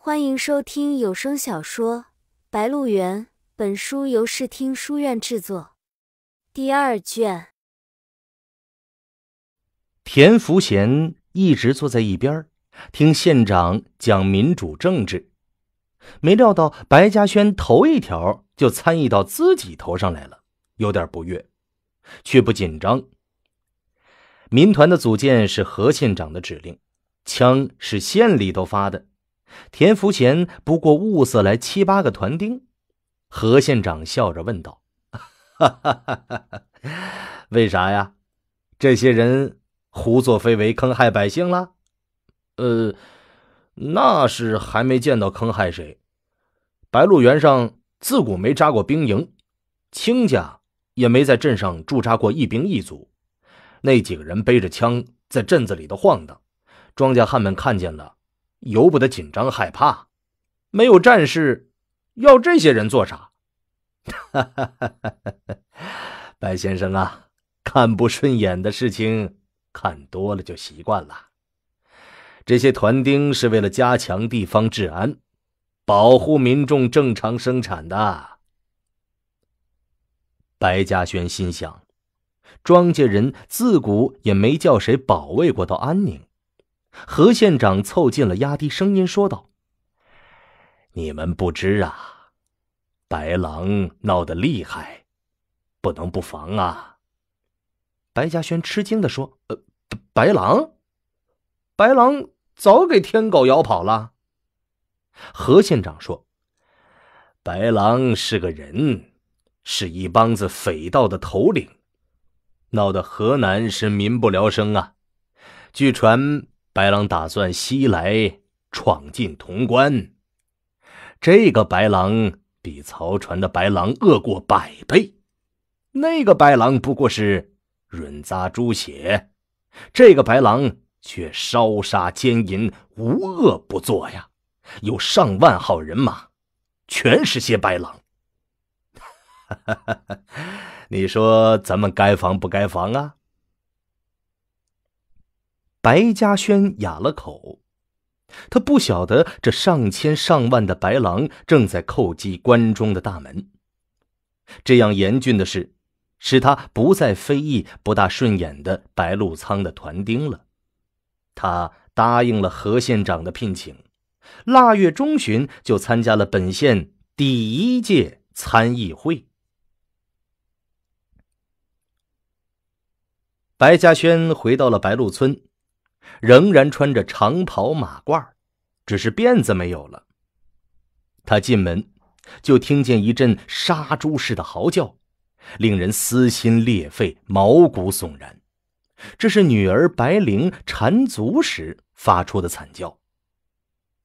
欢迎收听有声小说《白鹿原》，本书由视听书院制作。第二卷，田福贤一直坐在一边听县长讲民主政治，没料到白嘉轩头一条就参与到自己头上来了，有点不悦，却不紧张。民团的组建是何县长的指令，枪是县里头发的。田福贤不过物色来七八个团丁，何县长笑着问道：“哈哈哈为啥呀？这些人胡作非为，坑害百姓了？”“呃，那是还没见到坑害谁。白鹿原上自古没扎过兵营，清家也没在镇上驻扎过一兵一卒。那几个人背着枪在镇子里头晃荡，庄稼汉们看见了。”由不得紧张害怕，没有战事，要这些人做啥？白先生啊，看不顺眼的事情看多了就习惯了。这些团丁是为了加强地方治安，保护民众正常生产的。白嘉轩心想，庄稼人自古也没叫谁保卫过到安宁。何县长凑近了，压低声音说道：“你们不知啊，白狼闹得厉害，不能不防啊。”白嘉轩吃惊的说：“呃，白狼？白狼早给天狗咬跑了。”何县长说：“白狼是个人，是一帮子匪盗的头领，闹得河南是民不聊生啊。据传。”白狼打算西来闯进潼关，这个白狼比曹船的白狼恶过百倍。那个白狼不过是润扎猪血，这个白狼却烧杀奸淫，无恶不作呀！有上万号人马，全是些白狼。你说咱们该防不该防啊？白嘉轩哑了口，他不晓得这上千上万的白狼正在叩击关中的大门。这样严峻的事，使他不再非议不大顺眼的白鹿仓的团丁了。他答应了何县长的聘请，腊月中旬就参加了本县第一届参议会。白嘉轩回到了白鹿村。仍然穿着长袍马褂，只是辫子没有了。他进门就听见一阵杀猪似的嚎叫，令人撕心裂肺、毛骨悚然。这是女儿白灵缠足时发出的惨叫。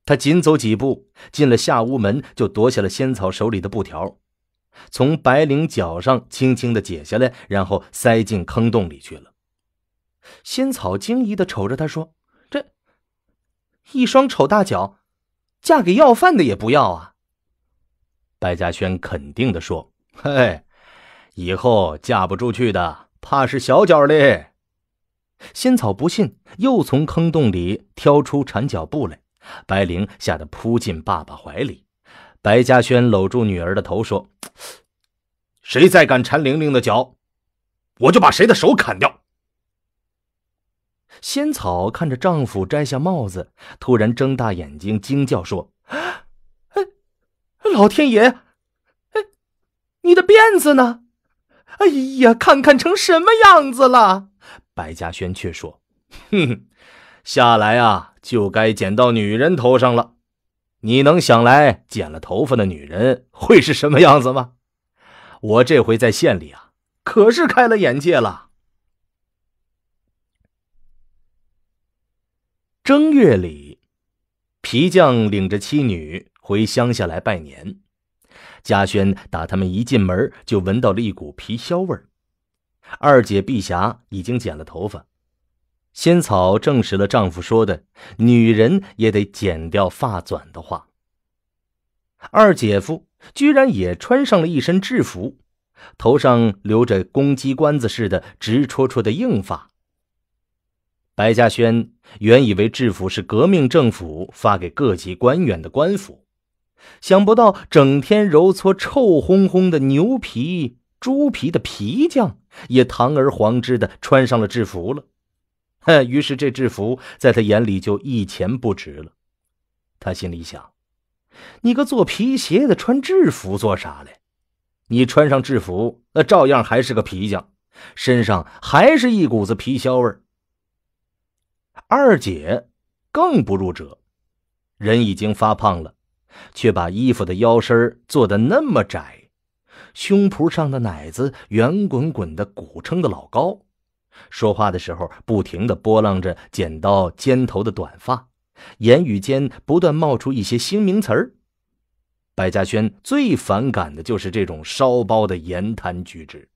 他紧走几步，进了下屋门，就夺下了仙草手里的布条，从白灵脚上轻轻的解下来，然后塞进坑洞里去了。仙草惊疑的瞅着他说：“这一双丑大脚，嫁给要饭的也不要啊？”白嘉轩肯定的说：“嘿，以后嫁不出去的，怕是小脚嘞。”仙草不信，又从坑洞里挑出缠脚布来。白灵吓得扑进爸爸怀里，白嘉轩搂住女儿的头说：“ 谁再敢缠玲玲的脚，我就把谁的手砍掉。”仙草看着丈夫摘下帽子，突然睁大眼睛惊叫说：“啊，老天爷！哎，你的辫子呢？哎呀，看看成什么样子了！”白嘉轩却说：“哼，哼，下来啊，就该剪到女人头上了。你能想来剪了头发的女人会是什么样子吗？我这回在县里啊，可是开了眼界了。”正月里，皮匠领着妻女回乡下来拜年。嘉轩打他们一进门就闻到了一股皮硝味儿。二姐碧霞已经剪了头发，仙草证实了丈夫说的“女人也得剪掉发卷”的话。二姐夫居然也穿上了一身制服，头上留着公鸡冠子似的直戳戳的硬发。白嘉轩原以为制服是革命政府发给各级官员的官服，想不到整天揉搓臭烘烘的牛皮、猪皮的皮匠，也堂而皇之的穿上了制服了。哼，于是这制服在他眼里就一钱不值了。他心里想：“你个做皮鞋的穿制服做啥嘞？你穿上制服，那照样还是个皮匠，身上还是一股子皮硝味儿。”二姐更不入辙，人已经发胖了，却把衣服的腰身做得那么窄，胸脯上的奶子圆滚滚的鼓撑的老高，说话的时候不停的拨浪着剪刀尖头的短发，言语间不断冒出一些新名词儿。白嘉轩最反感的就是这种烧包的言谈举止。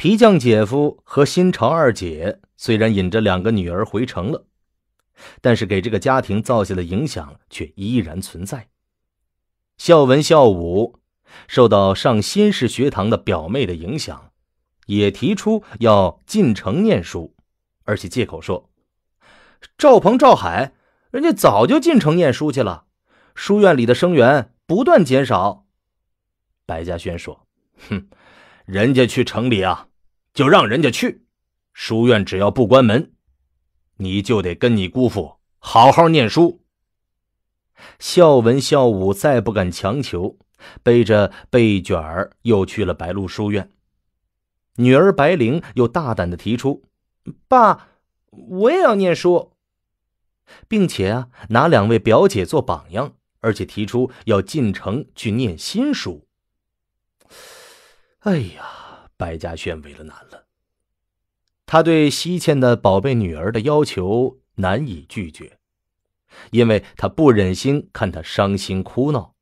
皮匠姐夫和新潮二姐虽然引着两个女儿回城了，但是给这个家庭造下的影响却依然存在。孝文、孝武受到上新式学堂的表妹的影响，也提出要进城念书，而且借口说：“赵鹏、赵海人家早就进城念书去了，书院里的生源不断减少。”白嘉轩说：“哼，人家去城里啊。”就让人家去，书院只要不关门，你就得跟你姑父好好念书。孝文、孝武再不敢强求，背着背卷儿又去了白鹿书院。女儿白灵又大胆的提出：“爸，我也要念书，并且啊，拿两位表姐做榜样，而且提出要进城去念新书。”哎呀！白嘉轩为了难了，他对西倩的宝贝女儿的要求难以拒绝，因为他不忍心看她伤心哭闹。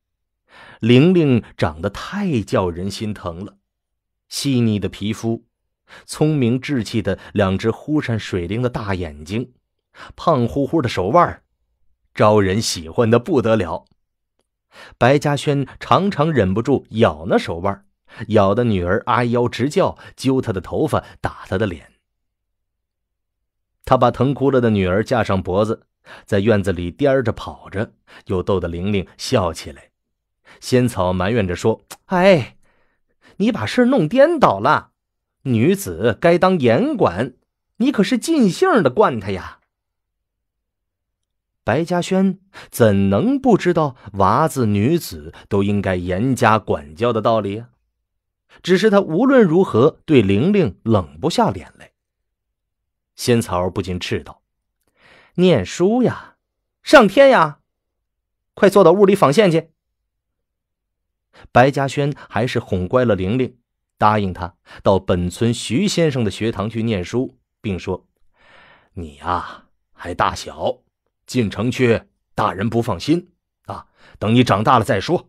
玲玲长得太叫人心疼了，细腻的皮肤，聪明稚气的两只忽闪水灵的大眼睛，胖乎乎的手腕，招人喜欢的不得了。白嘉轩常常忍不住咬那手腕。咬得女儿阿腰直叫，揪他的头发，打他的脸。他把疼哭了的女儿架上脖子，在院子里颠着跑着，又逗得玲玲笑起来。仙草埋怨着说：“哎，你把事儿弄颠倒了，女子该当严管，你可是尽兴的惯他呀。”白嘉轩怎能不知道娃子女子都应该严加管教的道理？只是他无论如何对玲玲冷不下脸来。仙草不禁斥道：“念书呀，上天呀，快坐到屋里纺线去。”白嘉轩还是哄乖了玲玲，答应他到本村徐先生的学堂去念书，并说：“你呀还大小，进城去大人不放心啊，等你长大了再说。”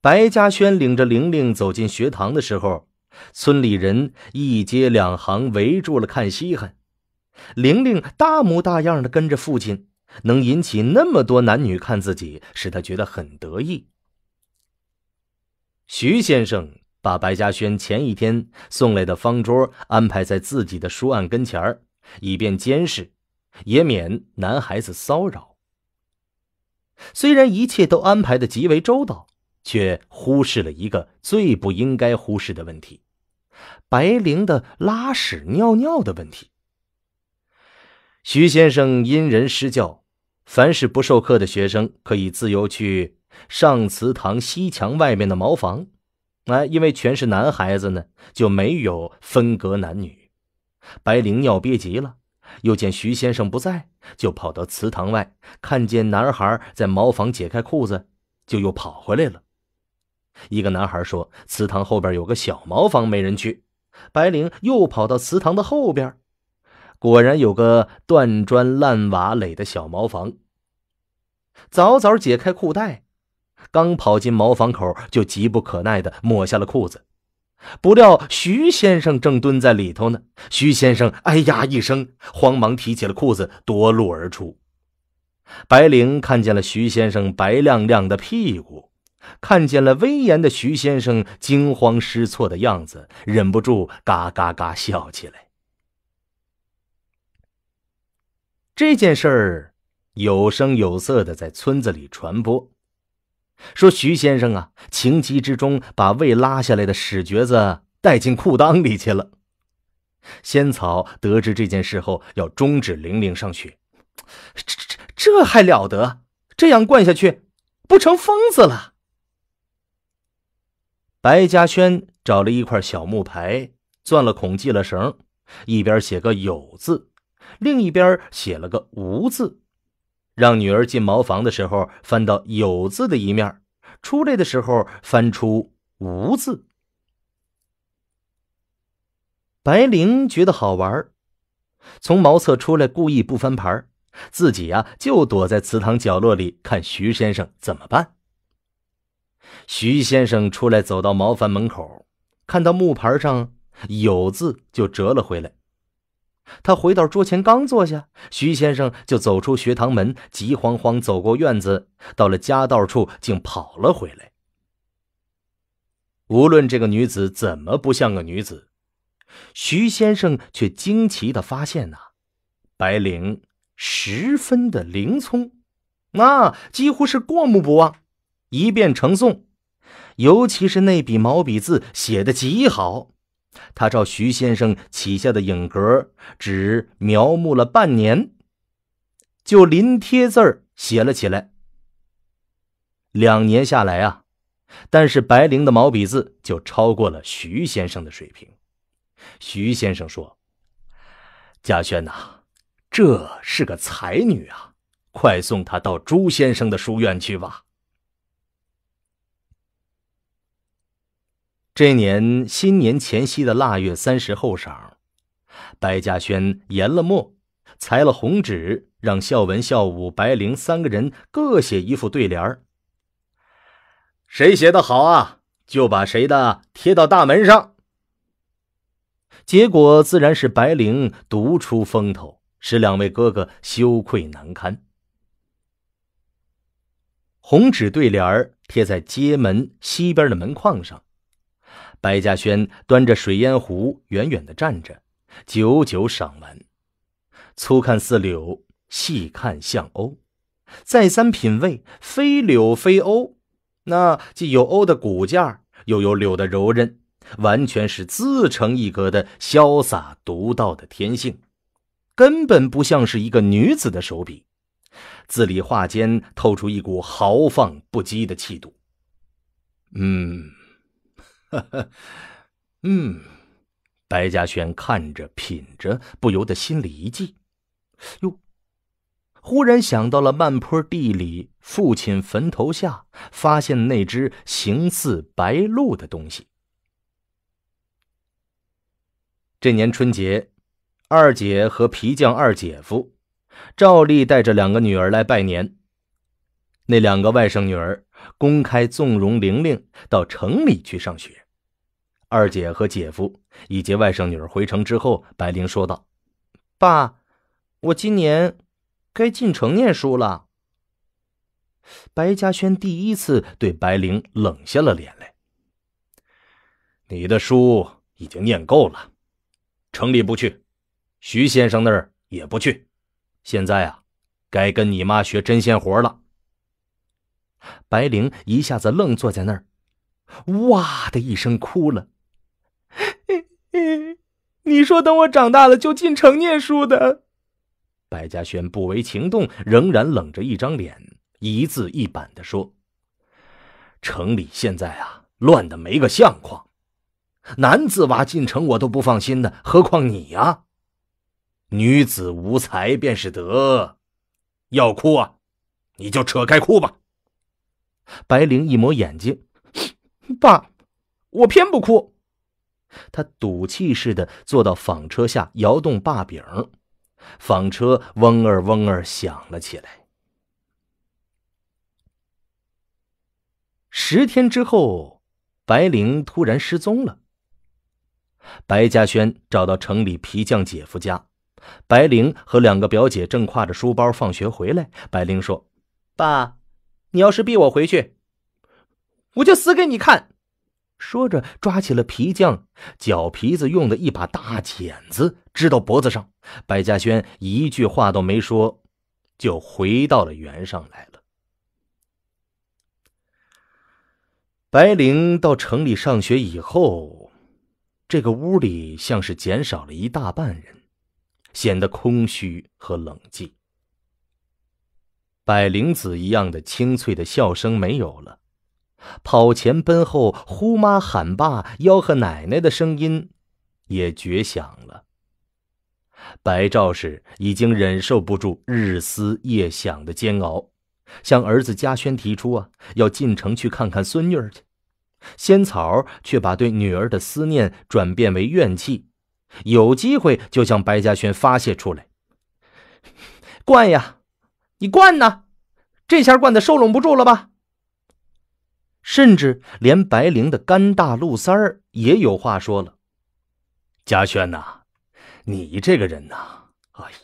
白嘉轩领着玲玲走进学堂的时候，村里人一街两行围住了看稀罕。玲玲大模大样的跟着父亲，能引起那么多男女看自己，使他觉得很得意。徐先生把白嘉轩前一天送来的方桌安排在自己的书案跟前儿，以便监视，也免男孩子骚扰。虽然一切都安排的极为周到。却忽视了一个最不应该忽视的问题：白灵的拉屎尿尿的问题。徐先生因人施教，凡是不授课的学生可以自由去上祠堂西墙外面的茅房。哎，因为全是男孩子呢，就没有分隔男女。白灵尿憋急了，又见徐先生不在，就跑到祠堂外，看见男孩在茅房解开裤子，就又跑回来了。一个男孩说：“祠堂后边有个小茅房，没人去。”白灵又跑到祠堂的后边，果然有个断砖烂瓦垒的小茅房。早早解开裤带，刚跑进茅房口，就急不可耐地抹下了裤子。不料徐先生正蹲在里头呢。徐先生“哎呀”一声，慌忙提起了裤子夺路而出。白灵看见了徐先生白亮亮的屁股。看见了威严的徐先生惊慌失措的样子，忍不住嘎嘎嘎笑起来。这件事儿有声有色的在村子里传播，说徐先生啊，情急之中把未拉下来的屎橛子带进裤裆里去了。仙草得知这件事后，要终止玲玲上学。这这这还了得？这样惯下去，不成疯子了？白嘉轩找了一块小木牌，钻了孔，系了绳，一边写个“有”字，另一边写了个“无”字，让女儿进茅房的时候翻到“有”字的一面，出来的时候翻出“无”字。白灵觉得好玩，从茅厕出来，故意不翻牌，自己呀就躲在祠堂角落里看徐先生怎么办。徐先生出来，走到茅房门口，看到木牌上有字，就折了回来。他回到桌前，刚坐下，徐先生就走出学堂门，急慌慌走过院子，到了家道处，竟跑了回来。无论这个女子怎么不像个女子，徐先生却惊奇的发现呐，白灵十分的灵聪，那几乎是过目不忘。一遍成诵，尤其是那笔毛笔字写的极好。他照徐先生起下的影格，只描摹了半年，就临帖字儿写了起来。两年下来啊，但是白灵的毛笔字就超过了徐先生的水平。徐先生说：“嘉轩呐，这是个才女啊，快送她到朱先生的书院去吧。”这年新年前夕的腊月三十后晌，白嘉轩研了墨，裁了红纸，让孝文、孝武、白灵三个人各写一副对联儿。谁写的好啊，就把谁的贴到大门上。结果自然是白灵独出风头，使两位哥哥羞愧难堪。红纸对联儿贴在街门西边的门框上。白嘉轩端着水烟壶，远远地站着，久久赏玩。粗看似柳，细看像欧，再三品味，非柳非欧。那既有欧的骨架，又有柳的柔韧，完全是自成一格的潇洒独到的天性，根本不像是一个女子的手笔。字里画间透出一股豪放不羁的气度。嗯。呵呵，嗯，白嘉轩看着品着，不由得心里一悸，哟，忽然想到了漫坡地里父亲坟头下发现那只形似白鹭的东西。这年春节，二姐和皮匠二姐夫照例带着两个女儿来拜年，那两个外甥女儿。公开纵容玲玲到城里去上学，二姐和姐夫以及外甥女儿回城之后，白玲说道：“爸，我今年该进城念书了。”白嘉轩第一次对白玲冷下了脸来：“你的书已经念够了，城里不去，徐先生那儿也不去，现在啊，该跟你妈学针线活了。”白灵一下子愣坐在那儿，哇的一声哭了。你说等我长大了就进城念书的，白嘉轩不为情动，仍然冷着一张脸，一字一板的说：“城里现在啊乱的没个相框，男子娃进城我都不放心的，何况你呀？女子无才便是德，要哭啊，你就扯开哭吧。”白灵一抹眼睛，爸，我偏不哭。他赌气似的坐到纺车下摇动把柄，纺车嗡儿嗡儿响了起来。十天之后，白灵突然失踪了。白嘉轩找到城里皮匠姐夫家，白灵和两个表姐正挎着书包放学回来。白灵说：“爸。”你要是逼我回去，我就死给你看！说着，抓起了皮匠脚皮子用的一把大剪子，支到脖子上。白嘉轩一句话都没说，就回到了原上来了。白灵到城里上学以后，这个屋里像是减少了一大半人，显得空虚和冷寂。百灵子一样的清脆的笑声没有了，跑前奔后、呼妈喊爸、吆喝奶奶的声音，也绝响了。白赵氏已经忍受不住日思夜想的煎熬，向儿子嘉轩提出啊，要进城去看看孙女儿去。仙草却把对女儿的思念转变为怨气，有机会就向白嘉轩发泄出来。怪呀！你惯呢？这下惯的收拢不住了吧？甚至连白灵的干大陆三儿也有话说了：“嘉轩呐，你这个人呐，哎呀，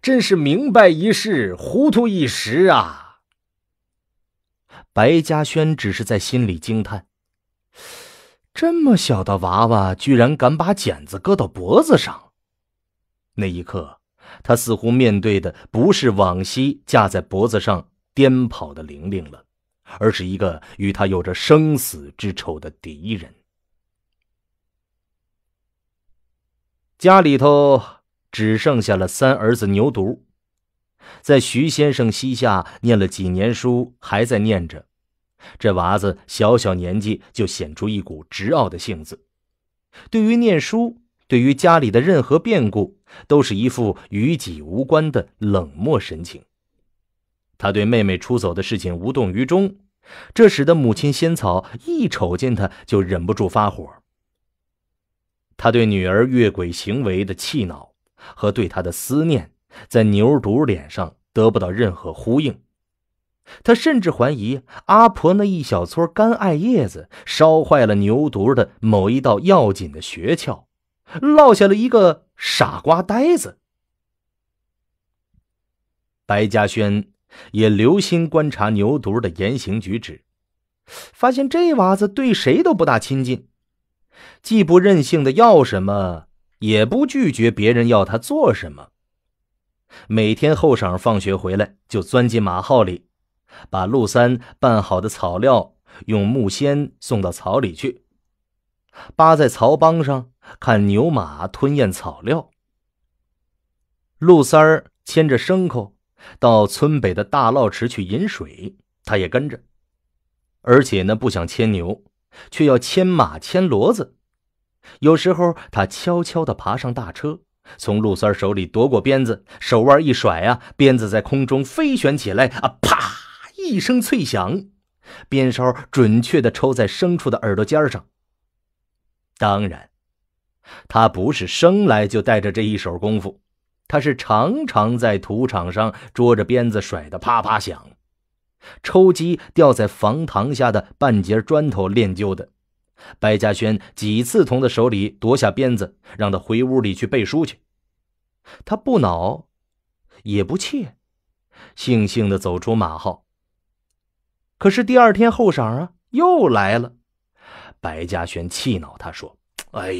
真是明白一世，糊涂一时啊！”白嘉轩只是在心里惊叹：“这么小的娃娃，居然敢把剪子搁到脖子上！”那一刻。他似乎面对的不是往昔架在脖子上颠跑的玲玲了，而是一个与他有着生死之仇的敌人。家里头只剩下了三儿子牛犊，在徐先生膝下念了几年书，还在念着。这娃子小小年纪就显出一股执拗的性子，对于念书，对于家里的任何变故。都是一副与己无关的冷漠神情。他对妹妹出走的事情无动于衷，这使得母亲仙草一瞅见他就忍不住发火。他对女儿越轨行为的气恼和对她的思念，在牛犊脸上得不到任何呼应。他甚至怀疑阿婆那一小撮干艾叶子烧坏了牛犊的某一道要紧的穴窍。落下了一个傻瓜呆子。白嘉轩也留心观察牛犊的言行举止，发现这娃子对谁都不大亲近，既不任性的要什么，也不拒绝别人要他做什么。每天后晌放学回来，就钻进马号里，把陆三拌好的草料用木锨送到草里去，扒在槽帮上。看牛马吞咽草料，陆三儿牵着牲口到村北的大涝池去饮水，他也跟着，而且呢不想牵牛，却要牵马牵骡子。有时候他悄悄的爬上大车，从陆三儿手里夺过鞭子，手腕一甩啊，鞭子在空中飞旋起来啊，啪一声脆响，鞭梢准确的抽在牲畜的耳朵尖上。当然。他不是生来就带着这一手功夫，他是常常在土场上捉着鞭子甩得啪啪响，抽击掉在房堂下的半截砖头练就的。白嘉轩几次从他手里夺下鞭子，让他回屋里去背书去。他不恼，也不怯，悻悻地走出马号。可是第二天后晌啊，又来了。白嘉轩气恼，他说：“哎。”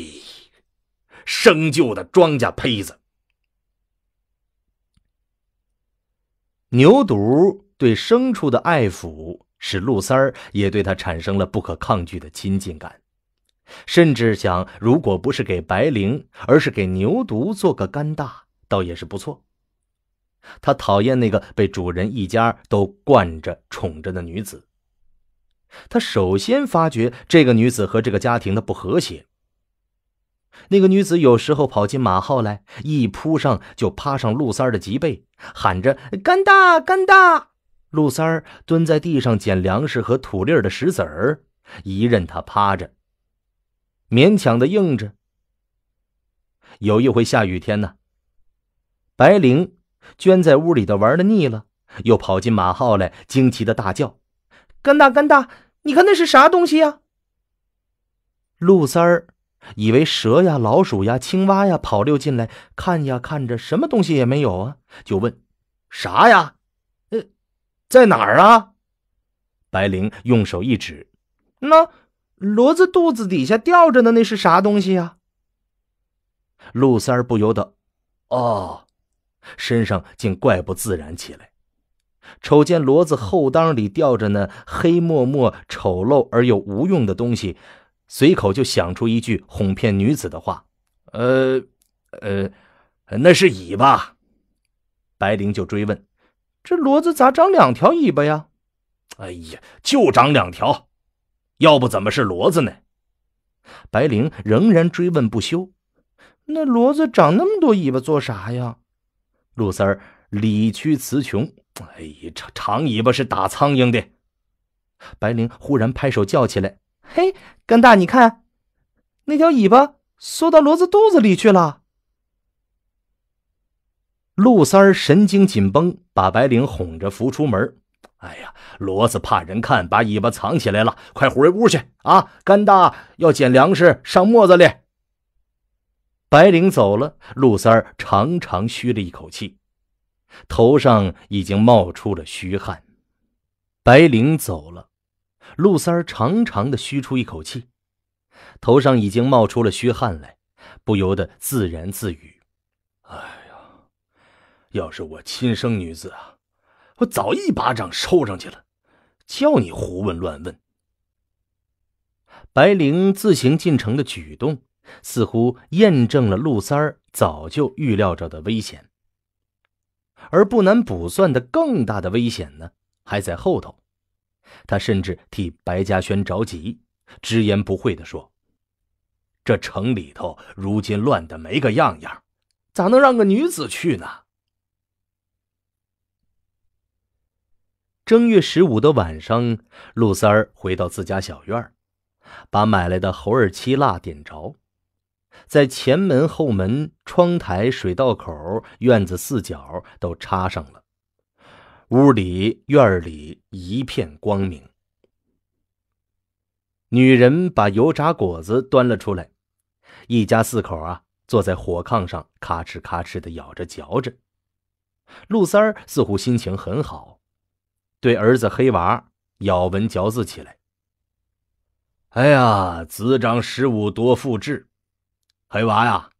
生旧的庄稼胚子，牛犊对牲畜的爱抚，使陆三儿也对他产生了不可抗拒的亲近感，甚至想，如果不是给白灵，而是给牛犊做个干大，倒也是不错。他讨厌那个被主人一家都惯着宠着的女子，他首先发觉这个女子和这个家庭的不和谐。那个女子有时候跑进马号来，一扑上就趴上陆三儿的脊背，喊着“干大干大”。陆三儿蹲在地上捡粮食和土粒的石子儿，一任他趴着，勉强的应着。有一回下雨天呢，白灵娟在屋里的玩的腻了，又跑进马号来，惊奇的大叫：“干大干大！你看那是啥东西呀？”陆三儿。以为蛇呀、老鼠呀、青蛙呀跑溜进来，看呀看着，什么东西也没有啊，就问：“啥呀？呃，在哪儿啊？”白灵用手一指：“那骡子肚子底下吊着的，那是啥东西呀？”陆三儿不由得哦，身上竟怪不自然起来。瞅见骡子后裆里吊着那黑墨墨、丑陋而又无用的东西。随口就想出一句哄骗女子的话，呃，呃，那是尾巴。白灵就追问：“这骡子咋长两条尾巴呀？”“哎呀，就长两条，要不怎么是骡子呢？”白灵仍然追问不休：“那骡子长那么多尾巴做啥呀？”陆三儿理屈词穷：“哎，呀，长长尾巴是打苍蝇的。”白灵忽然拍手叫起来。嘿，干大，你看，那条尾巴缩到骡子肚子里去了。陆三儿神经紧绷，把白领哄着扶出门。哎呀，骡子怕人看，把尾巴藏起来了。快回屋去啊！干大要捡粮食上磨子里。白领走了，陆三儿长长吁了一口气，头上已经冒出了虚汗。白领走了。陆三儿长长的吁出一口气，头上已经冒出了虚汗来，不由得自言自语：“哎呀，要是我亲生女子啊，我早一巴掌抽上去了，叫你胡问乱问。”白灵自行进城的举动，似乎验证了陆三儿早就预料着的危险，而不难卜算的更大的危险呢，还在后头。他甚至替白嘉轩着急，直言不讳地说：“这城里头如今乱的没个样样，咋能让个女子去呢？”正月十五的晚上，陆三儿回到自家小院把买来的猴儿漆蜡点着，在前门、后门、窗台、水道口、院子四角都插上了。屋里院里一片光明。女人把油炸果子端了出来，一家四口啊，坐在火炕上，咔哧咔哧的咬着嚼着。陆三儿似乎心情很好，对儿子黑娃咬文嚼字起来：“哎呀，子长十五多父志，黑娃呀，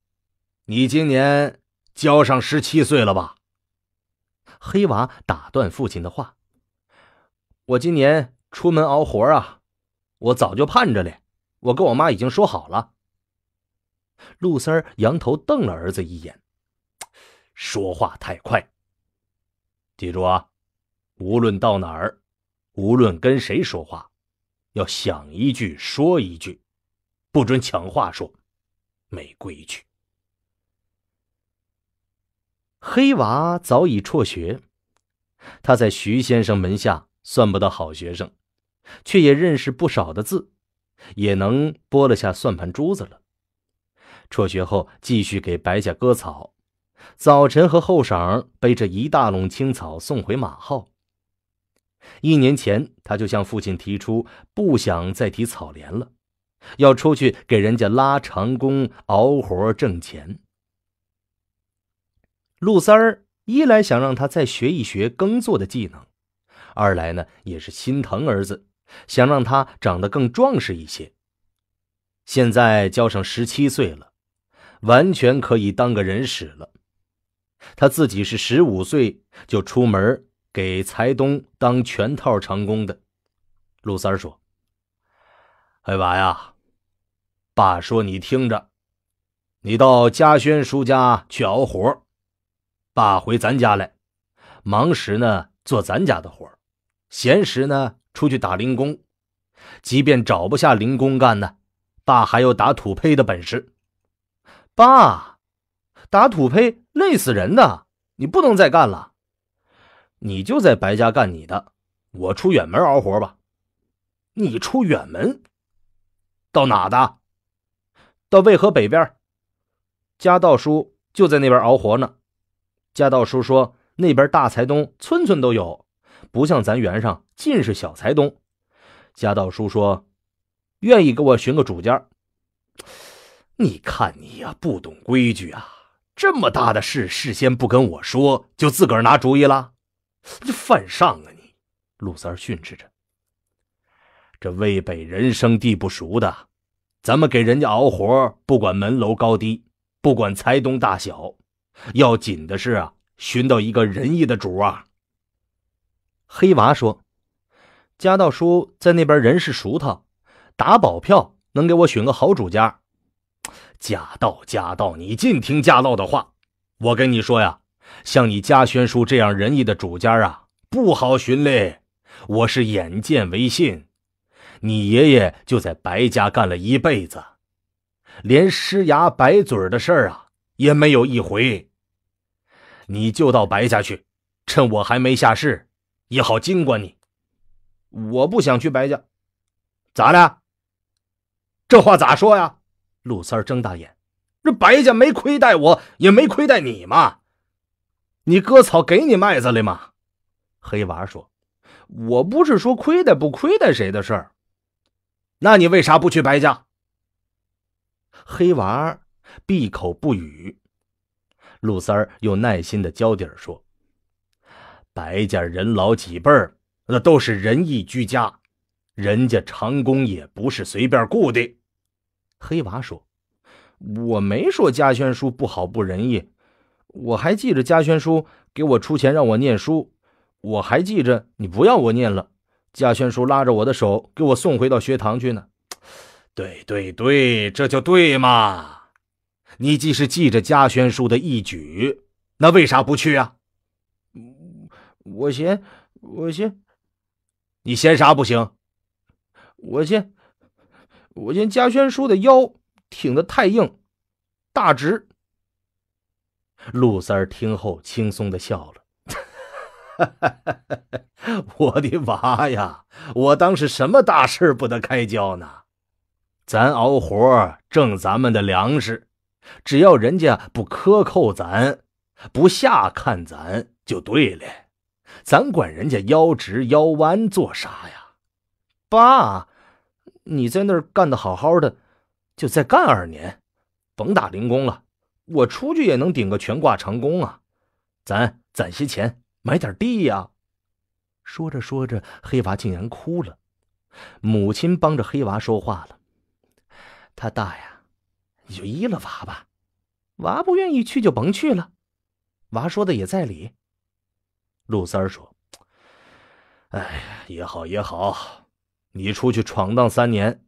你今年交上十七岁了吧？”黑娃打断父亲的话：“我今年出门熬活啊，我早就盼着嘞。我跟我妈已经说好了。”陆三儿头瞪了儿子一眼：“说话太快。记住啊，无论到哪儿，无论跟谁说话，要想一句说一句，不准抢话说，没规矩。”黑娃早已辍学，他在徐先生门下算不得好学生，却也认识不少的字，也能拨了下算盘珠子了。辍学后，继续给白家割草，早晨和后晌背着一大垄青草送回马号。一年前，他就向父亲提出不想再提草镰了，要出去给人家拉长工、熬活挣钱。陆三儿一来想让他再学一学耕作的技能，二来呢也是心疼儿子，想让他长得更壮实一些。现在交上十七岁了，完全可以当个人使了。他自己是十五岁就出门给财东当全套长工的。陆三儿说：“黑娃呀，爸说你听着，你到嘉轩叔家去熬活。”爸回咱家来，忙时呢做咱家的活闲时呢出去打零工。即便找不下零工干呢，爸还有打土坯的本事。爸，打土坯累死人的，你不能再干了。你就在白家干你的，我出远门熬活吧。你出远门，到哪的？到渭河北边，家道叔就在那边熬活呢。家道叔说：“那边大财东村村都有，不像咱原上尽是小财东。”家道叔说：“愿意给我寻个主家。”你看你呀，不懂规矩啊！这么大的事，事先不跟我说，就自个儿拿主意了，这犯上啊！你陆三训斥着：“这渭北人生地不熟的，咱们给人家熬活，不管门楼高低，不管财东大小。”要紧的是啊，寻到一个仁义的主啊。黑娃说：“家道叔在那边人是熟他，打保票能给我选个好主家。”家道，家道，你尽听家道的话。我跟你说呀，像你家轩叔这样仁义的主家啊，不好寻嘞。我是眼见为信，你爷爷就在白家干了一辈子，连施牙白嘴的事儿啊也没有一回。你就到白家去，趁我还没下世，也好经管你。我不想去白家，咋的？这话咋说呀？陆三儿睁大眼，这白家没亏待我，也没亏待你嘛。你割草给你麦子了吗？黑娃说：“我不是说亏待不亏待谁的事儿，那你为啥不去白家？”黑娃闭口不语。陆三儿又耐心的交底说：“白家人老几辈儿，那都是仁义居家，人家长工也不是随便雇的。”黑娃说：“我没说家轩叔不好不仁义，我还记着家轩叔给我出钱让我念书，我还记着你不要我念了，嘉轩叔拉着我的手给我送回到学堂去呢。”对对对，这就对嘛。你既是记着嘉轩叔的一举，那为啥不去啊？我嫌，我嫌，你嫌啥不行？我嫌，我嫌嘉轩叔的腰挺得太硬，大直。陆三儿听后轻松的笑了：“ 我的娃呀，我当是什么大事不得开交呢？咱熬活挣咱们的粮食。”只要人家不克扣咱，不下看咱就对了。咱管人家腰直腰弯做啥呀？爸，你在那儿干的好好的，就再干二年，甭打零工了。我出去也能顶个全挂长工啊。咱攒些钱，买点地呀。说着说着，黑娃竟然哭了。母亲帮着黑娃说话了，他大呀。你就依了娃吧，娃不愿意去就甭去了。娃说的也在理。陆三儿说：“哎呀，也好也好，你出去闯荡三年，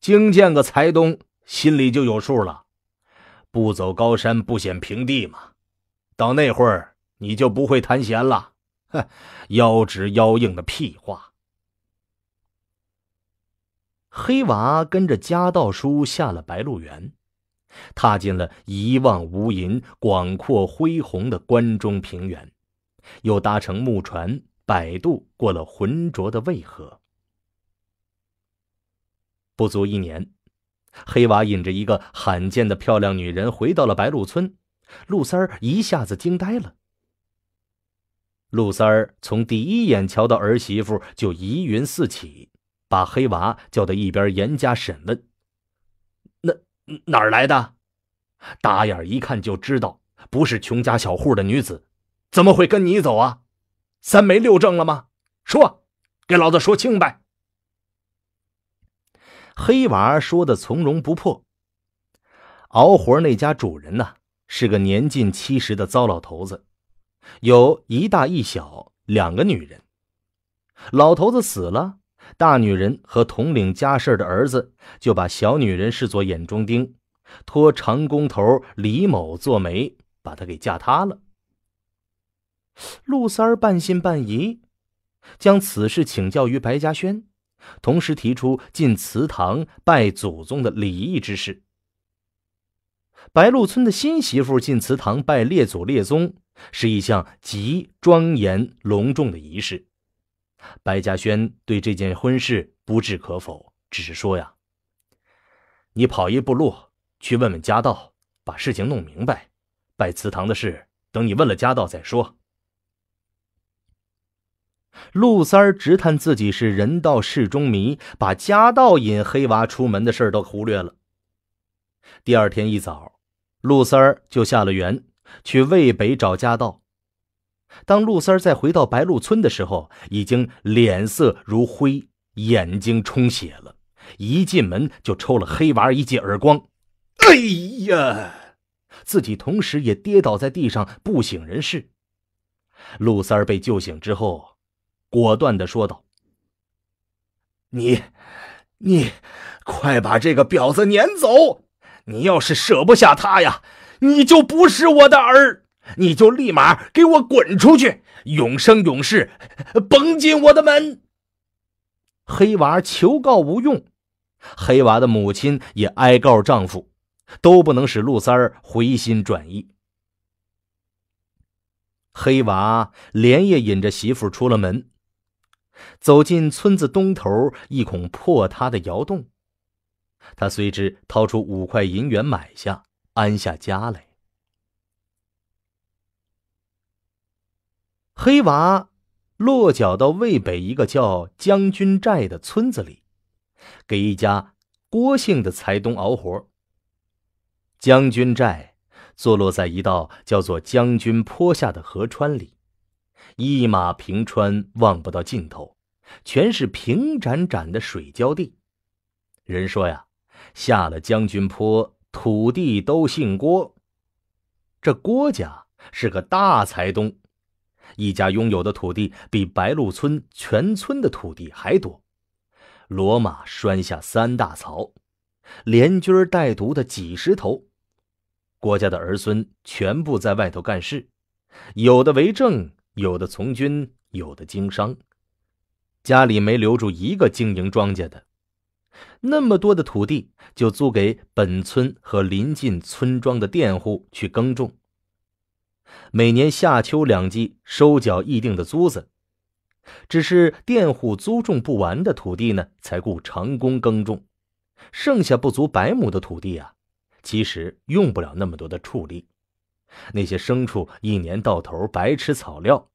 经见个财东，心里就有数了。不走高山，不显平地嘛。到那会儿，你就不会弹弦了。哼，腰直腰硬的屁话。”黑娃跟着家道叔下了白鹿原，踏进了一望无垠、广阔恢宏的关中平原，又搭乘木船摆渡过了浑浊的渭河。不足一年，黑娃引着一个罕见的漂亮女人回到了白鹿村，鹿三儿一下子惊呆了。鹿三儿从第一眼瞧到儿媳妇，就疑云四起。把黑娃叫到一边，严加审问。那哪儿来的？打眼一看就知道，不是穷家小户的女子，怎么会跟你走啊？三媒六证了吗？说，给老子说清白！黑娃说的从容不迫。熬活那家主人呢，是个年近七十的糟老头子，有一大一小两个女人。老头子死了。大女人和统领家事的儿子就把小女人视作眼中钉，托长工头李某做媒，把她给嫁他了。陆三儿半信半疑，将此事请教于白嘉轩，同时提出进祠堂拜祖宗的礼仪之事。白鹿村的新媳妇进祠堂拜列祖列宗是一项极庄严隆重的仪式。白嘉轩对这件婚事不置可否，只是说：“呀，你跑一步路去问问家道，把事情弄明白。拜祠堂的事，等你问了家道再说。”陆三儿直叹自己是人道事中迷，把家道引黑娃出门的事都忽略了。第二天一早，陆三儿就下了园，去渭北找家道。当陆三再回到白鹿村的时候，已经脸色如灰，眼睛充血了。一进门就抽了黑娃一记耳光，“哎呀！”自己同时也跌倒在地上，不省人事。陆三被救醒之后，果断的说道：“你，你，快把这个婊子撵走！你要是舍不下她呀，你就不是我的儿。”你就立马给我滚出去，永生永世，甭进我的门。黑娃求告无用，黑娃的母亲也哀告丈夫，都不能使陆三儿回心转意。黑娃连夜引着媳妇出了门，走进村子东头一孔破塌的窑洞，他随之掏出五块银元买下，安下家来。黑娃落脚到渭北一个叫将军寨的村子里，给一家郭姓的财东熬活。将军寨坐落在一道叫做将军坡下的河川里，一马平川，望不到尽头，全是平展展的水浇地。人说呀，下了将军坡，土地都姓郭。这郭家是个大财东。一家拥有的土地比白鹿村全村的土地还多，骡马拴下三大槽，连军带犊的几十头。郭家的儿孙全部在外头干事，有的为政，有的从军，有的经商，家里没留住一个经营庄稼的。那么多的土地就租给本村和邻近村庄的佃户去耕种。每年夏秋两季收缴议定的租子，只是佃户租种不完的土地呢，才雇长工耕种。剩下不足百亩的土地啊，其实用不了那么多的畜力。那些牲畜一年到头白吃草料，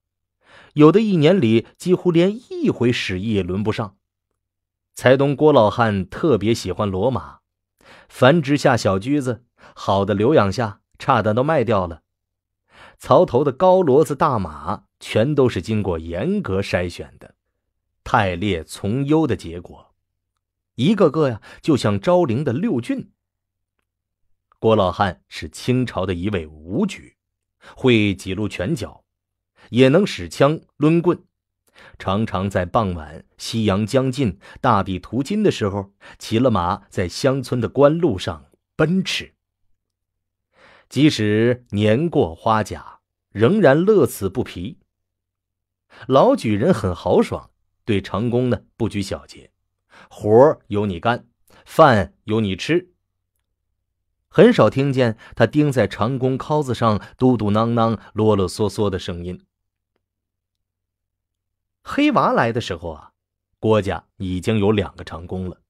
有的一年里几乎连一回屎意也轮不上。财东郭老汉特别喜欢骡马，繁殖下小驹子，好的留养下，差的都卖掉了。槽头的高骡子、大马，全都是经过严格筛选的，汰劣从优的结果。一个个呀，就像昭陵的六骏。郭老汉是清朝的一位武举，会几路拳脚，也能使枪抡棍，常常在傍晚夕阳将近、大地涂金的时候，骑了马在乡村的官路上奔驰。即使年过花甲，仍然乐此不疲。老举人很豪爽，对长工呢不拘小节，活儿由你干，饭由你吃。很少听见他钉在长工尻子上嘟嘟囔囔、啰啰嗦嗦的声音。黑娃来的时候啊，郭家已经有两个长工了，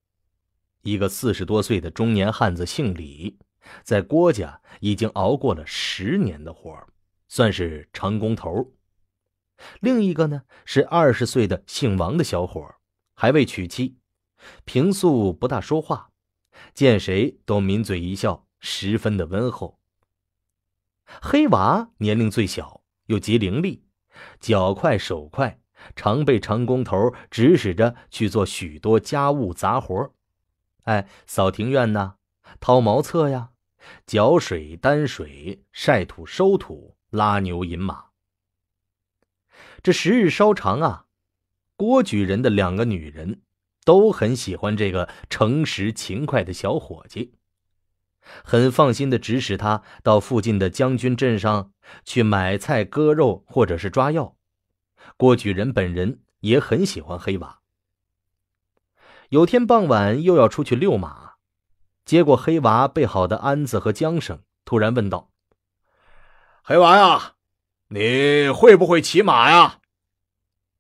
一个四十多岁的中年汉子，姓李。在郭家已经熬过了十年的活儿，算是长工头。另一个呢是二十岁的姓王的小伙，还未娶妻，平素不大说话，见谁都抿嘴一笑，十分的温厚。黑娃年龄最小，又极伶俐，脚快手快，常被长工头指使着去做许多家务杂活哎，扫庭院呢。掏茅厕呀，搅水担水晒土收土拉牛引马。这时日稍长啊，郭举人的两个女人都很喜欢这个诚实勤快的小伙计，很放心的指使他到附近的将军镇上去买菜割肉或者是抓药。郭举人本人也很喜欢黑娃。有天傍晚又要出去遛马。接过黑娃备好的鞍子和缰绳，突然问道：“黑娃啊，你会不会骑马呀？”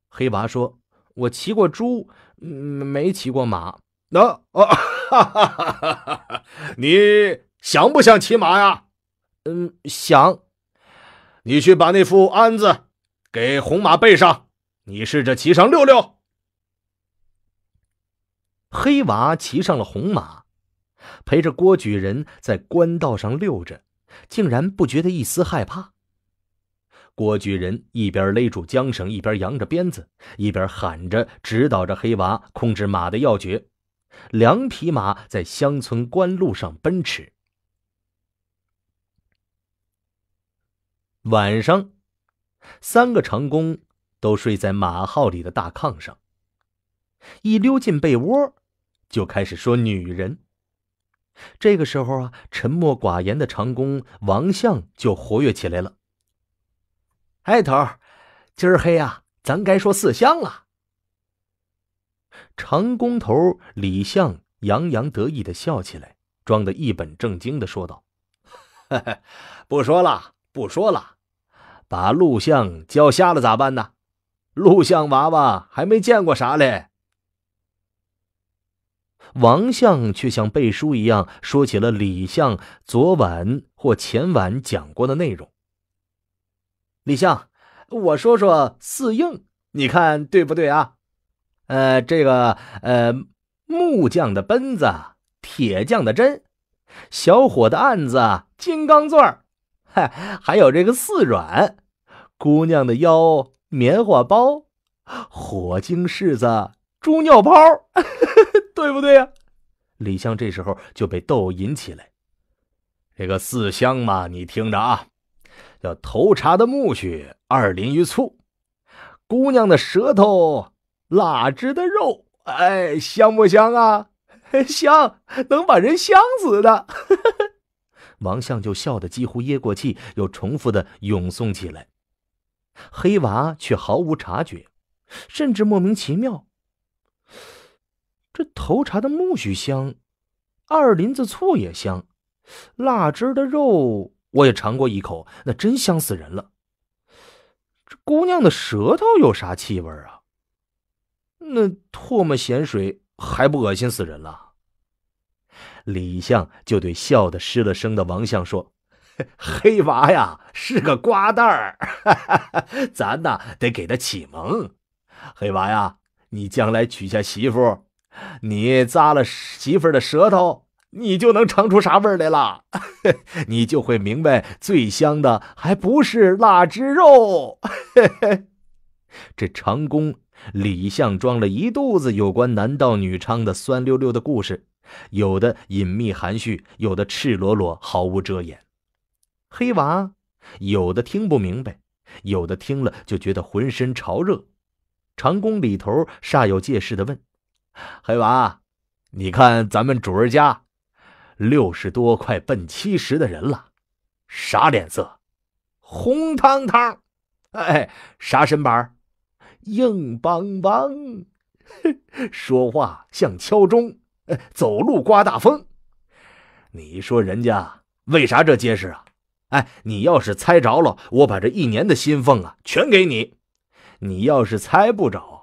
黑娃说：“我骑过猪，没骑过马。”“那哦，你想不想骑马呀？”“嗯，想。”“你去把那副鞍子给红马背上，你试着骑上溜溜。”黑娃骑上了红马。陪着郭举人在官道上溜着，竟然不觉得一丝害怕。郭举人一边勒住缰绳，一边扬着鞭子，一边喊着，指导着黑娃控制马的要诀。两匹马在乡村官路上奔驰。晚上，三个长工都睡在马号里的大炕上。一溜进被窝，就开始说女人。这个时候啊，沉默寡言的长工王相就活跃起来了。哎，头今儿黑啊，咱该说四香了。长工头李相洋洋得意的笑起来，装的一本正经的说道：“不说了，不说了，把录像教瞎了咋办呢？录像娃娃还没见过啥嘞。”王相却像背书一样说起了李相昨晚或前晚讲过的内容。李相，我说说四硬，你看对不对啊？呃，这个呃，木匠的奔子，铁匠的针，小伙的案子，金刚钻儿，哈，还有这个四软，姑娘的腰，棉花包，火晶柿子，猪尿包。对不对呀？李相这时候就被逗引起来。这个四香嘛，你听着啊，叫头茶的木蓿，二淋鱼醋，姑娘的舌头，腊汁的肉，哎，香不香啊？香，能把人香死的。王相就笑得几乎噎过气，又重复的咏诵起来。黑娃却毫无察觉，甚至莫名其妙。这头茶的苜蓿香，二林子醋也香，辣汁的肉我也尝过一口，那真香死人了。这姑娘的舌头有啥气味啊？那唾沫咸水还不恶心死人了？李相就对笑得失了声的王相说：“黑娃呀，是个瓜蛋儿，咱呐得给他启蒙。黑娃呀，你将来娶下媳妇。”你扎了媳妇儿的舌头，你就能尝出啥味来了？你就会明白，最香的还不是腊汁肉。这长工李相装了一肚子有关男盗女娼的酸溜溜的故事，有的隐秘含蓄，有的赤裸裸毫无遮掩。黑娃有的听不明白，有的听了就觉得浑身潮热。长工李头煞有介事地问。黑娃，你看咱们主儿家，六十多快奔七十的人了，啥脸色？红汤汤。哎，啥身板？硬邦邦。说话像敲钟。走路刮大风。你说人家为啥这结实啊？哎，你要是猜着了，我把这一年的薪俸啊全给你。你要是猜不着。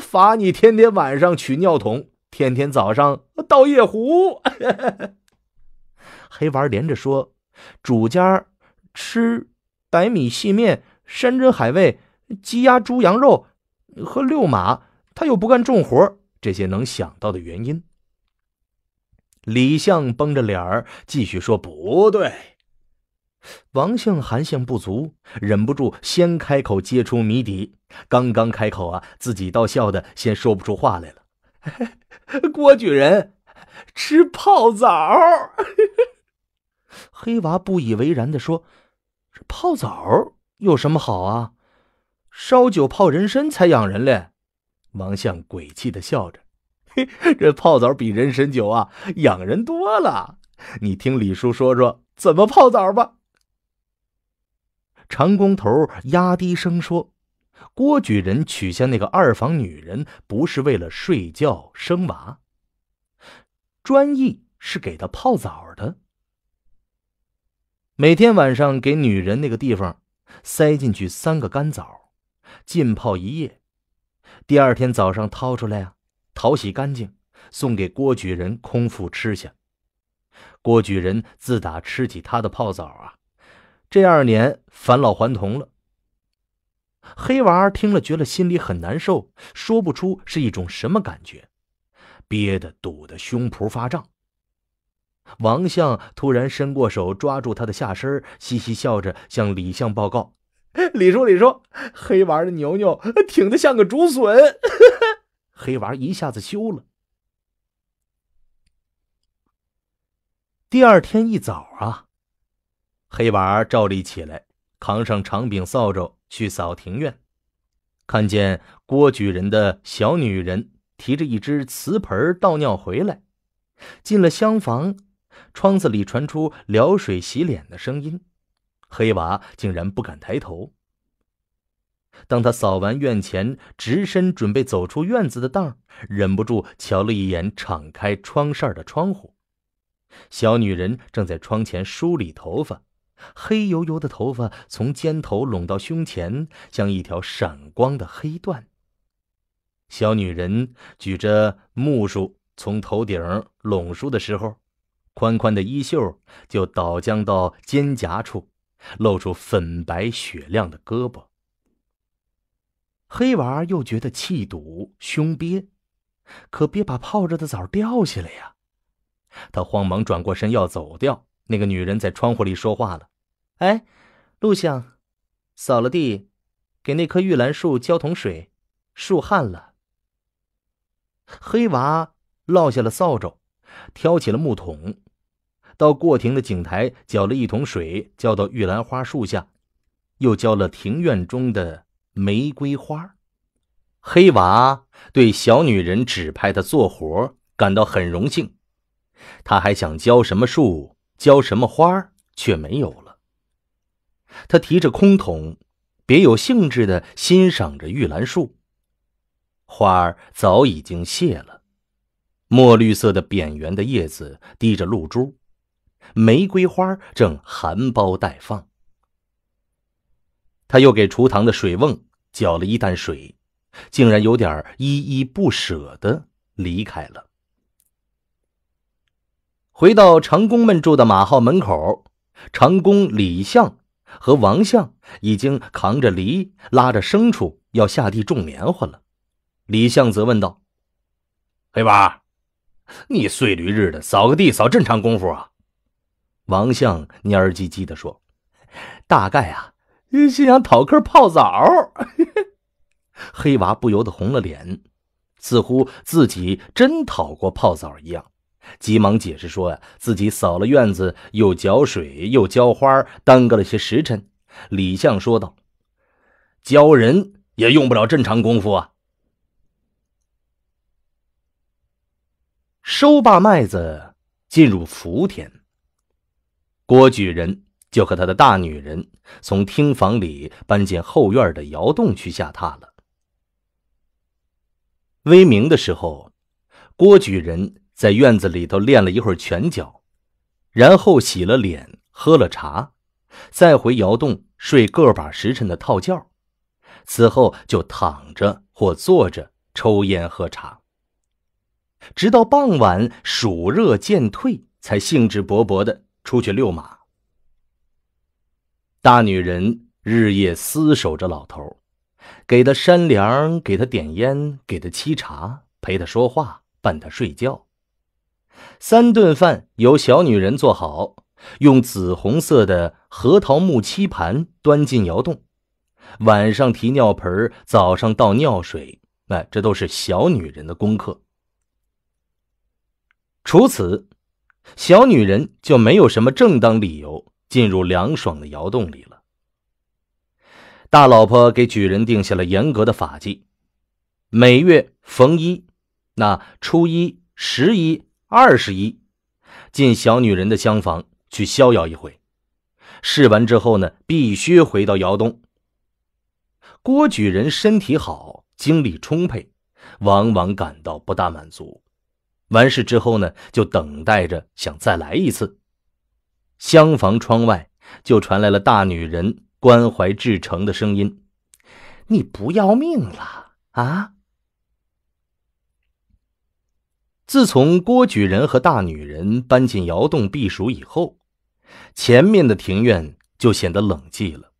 罚你天天晚上取尿桶，天天早上倒夜壶。黑娃连着说：“主家吃白米细面、山珍海味、鸡鸭猪羊肉和遛马，他又不干重活，这些能想到的原因。”李相绷着脸儿继续说：“不对。”王相、韩相不足，忍不住先开口揭出谜底。刚刚开口啊，自己倒笑的先说不出话来了。郭举人吃泡澡，黑娃不以为然的说：“这泡澡有什么好啊？烧酒泡人参才养人嘞。”王相鬼气的笑着：“嘿，这泡澡比人参酒啊养人多了。你听李叔说说怎么泡澡吧。”长工头压低声说。郭举人娶下那个二房女人，不是为了睡觉生娃。专意是给他泡澡的。每天晚上给女人那个地方塞进去三个干枣，浸泡一夜，第二天早上掏出来啊，淘洗干净，送给郭举人空腹吃下。郭举人自打吃起他的泡澡啊，这二年返老还童了。黑娃听了，觉得心里很难受，说不出是一种什么感觉，憋得堵得胸脯发胀。王相突然伸过手抓住他的下身，嘻嘻笑着向李相报告：“ 李叔，李叔，黑娃的牛牛挺得像个竹笋。”黑娃一下子羞了。第二天一早啊，黑娃照例起来。扛上长柄扫帚去扫庭院，看见郭举人的小女人提着一只瓷盆倒尿回来，进了厢房，窗子里传出撩水洗脸的声音，黑娃竟然不敢抬头。当他扫完院前，直身准备走出院子的当，忍不住瞧了一眼敞开窗扇的窗户，小女人正在窗前梳理头发。黑油油的头发从肩头拢到胸前，像一条闪光的黑缎。小女人举着木梳从头顶拢梳的时候，宽宽的衣袖就倒将到肩胛处，露出粉白雪亮的胳膊。黑娃又觉得气堵胸憋，可别把泡着的枣掉下来呀！他慌忙转过身要走掉。那个女人在窗户里说话了：“哎，陆相，扫了地，给那棵玉兰树浇桶水，树旱了。”黑娃落下了扫帚，挑起了木桶，到过亭的井台，浇了一桶水，浇到玉兰花树下，又浇了庭院中的玫瑰花。黑娃对小女人指派他做活感到很荣幸，他还想浇什么树？浇什么花却没有了。他提着空桶，别有兴致地欣赏着玉兰树。花儿早已经谢了，墨绿色的扁圆的叶子滴着露珠，玫瑰花正含苞待放。他又给厨堂的水瓮搅了一担水，竟然有点依依不舍地离开了。回到长工们住的马号门口，长工李相和王相已经扛着犁，拉着牲畜要下地种棉花了。李相则问道：“黑娃，你碎驴日的扫个地扫这长功夫啊？”王相蔫儿唧唧地说：“大概啊，是想讨个泡澡。” 黑娃不由得红了脸，似乎自己真讨过泡澡一样。急忙解释说：“呀，自己扫了院子，又浇水，又浇花，耽搁了些时辰。”李相说道：“教人也用不了正常功夫啊。”收罢麦子，进入伏天，郭举人就和他的大女人从厅房里搬进后院的窑洞去下榻了。微明的时候，郭举人。在院子里头练了一会儿拳脚，然后洗了脸，喝了茶，再回窑洞睡个把时辰的套觉，此后就躺着或坐着抽烟喝茶，直到傍晚暑热渐退，才兴致勃勃的出去遛马。大女人日夜厮守着老头，给他扇凉，给他点烟，给他沏茶，陪他说话，伴他睡觉。三顿饭由小女人做好，用紫红色的核桃木漆盘端进窑洞。晚上提尿盆，早上倒尿水，哎，这都是小女人的功课。除此，小女人就没有什么正当理由进入凉爽的窑洞里了。大老婆给举人定下了严格的法纪：每月逢一，那初一、十一。二十一进小女人的厢房去逍遥一回，试完之后呢，必须回到窑洞。郭举人身体好，精力充沛，往往感到不大满足。完事之后呢，就等待着想再来一次。厢房窗外就传来了大女人关怀至诚的声音：“你不要命了啊！”自从郭举人和大女人搬进窑洞避暑以后，前面的庭院就显得冷寂了。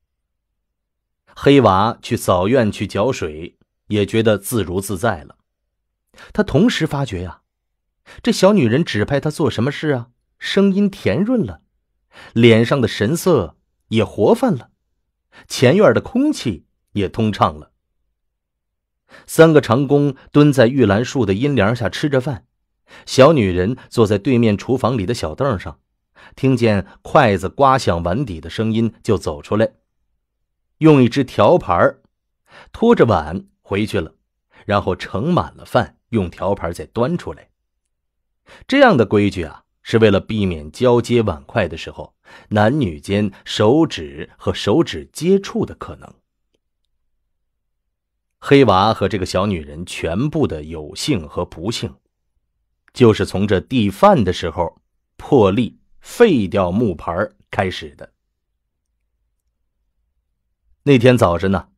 黑娃去扫院、去搅水，也觉得自如自在了。他同时发觉呀，这小女人指派他做什么事啊，声音甜润了，脸上的神色也活泛了，前院的空气也通畅了。三个长工蹲在玉兰树的阴凉下吃着饭。小女人坐在对面厨房里的小凳上，听见筷子刮响碗底的声音，就走出来，用一只调盘拖托着碗回去了，然后盛满了饭，用调盘再端出来。这样的规矩啊，是为了避免交接碗筷的时候男女间手指和手指接触的可能。黑娃和这个小女人全部的有幸和不幸。就是从这地饭的时候破例废掉木牌开始的。那天早晨呢，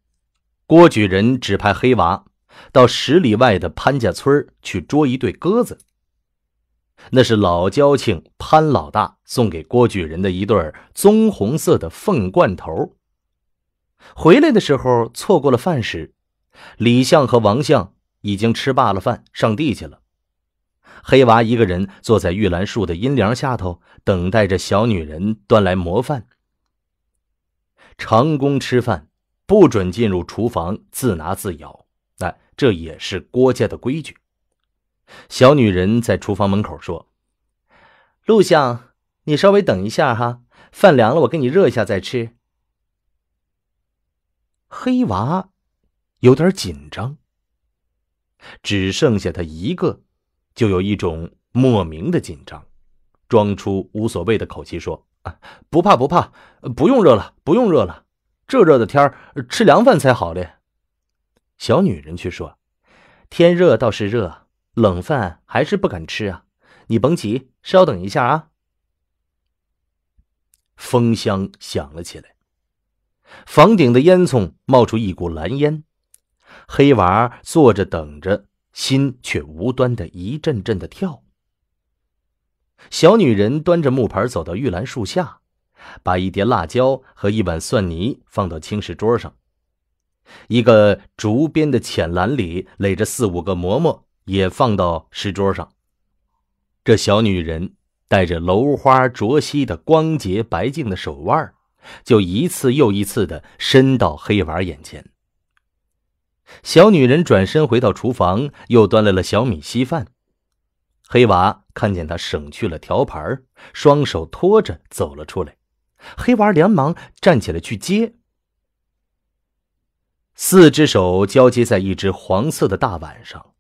郭举人指派黑娃到十里外的潘家村去捉一对鸽子，那是老交情潘老大送给郭举人的一对棕红色的凤冠头。回来的时候错过了饭时，李相和王相已经吃罢了饭上地去了。黑娃一个人坐在玉兰树的阴凉下头，等待着小女人端来馍饭。长工吃饭不准进入厨房自拿自舀，哎，这也是郭家的规矩。小女人在厨房门口说：“陆相，你稍微等一下哈，饭凉了我给你热一下再吃。”黑娃有点紧张，只剩下他一个。就有一种莫名的紧张，装出无所谓的口气说：“啊，不怕不怕，不用热了，不用热了，这热的天吃凉饭才好嘞。”小女人却说：“天热倒是热，冷饭还是不敢吃啊。你甭急，稍等一下啊。”风箱响了起来，房顶的烟囱冒出一股蓝烟，黑娃坐着等着。心却无端的一阵阵的跳。小女人端着木盆走到玉兰树下，把一碟辣椒和一碗蒜泥放到青石桌上。一个竹编的浅篮里垒着四五个馍馍，也放到石桌上。这小女人带着镂花灼兮的光洁白净的手腕，就一次又一次地伸到黑娃眼前。小女人转身回到厨房，又端来了小米稀饭。黑娃看见她省去了调盘双手托着走了出来。黑娃连忙站起来去接，四只手交接在一只黄色的大碗上。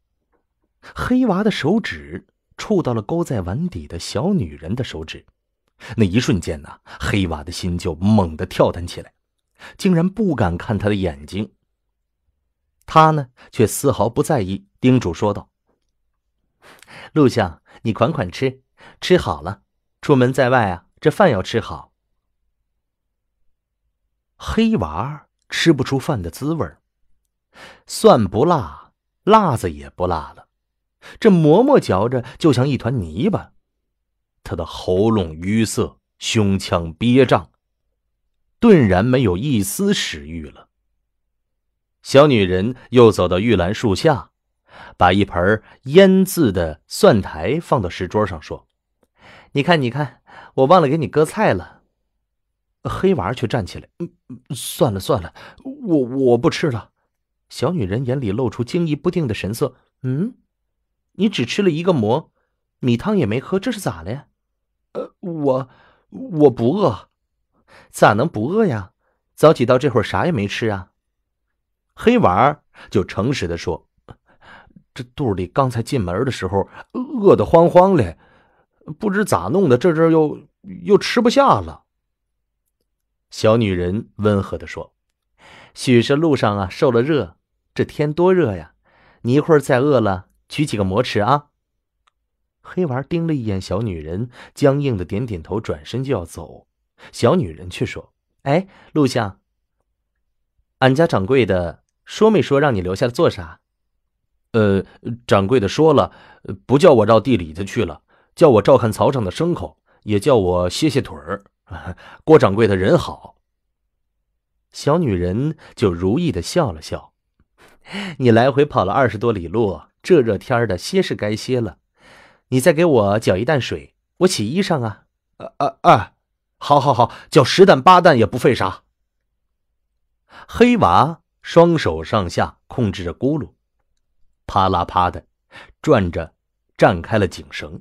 黑娃的手指触到了勾在碗底的小女人的手指，那一瞬间呢，黑娃的心就猛地跳弹起来，竟然不敢看她的眼睛。他呢，却丝毫不在意，叮嘱说道：“陆相，你款款吃，吃好了。出门在外啊，这饭要吃好。”黑娃吃不出饭的滋味儿，蒜不辣，辣子也不辣了，这馍馍嚼着就像一团泥巴，他的喉咙淤塞，胸腔憋胀，顿然没有一丝食欲了。小女人又走到玉兰树下，把一盆腌渍的蒜苔放到石桌上，说：“你看，你看，我忘了给你割菜了。”黑娃却站起来：“算了算了，我我不吃了。”小女人眼里露出惊疑不定的神色：“嗯，你只吃了一个馍，米汤也没喝，这是咋了呀？”“呃，我我不饿，咋能不饿呀？早起到这会儿啥也没吃啊。”黑娃就诚实的说：“这肚里刚才进门的时候饿得慌慌的，不知咋弄的，这这又又吃不下了。”小女人温和的说：“许是路上啊受了热，这天多热呀！你一会儿再饿了，取几个馍吃啊。”黑娃盯了一眼小女人，僵硬的点点头，转身就要走。小女人却说：“哎，陆相，俺家掌柜的。”说没说让你留下做啥？呃，掌柜的说了，不叫我绕地里头去了，叫我照看草场的牲口，也叫我歇歇腿儿。郭掌柜的人好。小女人就如意的笑了笑。你来回跑了二十多里路，这热天的歇是该歇了。你再给我搅一担水，我洗衣裳啊。啊啊啊！好，好，好，叫十担八担也不费啥。黑娃。双手上下控制着轱辘，啪啦啪的转着，绽开了井绳，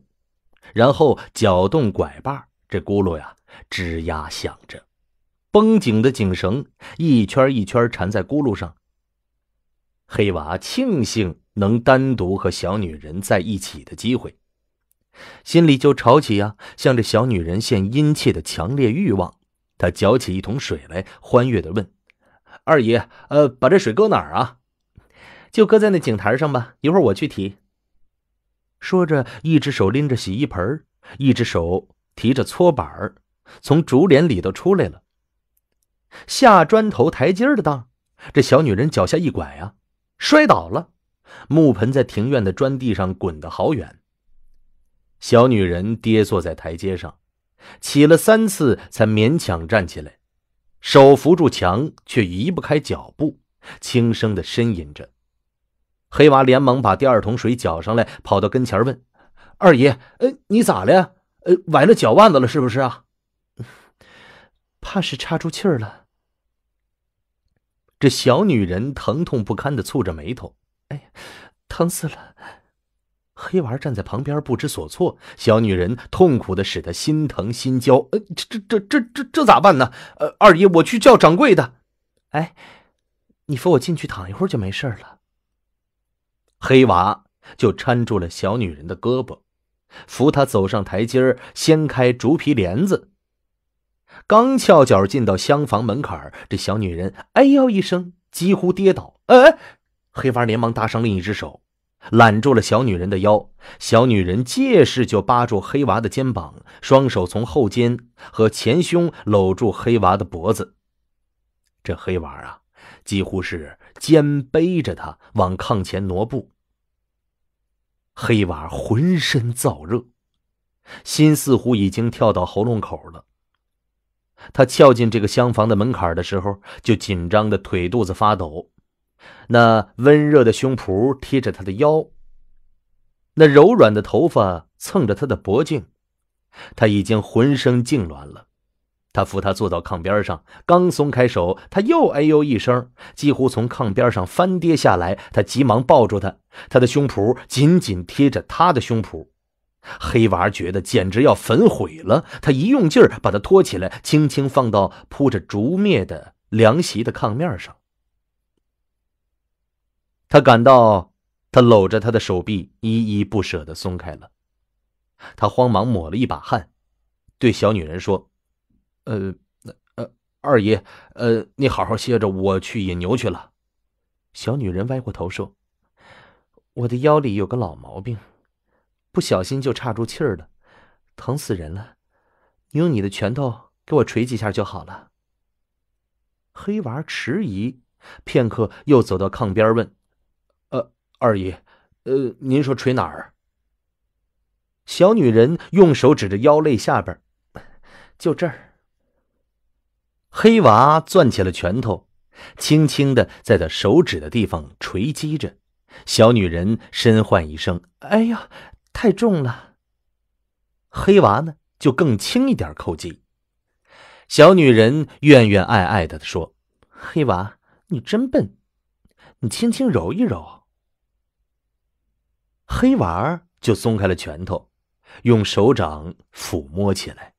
然后搅动拐把这轱辘呀吱呀响着，绷紧的井绳一圈一圈缠在轱辘上。黑娃庆幸能单独和小女人在一起的机会，心里就潮起呀，向着小女人献殷切的强烈欲望。他搅起一桶水来，欢悦地问。二姨，呃，把这水搁哪儿啊？就搁在那井台上吧，一会儿我去提。说着，一只手拎着洗衣盆一只手提着搓板儿，从竹帘里头出来了。下砖头台阶的当，这小女人脚下一拐啊，摔倒了，木盆在庭院的砖地上滚得好远。小女人跌坐在台阶上，起了三次才勉强站起来。手扶住墙，却移不开脚步，轻声的呻吟着。黑娃连忙把第二桶水搅上来，跑到跟前问：“二爷，呃，你咋了？呃，崴了脚腕子了是不是啊？怕是岔出气儿了。”这小女人疼痛不堪的蹙着眉头：“哎，疼死了！”黑娃站在旁边不知所措，小女人痛苦的使他心疼心焦。呃，这这这这这这咋办呢？呃，二爷，我去叫掌柜的。哎，你扶我进去躺一会儿就没事了。黑娃就搀住了小女人的胳膊，扶她走上台阶儿，掀开竹皮帘子。刚翘脚进到厢房门槛儿，这小女人哎呦一声，几乎跌倒。哎哎，黑娃连忙搭上另一只手。揽住了小女人的腰，小女人借势就扒住黑娃的肩膀，双手从后肩和前胸搂住黑娃的脖子。这黑娃啊，几乎是肩背着他往炕前挪步。黑娃浑身燥热，心似乎已经跳到喉咙口了。他跳进这个厢房的门槛的时候，就紧张的腿肚子发抖。那温热的胸脯贴着他的腰，那柔软的头发蹭着他的脖颈，他已经浑身痉挛了。他扶他坐到炕边上，刚松开手，他又哎呦一声，几乎从炕边上翻跌下来。他急忙抱住他，他的胸脯紧紧贴着他的胸脯。黑娃觉得简直要焚毁了，他一用劲儿把他托起来，轻轻放到铺着竹篾的凉席的炕面上。他感到，他搂着他的手臂，依依不舍地松开了。他慌忙抹了一把汗，对小女人说：“呃，呃，二爷，呃，你好好歇着，我去引牛去了。”小女人歪过头说：“我的腰里有个老毛病，不小心就岔住气儿了，疼死人了。你用你的拳头给我捶几下就好了。”黑娃迟疑片刻，又走到炕边问。二姨，呃，您说捶哪儿？小女人用手指着腰肋下边儿，就这儿。黑娃攥起了拳头，轻轻的在她手指的地方捶击着。小女人身唤一声：“哎呀，太重了。”黑娃呢，就更轻一点叩击。小女人怨怨爱爱的说：“黑娃，你真笨，你轻轻揉一揉。”黑娃就松开了拳头，用手掌抚摸起来。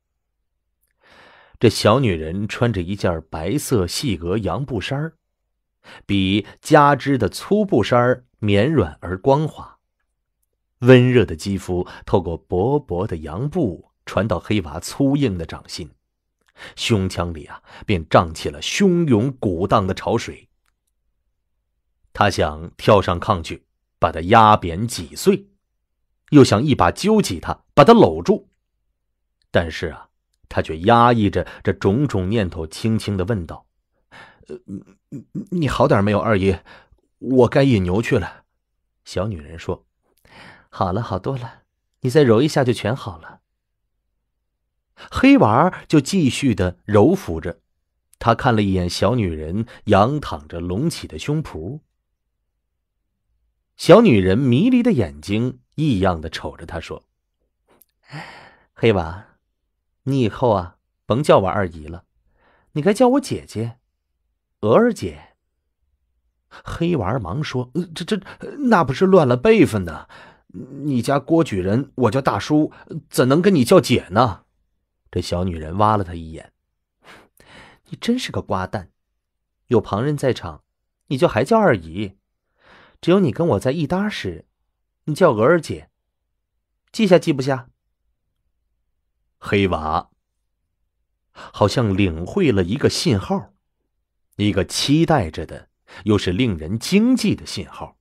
这小女人穿着一件白色细格洋布衫比加织的粗布衫绵软而光滑，温热的肌肤透过薄薄的洋布传到黑娃粗硬的掌心，胸腔里啊便涨起了汹涌鼓荡的潮水。他想跳上炕去。把他压扁、挤碎，又想一把揪起他，把他搂住，但是啊，他却压抑着这种种念头，轻轻的问道：“呃，你好点没有，二姨？我该引牛去了。”小女人说：“好了，好多了，你再揉一下就全好了。”黑娃就继续的揉抚着，他看了一眼小女人仰躺着隆起的胸脯。小女人迷离的眼睛异样的瞅着他说：“黑娃，你以后啊，甭叫我二姨了，你该叫我姐姐，娥儿姐。”黑娃忙说：“这这，那不是乱了辈分呢？你家郭举人，我叫大叔，怎能跟你叫姐呢？”这小女人挖了他一眼：“你真是个瓜蛋，有旁人在场，你就还叫二姨。”只有你跟我在一搭时，你叫娥儿姐，记下记不下？黑娃好像领会了一个信号，一个期待着的，又是令人惊悸的信号。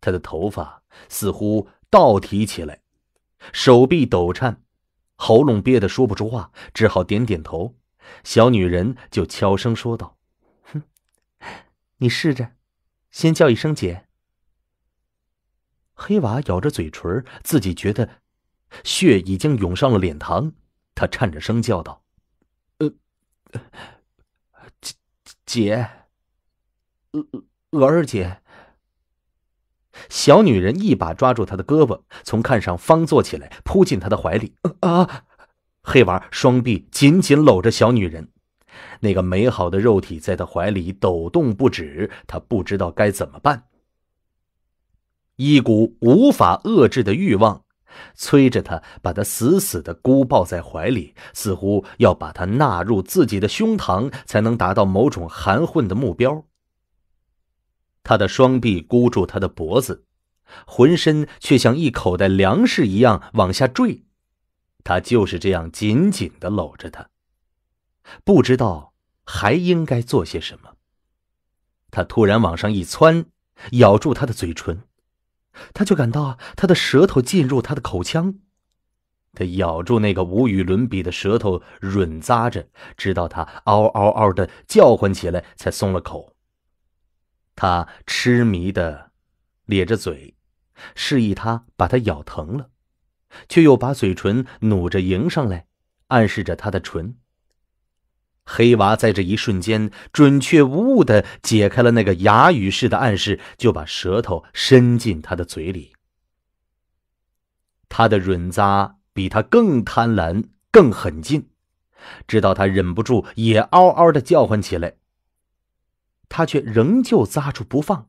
他的头发似乎倒提起来，手臂抖颤，喉咙憋得说不出话，只好点点头。小女人就悄声说道：“哼，你试着。”先叫一声姐。黑娃咬着嘴唇，自己觉得血已经涌上了脸膛，他颤着声叫道：“呃，姐，姐，娥娥儿姐。”小女人一把抓住他的胳膊，从炕上方坐起来，扑进他的怀里。啊！黑娃双臂紧紧搂着小女人。那个美好的肉体在他怀里抖动不止，他不知道该怎么办。一股无法遏制的欲望催着他，把他死死的箍抱在怀里，似乎要把他纳入自己的胸膛，才能达到某种含混的目标。他的双臂箍住他的脖子，浑身却像一口袋粮食一样往下坠。他就是这样紧紧的搂着他。不知道还应该做些什么。他突然往上一窜，咬住他的嘴唇，他就感到他的舌头进入他的口腔。他咬住那个无与伦比的舌头，吮咂着，直到他嗷嗷嗷的叫唤起来，才松了口。他痴迷的咧着嘴，示意他把他咬疼了，却又把嘴唇努着迎上来，暗示着他的唇。黑娃在这一瞬间准确无误的解开了那个哑语式的暗示，就把舌头伸进他的嘴里。他的吮咂比他更贪婪更狠劲，直到他忍不住也嗷嗷的叫唤起来。他却仍旧咂住不放，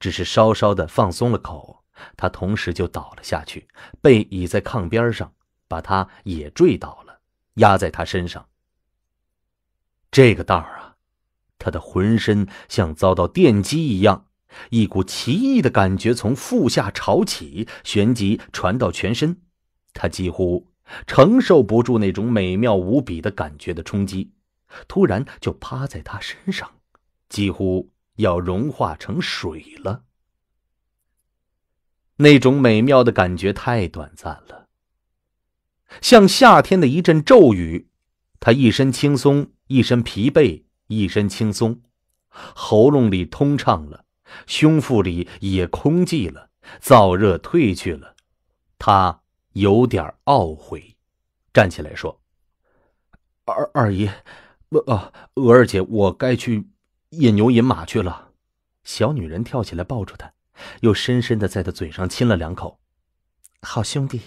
只是稍稍的放松了口，他同时就倒了下去，背倚在炕边上，把他也坠倒了，压在他身上。这个道儿啊，他的浑身像遭到电击一样，一股奇异的感觉从腹下潮起，旋即传到全身。他几乎承受不住那种美妙无比的感觉的冲击，突然就趴在他身上，几乎要融化成水了。那种美妙的感觉太短暂了，像夏天的一阵骤雨。他一身轻松。一身疲惫，一身轻松，喉咙里通畅了，胸腹里也空寂了，燥热退去了。他有点懊悔，站起来说：“二二爷，呃呃，娥儿姐，我该去引牛引马去了。”小女人跳起来抱住他，又深深的在他嘴上亲了两口，“好兄弟。”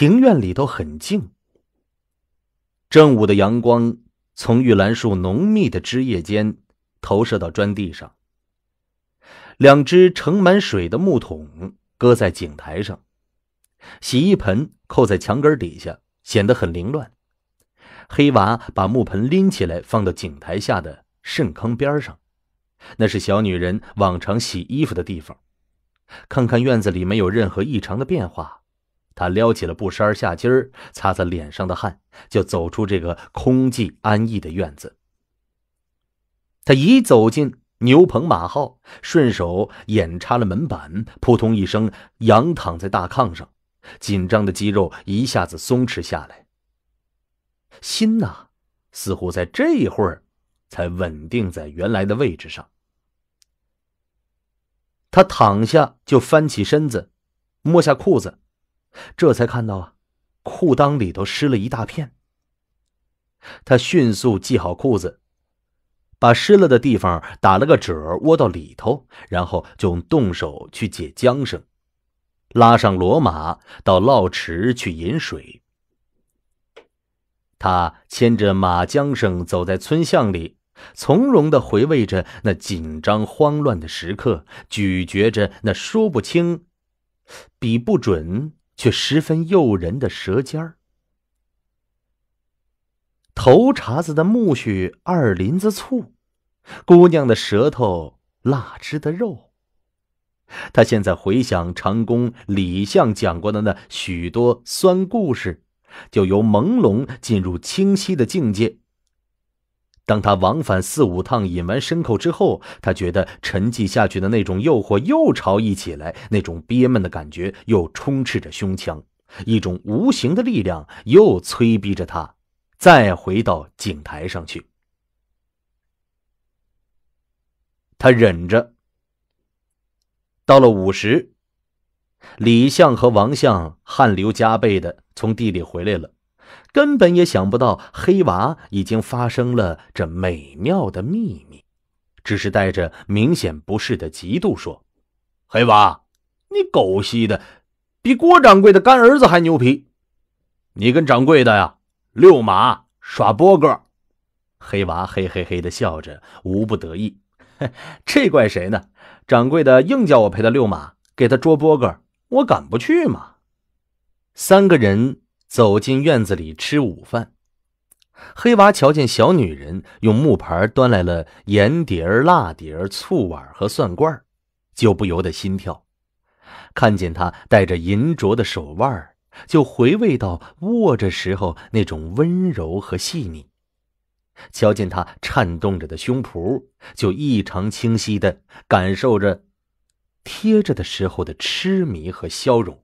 庭院里头很静。正午的阳光从玉兰树浓密的枝叶间投射到砖地上。两只盛满水的木桶搁在井台上，洗衣盆扣在墙根底下，显得很凌乱。黑娃把木盆拎起来，放到井台下的渗坑边上，那是小女人往常洗衣服的地方。看看院子里没有任何异常的变化。他撩起了布衫下襟擦擦脸上的汗，就走出这个空寂安逸的院子。他一走进牛棚马号，顺手掩插了门板，扑通一声仰躺在大炕上，紧张的肌肉一下子松弛下来，心呐似乎在这一会儿才稳定在原来的位置上。他躺下就翻起身子，摸下裤子。这才看到啊，裤裆里头湿了一大片。他迅速系好裤子，把湿了的地方打了个褶窝到里头，然后就动手去解缰绳，拉上骡马到涝池去饮水。他牵着马缰绳走在村巷里，从容的回味着那紧张慌乱的时刻，咀嚼着那说不清、比不准。却十分诱人的舌尖儿，头茬子的苜蓿，二林子醋，姑娘的舌头，腊汁的肉。他现在回想长工李相讲过的那许多酸故事，就由朦胧进入清晰的境界。当他往返四五趟隐完牲口之后，他觉得沉寂下去的那种诱惑又潮溢起来，那种憋闷的感觉又充斥着胸腔，一种无形的力量又催逼着他再回到井台上去。他忍着。到了午时，李相和王相汗流浃背的从地里回来了。根本也想不到黑娃已经发生了这美妙的秘密，只是带着明显不适的嫉妒说：“黑娃，你狗西的，比郭掌柜的干儿子还牛皮！你跟掌柜的呀，遛马耍波哥。”黑娃嘿嘿嘿的笑着，无不得意。这怪谁呢？掌柜的硬叫我陪他遛马，给他捉波哥，我敢不去吗？三个人。走进院子里吃午饭，黑娃瞧见小女人用木盘端来了盐碟儿、辣碟儿、醋碗和蒜罐儿，就不由得心跳；看见她戴着银镯的手腕，就回味到握着时候那种温柔和细腻；瞧见她颤动着的胸脯，就异常清晰地感受着贴着的时候的痴迷和消融。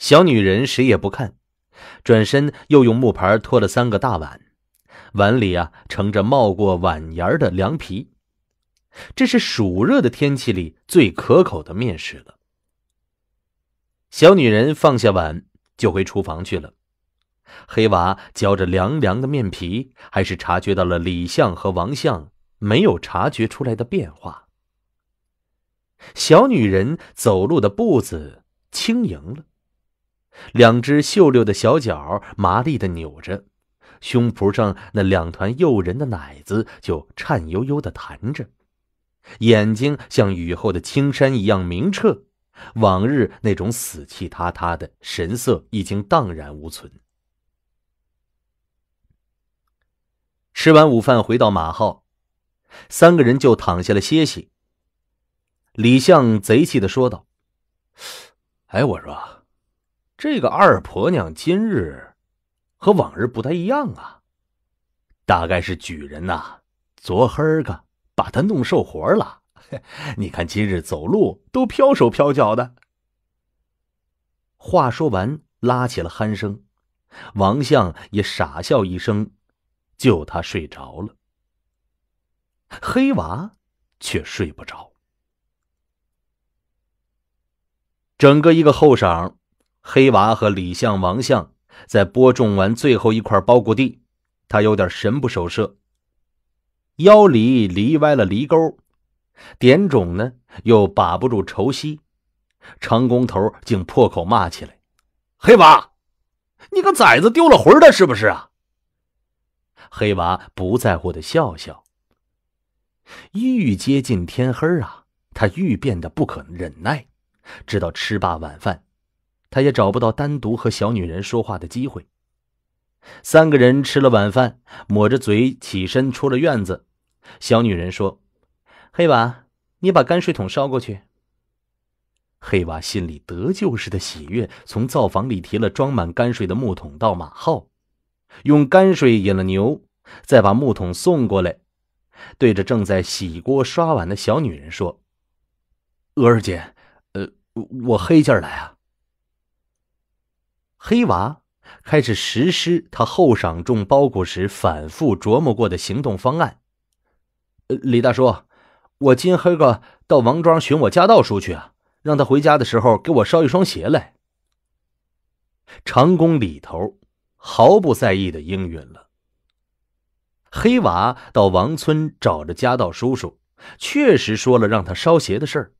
小女人谁也不看，转身又用木盘托了三个大碗，碗里啊盛着冒过碗沿的凉皮，这是暑热的天气里最可口的面食了。小女人放下碗就回厨房去了，黑娃嚼着凉凉的面皮，还是察觉到了李相和王相没有察觉出来的变化。小女人走路的步子轻盈了。两只秀溜的小脚麻利的扭着，胸脯上那两团诱人的奶子就颤悠悠的弹着，眼睛像雨后的青山一样明澈，往日那种死气塌塌的神色已经荡然无存。吃完午饭，回到马号，三个人就躺下了歇息。李相贼气的说道：“哎，我说。”这个二婆娘今日和往日不太一样啊，大概是举人呐，昨黑个把她弄瘦活了。你看今日走路都飘手飘脚的。话说完，拉起了鼾声，王相也傻笑一声，就他睡着了。黑娃却睡不着，整个一个后晌。黑娃和李相、王相在播种完最后一块苞谷地，他有点神不守舍，腰犁犁歪了犁沟，点种呢又把不住愁稀，长工头竟破口骂起来：“黑娃，你个崽子丢了魂的是不是啊？”黑娃不在乎的笑笑。愈接近天黑啊，他愈变得不可忍耐，直到吃罢晚饭。他也找不到单独和小女人说话的机会。三个人吃了晚饭，抹着嘴起身出了院子。小女人说：“黑娃，你把泔水桶捎过去。”黑娃心里得救似的喜悦，从灶房里提了装满泔水的木桶到马号，用泔水引了牛，再把木桶送过来，对着正在洗锅刷碗的小女人说：“娥儿姐，呃，我黑劲儿来啊。”黑娃开始实施他后晌种包谷时反复琢磨过的行动方案。李大叔，我今黑个到王庄寻我家道叔去啊，让他回家的时候给我捎一双鞋来。长工李头毫不在意的应允了。黑娃到王村找着家道叔叔，确实说了让他捎鞋的事儿，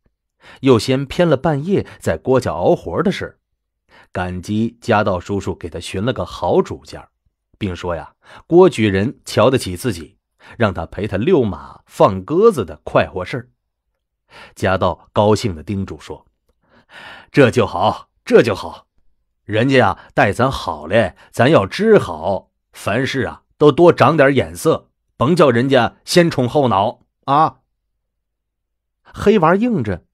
又先偏了半夜在郭家熬活的事儿。感激家道叔叔给他寻了个好主家，并说呀，郭举人瞧得起自己，让他陪他遛马、放鸽子的快活事儿。家道高兴地叮嘱说：“这就好，这就好，人家呀待咱好嘞，咱要知好，凡事啊都多长点眼色，甭叫人家先宠后脑啊。”黑娃应着，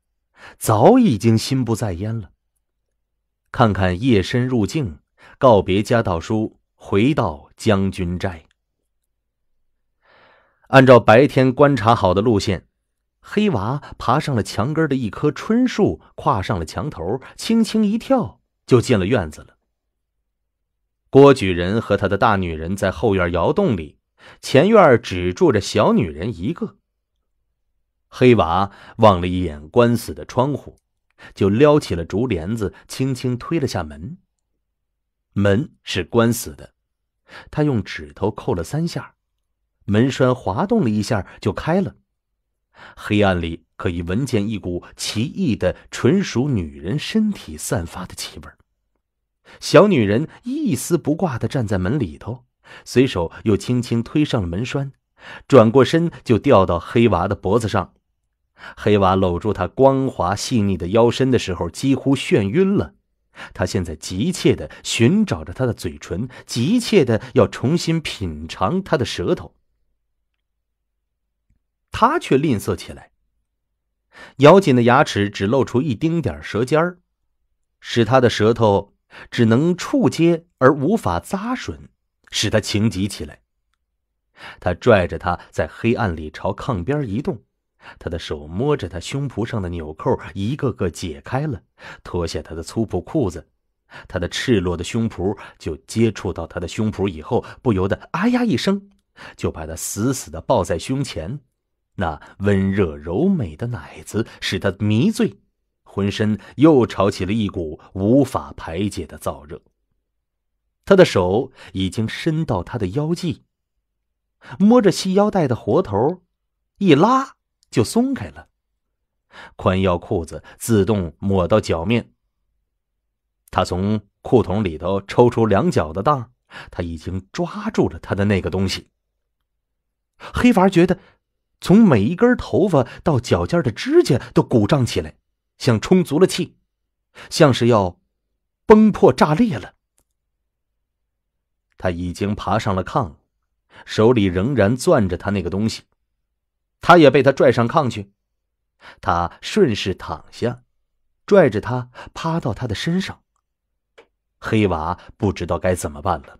早已经心不在焉了。看看夜深入静，告别家道叔，回到将军寨。按照白天观察好的路线，黑娃爬上了墙根的一棵椿树，跨上了墙头，轻轻一跳就进了院子了。郭举人和他的大女人在后院窑洞里，前院只住着小女人一个。黑娃望了一眼关死的窗户。就撩起了竹帘子，轻轻推了下门。门是关死的，他用指头扣了三下，门栓滑动了一下就开了。黑暗里可以闻见一股奇异的、纯属女人身体散发的气味。小女人一丝不挂的站在门里头，随手又轻轻推上了门栓，转过身就掉到黑娃的脖子上。黑娃搂住他光滑细腻的腰身的时候，几乎眩晕了。他现在急切的寻找着他的嘴唇，急切的要重新品尝他的舌头。他却吝啬起来，咬紧的牙齿只露出一丁点舌尖儿，使他的舌头只能触接而无法咂吮，使他情急起来。他拽着他在黑暗里朝炕边移动。他的手摸着他胸脯上的纽扣，一个个解开了，脱下他的粗布裤子，他的赤裸的胸脯就接触到她的胸脯以后，不由得“啊呀”一声，就把她死死地抱在胸前。那温热柔美的奶子使他迷醉，浑身又潮起了一股无法排解的燥热。他的手已经伸到她的腰际，摸着细腰带的活头，一拉。就松开了，宽腰裤子自动抹到脚面。他从裤筒里头抽出两脚的裆，他已经抓住了他的那个东西。黑娃觉得，从每一根头发到脚尖的指甲都鼓胀起来，像充足了气，像是要崩破炸裂了。他已经爬上了炕，手里仍然攥着他那个东西。他也被他拽上炕去，他顺势躺下，拽着他趴到他的身上。黑娃不知道该怎么办了，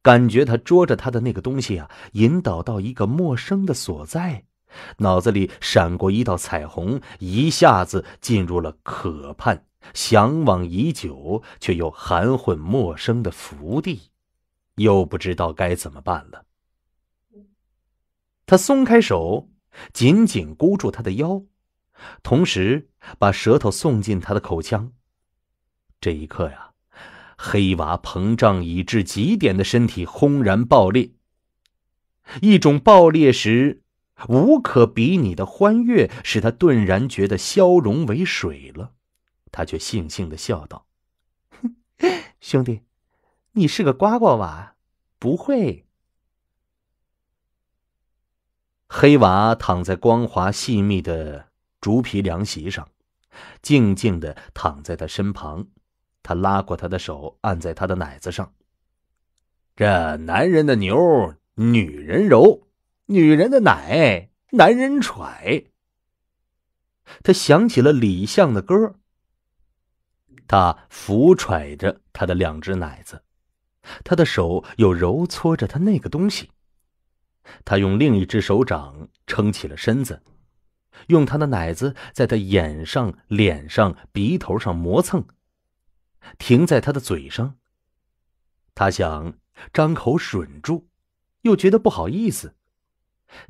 感觉他捉着他的那个东西啊，引导到一个陌生的所在，脑子里闪过一道彩虹，一下子进入了可盼、向往已久却又含混陌生的福地，又不知道该怎么办了。他松开手。紧紧箍住他的腰，同时把舌头送进他的口腔。这一刻呀，黑娃膨胀已至极点的身体轰然爆裂。一种爆裂时无可比拟的欢悦使他顿然觉得消融为水了。他却悻悻的笑道：“哼，兄弟，你是个瓜瓜娃，不会。”黑娃躺在光滑细密的竹皮凉席上，静静的躺在他身旁。他拉过他的手，按在他的奶子上。这男人的牛，女人柔；女人的奶，男人揣。他想起了李向的歌。他抚揣着他的两只奶子，他的手又揉搓着他那个东西。他用另一只手掌撑起了身子，用他的奶子在他眼上、脸上、鼻头上磨蹭，停在他的嘴上。他想张口吮住，又觉得不好意思。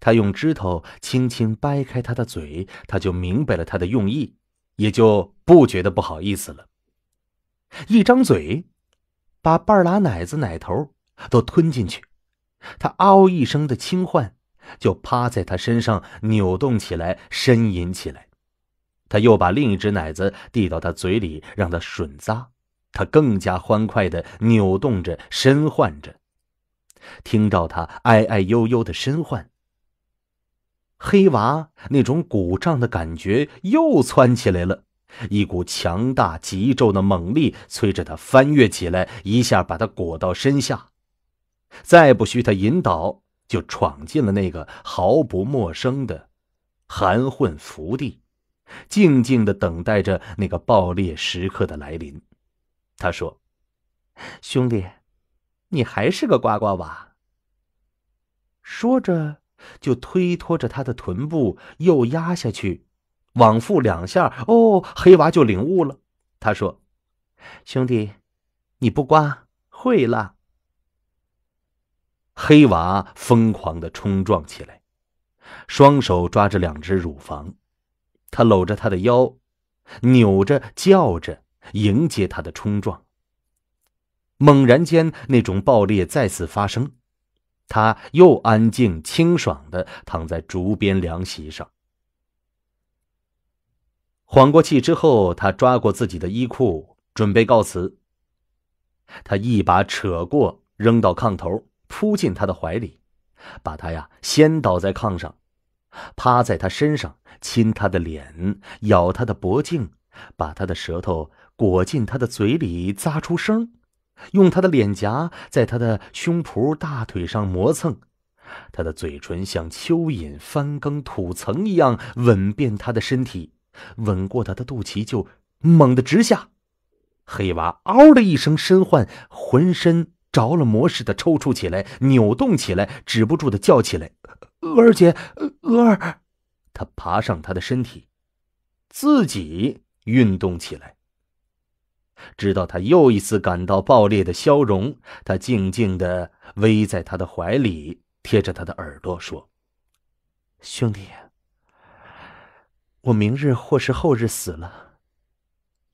他用指头轻轻掰开他的嘴，他就明白了他的用意，也就不觉得不好意思了。一张嘴，把半拉奶子奶头都吞进去。他嗷一声的轻唤，就趴在他身上扭动起来，呻吟起来。他又把另一只奶子递到他嘴里，让他吮咂。他更加欢快的扭动着，呻唤着。听到他哎哎悠悠的呻唤，黑娃那种鼓胀的感觉又窜起来了，一股强大急骤的猛力催着他翻跃起来，一下把他裹到身下。再不需他引导，就闯进了那个毫不陌生的含混福地，静静的等待着那个爆裂时刻的来临。他说：“兄弟，你还是个呱呱娃。”说着，就推脱着他的臀部又压下去，往复两下。哦，黑娃就领悟了。他说：“兄弟，你不刮会了。”黑娃疯狂地冲撞起来，双手抓着两只乳房，他搂着她的腰，扭着叫着迎接她的冲撞。猛然间，那种爆裂再次发生，他又安静清爽地躺在竹编凉席上。缓过气之后，他抓过自己的衣裤，准备告辞。他一把扯过，扔到炕头。扑进他的怀里，把他呀掀倒在炕上，趴在他身上，亲他的脸，咬他的脖颈，把他的舌头裹进他的嘴里，咂出声，用他的脸颊在他的胸脯、大腿上磨蹭，他的嘴唇像蚯蚓翻耕土层一样吻遍他的身体，吻过他的肚脐就猛地直下，黑娃嗷的一声身换浑身。着了魔似的抽搐起来，扭动起来，止不住的叫起来：“娥儿姐，娥儿！”他爬上他的身体，自己运动起来。直到他又一次感到爆裂的消融，他静静的偎在他的怀里，贴着他的耳朵说：“兄弟，我明日或是后日死了，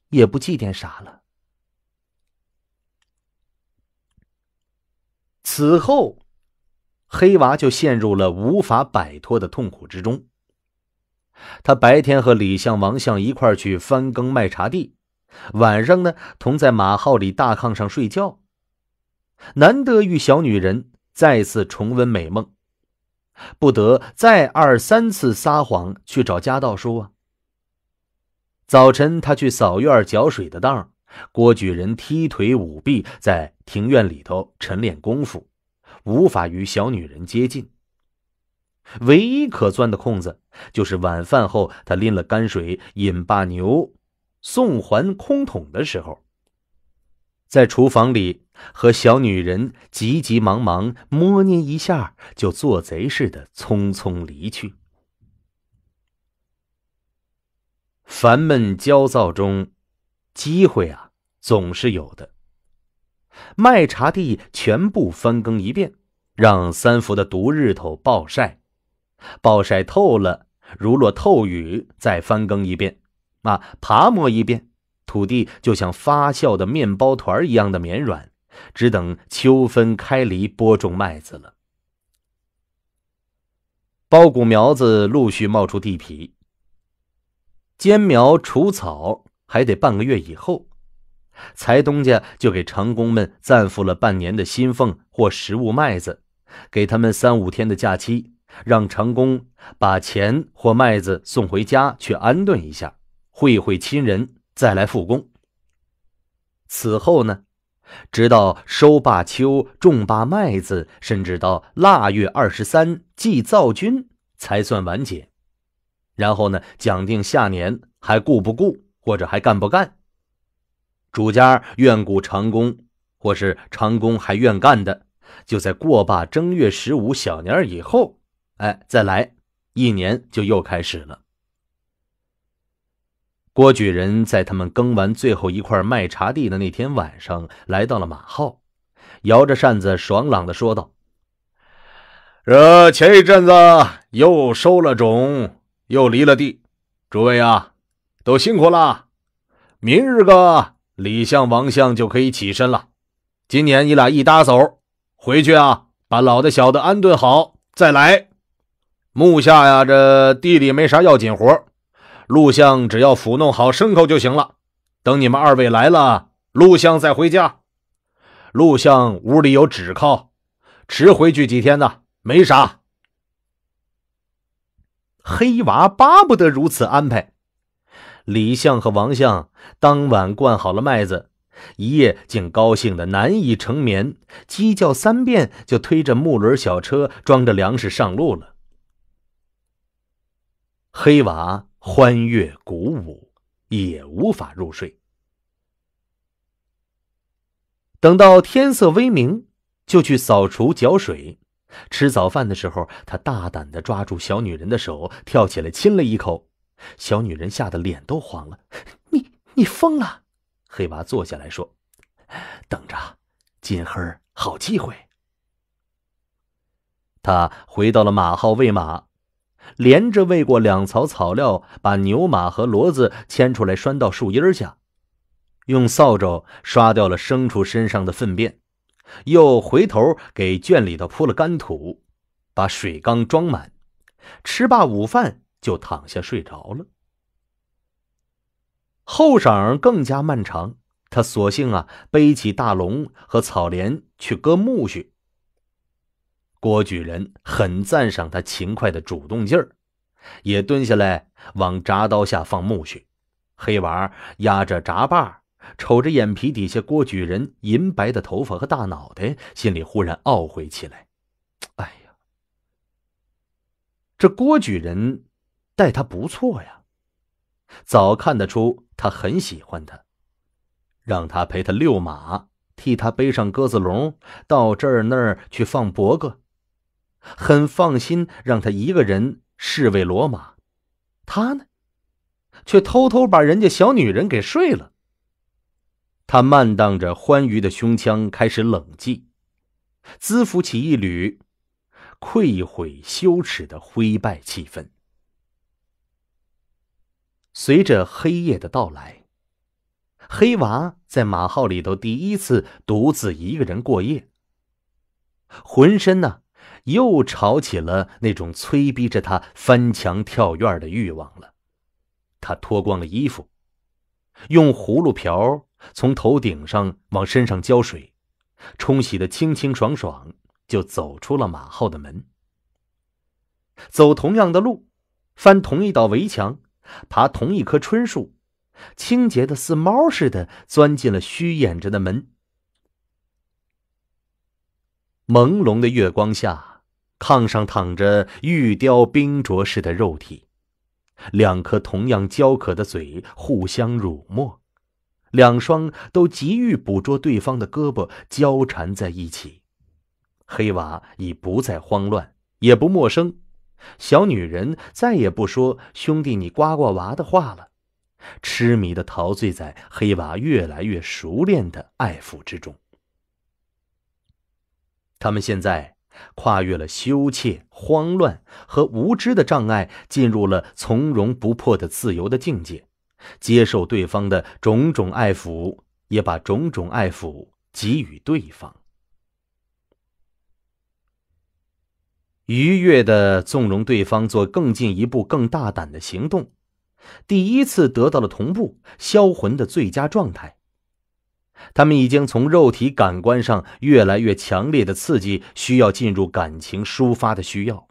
也不祭奠啥了。”此后，黑娃就陷入了无法摆脱的痛苦之中。他白天和李相、王相一块去翻耕卖茶地，晚上呢同在马号里大炕上睡觉。难得与小女人再次重温美梦，不得再二三次撒谎去找家道叔啊。早晨他去扫院、搅水的当儿。郭举人踢腿舞臂，在庭院里头晨练功夫，无法与小女人接近。唯一可钻的空子，就是晚饭后他拎了泔水引罢牛，送还空桶的时候，在厨房里和小女人急急忙忙摸捏一下，就做贼似的匆匆离去。烦闷焦躁中。机会啊，总是有的。麦茬地全部翻耕一遍，让三伏的毒日头暴晒，暴晒透了，如落透雨，再翻耕一遍，啊，耙磨一遍，土地就像发酵的面包团一样的绵软，只等秋分开犁播种麦子了。苞谷苗子陆续冒出地皮，间苗除草。还得半个月以后，财东家就给长工们暂付了半年的新俸或食物麦子，给他们三五天的假期，让长工把钱或麦子送回家去安顿一下，会会亲人，再来复工。此后呢，直到收罢秋、种罢麦子，甚至到腊月二十三祭灶君，才算完结。然后呢，讲定下年还顾不顾？或者还干不干？主家愿雇长工，或是长工还愿干的，就在过罢正月十五小年以后，哎，再来一年就又开始了。郭举人在他们耕完最后一块麦茬地的那天晚上，来到了马号，摇着扇子，爽朗的说道：“这前一阵子又收了种，又离了地，诸位啊。”都辛苦了，明日个李相、王相就可以起身了。今年你俩一搭手回去啊，把老的、小的安顿好再来。木下呀，这地里没啥要紧活，陆相只要抚弄好牲口就行了。等你们二位来了，陆相再回家。陆相屋里有纸靠，迟回去几天呢，没啥。黑娃巴不得如此安排。李相和王相当晚灌好了麦子，一夜竟高兴的难以成眠。鸡叫三遍，就推着木轮小车装着粮食上路了。黑娃欢悦鼓舞，也无法入睡。等到天色微明，就去扫除、搅水。吃早饭的时候，他大胆的抓住小女人的手，跳起来亲了一口。小女人吓得脸都黄了。“你你疯了！”黑娃坐下来说：“等着，今儿好机会。”他回到了马号喂马，连着喂过两槽草料，把牛马和骡子牵出来拴到树荫下，用扫帚刷掉了牲畜身上的粪便，又回头给圈里头铺了干土，把水缸装满，吃罢午饭。就躺下睡着了。后晌更加漫长，他索性啊背起大龙和草帘去割苜蓿。郭举人很赞赏他勤快的主动劲儿，也蹲下来往铡刀下放苜蓿。黑娃压着铡把瞅着眼皮底下郭举人银白的头发和大脑袋，心里忽然懊悔起来：“哎呀，这郭举人。”待他不错呀，早看得出他很喜欢他，让他陪他遛马，替他背上鸽子笼，到这儿那儿去放伯格，很放心让他一个人侍卫罗马。他呢，却偷偷把人家小女人给睡了。他慢荡着欢愉的胸腔，开始冷寂，滋浮起一缕愧悔、羞耻的灰败气氛。随着黑夜的到来，黑娃在马号里头第一次独自一个人过夜。浑身呢，又潮起了那种催逼着他翻墙跳院的欲望了。他脱光了衣服，用葫芦瓢从头顶上往身上浇水，冲洗的清清爽爽，就走出了马号的门。走同样的路，翻同一道围墙。爬同一棵椿树，清洁的似猫似的钻进了虚掩着的门。朦胧的月光下，炕上躺着玉雕冰琢似的肉体，两颗同样焦渴的嘴互相辱没，两双都急于捕捉对方的胳膊交缠在一起。黑娃已不再慌乱，也不陌生。小女人再也不说“兄弟，你刮刮娃”的话了，痴迷的陶醉在黑娃越来越熟练的爱抚之中。他们现在跨越了羞怯、慌乱和无知的障碍，进入了从容不迫的自由的境界，接受对方的种种爱抚，也把种种爱抚给予对方。愉悦的纵容对方做更进一步、更大胆的行动，第一次得到了同步，销魂的最佳状态。他们已经从肉体感官上越来越强烈的刺激，需要进入感情抒发的需要。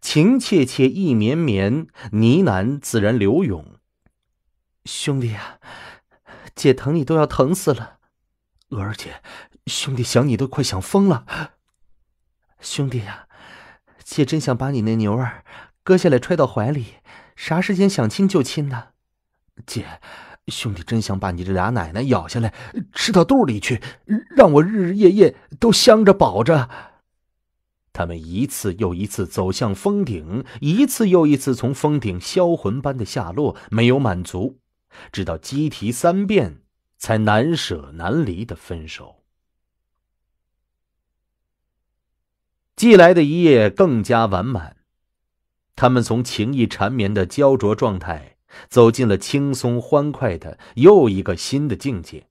情切切，意绵绵，呢喃，自然流涌。兄弟啊，姐疼你都要疼死了，娥儿姐，兄弟想你都快想疯了。兄弟呀！姐真想把你那牛儿割下来揣到怀里，啥时间想亲就亲呢？姐，兄弟真想把你这俩奶奶咬下来吃到肚里去，让我日日夜夜都香着饱着。他们一次又一次走向峰顶，一次又一次从峰顶销魂般的下落，没有满足，直到鸡啼三遍，才难舍难离的分手。寄来的一页更加完满，他们从情意缠绵的焦灼状态走进了轻松欢快的又一个新的境界，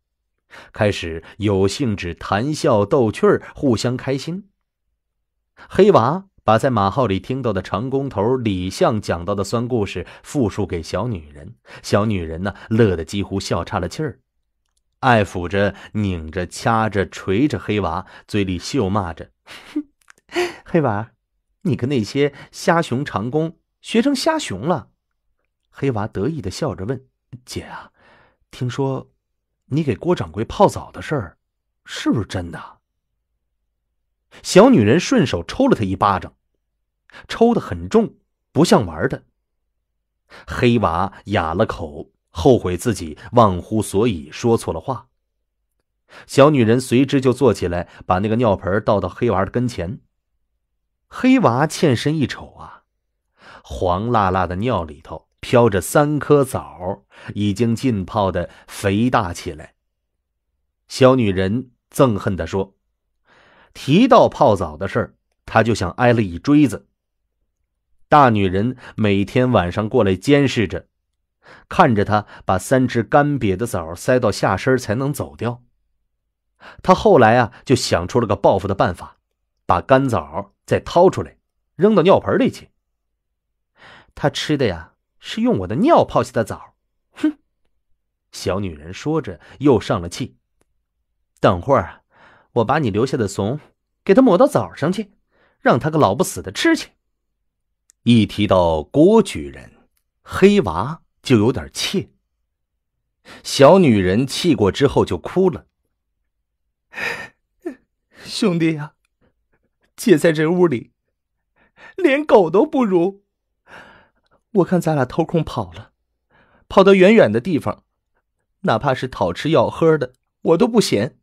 开始有兴致谈笑逗趣儿，互相开心。黑娃把在马号里听到的长工头李相讲到的酸故事复述给小女人，小女人呢乐得几乎笑岔了气儿，爱抚着、拧着、掐着、捶着黑娃，嘴里秀骂着：“哼。”黑娃，你跟那些虾熊长工学成虾熊了？黑娃得意的笑着问：“姐啊，听说你给郭掌柜泡澡的事儿，是不是真的？”小女人顺手抽了他一巴掌，抽的很重，不像玩的。黑娃哑了口，后悔自己忘乎所以说错了话。小女人随之就坐起来，把那个尿盆倒到黑娃的跟前。黑娃欠身一瞅啊，黄辣辣的尿里头飘着三颗枣，已经浸泡的肥大起来。小女人憎恨的说：“提到泡澡的事儿，她就想挨了一锥子。”大女人每天晚上过来监视着，看着她把三只干瘪的枣塞到下身才能走掉。她后来啊，就想出了个报复的办法。把干枣再掏出来，扔到尿盆里去。他吃的呀是用我的尿泡起的枣。哼！小女人说着又上了气。等会儿我把你留下的怂给他抹到枣上去，让他个老不死的吃去。一提到郭举人，黑娃就有点怯。小女人气过之后就哭了。兄弟呀！姐在这屋里，连狗都不如。我看咱俩偷空跑了，跑到远远的地方，哪怕是讨吃要喝的，我都不嫌。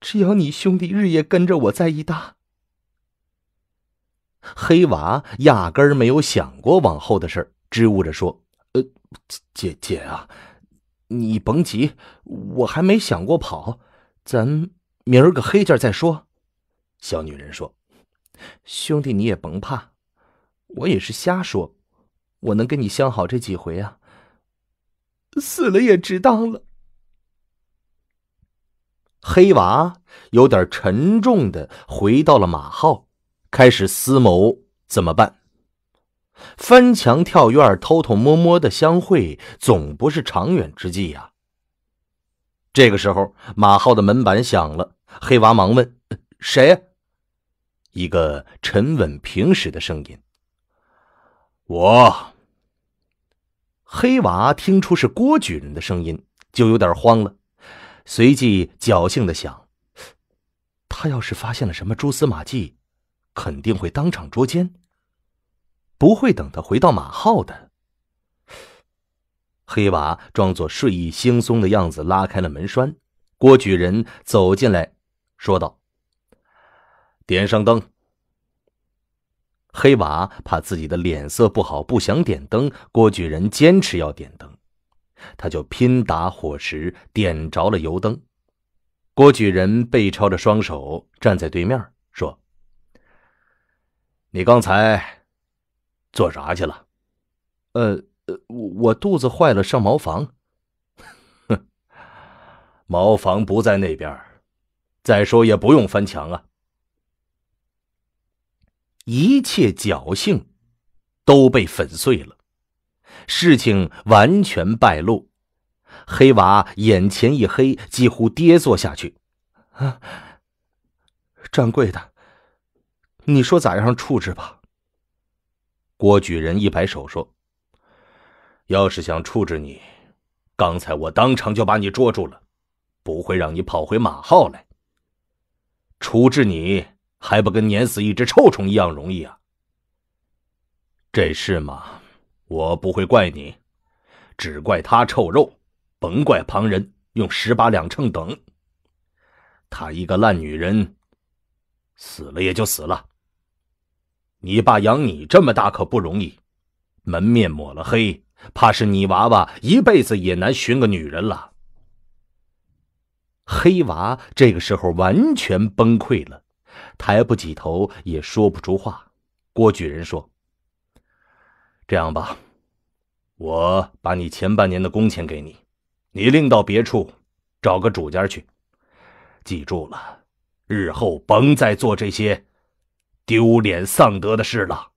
只要你兄弟日夜跟着我，在一搭。黑娃压根儿没有想过往后的事支吾着说：“呃，姐姐啊，你甭急，我还没想过跑，咱明儿个黑见再说。”小女人说：“兄弟，你也甭怕，我也是瞎说。我能跟你相好这几回啊，死了也值当了。”黑娃有点沉重的回到了马号，开始思谋怎么办。翻墙跳院、偷偷摸摸的相会，总不是长远之计呀。这个时候，马号的门板响了，黑娃忙问：“谁？”一个沉稳平实的声音。我。黑娃听出是郭举人的声音，就有点慌了，随即侥幸的想：他要是发现了什么蛛丝马迹，肯定会当场捉奸，不会等他回到马号的。黑娃装作睡意惺忪的样子拉开了门栓，郭举人走进来，说道。点上灯。黑娃怕自己的脸色不好，不想点灯。郭举人坚持要点灯，他就拼打火石，点着了油灯。郭举人背抄着双手站在对面，说：“你刚才做啥去了？”“呃我我肚子坏了，上茅房。”“哼，茅房不在那边，再说也不用翻墙啊。”一切侥幸都被粉碎了，事情完全败露。黑娃眼前一黑，几乎跌坐下去。啊，掌柜的，你说咋样处置吧？郭举人一摆手说：“要是想处置你，刚才我当场就把你捉住了，不会让你跑回马号来。处置你。”还不跟碾死一只臭虫一样容易啊？这事嘛，我不会怪你，只怪他臭肉，甭怪旁人。用十八两秤等。他一个烂女人，死了也就死了。你爸养你这么大可不容易，门面抹了黑，怕是你娃娃一辈子也难寻个女人了。黑娃这个时候完全崩溃了。抬不起头，也说不出话。郭举人说：“这样吧，我把你前半年的工钱给你，你另到别处找个主家去。记住了，日后甭再做这些丢脸丧德的事了。”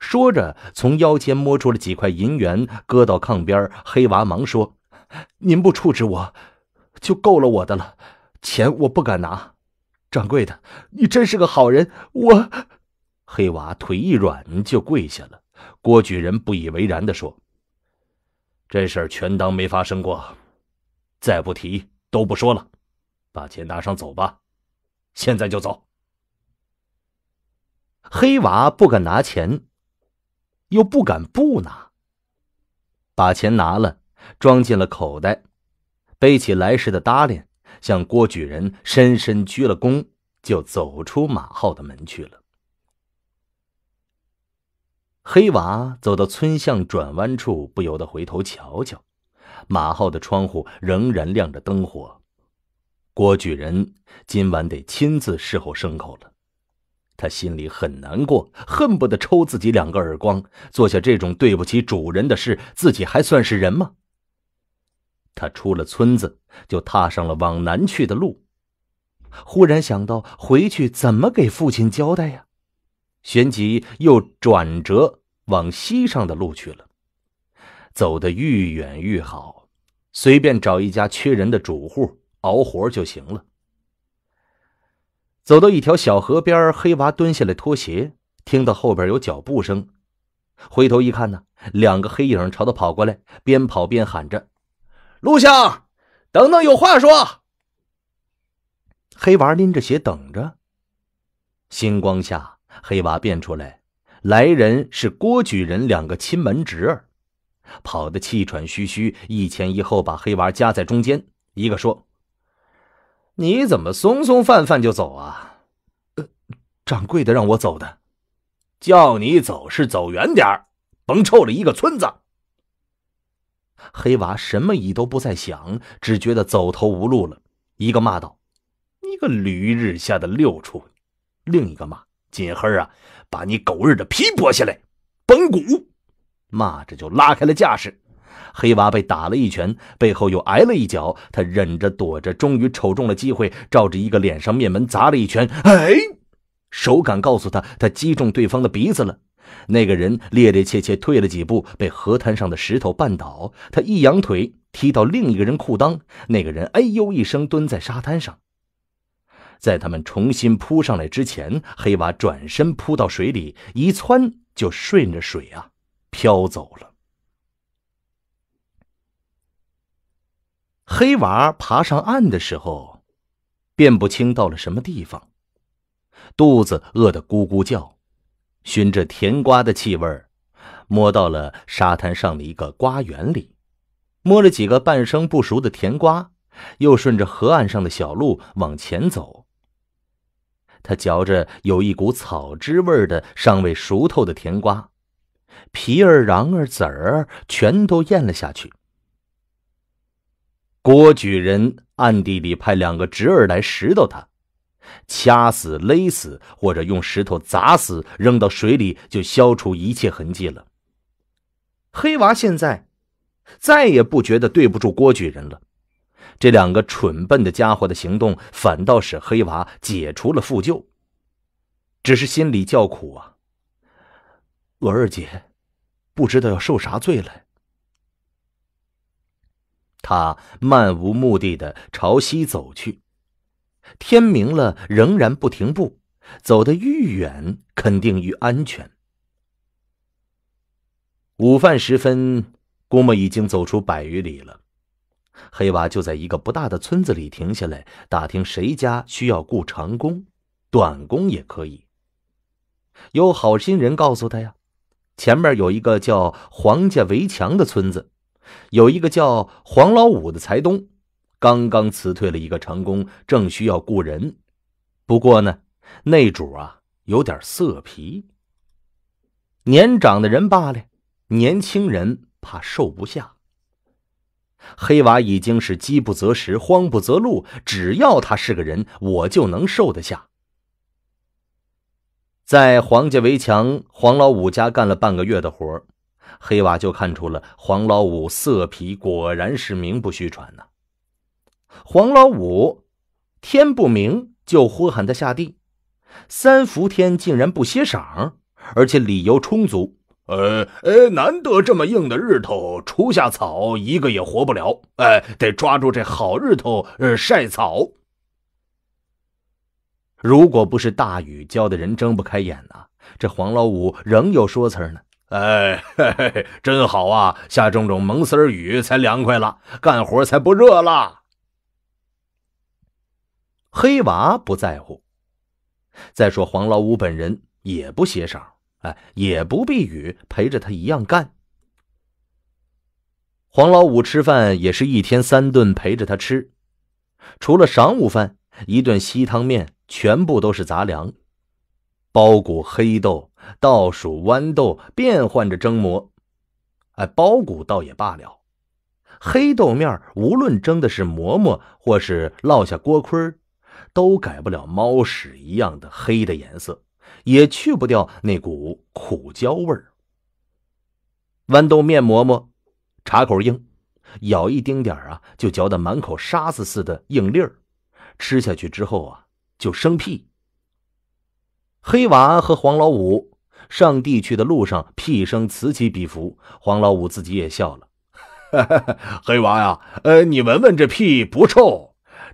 说着，从腰间摸出了几块银元，搁到炕边。黑娃忙说：“您不处置我，就够了我的了。钱我不敢拿。”掌柜的，你真是个好人！我……黑娃腿一软就跪下了。郭举人不以为然的说：“这事儿全当没发生过，再不提都不说了。把钱拿上走吧，现在就走。”黑娃不敢拿钱，又不敢不拿，把钱拿了，装进了口袋，背起来时的搭理。向郭举人深深鞠了躬，就走出马浩的门去了。黑娃走到村巷转弯处，不由得回头瞧瞧，马浩的窗户仍然亮着灯火。郭举人今晚得亲自侍候牲口了，他心里很难过，恨不得抽自己两个耳光。做下这种对不起主人的事，自己还算是人吗？他出了村子，就踏上了往南去的路。忽然想到回去怎么给父亲交代呀？旋即又转折往西上的路去了。走得愈远愈好，随便找一家缺人的主户熬活就行了。走到一条小河边，黑娃蹲下来脱鞋，听到后边有脚步声，回头一看呢，两个黑影朝他跑过来，边跑边喊着。陆相，等等，有话说。黑娃拎着鞋等着。星光下，黑娃变出来，来人是郭举人两个亲门侄儿，跑得气喘吁吁，一前一后把黑娃夹在中间。一个说：“你怎么松松饭饭就走啊？”“掌柜的让我走的，叫你走是走远点儿，甭臭了一个村子。”黑娃什么意都不再想，只觉得走投无路了。一个骂道：“你个驴日下的六畜！”另一个骂：“金黑啊，把你狗日的皮剥下来，崩骨！”骂着就拉开了架势。黑娃被打了一拳，背后又挨了一脚，他忍着躲着，终于瞅中了机会，照着一个脸上面门砸了一拳。哎，手感告诉他，他击中对方的鼻子了。那个人趔趔趄趄退了几步，被河滩上的石头绊倒。他一扬腿，踢到另一个人裤裆。那个人“哎呦”一声，蹲在沙滩上。在他们重新扑上来之前，黑娃转身扑到水里，一窜就顺着水啊飘走了。黑娃爬上岸的时候，辨不清到了什么地方，肚子饿得咕咕叫。熏着甜瓜的气味儿，摸到了沙滩上的一个瓜园里，摸了几个半生不熟的甜瓜，又顺着河岸上的小路往前走。他嚼着有一股草汁味儿的尚未熟透的甜瓜，皮儿瓤儿籽儿全都咽了下去。郭举人暗地里派两个侄儿来拾掇他。掐死、勒死，或者用石头砸死，扔到水里就消除一切痕迹了。黑娃现在再也不觉得对不住郭举人了，这两个蠢笨的家伙的行动，反倒使黑娃解除了负疚。只是心里叫苦啊，娥二姐，不知道要受啥罪了。他漫无目的的朝西走去。天明了，仍然不停步，走得愈远，肯定愈安全。午饭时分，估摸已经走出百余里了，黑娃就在一个不大的村子里停下来，打听谁家需要雇长工、短工也可以。有好心人告诉他呀，前面有一个叫黄家围墙的村子，有一个叫黄老五的财东。刚刚辞退了一个长工，正需要雇人。不过呢，那主啊有点色皮。年长的人罢了，年轻人怕受不下。黑娃已经是饥不择食，慌不择路。只要他是个人，我就能受得下。在黄家围墙、黄老五家干了半个月的活，黑娃就看出了黄老五色皮，果然是名不虚传呐。黄老五，天不明就呼喊他下地。三伏天竟然不歇晌，而且理由充足。呃，呃，难得这么硬的日头，除下草一个也活不了。哎，得抓住这好日头，呃，晒草。如果不是大雨浇的人睁不开眼呐，这黄老五仍有说辞呢。哎，真好啊，下这种蒙丝雨才凉快了，干活才不热了。黑娃不在乎。再说黄老五本人也不协商，哎，也不避雨，陪着他一样干。黄老五吃饭也是一天三顿陪着他吃，除了晌午饭一顿稀汤面，全部都是杂粮，包谷、黑豆、倒数豌豆变换着蒸馍。哎，包谷倒也罢了，黑豆面无论蒸的是馍馍，或是烙下锅盔。都改不了猫屎一样的黑的颜色，也去不掉那股苦焦味儿。豌豆面馍馍，茶口硬，咬一丁点儿啊，就嚼得满口沙子似的硬粒儿。吃下去之后啊，就生屁。黑娃和黄老五上地去的路上，屁声此起彼伏。黄老五自己也笑了，哈哈，黑娃呀，呃，你闻闻这屁不臭？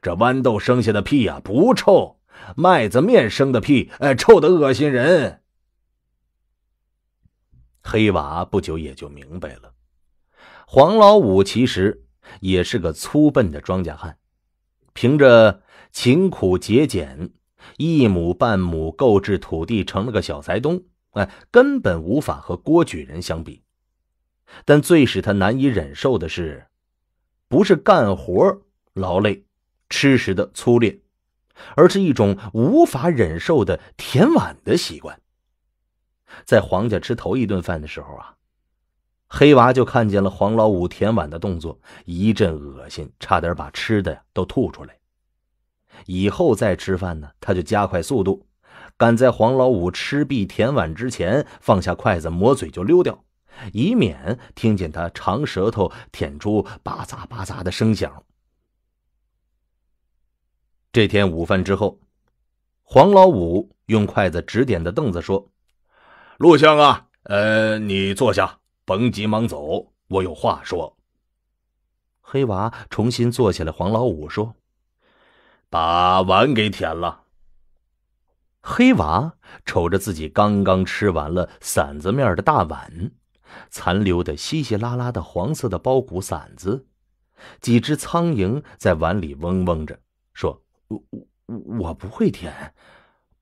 这豌豆生下的屁呀不臭，麦子面生的屁哎臭的恶心人。黑娃不久也就明白了，黄老五其实也是个粗笨的庄稼汉，凭着勤苦节俭，一亩半亩购置土地，成了个小财东。哎，根本无法和郭举人相比。但最使他难以忍受的是，不是干活劳累。吃食的粗劣，而是一种无法忍受的舔碗的习惯。在黄家吃头一顿饭的时候啊，黑娃就看见了黄老五舔碗的动作，一阵恶心，差点把吃的都吐出来。以后再吃饭呢，他就加快速度，赶在黄老五吃毕舔碗之前放下筷子抹嘴就溜掉，以免听见他长舌头舔出吧嗒吧嗒的声响。这天午饭之后，黄老五用筷子指点着凳子说：“陆相啊，呃，你坐下，甭急忙走，我有话说。”黑娃重新坐起来，黄老五说：“把碗给舔了。”黑娃瞅着自己刚刚吃完了馓子面的大碗，残留的稀稀拉拉的黄色的包谷馓子，几只苍蝇在碗里嗡嗡着，说。我我不会舔，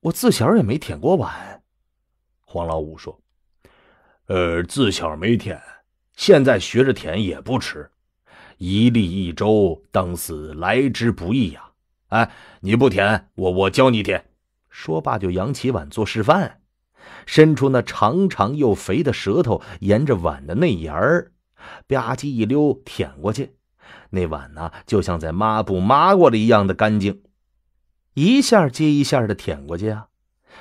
我自小也没舔过碗。黄老五说：“呃，自小没舔，现在学着舔也不迟。一粒一粥，当死来之不易呀！哎，你不舔，我我教你舔。”说罢就扬起碗做示范，伸出那长长又肥的舌头，沿着碗的内沿儿，吧唧一溜舔过去。那碗呢，就像在抹布抹过了一样的干净。一下接一下的舔过去啊，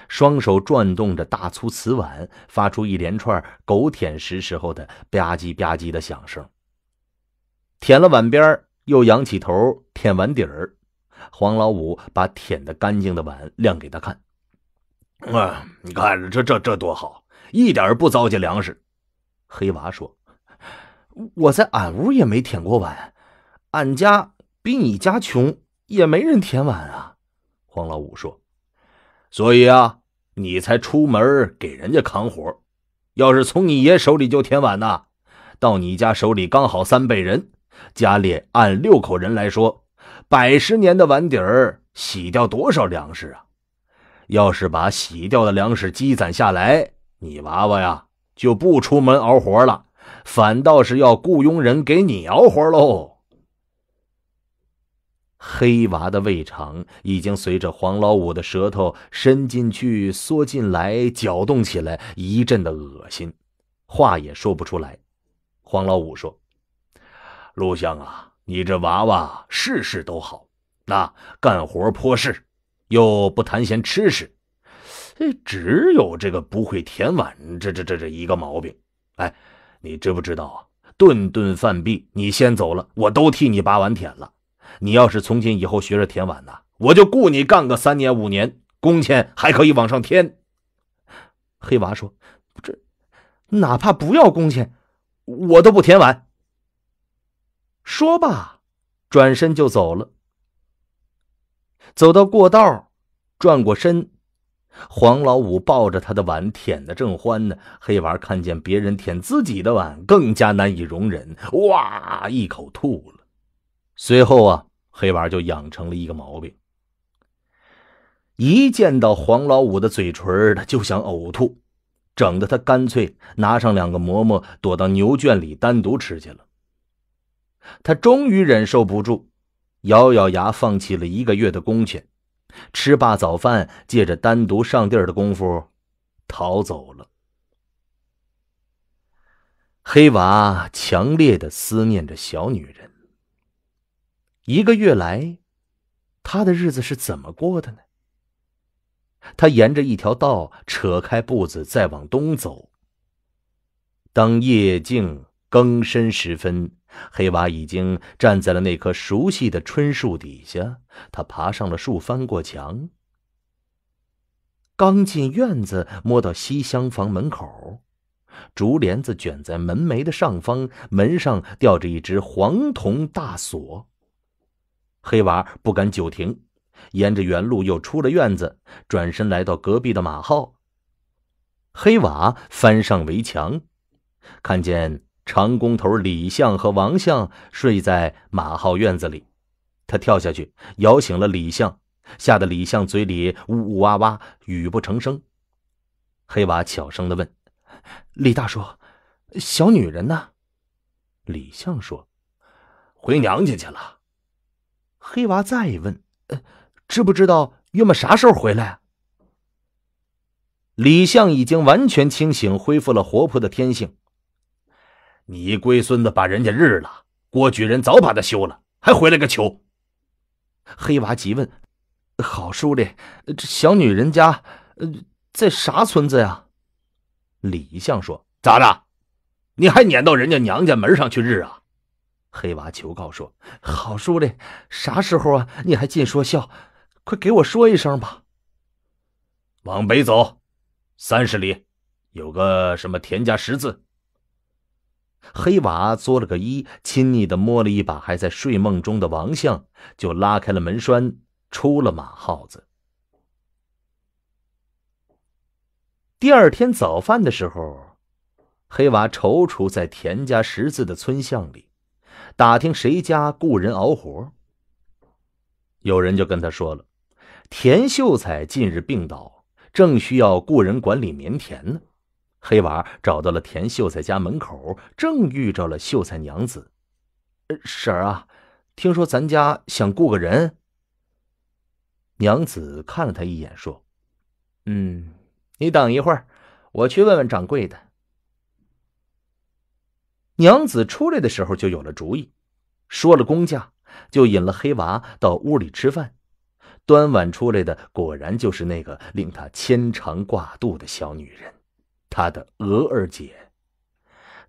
双手转动着大粗瓷碗，发出一连串狗舔食时候的吧唧吧唧的响声。舔了碗边，又仰起头舔碗底儿。黄老五把舔得干净的碗亮给他看：“啊，你看这这这多好，一点不糟践粮食。”黑娃说：“我在俺屋也没舔过碗，俺家比你家穷，也没人舔碗啊。”黄老五说：“所以啊，你才出门给人家扛活。要是从你爷手里就填碗呢，到你家手里刚好三辈人，家里按六口人来说，百十年的碗底儿洗掉多少粮食啊？要是把洗掉的粮食积攒下来，你娃娃呀就不出门熬活了，反倒是要雇佣人给你熬活喽。”黑娃的胃肠已经随着黄老五的舌头伸进去、缩进来、搅动起来，一阵的恶心，话也说不出来。黄老五说：“陆相啊，你这娃娃事事都好，那干活颇是，又不谈闲吃食，只有这个不会舔碗，这这这这一个毛病。哎，你知不知道啊？顿顿饭毕，你先走了，我都替你把碗舔了。”你要是从今以后学着舔碗呢，我就雇你干个三年五年，工钱还可以往上添。黑娃说：“这哪怕不要工钱，我都不舔碗。”说罢，转身就走了。走到过道，转过身，黄老五抱着他的碗舔的正欢呢。黑娃看见别人舔自己的碗，更加难以容忍，哇，一口吐了。随后啊。黑娃就养成了一个毛病，一见到黄老五的嘴唇，他就想呕吐，整得他干脆拿上两个馍馍，躲到牛圈里单独吃去了。他终于忍受不住，咬咬牙，放弃了一个月的工钱，吃罢早饭，借着单独上地儿的功夫，逃走了。黑娃强烈的思念着小女人。一个月来，他的日子是怎么过的呢？他沿着一条道扯开步子，再往东走。当夜静更深时分，黑娃已经站在了那棵熟悉的椿树底下。他爬上了树，翻过墙，刚进院子，摸到西厢房门口，竹帘子卷在门楣的上方，门上吊着一只黄铜大锁。黑娃不敢久停，沿着原路又出了院子，转身来到隔壁的马号。黑娃翻上围墙，看见长工头李相和王相睡在马号院子里，他跳下去摇醒了李相，吓得李相嘴里呜呜哇哇，语不成声。黑娃悄声地问：“李大叔，小女人呢？”李相说：“回娘家去了。”黑娃再问：“知不知道约么啥时候回来？”啊？”李相已经完全清醒，恢复了活泼的天性。你龟孙子把人家日了，郭举人早把他休了，还回来个球！黑娃急问：“好叔的，这小女人家在啥村子呀？”李相说：“咋的？你还撵到人家娘家门上去日啊？”黑娃求告说：“好叔的，啥时候啊？你还尽说笑，快给我说一声吧。”往北走，三十里，有个什么田家十字。黑娃作了个揖，亲昵的摸了一把还在睡梦中的王相，就拉开了门栓，出了马耗子。第二天早饭的时候，黑娃踌躇在田家十字的村巷里。打听谁家雇人熬活，有人就跟他说了：“田秀才近日病倒，正需要雇人管理棉田呢。”黑娃找到了田秀才家门口，正遇着了秀才娘子。婶儿啊，听说咱家想雇个人。娘子看了他一眼，说：“嗯，你等一会儿，我去问问掌柜的。”娘子出来的时候就有了主意，说了公价，就引了黑娃到屋里吃饭。端碗出来的果然就是那个令他牵肠挂肚的小女人，他的娥儿姐。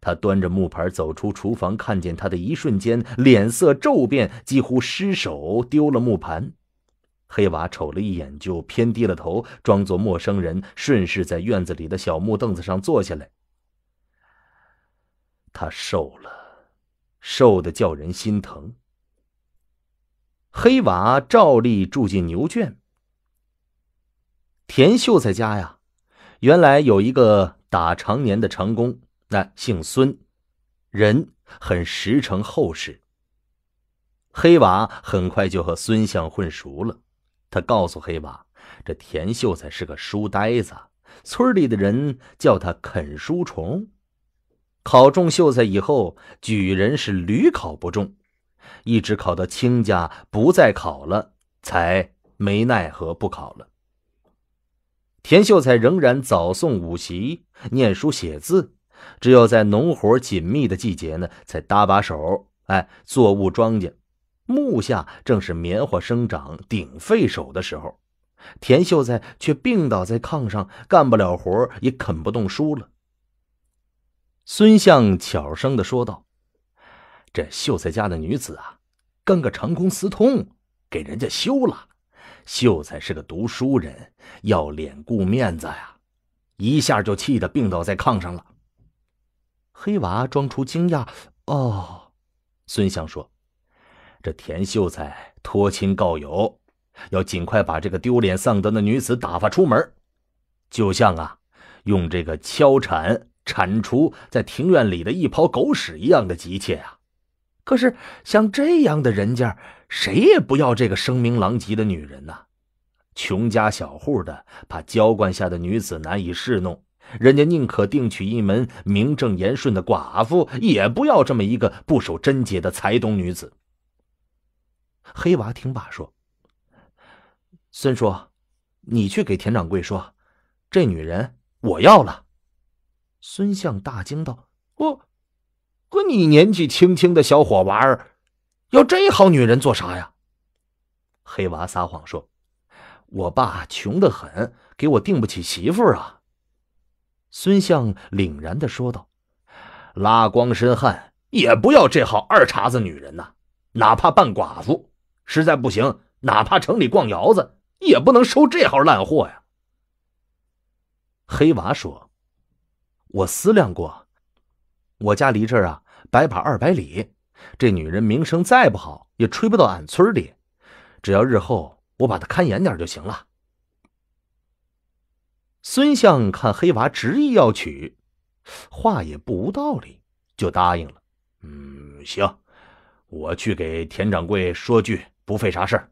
他端着木盘走出厨房，看见她的一瞬间，脸色骤变，几乎失手丢了木盘。黑娃瞅了一眼，就偏低了头，装作陌生人，顺势在院子里的小木凳子上坐下来。他瘦了，瘦的叫人心疼。黑娃照例住进牛圈。田秀才家呀，原来有一个打长年的长工，那姓孙，人很实诚厚实。黑娃很快就和孙相混熟了。他告诉黑娃，这田秀才是个书呆子，村里的人叫他啃书虫。考中秀才以后，举人是屡考不中，一直考到卿家不再考了，才没奈何不考了。田秀才仍然早送午习，念书写字，只有在农活紧密的季节呢，才搭把手，哎，作物庄稼。木下正是棉花生长顶沸手的时候，田秀才却病倒在炕上，干不了活，也啃不动书了。孙相悄声的说道：“这秀才家的女子啊，跟个长工私通，给人家休了。秀才是个读书人，要脸顾面子呀，一下就气得病倒在炕上了。”黑娃装出惊讶：“哦。”孙相说：“这田秀才托亲告友，要尽快把这个丢脸丧德的女子打发出门，就像啊，用这个敲铲。”铲除在庭院里的一泡狗屎一样的急切啊！可是像这样的人家，谁也不要这个声名狼藉的女人呐。穷家小户的，怕娇惯下的女子难以侍弄，人家宁可定娶一门名正言顺的寡妇，也不要这么一个不守贞洁的财东女子。黑娃听罢说：“孙叔，你去给田掌柜说，这女人我要了。”孙相大惊道：“我，我你年纪轻轻的小伙娃儿，要这好女人做啥呀？”黑娃撒谎说：“我爸穷得很，给我定不起媳妇啊。”孙相凛然的说道：“拉光身汉也不要这号二茬子女人呐，哪怕半寡妇，实在不行，哪怕城里逛窑子，也不能收这号烂货呀。”黑娃说。我思量过，我家离这儿啊百把二百里，这女人名声再不好也吹不到俺村里。只要日后我把她看严点就行了。孙相看黑娃执意要娶，话也不无道理，就答应了。嗯，行，我去给田掌柜说句，不费啥事儿。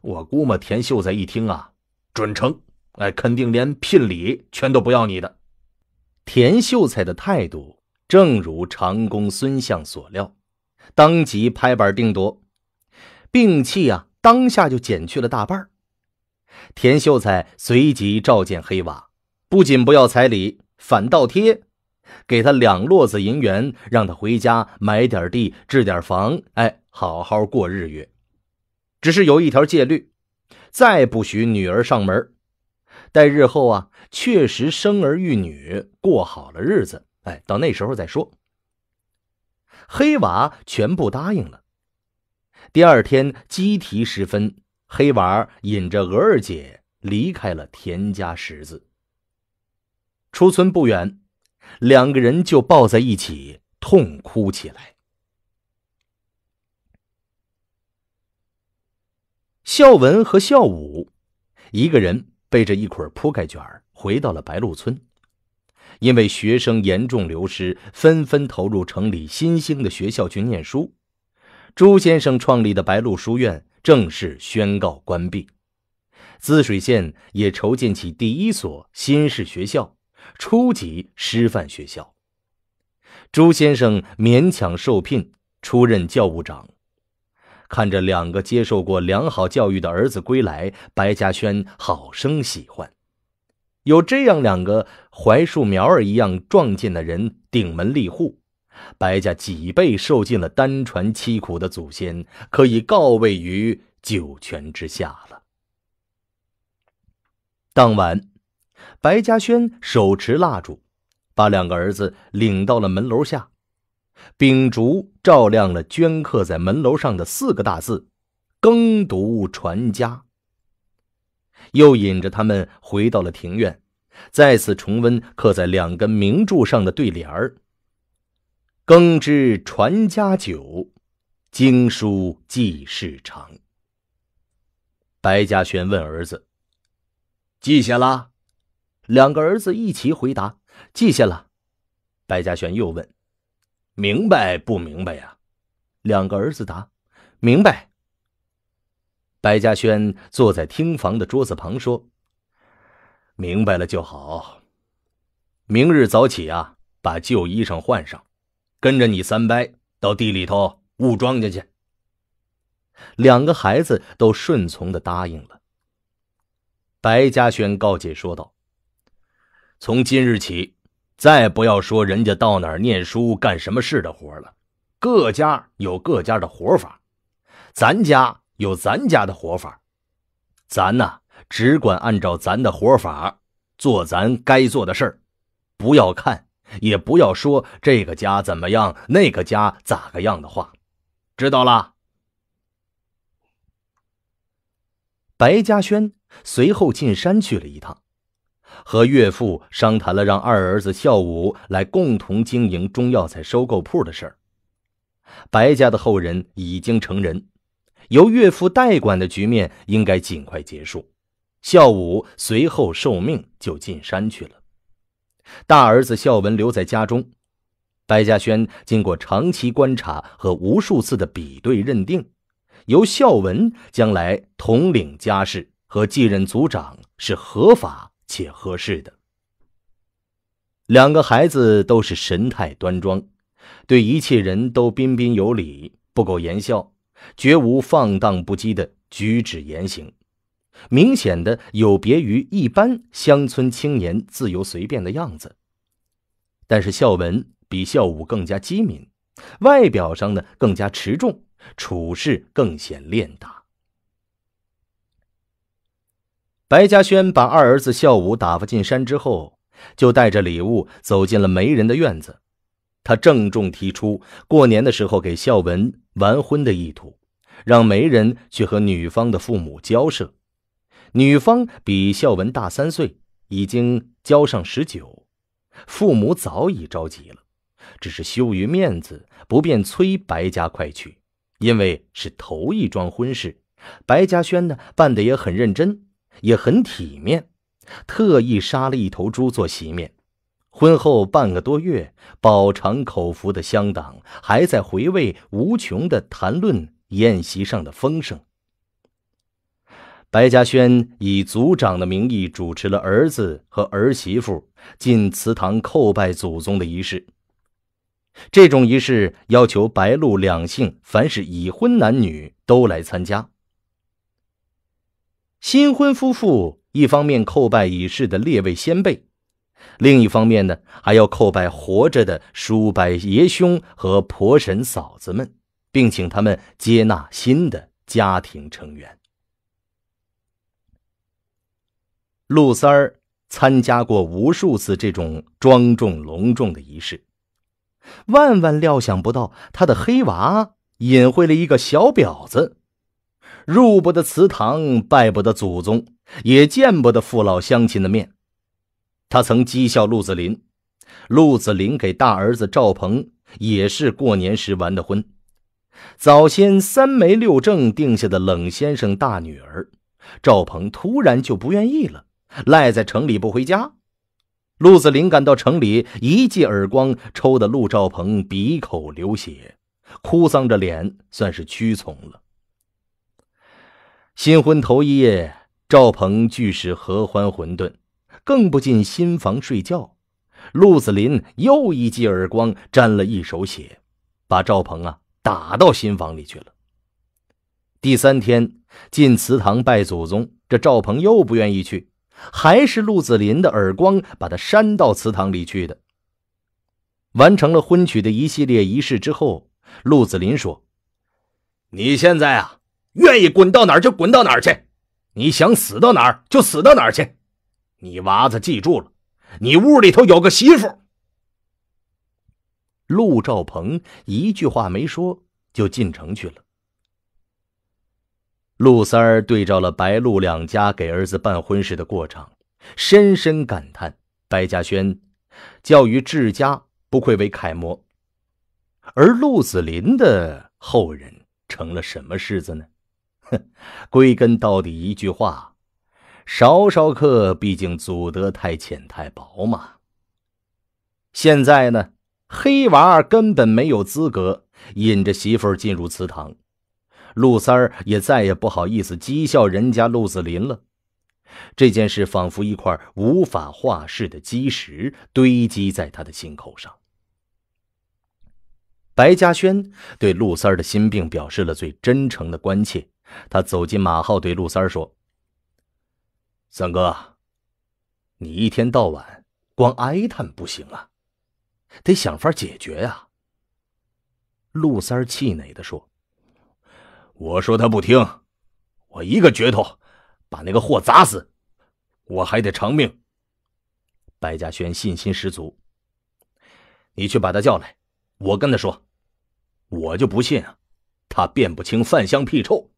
我估摸田秀才一听啊，准成，哎，肯定连聘礼全都不要你的。田秀才的态度，正如长工孙相所料，当即拍板定夺，病气啊，当下就减去了大半田秀才随即召见黑娃，不仅不要彩礼，反倒贴，给他两摞子银元，让他回家买点地，置点房，哎，好好过日月。只是有一条戒律，再不许女儿上门。待日后啊，确实生儿育女，过好了日子，哎，到那时候再说。黑娃全部答应了。第二天鸡啼时分，黑娃引着娥儿姐离开了田家十字。出村不远，两个人就抱在一起痛哭起来。孝文和孝武，一个人。背着一捆铺盖卷儿回到了白鹿村，因为学生严重流失，纷纷投入城里新兴的学校去念书。朱先生创立的白鹿书院正式宣告关闭，滋水县也筹建起第一所新式学校——初级师范学校。朱先生勉强受聘，出任教务长。看着两个接受过良好教育的儿子归来，白嘉轩好生喜欢。有这样两个槐树苗儿一样壮健的人顶门立户，白家几辈受尽了单传凄苦的祖先可以告慰于九泉之下了。当晚，白嘉轩手持蜡烛，把两个儿子领到了门楼下。秉烛照亮了镌刻在门楼上的四个大字“耕读传家”，又引着他们回到了庭院，再次重温刻在两根名柱上的对联儿：“耕织传家久，经书济世长。”白嘉轩问儿子：“记下了？”两个儿子一齐回答：“记下了。”白嘉轩又问。明白不明白呀？两个儿子答：“明白。”白嘉轩坐在厅房的桌子旁说：“明白了就好。明日早起啊，把旧衣裳换上，跟着你三伯到地里头务庄稼去。”两个孩子都顺从的答应了。白嘉轩告诫说道：“从今日起。”再不要说人家到哪儿念书、干什么事的活了，各家有各家的活法，咱家有咱家的活法，咱呐只管按照咱的活法做咱该做的事儿，不要看，也不要说这个家怎么样，那个家咋个样的话，知道啦。白嘉轩随后进山去了一趟。和岳父商谈了让二儿子孝武来共同经营中药材收购铺的事儿。白家的后人已经成人，由岳父代管的局面应该尽快结束。孝武随后受命就进山去了。大儿子孝文留在家中。白嘉轩经过长期观察和无数次的比对认定，由孝文将来统领家事和继任族长是合法。且合适的，两个孩子都是神态端庄，对一切人都彬彬有礼，不苟言笑，绝无放荡不羁的举止言行，明显的有别于一般乡村青年自由随便的样子。但是，孝文比孝武更加机敏，外表上呢更加持重，处事更显练达。白嘉轩把二儿子孝武打发进山之后，就带着礼物走进了媒人的院子。他郑重提出过年的时候给孝文完婚的意图，让媒人去和女方的父母交涉。女方比孝文大三岁，已经交上十九，父母早已着急了，只是羞于面子，不便催白家快去，因为是头一桩婚事。白嘉轩呢，办的也很认真。也很体面，特意杀了一头猪做席面。婚后半个多月，饱尝口福的乡党还在回味无穷地谈论宴席上的丰盛。白嘉轩以族长的名义主持了儿子和儿媳妇进祠堂叩拜祖宗的仪式。这种仪式要求白鹿两姓凡是已婚男女都来参加。新婚夫妇一方面叩拜已逝的列位先辈，另一方面呢，还要叩拜活着的叔伯、爷兄和婆婶、嫂子们，并请他们接纳新的家庭成员。陆三儿参加过无数次这种庄重隆重的仪式，万万料想不到他的黑娃隐晦了一个小婊子。入不得祠堂，拜不得祖宗，也见不得父老乡亲的面。他曾讥笑陆子霖，陆子霖给大儿子赵鹏也是过年时完的婚。早先三媒六证定下的冷先生大女儿，赵鹏突然就不愿意了，赖在城里不回家。陆子霖赶到城里，一记耳光抽得陆兆鹏鼻口流血，哭丧着脸，算是屈从了。新婚头一夜，赵鹏聚是合欢馄饨，更不进新房睡觉。陆子霖又一记耳光，沾了一手血，把赵鹏啊打到新房里去了。第三天进祠堂拜祖宗，这赵鹏又不愿意去，还是陆子霖的耳光把他扇到祠堂里去的。完成了婚娶的一系列仪式之后，陆子霖说：“你现在啊。”愿意滚到哪儿就滚到哪儿去，你想死到哪儿就死到哪儿去，你娃子记住了，你屋里头有个媳妇。陆兆鹏一句话没说就进城去了。陆三儿对照了白陆两家给儿子办婚事的过程，深深感叹：白嘉轩教育治家不愧为楷模，而陆子霖的后人成了什么世子呢？哼，归根到底一句话，少少客毕竟祖德太浅太薄嘛。现在呢，黑娃儿根本没有资格引着媳妇儿进入祠堂，陆三儿也再也不好意思讥笑人家陆子霖了。这件事仿佛一块无法化释的基石，堆积在他的心口上。白嘉轩对陆三儿的心病表示了最真诚的关切。他走进马号，对陆三说：“三哥，你一天到晚光哀叹不行啊，得想法解决呀。”陆三气馁的说：“我说他不听，我一个镢头把那个货砸死，我还得偿命。”白嘉轩信心十足：“你去把他叫来，我跟他说，我就不信啊，他辨不清饭香屁臭。”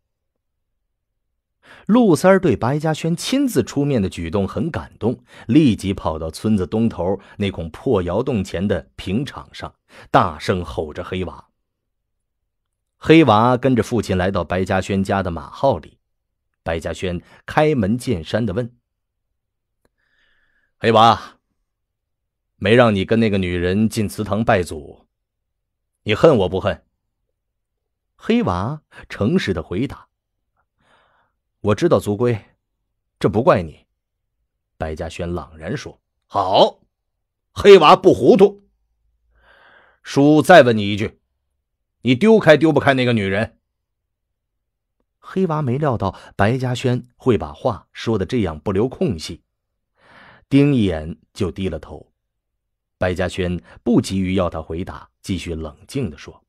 陆三儿对白嘉轩亲自出面的举动很感动，立即跑到村子东头那孔破窑洞前的平场上，大声吼着：“黑娃！”黑娃跟着父亲来到白嘉轩家的马号里，白嘉轩开门见山的问：“黑娃，没让你跟那个女人进祠堂拜祖，你恨我不恨？”黑娃诚实的回答。我知道族规，这不怪你。”白嘉轩朗然说，“好，黑娃不糊涂。叔再问你一句，你丢开丢不开那个女人？”黑娃没料到白嘉轩会把话说的这样不留空隙，盯一眼就低了头。白嘉轩不急于要他回答，继续冷静的说：“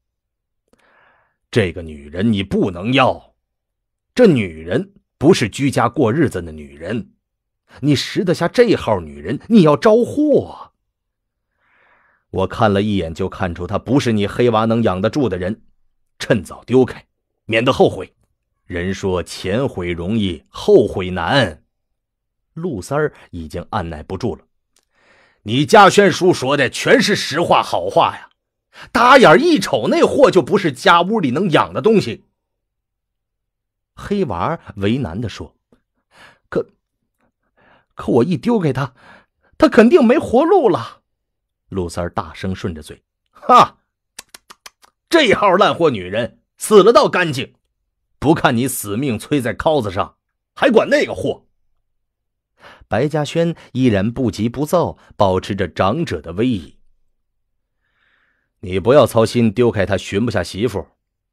这个女人你不能要，这女人。”不是居家过日子的女人，你识得下这号女人？你要招祸。我看了一眼就看出她不是你黑娃能养得住的人，趁早丢开，免得后悔。人说前悔容易，后悔难。陆三儿已经按耐不住了。你家宣叔说的全是实话好话呀，打眼一瞅那货就不是家屋里能养的东西。黑娃为难的说：“可，可我一丢给他，他肯定没活路了。”陆三大声顺着嘴：“哈，这号烂货女人死了倒干净，不看你死命催在尻子上，还管那个货。”白嘉轩依然不急不躁，保持着长者的威仪：“你不要操心丢开他寻不下媳妇，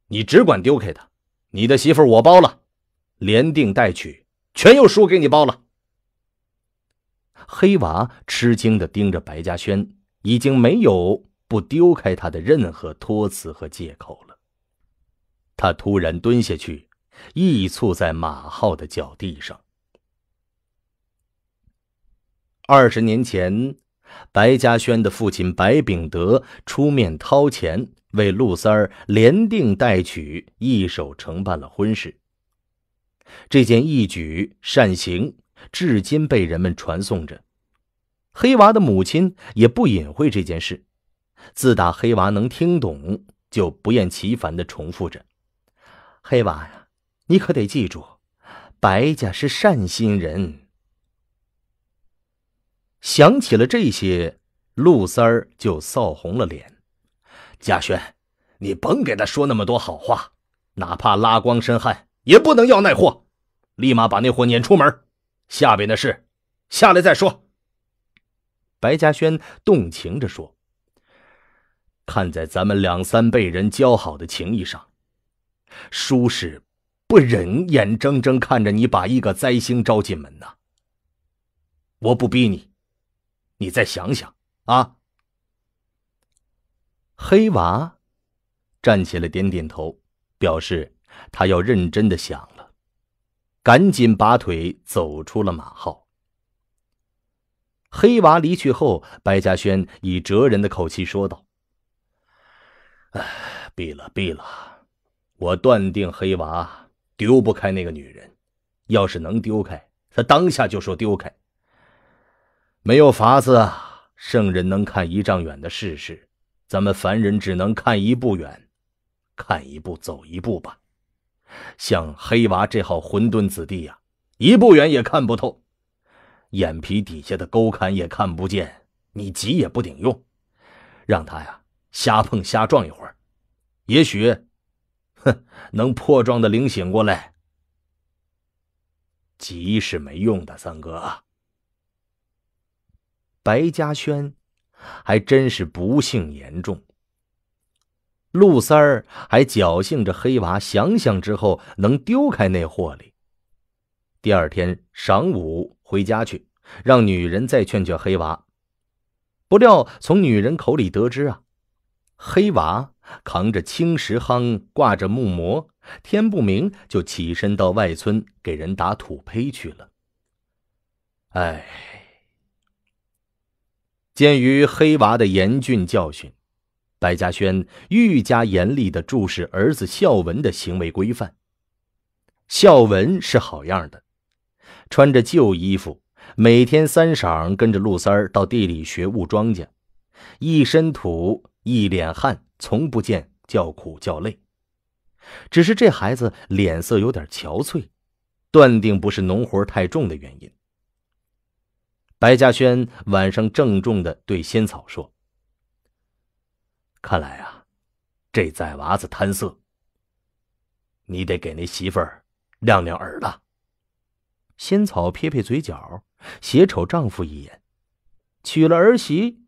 你只管丢开他。”你的媳妇我包了，连订带娶全由叔给你包了。黑娃吃惊的盯着白嘉轩，已经没有不丢开他的任何托辞和借口了。他突然蹲下去，一蹴在马浩的脚地上。二十年前，白嘉轩的父亲白秉德出面掏钱。为陆三儿连定带娶，一手承办了婚事。这件义举善行，至今被人们传颂着。黑娃的母亲也不隐晦这件事，自打黑娃能听懂，就不厌其烦的重复着：“黑娃呀，你可得记住，白家是善心人。”想起了这些，陆三儿就臊红了脸。嘉轩，你甭给他说那么多好话，哪怕拉光身汗也不能要那货，立马把那货撵出门。下边的事，下来再说。白嘉轩动情着说：“看在咱们两三辈人交好的情谊上，叔是不忍眼睁睁看着你把一个灾星招进门呐。我不逼你，你再想想啊。”黑娃站起来，点点头，表示他要认真的想了，赶紧拔腿走出了马号。黑娃离去后，白嘉轩以哲人的口气说道：“哎，毙了毙了，我断定黑娃丢不开那个女人，要是能丢开，他当下就说丢开。没有法子啊，圣人能看一丈远的世事。”咱们凡人只能看一步远，看一步走一步吧。像黑娃这号混沌子弟呀，一步远也看不透，眼皮底下的沟坎也看不见。你急也不顶用，让他呀瞎碰瞎撞一会儿，也许，哼，能破撞的灵醒过来。急是没用的，三哥。白嘉轩。还真是不幸严重。陆三儿还侥幸着黑娃想想之后能丢开那货哩。第二天晌午回家去，让女人再劝劝黑娃。不料从女人口里得知啊，黑娃扛着青石夯，挂着木模，天不明就起身到外村给人打土坯去了。哎。鉴于黑娃的严峻教训，白嘉轩愈加严厉地注视儿子孝文的行为规范。孝文是好样的，穿着旧衣服，每天三晌跟着陆三儿到地里学务庄稼，一身土，一脸汗，从不见叫苦叫累。只是这孩子脸色有点憔悴，断定不是农活太重的原因。白嘉轩晚上郑重的对仙草说：“看来啊，这崽娃子贪色，你得给那媳妇儿晾晾耳了。”仙草撇撇嘴角，斜瞅丈夫一眼。娶了儿媳，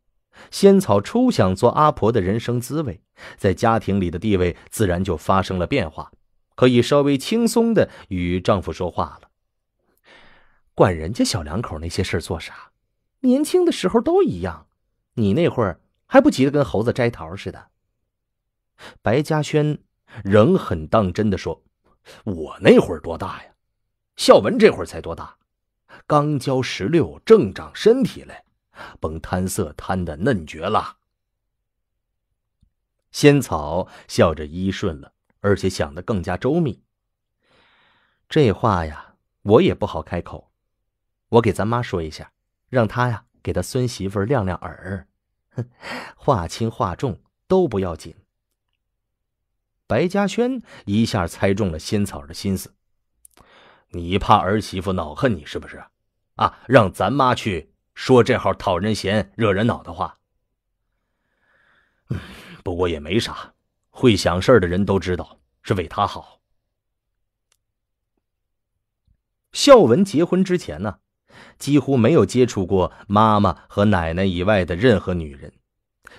仙草初想做阿婆的人生滋味，在家庭里的地位自然就发生了变化，可以稍微轻松的与丈夫说话了。管人家小两口那些事做啥？年轻的时候都一样。你那会儿还不急得跟猴子摘桃似的。白嘉轩仍很当真的说：“我那会儿多大呀？孝文这会儿才多大？刚交十六，正长身体嘞，甭贪色贪的嫩绝了。”仙草笑着依顺了，而且想的更加周密。这话呀，我也不好开口。我给咱妈说一下，让她呀给她孙媳妇儿亮亮耳，哼，话轻话重都不要紧。白嘉轩一下猜中了仙草的心思，你怕儿媳妇恼恨你是不是？啊，让咱妈去说这号讨人嫌、惹人恼的话。嗯，不过也没啥，会想事儿的人都知道是为他好。孝文结婚之前呢。几乎没有接触过妈妈和奶奶以外的任何女人，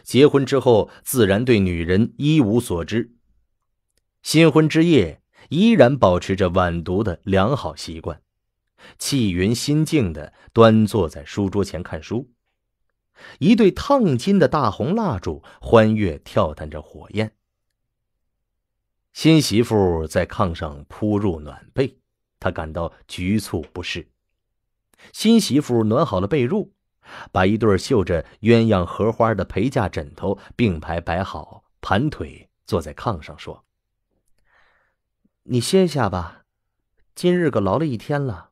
结婚之后自然对女人一无所知。新婚之夜，依然保持着晚读的良好习惯，气匀心静的端坐在书桌前看书。一对烫金的大红蜡烛欢跃跳探着火焰。新媳妇在炕上铺入暖被，她感到局促不适。新媳妇暖好了被褥，把一对绣着鸳鸯荷花的陪嫁枕头并排摆好，盘腿坐在炕上说：“你歇一下吧，今日个劳了一天了。”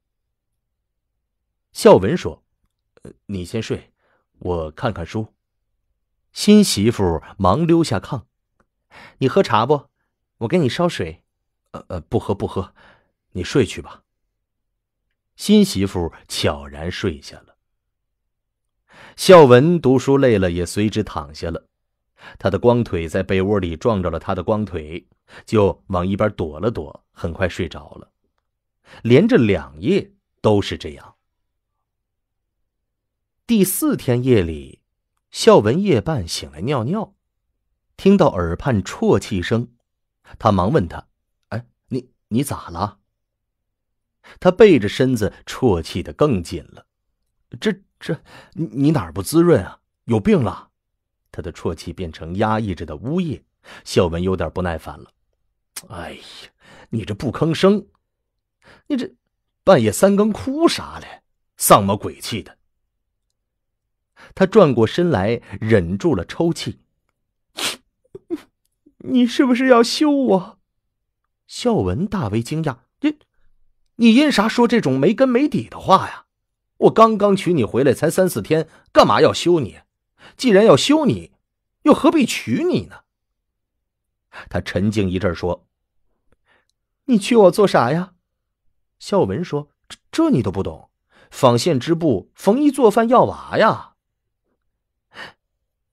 孝文说：“你先睡，我看看书。”新媳妇忙溜下炕：“你喝茶不？我给你烧水。”“呃呃，不喝不喝，你睡去吧。”新媳妇悄然睡下了。孝文读书累了，也随之躺下了。他的光腿在被窝里撞着了他的光腿，就往一边躲了躲，很快睡着了。连着两夜都是这样。第四天夜里，孝文夜半醒来尿尿，听到耳畔啜泣声，他忙问他：“哎，你你咋了？”他背着身子啜泣的更紧了，这这你哪儿不滋润啊？有病了？他的啜泣变成压抑着的呜咽。孝文有点不耐烦了。哎呀，你这不吭声，你这半夜三更哭啥嘞？丧么鬼气的。他转过身来，忍住了抽泣。你是不是要休我？孝文大为惊讶。你因啥说这种没根没底的话呀？我刚刚娶你回来才三四天，干嘛要休你？既然要休你，又何必娶你呢？他沉静一阵说：“你娶我做啥呀？”孝文说：“这你都不懂，纺线织布、缝衣做饭、要娃呀。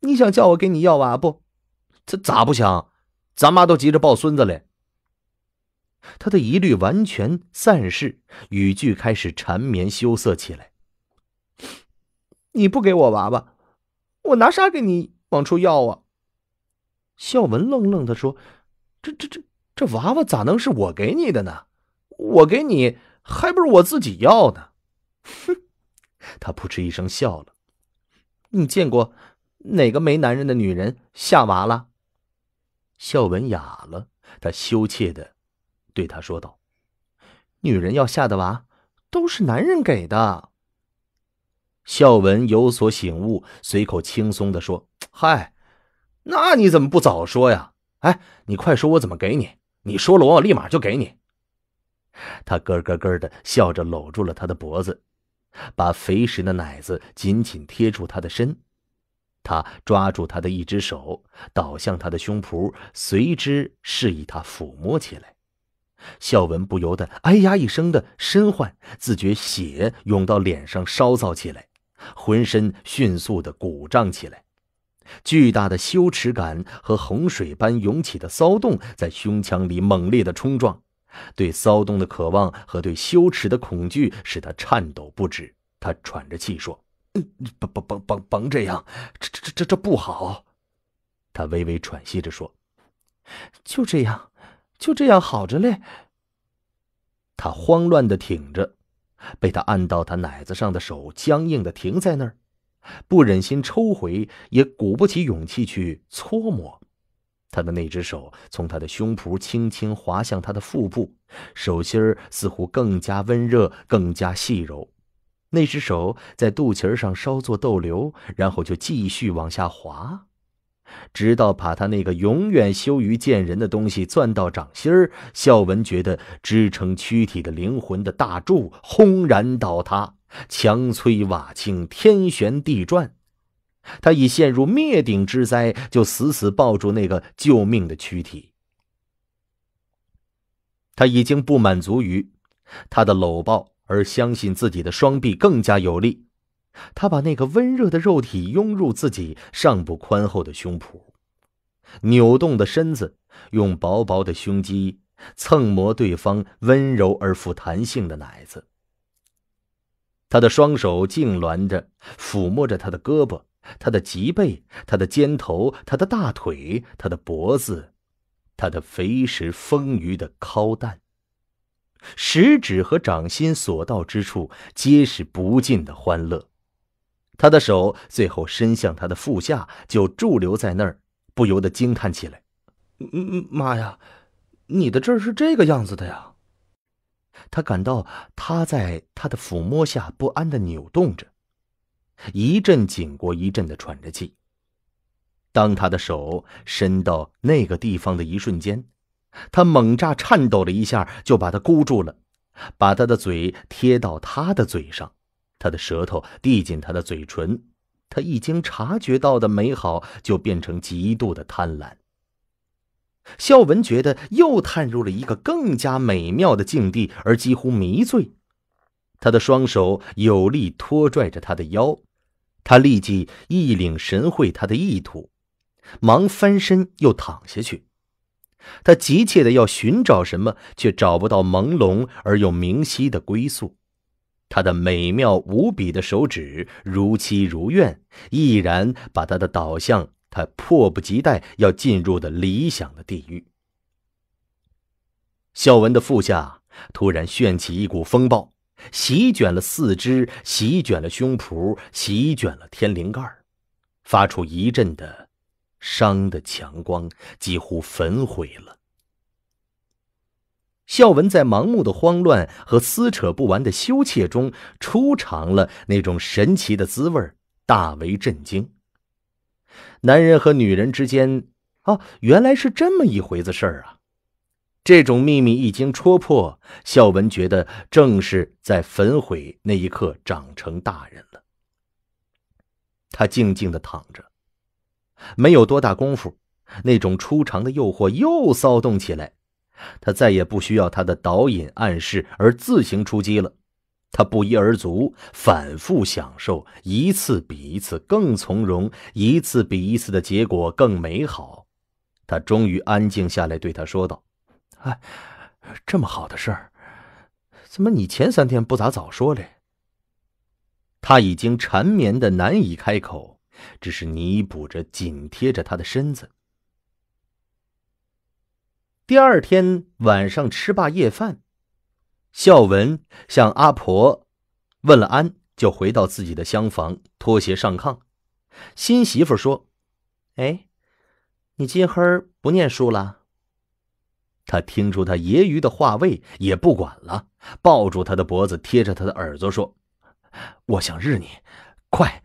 你想叫我给你要娃不？这咋不想？咱妈都急着抱孙子嘞。”他的疑虑完全散失，语句开始缠绵羞涩起来。你不给我娃娃，我拿啥给你往出要啊？孝文愣愣地说：“这、这、这、这娃娃咋能是我给你的呢？我给你还不是我自己要呢？”哼，他扑哧一声笑了。你见过哪个没男人的女人下娃了？孝文哑了，他羞怯的。对他说道：“女人要下的娃，都是男人给的。”孝文有所醒悟，随口轻松的说：“嗨，那你怎么不早说呀？哎，你快说，我怎么给你？你说了，我立马就给你。”他咯咯咯的笑着，搂住了他的脖子，把肥实的奶子紧紧贴住他的身，他抓住他的一只手，倒向他的胸脯，随之示意他抚摸起来。孝文不由得“哎呀”一声的身患，自觉血涌到脸上，烧燥起来，浑身迅速的鼓胀起来。巨大的羞耻感和洪水般涌起的骚动在胸腔里猛烈的冲撞，对骚动的渴望和对羞耻的恐惧使他颤抖不止。他喘着气说：“甭甭甭甭甭这样，这这这这这不好。”他微微喘息着说：“就这样。”就这样好着嘞。他慌乱的挺着，被他按到他奶子上的手僵硬的停在那儿，不忍心抽回，也鼓不起勇气去搓磨。他的那只手从他的胸脯轻轻滑向他的腹部，手心儿似乎更加温热，更加细柔。那只手在肚脐上稍作逗留，然后就继续往下滑。直到把他那个永远羞于见人的东西攥到掌心儿，孝文觉得支撑躯体的灵魂的大柱轰然倒塌，墙摧瓦倾，天旋地转，他已陷入灭顶之灾，就死死抱住那个救命的躯体。他已经不满足于他的搂抱，而相信自己的双臂更加有力。他把那个温热的肉体拥入自己上不宽厚的胸脯，扭动的身子用薄薄的胸肌蹭磨对方温柔而富弹性的奶子。他的双手痉挛着抚摸着他的胳膊、他的脊背、他的肩头、他的大腿、他的脖子、他的肥实丰腴的尻蛋。食指和掌心所到之处，皆是不尽的欢乐。他的手最后伸向他的腹下，就驻留在那儿，不由得惊叹起来：“妈呀，你的这儿是这个样子的呀！”他感到他在他的抚摸下不安的扭动着，一阵紧过一阵的喘着气。当他的手伸到那个地方的一瞬间，他猛炸颤抖了一下，就把他箍住了，把他的嘴贴到他的嘴上。他的舌头递进他的嘴唇，他一经察觉到的美好，就变成极度的贪婪。孝文觉得又探入了一个更加美妙的境地，而几乎迷醉。他的双手有力拖拽着他的腰，他立即一领神会他的意图，忙翻身又躺下去。他急切的要寻找什么，却找不到朦胧而又明晰的归宿。他的美妙无比的手指如期如愿，毅然把他的导向他迫不及待要进入的理想。的地狱。孝文的腹下突然旋起一股风暴，席卷了四肢，席卷了胸脯，席卷了天灵盖，发出一阵的伤的强光，几乎焚毁了。孝文在盲目的慌乱和撕扯不完的羞怯中，初尝了那种神奇的滋味儿，大为震惊。男人和女人之间，啊，原来是这么一回子事儿啊！这种秘密一经戳破，孝文觉得正是在焚毁那一刻长成大人了。他静静的躺着，没有多大功夫，那种初尝的诱惑又骚动起来。他再也不需要他的导引暗示，而自行出击了。他不一而足，反复享受，一次比一次更从容，一次比一次的结果更美好。他终于安静下来，对他说道：“哎，这么好的事儿，怎么你前三天不咋早说嘞？”他已经缠绵的难以开口，只是弥补着，紧贴着他的身子。第二天晚上吃罢夜饭，孝文向阿婆问了安，就回到自己的厢房，脱鞋上炕。新媳妇说：“哎，你今黑儿不念书了？”他听出他揶揄的话味，也不管了，抱住他的脖子，贴着他的耳朵说：“我想日你，快！”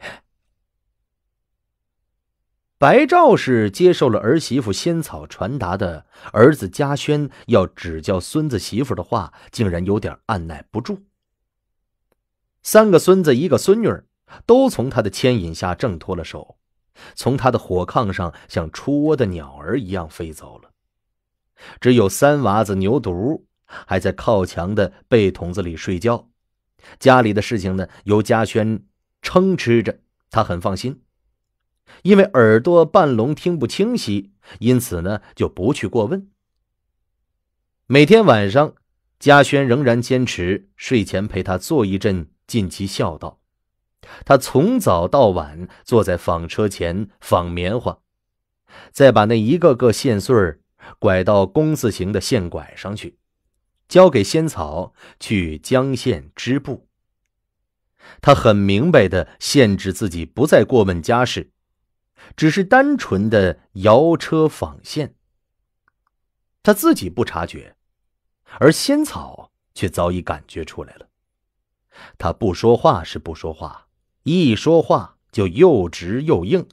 白赵氏接受了儿媳妇仙草传达的儿子嘉轩要指教孙子媳妇的话，竟然有点按耐不住。三个孙子一个孙女儿都从他的牵引下挣脱了手，从他的火炕上像出窝的鸟儿一样飞走了。只有三娃子牛犊还在靠墙的被筒子里睡觉。家里的事情呢，由嘉轩撑持着，他很放心。因为耳朵半聋，听不清晰，因此呢就不去过问。每天晚上，嘉轩仍然坚持睡前陪他坐一阵，尽其孝道。他从早到晚坐在纺车前纺棉花，再把那一个个线穗儿拐到工字形的线拐上去，交给仙草去将线织布。他很明白的限制自己不再过问家事。只是单纯的摇车纺线，他自己不察觉，而仙草却早已感觉出来了。他不说话是不说话，一说话就又直又硬，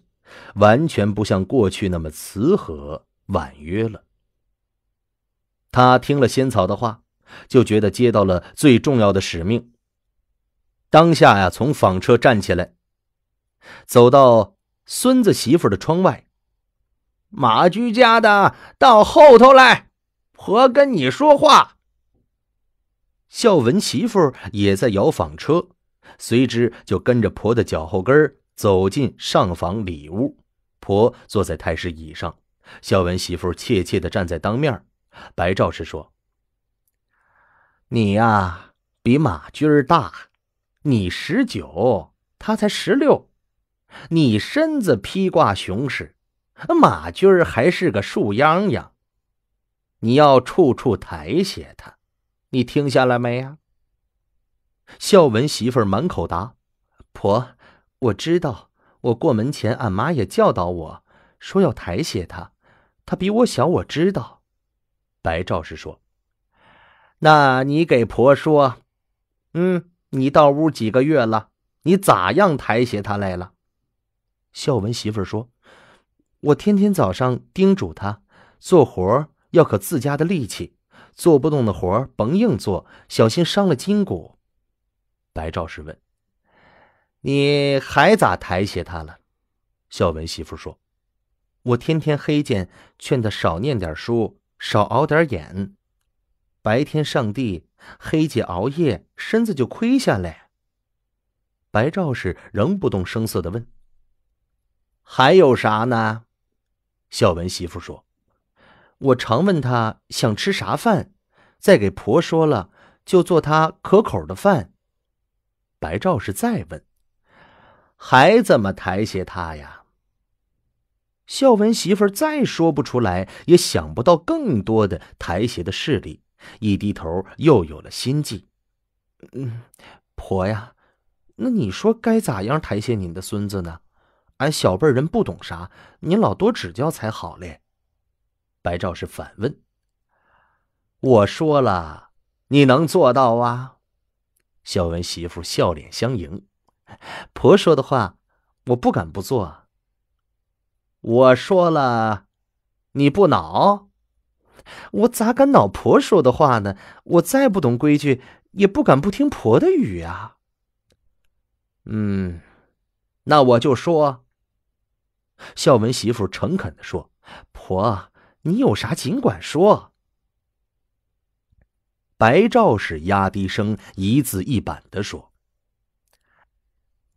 完全不像过去那么慈和婉约了。他听了仙草的话，就觉得接到了最重要的使命。当下呀，从纺车站起来，走到。孙子媳妇的窗外，马驹家的到后头来，婆跟你说话。孝文媳妇也在摇纺车，随之就跟着婆的脚后跟走进上房里屋。婆坐在太师椅上，孝文媳妇怯怯地站在当面。白赵氏说：“你呀，比马驹儿大，你十九，他才十六。”你身子披挂雄实，马军儿还是个树秧秧。你要处处抬写他，你听下来没呀？孝文媳妇儿满口答：“婆，我知道，我过门前俺妈也教导我说要抬写他，他比我小，我知道。”白赵氏说：“那你给婆说，嗯，你到屋几个月了？你咋样抬写他来了？”孝文媳妇说：“我天天早上叮嘱他，做活要可自家的力气，做不动的活甭硬做，小心伤了筋骨。”白兆氏问：“你还咋抬起他了？”孝文媳妇说：“我天天黑见劝他少念点书，少熬点眼，白天上地，黑姐熬夜，身子就亏下来。”白兆氏仍不动声色的问。还有啥呢？孝文媳妇说：“我常问他想吃啥饭，再给婆说了就做他可口的饭。”白兆氏再问：“还怎么抬谢他呀？”孝文媳妇再说不出来，也想不到更多的抬谢的事例，一低头又有了心计。“嗯，婆呀，那你说该咋样抬谢您的孙子呢？”俺小辈人不懂啥，您老多指教才好嘞。白兆是反问：“我说了，你能做到啊？”孝文媳妇笑脸相迎：“婆说的话，我不敢不做。”我说了，你不恼，我咋敢恼婆说的话呢？我再不懂规矩，也不敢不听婆的语啊。嗯，那我就说。孝文媳妇诚恳的说：“婆，你有啥尽管说。”白赵氏压低声，一字一板的说：“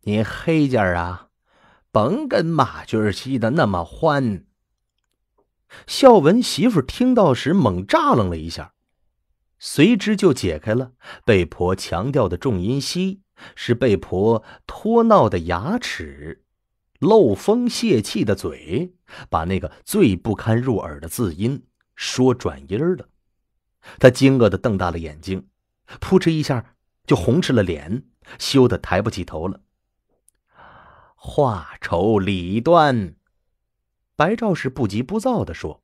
你黑家啊，甭跟马军儿气的那么欢。”孝文媳妇听到时猛炸楞了一下，随之就解开了被婆强调的重音息，是被婆拖闹的牙齿。漏风泄气的嘴，把那个最不堪入耳的字音说转音了。他惊愕的瞪大了眼睛，扑哧一下就红赤了脸，羞得抬不起头了。话愁理断，白兆氏不急不躁的说：“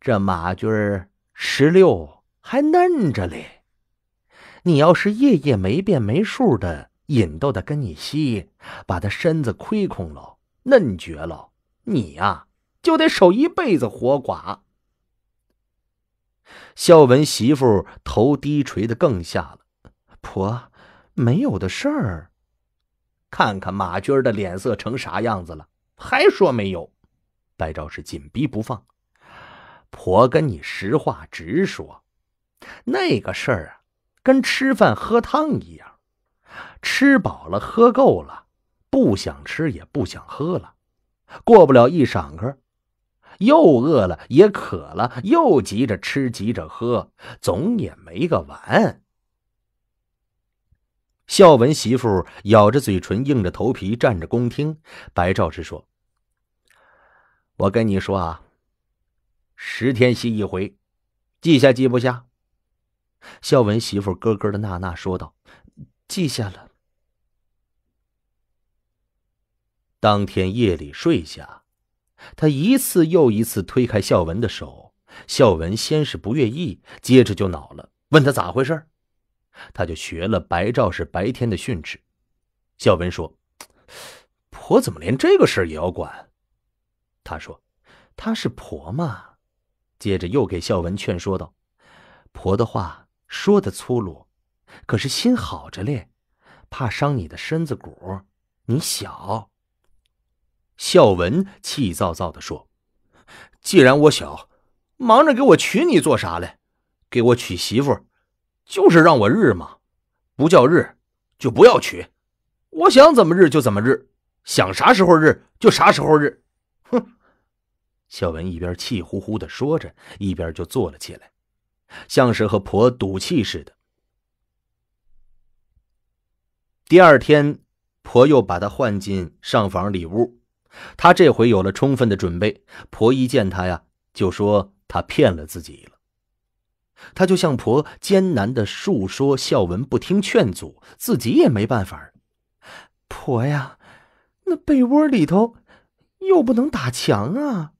这马军儿十六还嫩着嘞，你要是夜夜没变没数的。”引逗的跟你吸，把他身子亏空喽，嫩绝喽，你呀就得守一辈子活寡。孝文媳妇头低垂的更下了，婆没有的事儿。看看马军的脸色成啥样子了，还说没有？白昭是紧逼不放，婆跟你实话直说，那个事儿啊，跟吃饭喝汤一样。吃饱了，喝够了，不想吃也不想喝了，过不了一晌个，又饿了也渴了，又急着吃急着喝，总也没个完。孝文媳妇咬着嘴唇，硬着头皮站着宫听。白兆之说：“我跟你说啊，十天吸一回，记下记不下？”孝文媳妇咯咯的呐呐说道。记下了。当天夜里睡下，他一次又一次推开孝文的手。孝文先是不愿意，接着就恼了，问他咋回事。他就学了白兆氏白天的训斥。孝文说：“婆怎么连这个事儿也要管？”他说：“她是婆嘛。”接着又给孝文劝说道：“婆的话说的粗鲁。”可是心好着嘞，怕伤你的身子骨。你小。孝文气躁躁地说：“既然我小，忙着给我娶你做啥嘞？给我娶媳妇，就是让我日嘛！不叫日，就不要娶。我想怎么日就怎么日，想啥时候日就啥时候日。”哼！孝文一边气呼呼的说着，一边就坐了起来，像是和婆赌气似的。第二天，婆又把他唤进上房里屋。他这回有了充分的准备。婆一见他呀，就说他骗了自己了。他就向婆艰难的述说：孝文不听劝阻，自己也没办法。婆呀，那被窝里头又不能打墙啊！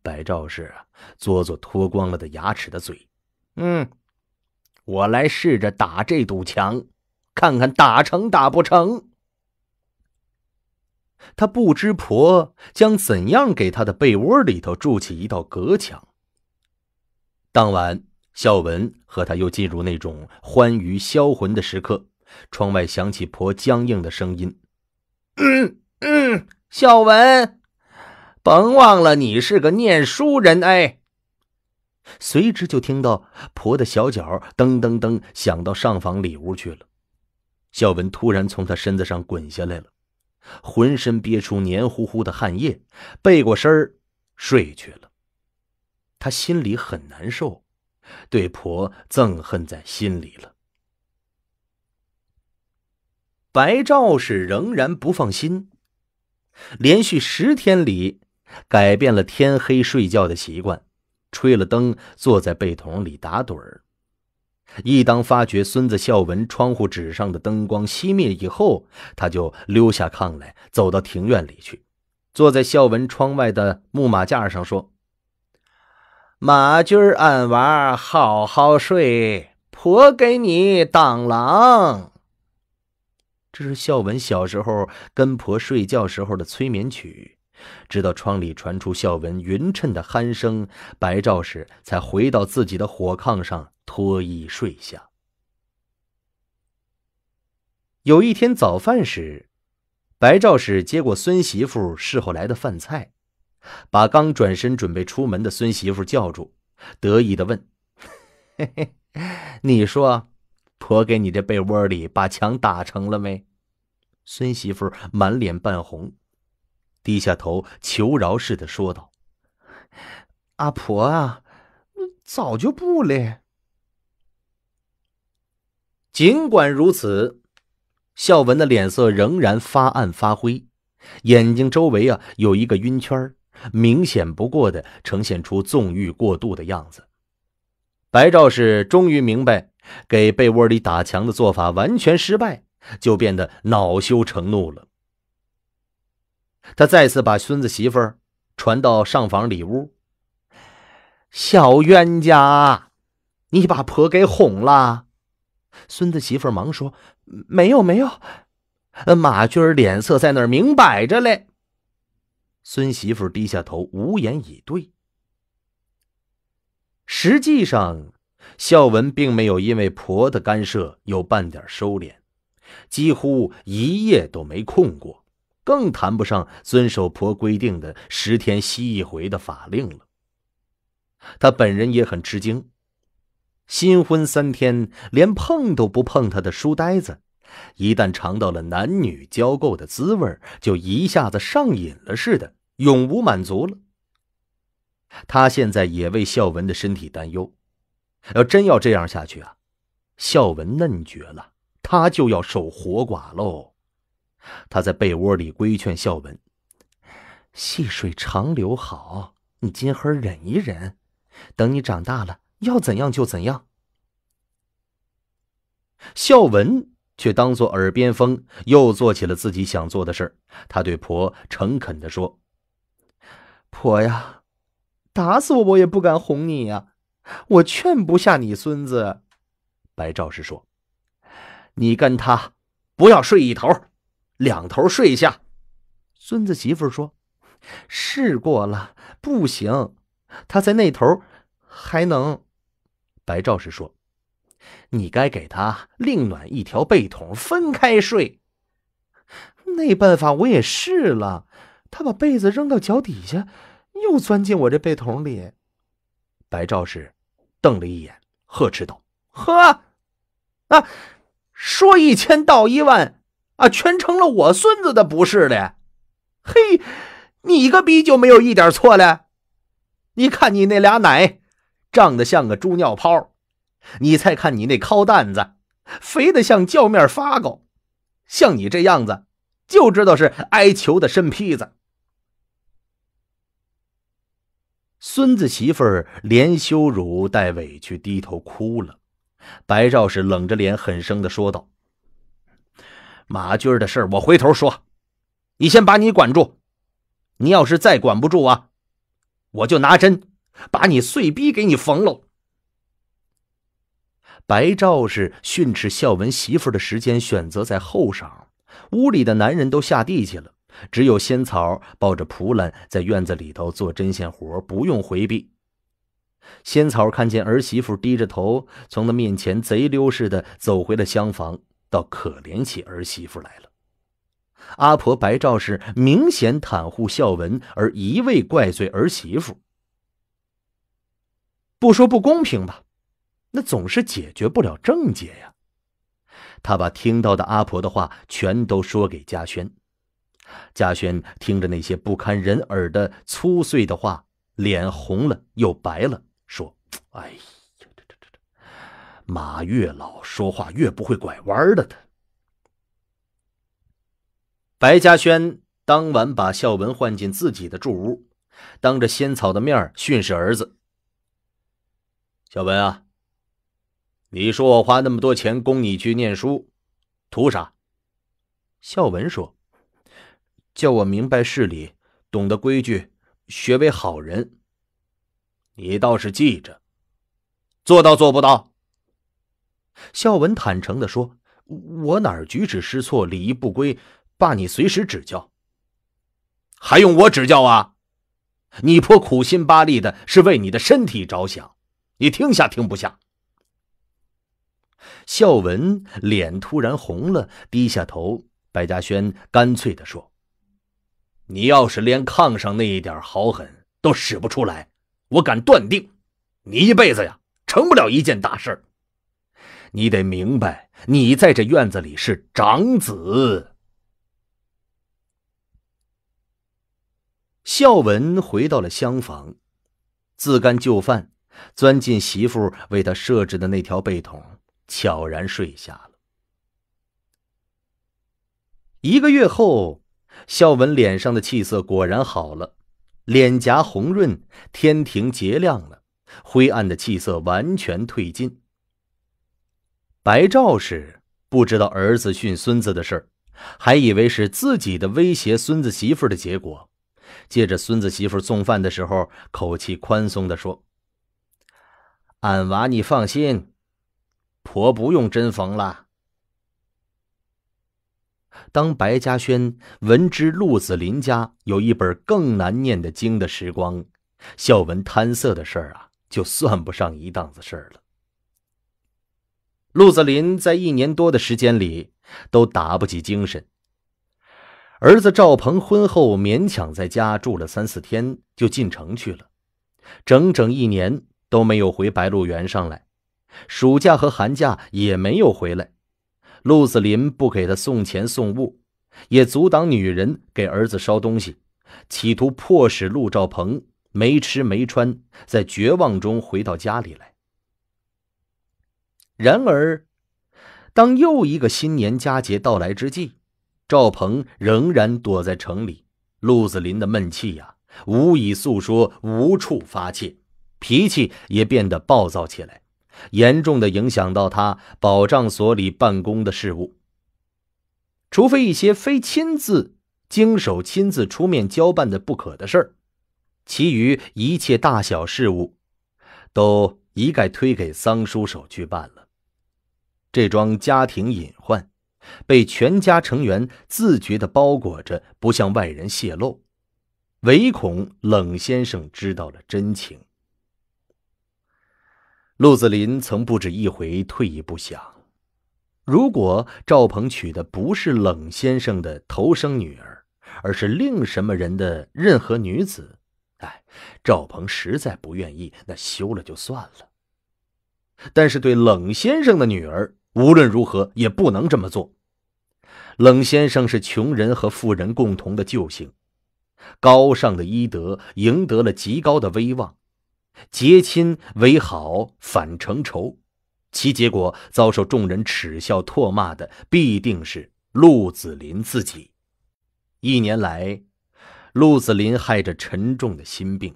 白兆氏啊，嘬嘬脱光了的牙齿的嘴：“嗯，我来试着打这堵墙。”看看打成打不成。他不知婆将怎样给他的被窝里头筑起一道隔墙。当晚，孝文和他又进入那种欢愉销魂的时刻。窗外响起婆僵硬的声音：“嗯嗯，孝文，甭忘了你是个念书人哎。”随之就听到婆的小脚噔噔噔响到上房里屋去了。孝文突然从他身子上滚下来了，浑身憋出黏糊糊的汗液，背过身儿睡去了。他心里很难受，对婆憎恨在心里了。白赵氏仍然不放心，连续十天里改变了天黑睡觉的习惯，吹了灯坐在被桶里打盹儿。一当发觉孙子孝文窗户纸上的灯光熄灭以后，他就溜下炕来，走到庭院里去，坐在孝文窗外的木马架上，说：“马军儿，俺娃好好睡，婆给你挡狼。”这是孝文小时候跟婆睡觉时候的催眠曲。直到窗里传出孝文匀称的鼾声，白照时才回到自己的火炕上。脱衣睡下。有一天早饭时，白赵氏接过孙媳妇侍候来的饭菜，把刚转身准备出门的孙媳妇叫住，得意的问：“嘿嘿，你说，婆给你这被窝里把墙打成了没？”孙媳妇满脸半红，低下头求饶似的说道：“阿婆啊，早就不嘞。”尽管如此，孝文的脸色仍然发暗发灰，眼睛周围啊有一个晕圈，明显不过的呈现出纵欲过度的样子。白赵氏终于明白，给被窝里打墙的做法完全失败，就变得恼羞成怒了。他再次把孙子媳妇传到上房里屋：“小冤家，你把婆给哄了。”孙子媳妇忙说：“没有没有。”马军脸色在那儿明摆着嘞。孙媳妇低下头，无言以对。实际上，孝文并没有因为婆的干涉有半点收敛，几乎一夜都没空过，更谈不上遵守婆规定的十天吸一回的法令了。他本人也很吃惊。新婚三天连碰都不碰他的书呆子，一旦尝到了男女交媾的滋味就一下子上瘾了似的，永无满足了。他现在也为孝文的身体担忧，要真要这样下去啊，孝文嫩绝了，他就要守活寡喽。他在被窝里规劝孝文：“细水长流好，你今儿忍一忍，等你长大了。”要怎样就怎样。孝文却当做耳边风，又做起了自己想做的事他对婆诚恳的说：“婆呀，打死我我也不敢哄你呀，我劝不下你孙子。”白赵氏说：“你跟他不要睡一头，两头睡下。”孙子媳妇说：“试过了，不行，他在那头还能。”白赵氏说：“你该给他另暖一条被筒，分开睡。那办法我也试了，他把被子扔到脚底下，又钻进我这被筒里。”白赵氏瞪了一眼，呵斥道：“呵，啊，说一千道一万，啊，全成了我孙子的不是了。嘿，你个逼就没有一点错了？你看你那俩奶。”胀得像个猪尿泡，你再看你那尻蛋子，肥得像叫面发糕，像你这样子，就知道是哀求的身坯子。孙子媳妇儿连羞辱带委屈低头哭了，白赵氏冷着脸狠声的说道：“马军的事儿我回头说，你先把你管住，你要是再管不住啊，我就拿针。”把你碎逼给你缝喽！白赵氏训斥孝文媳妇的时间选择在后晌，屋里的男人都下地去了，只有仙草抱着蒲兰在院子里头做针线活，不用回避。仙草看见儿媳妇低着头从她面前贼溜似的走回了厢房，倒可怜起儿媳妇来了。阿婆白赵氏明显袒护孝文，而一味怪罪儿媳妇。不说不公平吧，那总是解决不了症结呀。他把听到的阿婆的话全都说给嘉轩，嘉轩听着那些不堪人耳的粗碎的话，脸红了又白了，说：“哎，呀，这这这这，马越老说话越不会拐弯了。”他。白嘉轩当晚把孝文唤进自己的住屋，当着仙草的面训斥儿子。小文啊，你说我花那么多钱供你去念书，图啥？孝文说：“叫我明白事理，懂得规矩，学为好人。”你倒是记着，做到做不到？孝文坦诚的说：“我哪儿举止失措，礼仪不规，爸，你随时指教。还用我指教啊？你颇苦心巴力的，是为你的身体着想。”你停下，停不下。孝文脸突然红了，低下头。白嘉轩干脆的说：“你要是连炕上那一点好狠都使不出来，我敢断定，你一辈子呀，成不了一件大事儿。你得明白，你在这院子里是长子。”孝文回到了厢房，自甘就范。钻进媳妇为他设置的那条被桶，悄然睡下了。一个月后，孝文脸上的气色果然好了，脸颊红润，天庭洁亮了，灰暗的气色完全褪尽。白赵氏不知道儿子训孙子的事儿，还以为是自己的威胁孙子媳妇的结果，借着孙子媳妇送饭的时候，口气宽松的说。俺娃，你放心，婆不用针缝了。当白嘉轩闻知陆子霖家有一本更难念的经的时光，孝文贪色的事儿啊，就算不上一档子事儿了。陆子霖在一年多的时间里都打不起精神。儿子赵鹏婚后勉强在家住了三四天，就进城去了。整整一年。都没有回白鹿原上来，暑假和寒假也没有回来。鹿子霖不给他送钱送物，也阻挡女人给儿子烧东西，企图迫使鹿兆鹏没吃没穿，在绝望中回到家里来。然而，当又一个新年佳节到来之际，赵鹏仍然躲在城里，鹿子霖的闷气呀，无以诉说，无处发泄。脾气也变得暴躁起来，严重的影响到他保障所里办公的事务。除非一些非亲自经手、亲自出面交办的不可的事儿，其余一切大小事务，都一概推给桑叔手去办了。这桩家庭隐患，被全家成员自觉地包裹着，不向外人泄露，唯恐冷先生知道了真情。陆子霖曾不止一回退一步想：如果赵鹏娶的不是冷先生的头生女儿，而是另什么人的任何女子，哎，赵鹏实在不愿意，那休了就算了。但是对冷先生的女儿，无论如何也不能这么做。冷先生是穷人和富人共同的救星，高尚的医德赢得了极高的威望。结亲为好，反成仇，其结果遭受众人耻笑唾骂的，必定是陆子霖自己。一年来，陆子霖害着沉重的心病，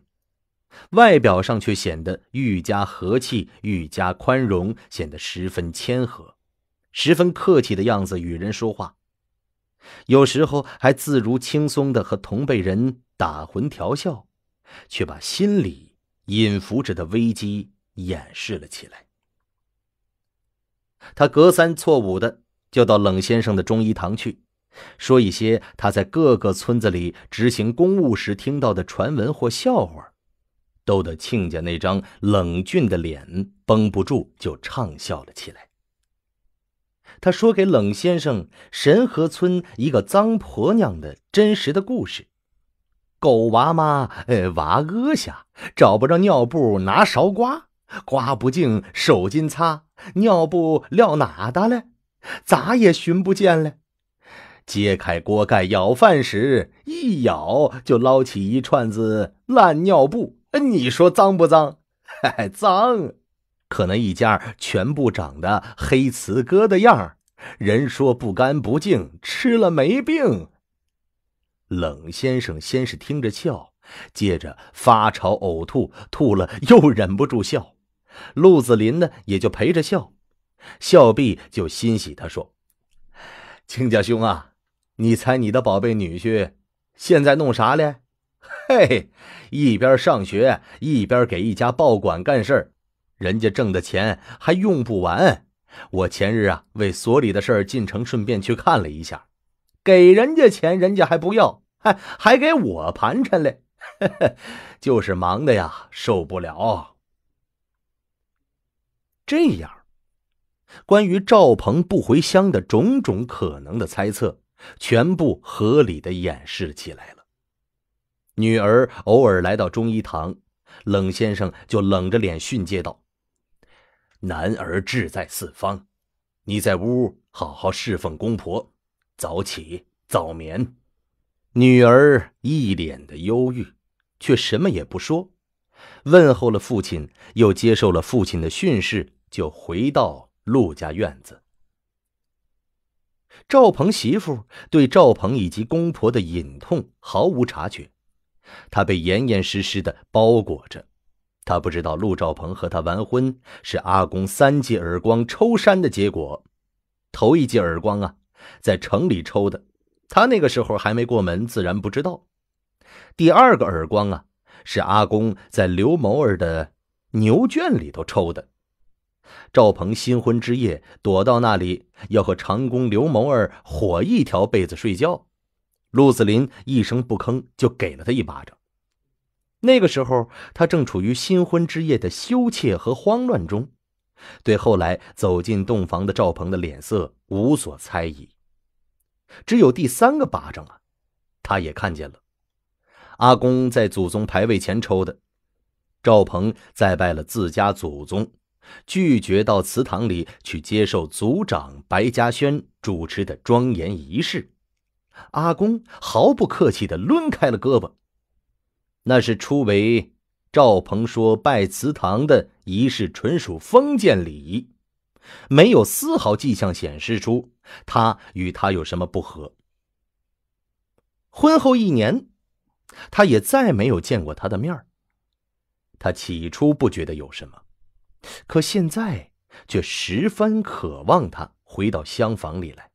外表上却显得愈加和气，愈加宽容，显得十分谦和，十分客气的样子与人说话，有时候还自如轻松的和同辈人打魂调笑，却把心里。隐伏着的危机掩饰了起来。他隔三错五的就到冷先生的中医堂去，说一些他在各个村子里执行公务时听到的传闻或笑话，逗得亲家那张冷峻的脸绷不住，就畅笑了起来。他说给冷先生神河村一个脏婆娘的真实的故事。狗娃妈，呃，娃饿下，找不着尿布，拿勺刮，刮不净，手巾擦，尿布撂哪的了，咋也寻不见了。揭开锅盖舀饭时，一舀就捞起一串子烂尿布，你说脏不脏？脏。可那一家全部长得黑瓷疙瘩样人说不干不净，吃了没病。冷先生先是听着笑，接着发潮呕吐，吐了又忍不住笑。陆子霖呢也就陪着笑，笑毕就欣喜地说：“亲家兄啊，你猜你的宝贝女婿现在弄啥嘞？嘿，一边上学一边给一家报馆干事人家挣的钱还用不完。我前日啊为所里的事儿进城，顺便去看了一下，给人家钱，人家还不要。”还还给我盘缠嘞，就是忙的呀，受不了。这样，关于赵鹏不回乡的种种可能的猜测，全部合理的掩饰起来了。女儿偶尔来到中医堂，冷先生就冷着脸训诫道：“男儿志在四方，你在屋好好侍奉公婆，早起早眠。”女儿一脸的忧郁，却什么也不说，问候了父亲，又接受了父亲的训示，就回到陆家院子。赵鹏媳妇对赵鹏以及公婆的隐痛毫无察觉，她被严严实实的包裹着，他不知道陆兆鹏和他完婚是阿公三记耳光抽山的结果，头一记耳光啊，在城里抽的。他那个时候还没过门，自然不知道。第二个耳光啊，是阿公在刘某儿的牛圈里头抽的。赵鹏新婚之夜躲到那里，要和长工刘某儿火一条被子睡觉。陆子霖一声不吭就给了他一巴掌。那个时候他正处于新婚之夜的羞怯和慌乱中，对后来走进洞房的赵鹏的脸色无所猜疑。只有第三个巴掌啊，他也看见了。阿公在祖宗牌位前抽的，赵鹏再拜了自家祖宗，拒绝到祠堂里去接受族长白嘉轩主持的庄严仪式。阿公毫不客气地抡开了胳膊，那是初为赵鹏说拜祠堂的仪式纯属封建礼仪，没有丝毫迹象显示出。他与他有什么不和？婚后一年，他也再没有见过他的面儿。他起初不觉得有什么，可现在却十分渴望他回到厢房里来。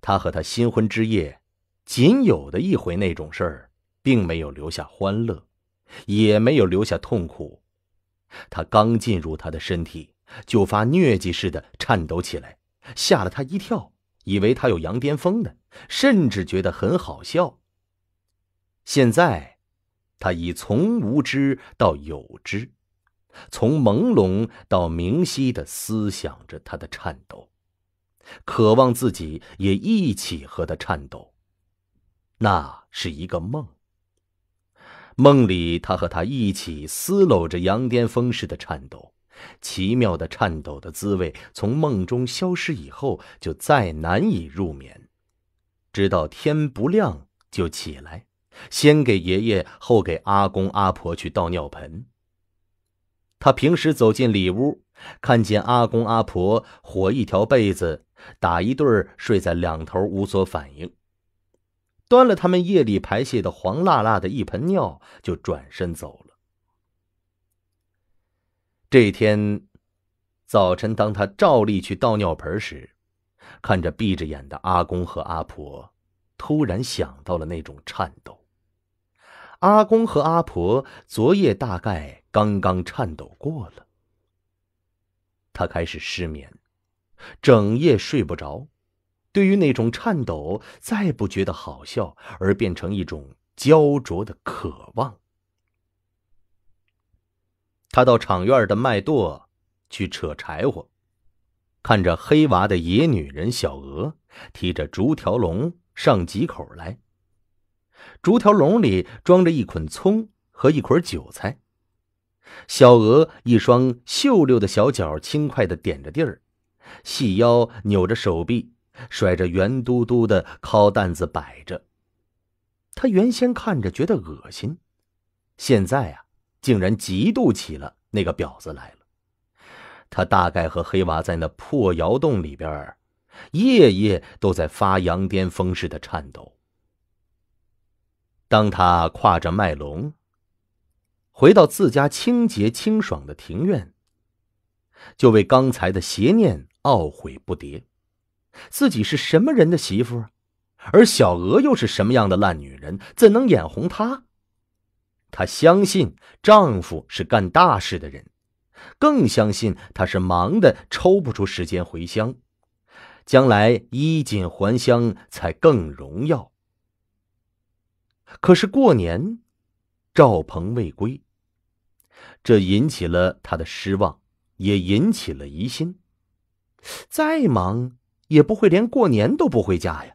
他和他新婚之夜仅有的一回那种事儿，并没有留下欢乐，也没有留下痛苦。他刚进入他的身体，就发疟疾似的颤抖起来。吓了他一跳，以为他有羊癫疯呢，甚至觉得很好笑。现在，他已从无知到有知，从朦胧到明晰的思想着他的颤抖，渴望自己也一起和他颤抖。那是一个梦。梦里，他和他一起撕搂着羊癫疯似的颤抖。奇妙的颤抖的滋味从梦中消失以后，就再难以入眠，直到天不亮就起来，先给爷爷，后给阿公阿婆去倒尿盆。他平时走进里屋，看见阿公阿婆火一条被子，打一对睡在两头，无所反应。端了他们夜里排泄的黄辣辣的一盆尿，就转身走。这天早晨，当他照例去倒尿盆时，看着闭着眼的阿公和阿婆，突然想到了那种颤抖。阿公和阿婆昨夜大概刚刚颤抖过了。他开始失眠，整夜睡不着。对于那种颤抖，再不觉得好笑，而变成一种焦灼的渴望。他到场院的麦垛去扯柴火，看着黑娃的野女人小娥提着竹条笼上几口来。竹条笼里装着一捆葱和一捆韭菜。小娥一双秀溜的小脚轻快的点着地儿，细腰扭着手臂，甩着圆嘟嘟的靠担子摆着。他原先看着觉得恶心，现在啊。竟然嫉妒起了那个婊子来了。他大概和黑娃在那破窑洞里边，夜夜都在发羊癫疯似的颤抖。当他跨着麦龙回到自家清洁清爽的庭院，就为刚才的邪念懊悔不迭。自己是什么人的媳妇，而小娥又是什么样的烂女人，怎能眼红她？她相信丈夫是干大事的人，更相信他是忙的抽不出时间回乡，将来衣锦还乡才更荣耀。可是过年赵鹏未归，这引起了他的失望，也引起了疑心。再忙也不会连过年都不回家呀。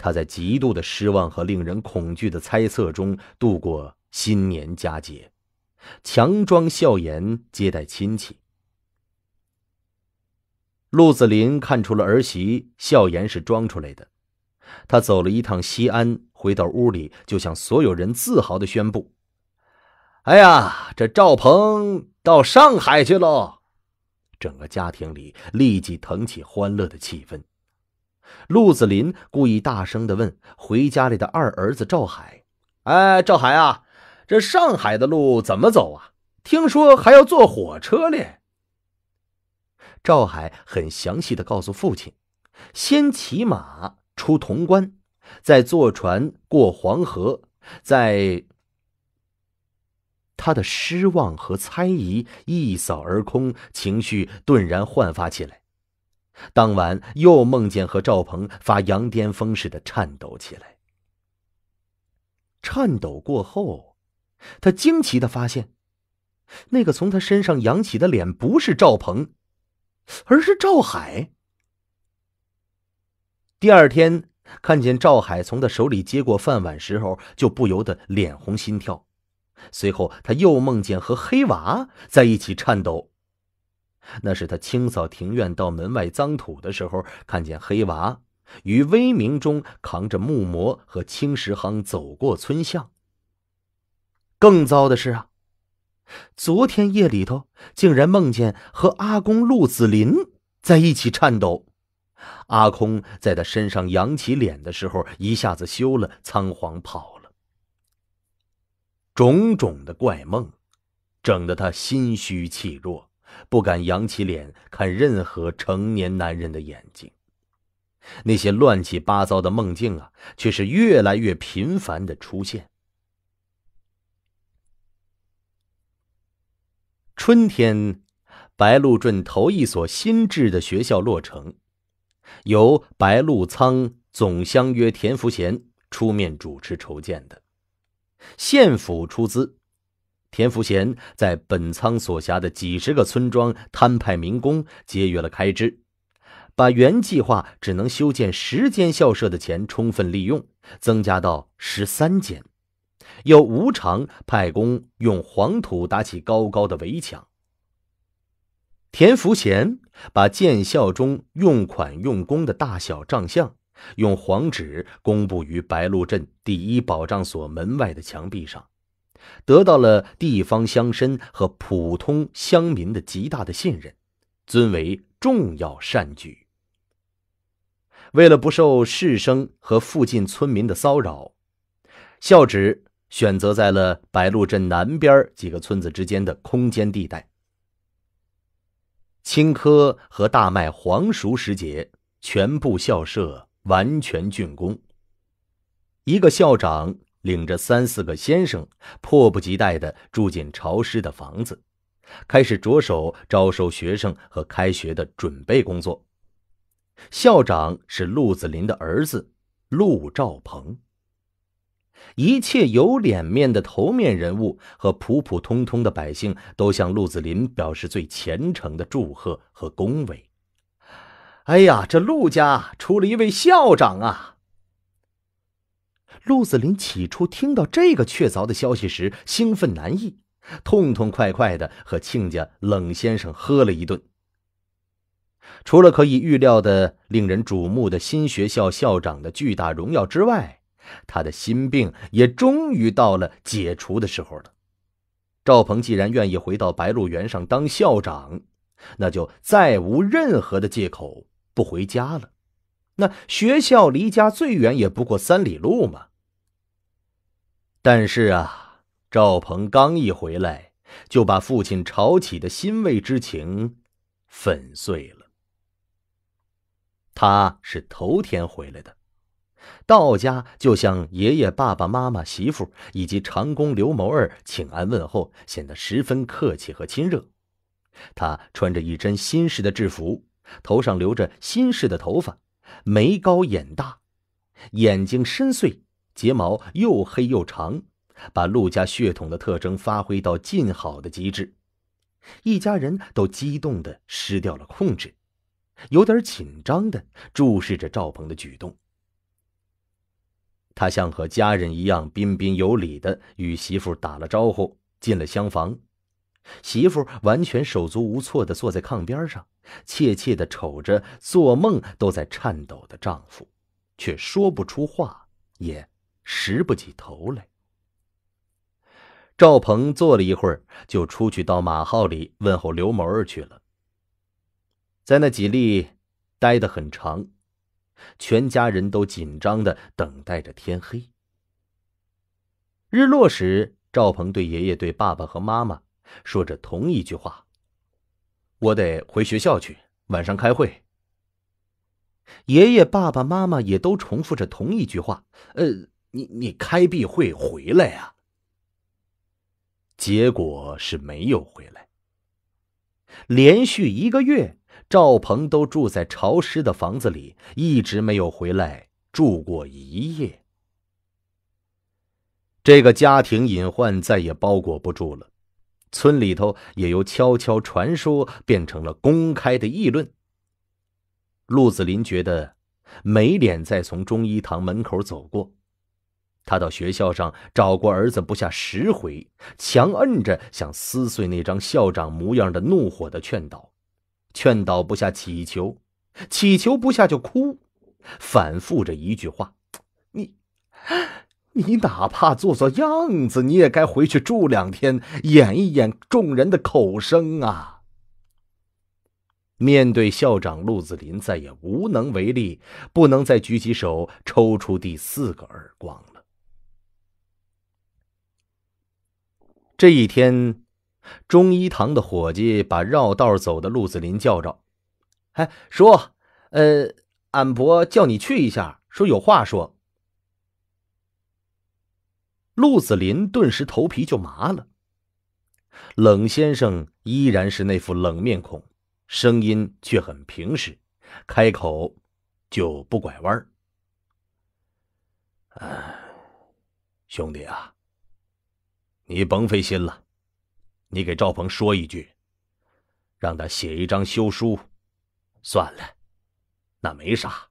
他在极度的失望和令人恐惧的猜测中度过新年佳节，强装笑颜接待亲戚。陆子霖看出了儿媳笑颜是装出来的，他走了一趟西安，回到屋里就向所有人自豪的宣布：“哎呀，这赵鹏到上海去喽！”整个家庭里立即腾起欢乐的气氛。陆子霖故意大声的问回家里的二儿子赵海：“哎，赵海啊，这上海的路怎么走啊？听说还要坐火车嘞。”赵海很详细的告诉父亲：“先骑马出潼关，再坐船过黄河。”在，他的失望和猜疑一扫而空，情绪顿然焕发起来。当晚又梦见和赵鹏发羊癫疯似的颤抖起来。颤抖过后，他惊奇的发现，那个从他身上扬起的脸不是赵鹏，而是赵海。第二天看见赵海从他手里接过饭碗时候，就不由得脸红心跳。随后他又梦见和黑娃在一起颤抖。那是他清扫庭院到门外脏土的时候，看见黑娃于微明中扛着木模和青石夯走过村巷。更糟的是啊，昨天夜里头竟然梦见和阿公陆子霖在一起颤抖，阿空在他身上扬起脸的时候，一下子休了，仓皇跑了。种种的怪梦，整得他心虚气弱。不敢扬起脸看任何成年男人的眼睛，那些乱七八糟的梦境啊，却是越来越频繁的出现。春天，白鹿镇头一所新制的学校落成，由白鹿仓总相约田福贤出面主持筹建的，县府出资。田福贤在本仓所辖的几十个村庄摊派民工，节约了开支，把原计划只能修建十间校舍的钱充分利用，增加到十三间，又无偿派工用黄土搭起高高的围墙。田福贤把建校中用款用工的大小账项，用黄纸公布于白鹿镇第一保障所门外的墙壁上。得到了地方乡绅和普通乡民的极大的信任，尊为重要善举。为了不受士生和附近村民的骚扰，校址选择在了白鹿镇南边几个村子之间的空间地带。青稞和大麦黄熟时节，全部校舍完全竣工。一个校长。领着三四个先生，迫不及待地住进潮湿的房子，开始着手招收学生和开学的准备工作。校长是陆子霖的儿子陆兆鹏。一切有脸面的头面人物和普普通通的百姓都向陆子霖表示最虔诚的祝贺和恭维。哎呀，这陆家出了一位校长啊！陆子霖起初听到这个确凿的消息时，兴奋难抑，痛痛快快的和亲家冷先生喝了一顿。除了可以预料的令人瞩目的新学校校长的巨大荣耀之外，他的心病也终于到了解除的时候了。赵鹏既然愿意回到白鹿原上当校长，那就再无任何的借口不回家了。那学校离家最远也不过三里路嘛。但是啊，赵鹏刚一回来，就把父亲潮起的欣慰之情粉碎了。他是头天回来的，到家就向爷爷、爸爸妈妈、媳妇以及长工刘某儿请安问候，显得十分客气和亲热。他穿着一身新式的制服，头上留着新式的头发，眉高眼大，眼睛深邃。睫毛又黑又长，把陆家血统的特征发挥到尽好的极致。一家人都激动的失掉了控制，有点紧张的注视着赵鹏的举动。他像和家人一样彬彬有礼的与媳妇打了招呼，进了厢房。媳妇完全手足无措的坐在炕边上，怯怯的瞅着，做梦都在颤抖的丈夫，却说不出话，也。拾不起头来。赵鹏坐了一会儿，就出去到马号里问候刘某儿去了。在那几例待的很长，全家人都紧张的等待着天黑。日落时，赵鹏对爷爷、对爸爸和妈妈说着同一句话：“我得回学校去，晚上开会。”爷爷、爸爸妈妈也都重复着同一句话：“呃。”你你开闭会回来呀？结果是没有回来。连续一个月，赵鹏都住在潮湿的房子里，一直没有回来住过一夜。这个家庭隐患再也包裹不住了，村里头也由悄悄传说变成了公开的议论。陆子霖觉得没脸再从中医堂门口走过。他到学校上找过儿子不下十回，强摁着想撕碎那张校长模样的怒火的劝导，劝导不下，乞求，乞求不下就哭，反复着一句话：“你，你哪怕做做样子，你也该回去住两天，演一演众人的口声啊。”面对校长陆子霖，再也无能为力，不能再举起手抽出第四个耳光了。这一天，中医堂的伙计把绕道走的陆子霖叫着：“哎，说，呃，俺伯叫你去一下，说有话说。”陆子霖顿时头皮就麻了。冷先生依然是那副冷面孔，声音却很平实，开口就不拐弯：“哎，兄弟啊。”你甭费心了，你给赵鹏说一句，让他写一张休书。算了，那没啥。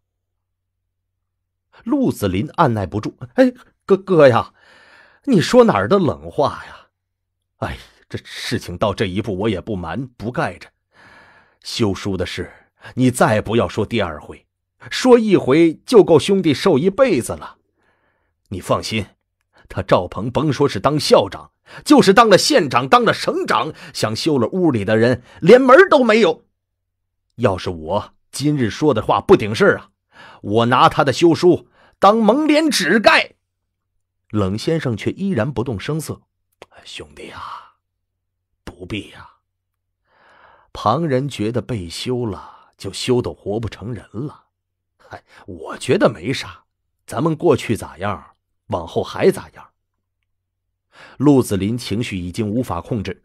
陆子霖按耐不住，哎，哥哥呀，你说哪儿的冷话呀？哎，这事情到这一步，我也不瞒不盖着。休书的事，你再不要说第二回，说一回就够兄弟受一辈子了。你放心。他赵鹏，甭说是当校长，就是当了县长、当了省长，想休了屋里的人，连门都没有。要是我今日说的话不顶事啊，我拿他的休书当蒙脸纸盖。冷先生却依然不动声色：“兄弟啊，不必呀。旁人觉得被休了就休得活不成人了，嗨，我觉得没啥。咱们过去咋样？”往后还咋样？陆子霖情绪已经无法控制，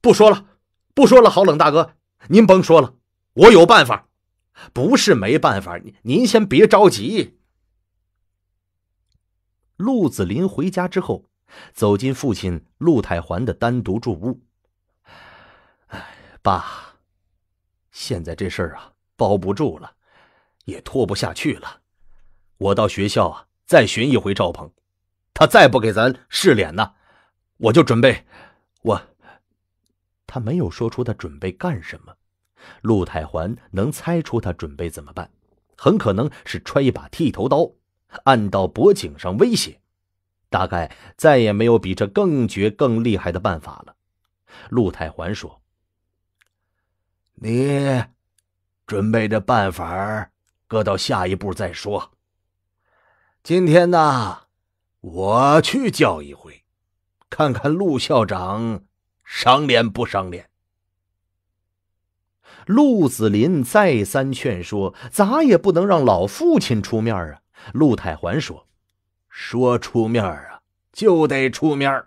不说了，不说了，好冷大哥，您甭说了，我有办法，不是没办法，您先别着急。陆子霖回家之后，走进父亲陆泰环的单独住屋。爸现在这事儿啊，包不住了，也拖不下去了，我到学校啊。再寻一回赵鹏，他再不给咱试脸呢，我就准备，我。他没有说出他准备干什么，陆太桓能猜出他准备怎么办，很可能是揣一把剃头刀，按到脖颈上威胁。大概再也没有比这更绝、更厉害的办法了。陆太环说：“你准备的办法搁到下一步再说。”今天呢，我去叫一回，看看陆校长赏脸不赏脸。陆子霖再三劝说，咋也不能让老父亲出面啊！陆太环说：“说出面啊，就得出面，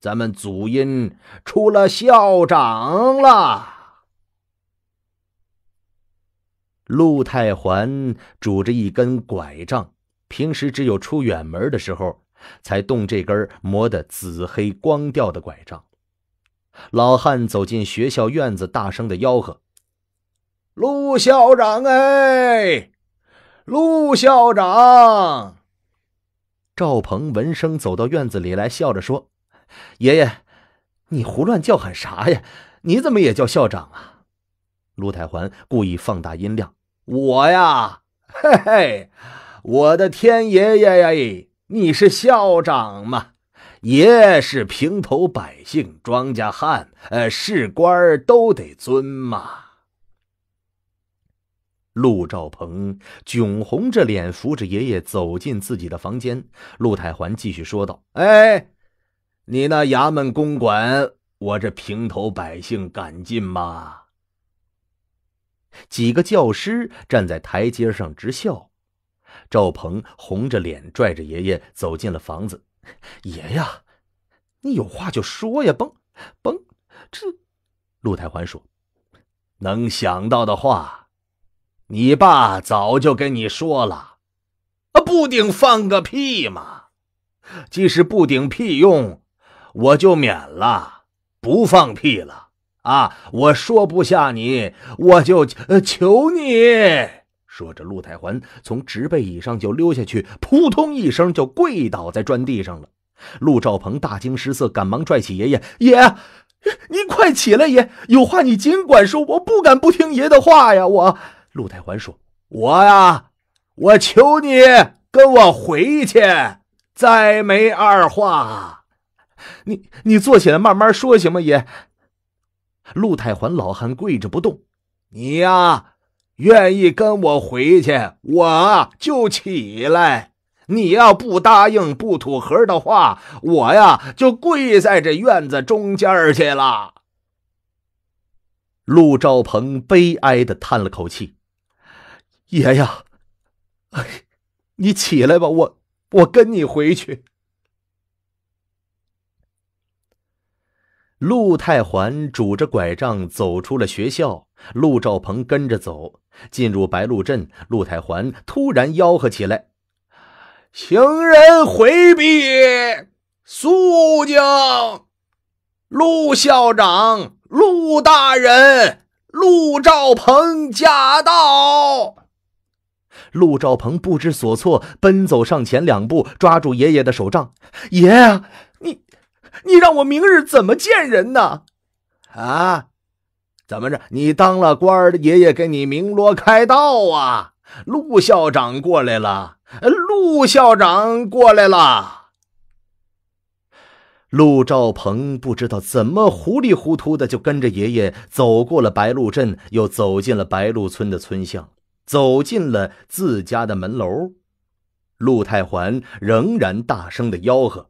咱们祖荫出了校长了。”陆太环拄着一根拐杖。平时只有出远门的时候，才动这根磨得紫黑光掉的拐杖。老汉走进学校院子，大声的吆喝：“陆校长，哎，陆校长！”赵鹏闻声走到院子里来，笑着说：“爷爷，你胡乱叫喊啥呀？你怎么也叫校长啊？”陆太环故意放大音量：“我呀，嘿嘿。”我的天爷爷呀！你是校长嘛？爷是平头百姓、庄稼汉，呃，是官都得尊嘛。陆兆鹏窘红着脸扶着爷爷走进自己的房间。陆太桓继续说道：“哎，你那衙门公馆，我这平头百姓敢进吗？”几个教师站在台阶上直笑。赵鹏红着脸拽着爷爷走进了房子。“爷呀，你有话就说呀，甭，甭，这。”陆太欢说：“能想到的话，你爸早就跟你说了。啊，不顶放个屁嘛！即使不顶屁用，我就免了，不放屁了啊！我说不下你，我就求你。”说着，陆太桓从植被椅上就溜下去，扑通一声就跪倒在砖地上了。陆兆鹏大惊失色，赶忙拽起爷爷：“爷，您快起来！爷，有话你尽管说，我不敢不听爷的话呀！”我，陆太桓说：“我呀，我求你跟我回去，再没二话。你，你坐起来慢慢说行吗，爷？”陆太桓老汉跪着不动：“你呀。”愿意跟我回去，我就起来；你要不答应、不吐核的话，我呀就跪在这院子中间去了。陆兆鹏悲哀的叹了口气：“爷呀，哎，你起来吧，我我跟你回去。”陆太桓拄着拐杖走出了学校。陆兆鹏跟着走，进入白鹿镇。陆太桓突然吆喝起来：“行人回避！肃静！陆校长，陆大人，陆兆鹏驾到！”陆兆鹏不知所措，奔走上前两步，抓住爷爷的手杖：“爷，你，你让我明日怎么见人呢？”啊！怎么着？你当了官的爷爷给你鸣锣开道啊！陆校长过来了，陆校长过来了。陆兆鹏不知道怎么糊里糊涂的就跟着爷爷走过了白鹿镇，又走进了白鹿村的村巷，走进了自家的门楼。陆太环仍然大声的吆喝：“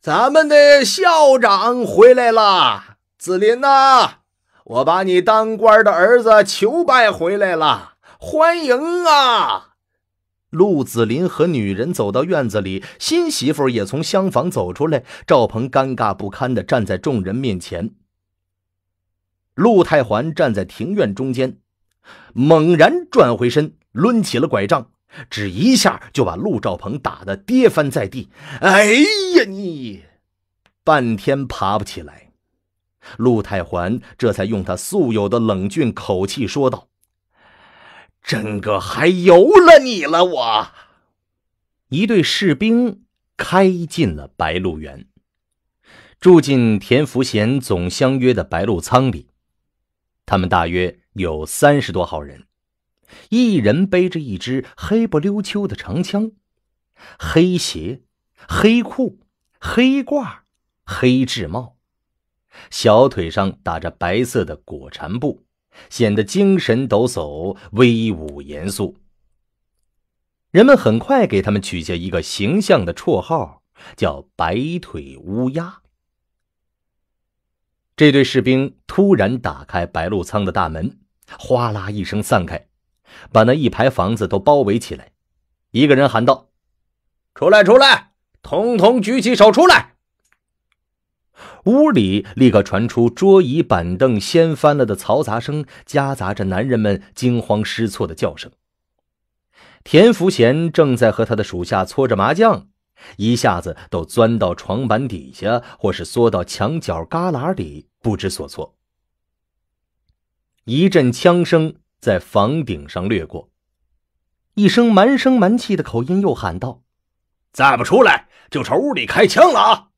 咱们的校长回来了，子林呐！”我把你当官的儿子求拜回来了，欢迎啊！陆子霖和女人走到院子里，新媳妇也从厢房走出来。赵鹏尴尬不堪的站在众人面前。陆太桓站在庭院中间，猛然转回身，抡起了拐杖，只一下就把陆兆鹏打的跌翻在地。哎呀，你半天爬不起来！陆太桓这才用他素有的冷峻口气说道：“真个还由了你了。”我一队士兵开进了白鹿原，住进田福贤总相约的白鹿仓里。他们大约有三十多号人，一人背着一支黑不溜秋的长枪，黑鞋、黑裤、黑褂、黑制帽。小腿上打着白色的裹缠布，显得精神抖擞、威武严肃。人们很快给他们取下一个形象的绰号，叫“白腿乌鸦”。这对士兵突然打开白鹿仓的大门，哗啦一声散开，把那一排房子都包围起来。一个人喊道：“出来，出来，统统举起手，出来！”屋里立刻传出桌椅板凳掀翻了的嘈杂声，夹杂着男人们惊慌失措的叫声。田福贤正在和他的属下搓着麻将，一下子都钻到床板底下，或是缩到墙角旮旯里，不知所措。一阵枪声在房顶上掠过，一声蛮声蛮气的口音又喊道：“再不出来，就朝屋里开枪了啊！”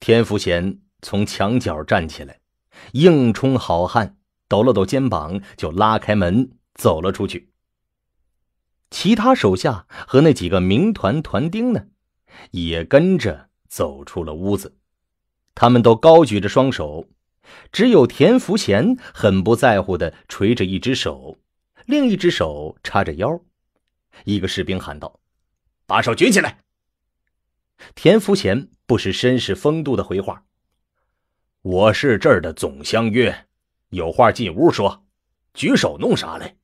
田福贤从墙角站起来，硬冲好汉，抖了抖肩膀，就拉开门走了出去。其他手下和那几个民团团丁呢，也跟着走出了屋子。他们都高举着双手，只有田福贤很不在乎的垂着一只手，另一只手叉着腰。一个士兵喊道：“把手举起来！”田福贤。不失绅士风度的回话。我是这儿的总相约，有话进屋说。举手弄啥嘞？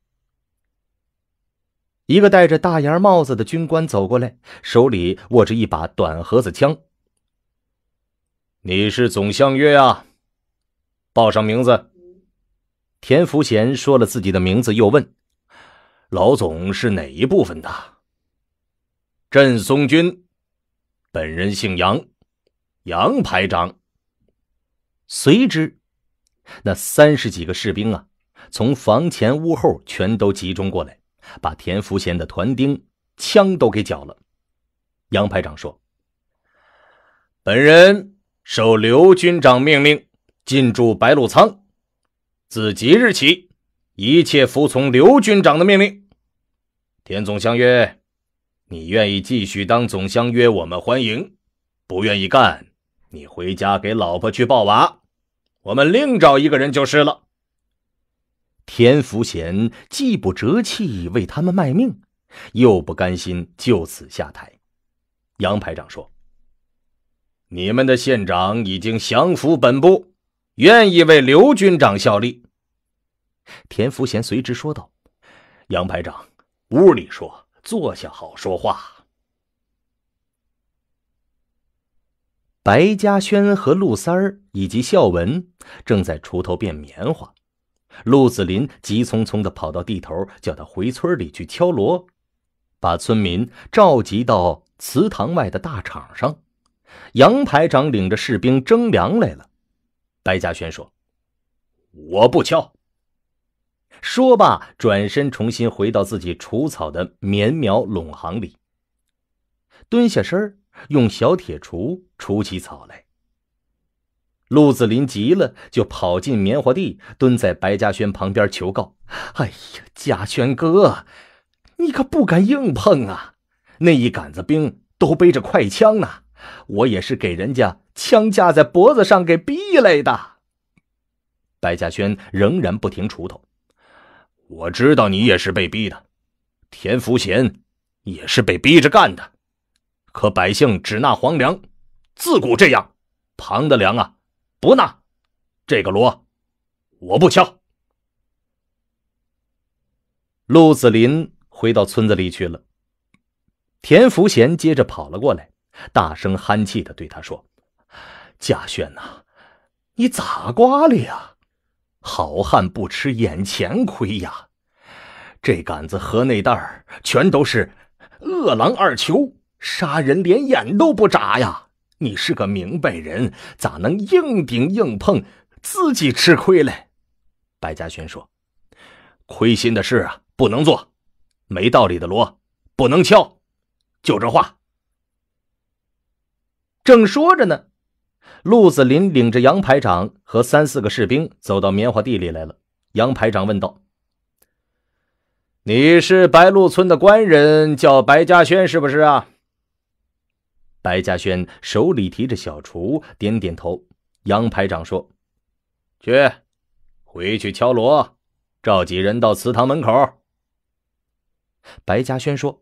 一个戴着大檐帽子的军官走过来，手里握着一把短盒子枪。你是总相约啊？报上名字。田福贤说了自己的名字，又问：“老总是哪一部分的？”镇嵩军。本人姓杨。杨排长随之，那三十几个士兵啊，从房前屋后全都集中过来，把田福贤的团丁枪都给缴了。杨排长说：“本人受刘军长命令进驻白鹿仓，自即日起，一切服从刘军长的命令。”田总相约，你愿意继续当总相约，我们欢迎；不愿意干。你回家给老婆去抱娃，我们另找一个人就是了。田福贤既不折气为他们卖命，又不甘心就此下台。杨排长说：“你们的县长已经降服本部，愿意为刘军长效力。”田福贤随之说道：“杨排长，屋里说，坐下好说话。”白嘉轩和陆三儿以及孝文正在锄头变棉花，陆子霖急匆匆的跑到地头，叫他回村里去敲锣，把村民召集到祠堂外的大场上。杨排长领着士兵征粮来了。白嘉轩说：“我不敲。”说罢，转身重新回到自己除草的棉苗垄行里，蹲下身儿。用小铁锄锄起草来。鹿子霖急了，就跑进棉花地，蹲在白嘉轩旁边求告：“哎呀，嘉轩哥，你可不敢硬碰啊！那一杆子兵都背着快枪呢，我也是给人家枪架在脖子上给逼来的。”白嘉轩仍然不停锄头。我知道你也是被逼的，田福贤也是被逼着干的。可百姓只纳皇粮，自古这样，旁的粮啊不纳。这个锣，我不敲。陆子霖回到村子里去了。田福贤接着跑了过来，大声憨气的对他说：“稼轩呐，你咋瓜了呀？好汉不吃眼前亏呀，这杆子和那袋全都是饿狼二球。”杀人连眼都不眨呀！你是个明白人，咋能硬顶硬碰，自己吃亏嘞？白嘉轩说：“亏心的事啊，不能做；没道理的锣，不能敲。”就这话。正说着呢，陆子霖领着杨排长和三四个士兵走到棉花地里来了。杨排长问道：“你是白鹿村的官人，叫白嘉轩是不是啊？”白嘉轩手里提着小锄，点点头。杨排长说：“去，回去敲锣，召集人到祠堂门口。”白嘉轩说：“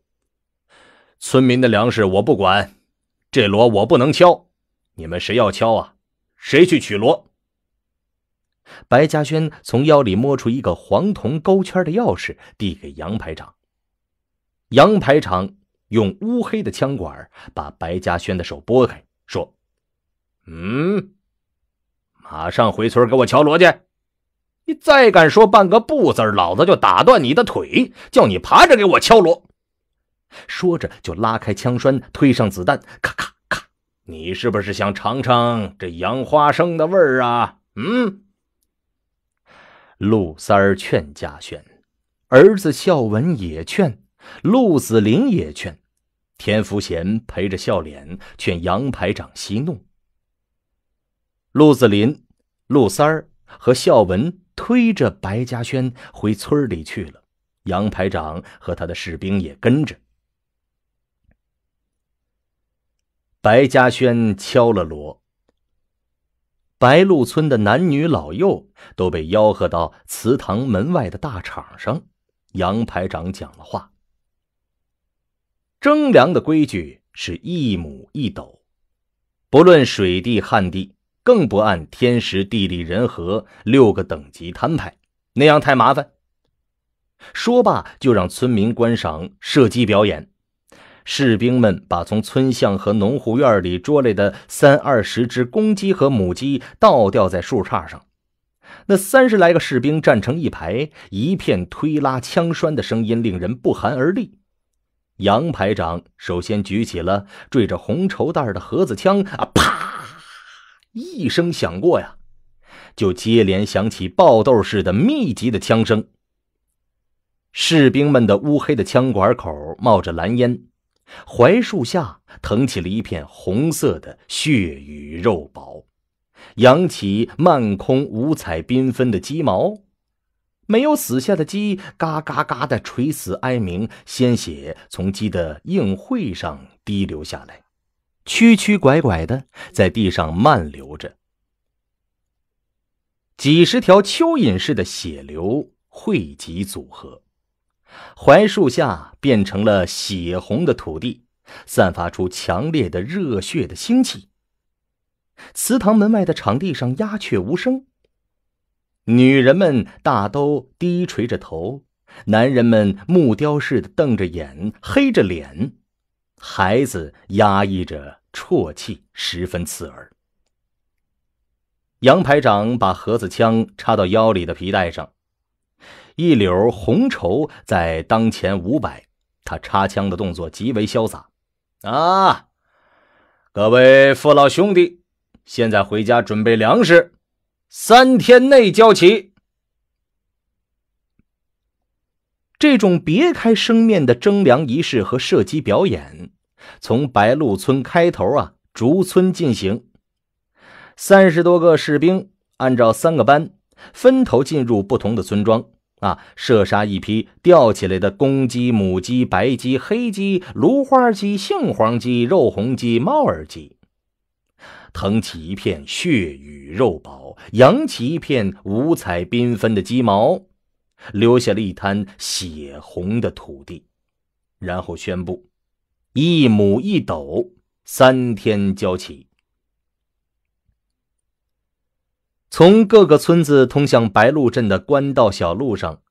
村民的粮食我不管，这锣我不能敲，你们谁要敲啊？谁去取锣？”白嘉轩从腰里摸出一个黄铜勾圈的钥匙，递给杨排长。杨排长。用乌黑的枪管把白嘉轩的手拨开，说：“嗯，马上回村给我敲锣去！你再敢说半个不字老子就打断你的腿，叫你爬着给我敲锣。”说着就拉开枪栓，推上子弹，咔咔咔！你是不是想尝尝这洋花生的味儿啊？嗯。陆三儿劝嘉轩，儿子孝文也劝，陆子霖也劝。田福贤陪着笑脸劝杨排长息怒。陆子霖、陆三儿和孝文推着白嘉轩回村里去了，杨排长和他的士兵也跟着。白嘉轩敲了锣，白鹿村的男女老幼都被吆喝到祠堂门外的大场上，杨排长讲了话。征粮的规矩是一亩一斗，不论水地旱地，更不按天时地利人和六个等级摊派，那样太麻烦。说罢，就让村民观赏射击表演。士兵们把从村巷和农户院里捉来的三二十只公鸡和母鸡倒吊在树杈上，那三十来个士兵站成一排，一片推拉枪栓的声音令人不寒而栗。杨排长首先举起了缀着红绸带的盒子枪，啊，啪！一声响过呀，就接连响起爆豆似的密集的枪声。士兵们的乌黑的枪管口冒着蓝烟，槐树下腾起了一片红色的血雨肉薄，扬起漫空五彩缤纷的鸡毛。没有死下的鸡，嘎嘎嘎的垂死哀鸣，鲜血从鸡的硬喙上滴流下来，曲曲拐拐的在地上漫流着。几十条蚯蚓似的血流汇集组合，槐树下变成了血红的土地，散发出强烈的热血的腥气。祠堂门外的场地上鸦雀无声。女人们大都低垂着头，男人们木雕似的瞪着眼，黑着脸，孩子压抑着啜泣，十分刺耳。杨排长把盒子枪插到腰里的皮带上，一绺红绸在当前五百，他插枪的动作极为潇洒。啊，各位父老兄弟，现在回家准备粮食。三天内交齐。这种别开生面的征粮仪式和射击表演，从白鹿村开头啊，逐村进行。三十多个士兵按照三个班，分头进入不同的村庄啊，射杀一批吊起来的公鸡、母鸡、白鸡、黑鸡、芦花鸡、杏黄鸡、肉红鸡、猫耳鸡。腾起一片血雨肉薄，扬起一片五彩缤纷的鸡毛，留下了一滩血红的土地，然后宣布：一亩一斗，三天交齐。从各个村子通向白鹿镇的官道小路上，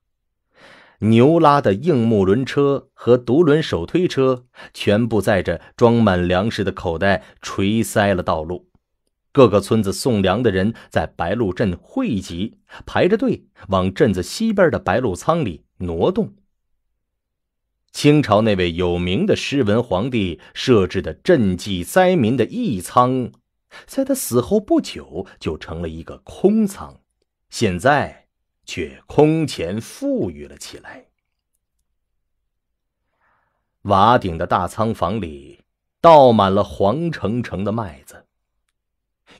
牛拉的硬木轮车和独轮手推车，全部载着装满粮食的口袋，垂塞了道路。各个村子送粮的人在白鹿镇汇集，排着队往镇子西边的白鹿仓里挪动。清朝那位有名的诗文皇帝设置的赈济灾民的义仓，在他死后不久就成了一个空仓，现在却空前富裕了起来。瓦顶的大仓房里倒满了黄澄澄的麦子。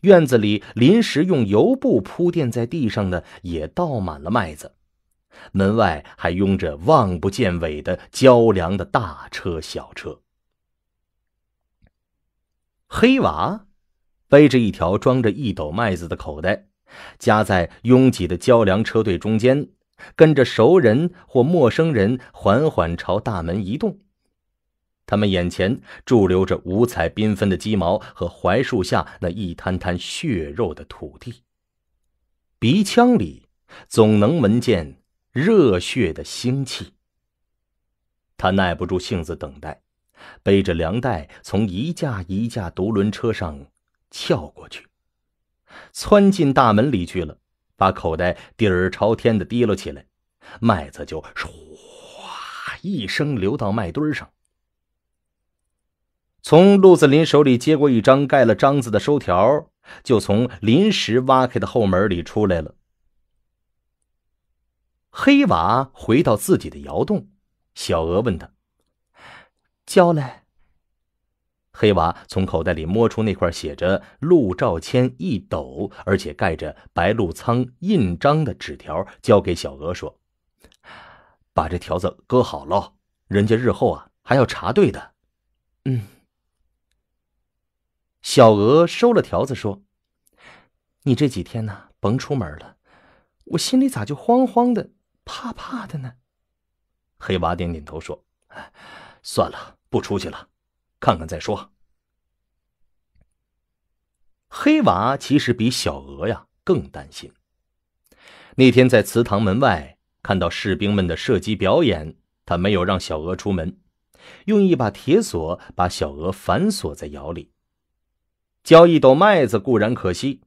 院子里临时用油布铺垫在地上的也倒满了麦子，门外还拥着望不见尾的交粮的大车小车。黑娃背着一条装着一斗麦子的口袋，夹在拥挤的交粮车队中间，跟着熟人或陌生人缓缓朝大门移动。他们眼前驻留着五彩缤纷的鸡毛和槐树下那一滩滩血肉的土地。鼻腔里总能闻见热血的腥气。他耐不住性子等待，背着粮袋从一架一架独轮车上撬过去，窜进大门里去了，把口袋底儿朝天的提了起来，麦子就唰一声流到麦堆上。从陆子霖手里接过一张盖了章子的收条，就从临时挖开的后门里出来了。黑娃回到自己的窑洞，小娥问他：“交来。”黑娃从口袋里摸出那块写着“陆兆谦一斗”而且盖着白鹿仓印章的纸条，交给小娥说：“把这条子搁好喽，人家日后啊还要查对的。”嗯。小娥收了条子，说：“你这几天呢，甭出门了。我心里咋就慌慌的、怕怕的呢？”黑娃点点头，说：“算了，不出去了，看看再说。”黑娃其实比小娥呀更担心。那天在祠堂门外看到士兵们的射击表演，他没有让小娥出门，用一把铁锁把小娥反锁在窑里。交一斗麦子固然可惜，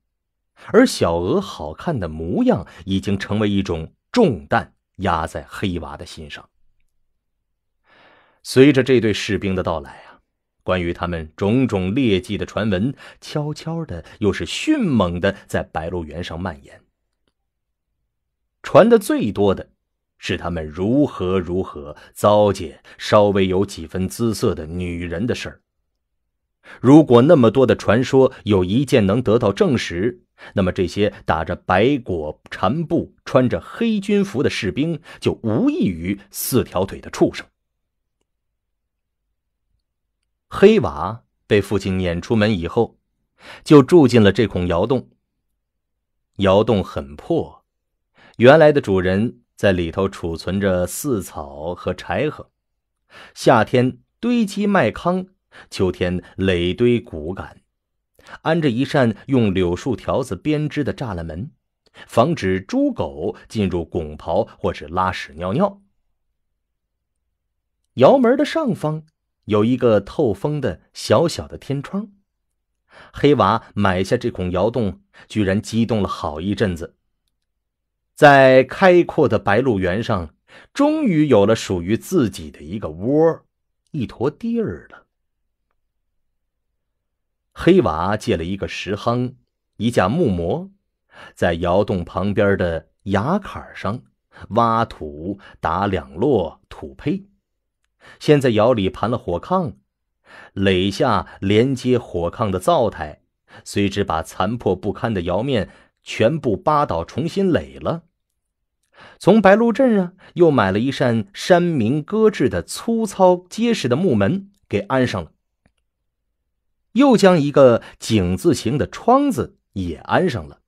而小娥好看的模样已经成为一种重担压在黑娃的心上。随着这对士兵的到来啊，关于他们种种劣迹的传闻，悄悄的又是迅猛的在白鹿原上蔓延。传的最多的是他们如何如何糟践稍微有几分姿色的女人的事儿。如果那么多的传说有一件能得到证实，那么这些打着白果缠布、穿着黑军服的士兵就无异于四条腿的畜生。黑娃被父亲撵出门以后，就住进了这孔窑洞。窑洞很破，原来的主人在里头储存着饲草和柴禾，夏天堆积麦糠。秋天垒堆骨杆，安着一扇用柳树条子编织的栅栏门，防止猪狗进入拱刨或是拉屎尿尿。窑门的上方有一个透风的小小的天窗。黑娃买下这孔窑洞，居然激动了好一阵子。在开阔的白鹿原上，终于有了属于自己的一个窝一坨地儿了。黑娃借了一个石夯，一架木模，在窑洞旁边的崖坎上挖土打两摞土坯。先在窑里盘了火炕，垒下连接火炕的灶台，随之把残破不堪的窑面全部扒倒，重新垒了。从白鹿镇啊，又买了一扇山民搁置的粗糙结实的木门，给安上了。又将一个井字形的窗子也安上了，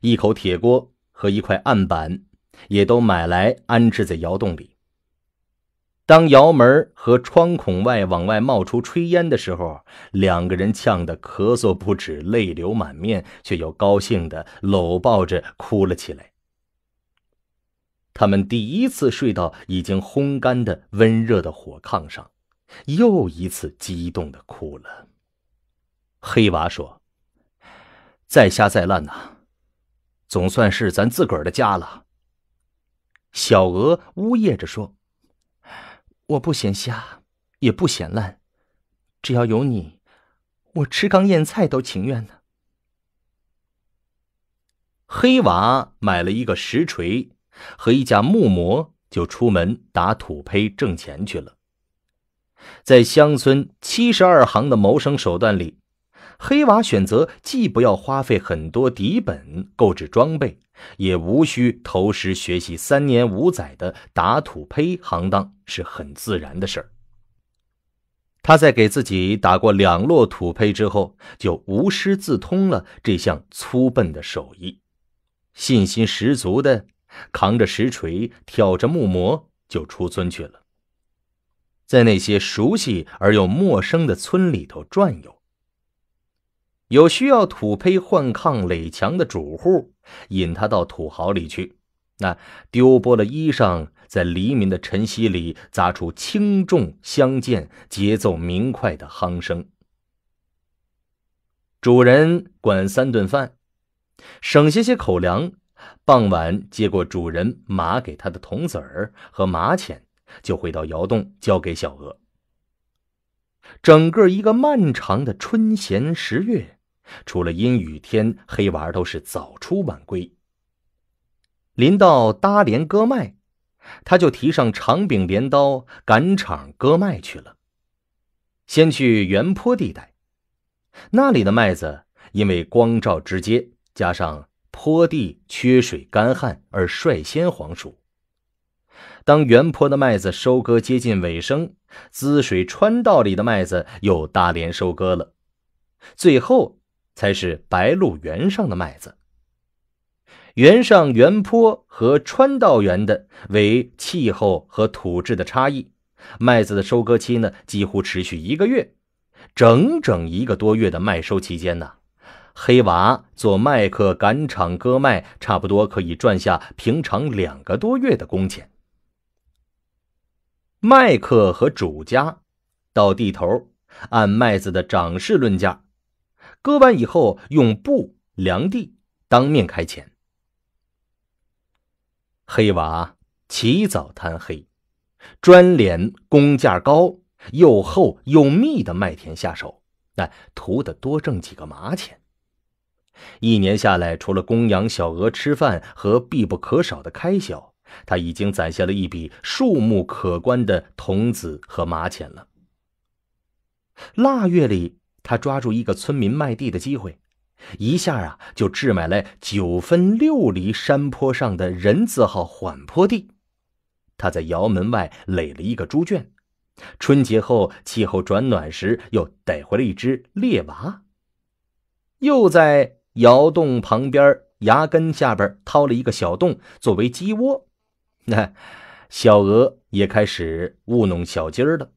一口铁锅和一块案板也都买来安置在窑洞里。当窑门和窗孔外往外冒出炊烟的时候，两个人呛得咳嗽不止，泪流满面，却又高兴的搂抱着哭了起来。他们第一次睡到已经烘干的温热的火炕上，又一次激动的哭了。黑娃说：“再瞎再烂呐，总算是咱自个儿的家了。”小娥呜咽着说：“我不嫌瞎，也不嫌烂，只要有你，我吃糠咽菜都情愿呢。”黑娃买了一个石锤和一架木磨，就出门打土坯挣钱去了。在乡村七十二行的谋生手段里，黑娃选择既不要花费很多底本购置装备，也无需投师学习三年五载的打土坯行当，是很自然的事儿。他在给自己打过两摞土坯之后，就无师自通了这项粗笨的手艺，信心十足的扛着石锤、挑着木模就出村去了。在那些熟悉而又陌生的村里头转悠。有需要土坯换炕垒墙的主户，引他到土豪里去。那丢剥了衣裳，在黎明的晨曦里，砸出轻重相间、节奏明快的夯声。主人管三顿饭，省下些口粮。傍晚接过主人马给他的铜子儿和马钱，就回到窑洞交给小娥。整个一个漫长的春闲十月。除了阴雨天，黑娃都是早出晚归。临到搭镰割麦，他就提上长柄镰刀赶场割麦去了。先去原坡地带，那里的麦子因为光照直接，加上坡地缺水干旱而率先黄熟。当原坡的麦子收割接近尾声，滋水川道里的麦子又搭连收割了，最后。才是白鹿原上的麦子。原上、原坡和川道原的，为气候和土质的差异，麦子的收割期呢，几乎持续一个月，整整一个多月的麦收期间呢，黑娃做麦客赶场割麦，差不多可以赚下平常两个多月的工钱。麦客和主家到地头，按麦子的长势论价。割完以后，用布量地，当面开钱。黑娃起早贪黑，专敛工价高、又厚又密的麦田下手，那图得多挣几个麻钱。一年下来，除了供养小鹅吃饭和必不可少的开销，他已经攒下了一笔数目可观的铜子和麻钱了。腊月里。他抓住一个村民卖地的机会，一下啊就置买了九分六厘山坡上的人字号缓坡地。他在窑门外垒了一个猪圈，春节后气候转暖时又逮回了一只猎娃。又在窑洞旁边崖根下边掏了一个小洞作为鸡窝，那小鹅也开始务弄小鸡儿了。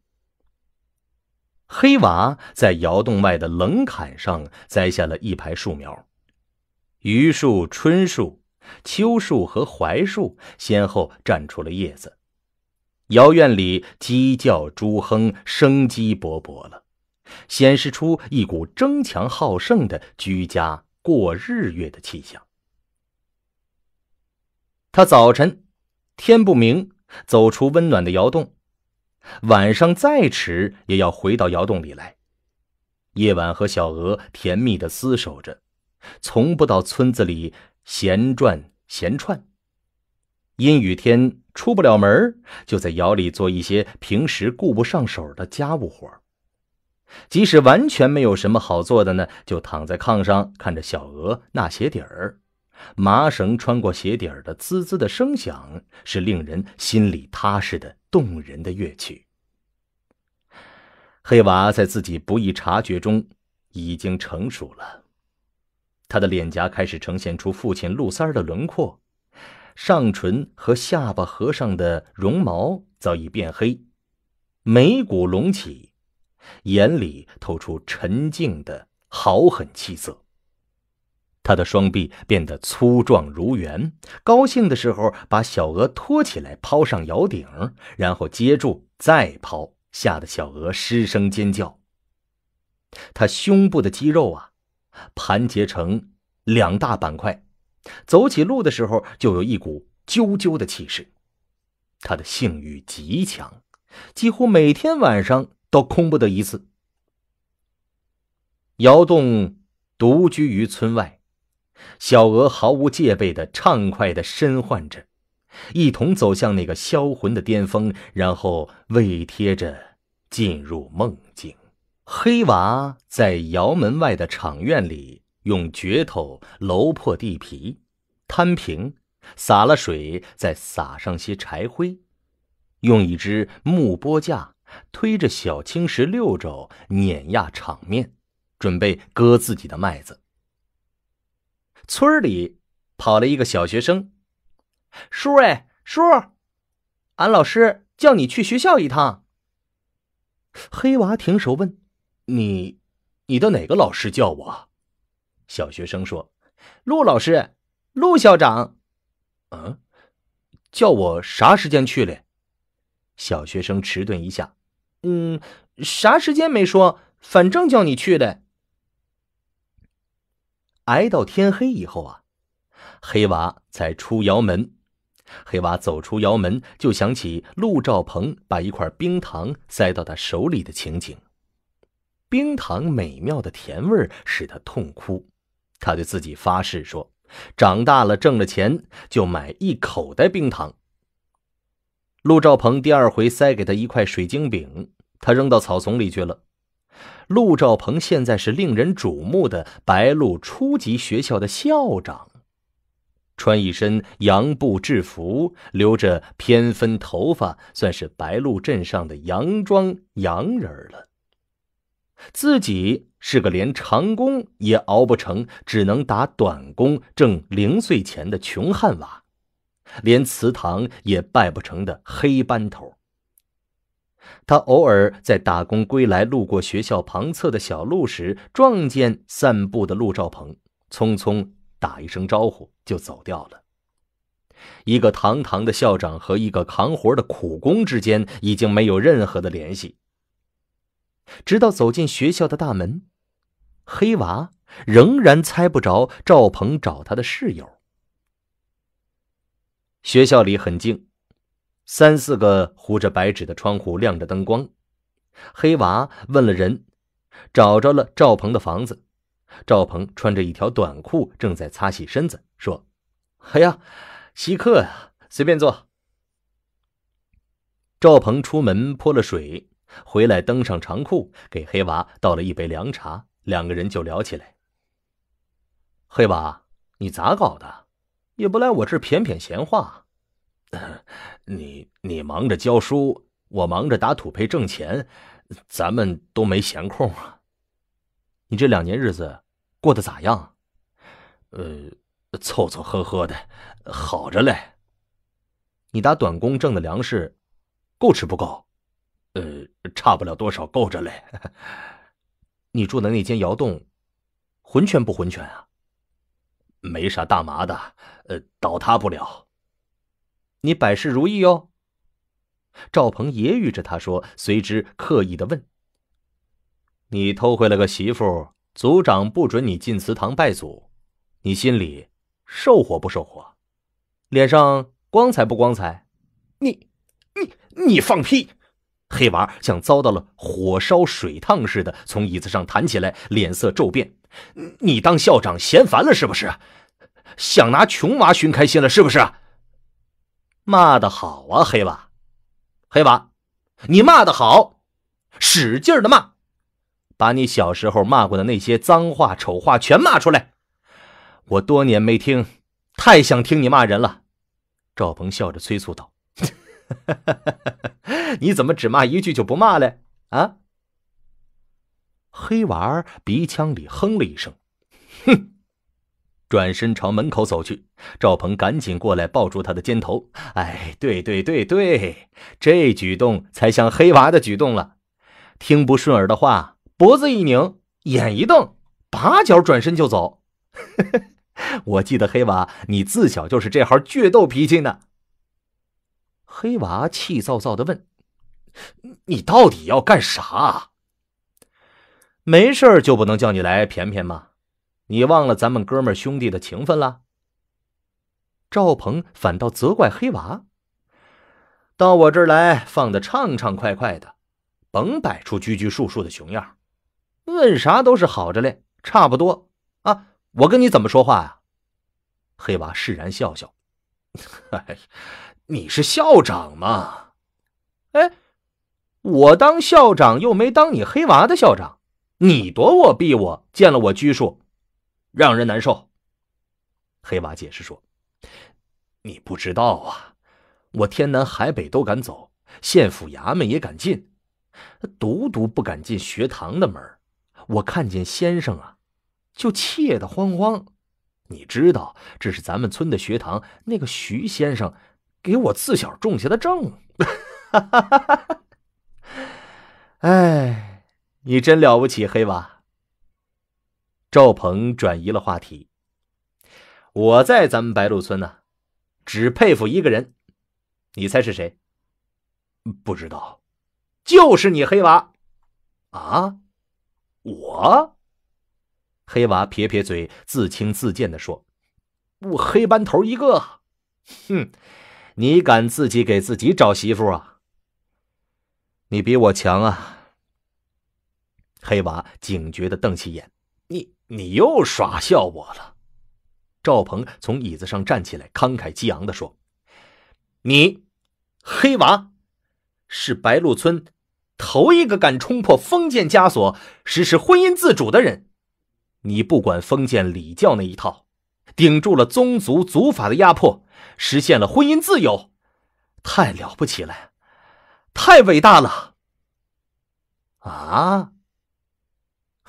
黑娃在窑洞外的冷坎上栽下了一排树苗，榆树、椿树、秋树和槐树先后站出了叶子。窑院里鸡叫猪哼，生机勃勃了，显示出一股争强好胜的居家过日月的气象。他早晨天不明走出温暖的窑洞。晚上再迟也要回到窑洞里来。夜晚和小娥甜蜜的厮守着，从不到村子里闲转闲串。阴雨天出不了门就在窑里做一些平时顾不上手的家务活即使完全没有什么好做的呢，就躺在炕上看着小娥纳鞋底儿。麻绳穿过鞋底儿的“滋滋”的声响，是令人心里踏实的动人的乐曲。黑娃在自己不易察觉中已经成熟了，他的脸颊开始呈现出父亲陆三儿的轮廓，上唇和下巴合上的绒毛早已变黑，眉骨隆起，眼里透出沉静的豪狠气色。他的双臂变得粗壮如圆，高兴的时候把小鹅托起来抛上窑顶，然后接住再抛，吓得小鹅失声尖叫。他胸部的肌肉啊，盘结成两大板块，走起路的时候就有一股啾啾的气势。他的性欲极强，几乎每天晚上都空不得一次。窑洞独居于村外。小娥毫无戒备的、畅快的身唤着，一同走向那个销魂的巅峰，然后偎贴着进入梦境。黑娃在窑门外的场院里，用镢头搂破地皮，摊平，洒了水，再撒上些柴灰，用一只木拨架推着小青石六肘碾压场面，准备割自己的麦子。村里跑了一个小学生，叔哎，叔，俺老师叫你去学校一趟。黑娃停手问：“你，你的哪个老师叫我？”小学生说：“陆老师，陆校长。”嗯，叫我啥时间去嘞？小学生迟钝一下：“嗯，啥时间没说，反正叫你去的。”挨到天黑以后啊，黑娃才出窑门。黑娃走出窑门，就想起陆兆鹏把一块冰糖塞到他手里的情景。冰糖美妙的甜味使他痛哭。他对自己发誓说，长大了挣了钱就买一口袋冰糖。陆兆鹏第二回塞给他一块水晶饼，他扔到草丛里去了。陆兆鹏现在是令人瞩目的白鹿初级学校的校长，穿一身洋布制服，留着偏分头发，算是白鹿镇上的洋装洋人了。自己是个连长工也熬不成，只能打短工挣零碎钱的穷汉娃，连祠堂也拜不成的黑班头。他偶尔在打工归来、路过学校旁侧的小路时，撞见散步的陆兆鹏，匆匆打一声招呼就走掉了。一个堂堂的校长和一个扛活的苦工之间，已经没有任何的联系。直到走进学校的大门，黑娃仍然猜不着赵鹏找他的室友。学校里很静。三四个糊着白纸的窗户亮着灯光，黑娃问了人，找着了赵鹏的房子。赵鹏穿着一条短裤，正在擦洗身子，说：“哎呀，稀客呀，随便坐。”赵鹏出门泼了水，回来登上长裤，给黑娃倒了一杯凉茶，两个人就聊起来。黑娃，你咋搞的？也不来我这谝谝闲话。你你忙着教书，我忙着打土坯挣钱，咱们都没闲空啊。你这两年日子过得咋样？呃，凑凑合合的，好着嘞。你打短工挣的粮食够吃不够？呃，差不了多少，够着嘞。你住的那间窑洞，浑全不浑全啊？没啥大麻的，呃，倒塌不了。你百事如意哦。赵鹏揶揄着他说，随之刻意的问：“你偷回了个媳妇，族长不准你进祠堂拜祖，你心里受火不受火？脸上光彩不光彩？你、你、你放屁！”黑娃像遭到了火烧水烫似的，从椅子上弹起来，脸色骤变：“你当校长嫌烦了是不是？想拿穷娃寻开心了是不是？”骂的好啊，黑娃，黑娃，你骂的好，使劲的骂，把你小时候骂过的那些脏话、丑话全骂出来。我多年没听，太想听你骂人了。赵鹏笑着催促道：“ 你怎么只骂一句就不骂了啊？”黑娃鼻腔里哼了一声：“哼。”转身朝门口走去，赵鹏赶紧过来抱住他的肩头。哎，对对对对，这举动才像黑娃的举动了。听不顺耳的话，脖子一拧，眼一瞪，拔脚转身就走。我记得黑娃，你自小就是这号倔斗脾气呢。黑娃气躁躁的问：“你到底要干啥？没事就不能叫你来谝谝吗？”你忘了咱们哥们兄弟的情分了？赵鹏反倒责怪黑娃。到我这儿来，放的畅畅快快的，甭摆出拘拘束束的熊样。问啥都是好着嘞，差不多啊。我跟你怎么说话呀？黑娃释然笑笑：“ 你是校长嘛？哎，我当校长又没当你黑娃的校长，你躲我避我，见了我拘束。”让人难受。黑娃解释说：“你不知道啊，我天南海北都敢走，县府衙门也敢进，独独不敢进学堂的门。我看见先生啊，就怯得慌慌。你知道，这是咱们村的学堂那个徐先生，给我自小种下的正。哎，你真了不起，黑娃。”赵鹏转移了话题。我在咱们白鹿村呢，只佩服一个人，你猜是谁？不知道，就是你黑娃。啊！我黑娃撇撇嘴，自轻自贱的说：“我黑班头一个。”哼，你敢自己给自己找媳妇啊？你比我强啊！黑娃警觉的瞪起眼。你又耍笑我了，赵鹏从椅子上站起来，慷慨激昂的说：“你，黑娃，是白鹿村头一个敢冲破封建枷锁，实施婚姻自主的人。你不管封建礼教那一套，顶住了宗族族法的压迫，实现了婚姻自由，太了不起了，太伟大了。”啊！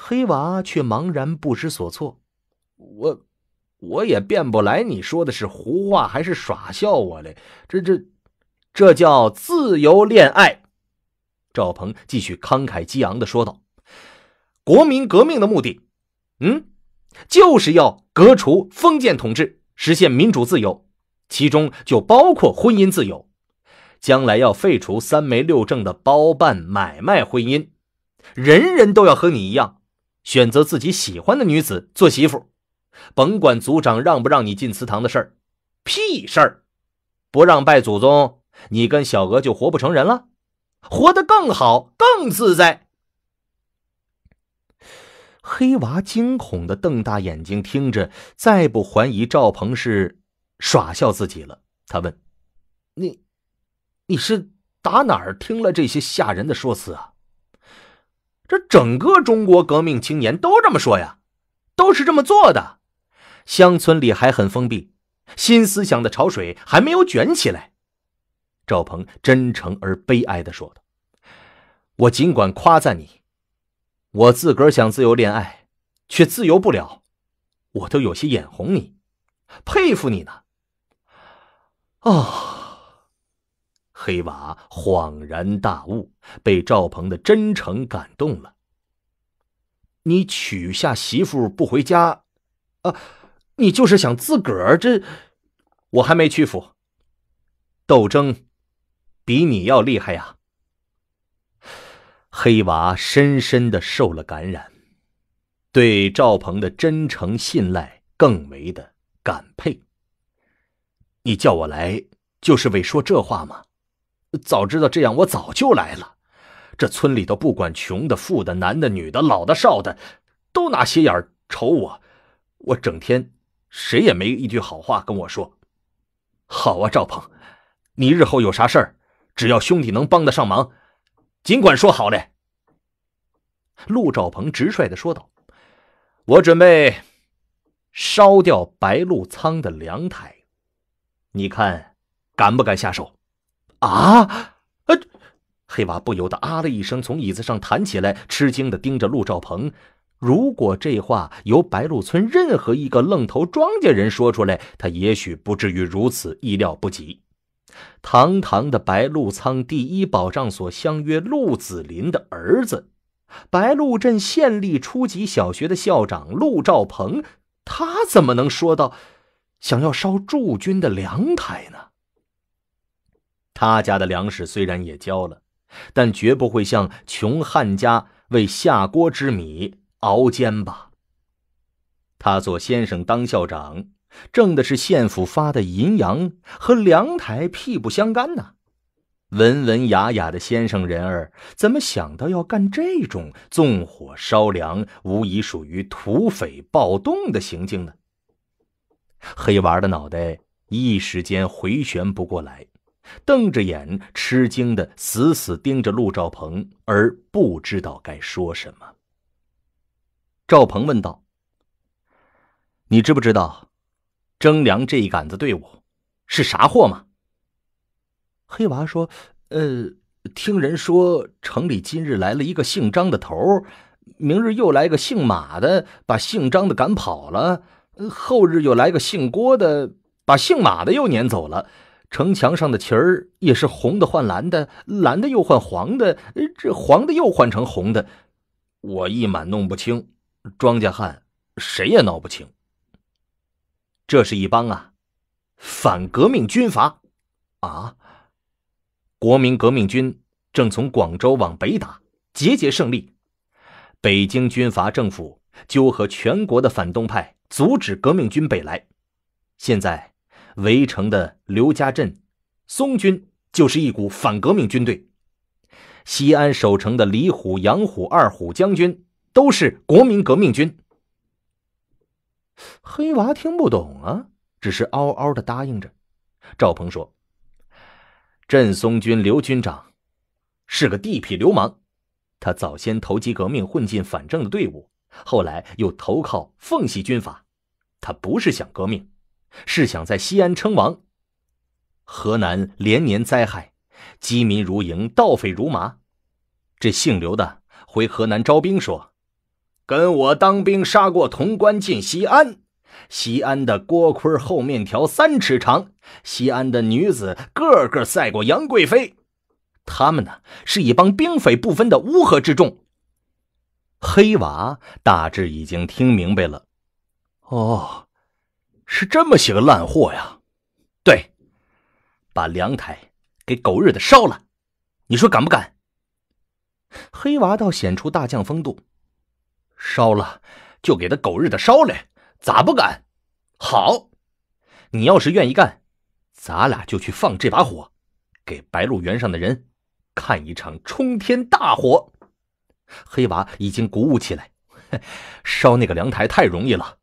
黑娃却茫然不知所措，我，我也变不来。你说的是胡话还是耍笑我嘞？这这，这叫自由恋爱。赵鹏继续慷慨激昂的说道：“国民革命的目的，嗯，就是要革除封建统治，实现民主自由，其中就包括婚姻自由。将来要废除三媒六证的包办买卖婚姻，人人都要和你一样。”选择自己喜欢的女子做媳妇，甭管族长让不让你进祠堂的事儿，屁事儿！不让拜祖宗，你跟小娥就活不成人了，活得更好更自在。黑娃惊恐的瞪大眼睛听着，再不怀疑赵鹏是耍笑自己了。他问：“你，你是打哪儿听了这些吓人的说辞啊？”这整个中国革命青年都这么说呀，都是这么做的。乡村里还很封闭，新思想的潮水还没有卷起来。赵鹏真诚而悲哀地说道：“我尽管夸赞你，我自个儿想自由恋爱，却自由不了，我都有些眼红你，佩服你呢。”啊。黑娃恍然大悟，被赵鹏的真诚感动了。你娶下媳妇不回家，啊，你就是想自个儿这，我还没屈服。斗争，比你要厉害呀。黑娃深深的受了感染，对赵鹏的真诚信赖更为的感佩。你叫我来就是为说这话吗？早知道这样，我早就来了。这村里头，不管穷的、富的、男的、女的、老的、少的，都拿斜眼瞅我。我整天谁也没一句好话跟我说。好啊，赵鹏，你日后有啥事儿，只要兄弟能帮得上忙，尽管说好了。陆兆鹏直率的说道：“我准备烧掉白鹿仓的粮台，你看敢不敢下手？”啊！呃，黑娃不由得啊了一声，从椅子上弹起来，吃惊的盯着陆兆鹏。如果这话由白鹿村任何一个愣头庄稼人说出来，他也许不至于如此意料不及。堂堂的白鹿仓第一保障所相约陆子霖的儿子，白鹿镇县立初级小学的校长陆兆鹏，他怎么能说到想要烧驻军的粮台呢？他家的粮食虽然也交了，但绝不会像穷汉家为下锅之米熬煎吧。他做先生当校长，挣的是县府发的银洋，和粮台屁不相干呐。文文雅雅的先生人儿，怎么想到要干这种纵火烧粮，无疑属于土匪暴动的行径呢？黑娃的脑袋一时间回旋不过来。瞪着眼，吃惊的死死盯着陆兆鹏，而不知道该说什么。赵鹏问道：“你知不知道，征粮这一杆子队伍是啥货吗？”黑娃说：“呃，听人说城里今日来了一个姓张的头，明日又来个姓马的，把姓张的赶跑了；后日又来个姓郭的，把姓马的又撵走了。”城墙上的旗儿也是红的换蓝的，蓝的又换黄的，这黄的又换成红的，我一满弄不清。庄稼汉谁也闹不清。这是一帮啊，反革命军阀，啊！国民革命军正从广州往北打，节节胜利。北京军阀政府纠合全国的反动派，阻止革命军北来。现在。围城的刘家镇松军就是一股反革命军队，西安守城的李虎、杨虎二虎将军都是国民革命军。黑娃听不懂啊，只是嗷嗷的答应着。赵鹏说：“镇松军刘军长是个地痞流氓，他早先投机革命，混进反政的队伍，后来又投靠奉系军阀，他不是想革命。”是想在西安称王。河南连年灾害，饥民如营，盗匪如麻。这姓刘的回河南招兵说：“跟我当兵，杀过潼关，进西安。西安的锅盔厚面条三尺长，西安的女子个个赛过杨贵妃。他们呢，是一帮兵匪不分的乌合之众。”黑娃大致已经听明白了。哦。是这么些个烂货呀！对，把凉台给狗日的烧了，你说敢不敢？黑娃倒显出大将风度，烧了就给他狗日的烧了，咋不敢？好，你要是愿意干，咱俩就去放这把火，给白鹿原上的人看一场冲天大火。黑娃已经鼓舞起来，烧那个凉台太容易了，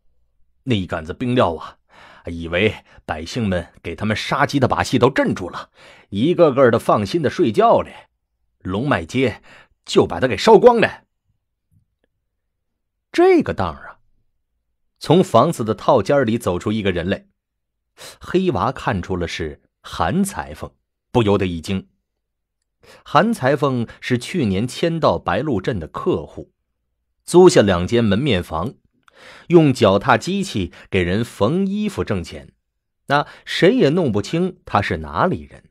那一杆子冰料啊！以为百姓们给他们杀鸡的把戏都镇住了，一个个的放心的睡觉了，龙脉街就把他给烧光了。这个当儿啊，从房子的套间里走出一个人来，黑娃看出了是韩裁缝，不由得一惊。韩裁缝是去年迁到白鹿镇的客户，租下两间门面房。用脚踏机器给人缝衣服挣钱，那谁也弄不清他是哪里人。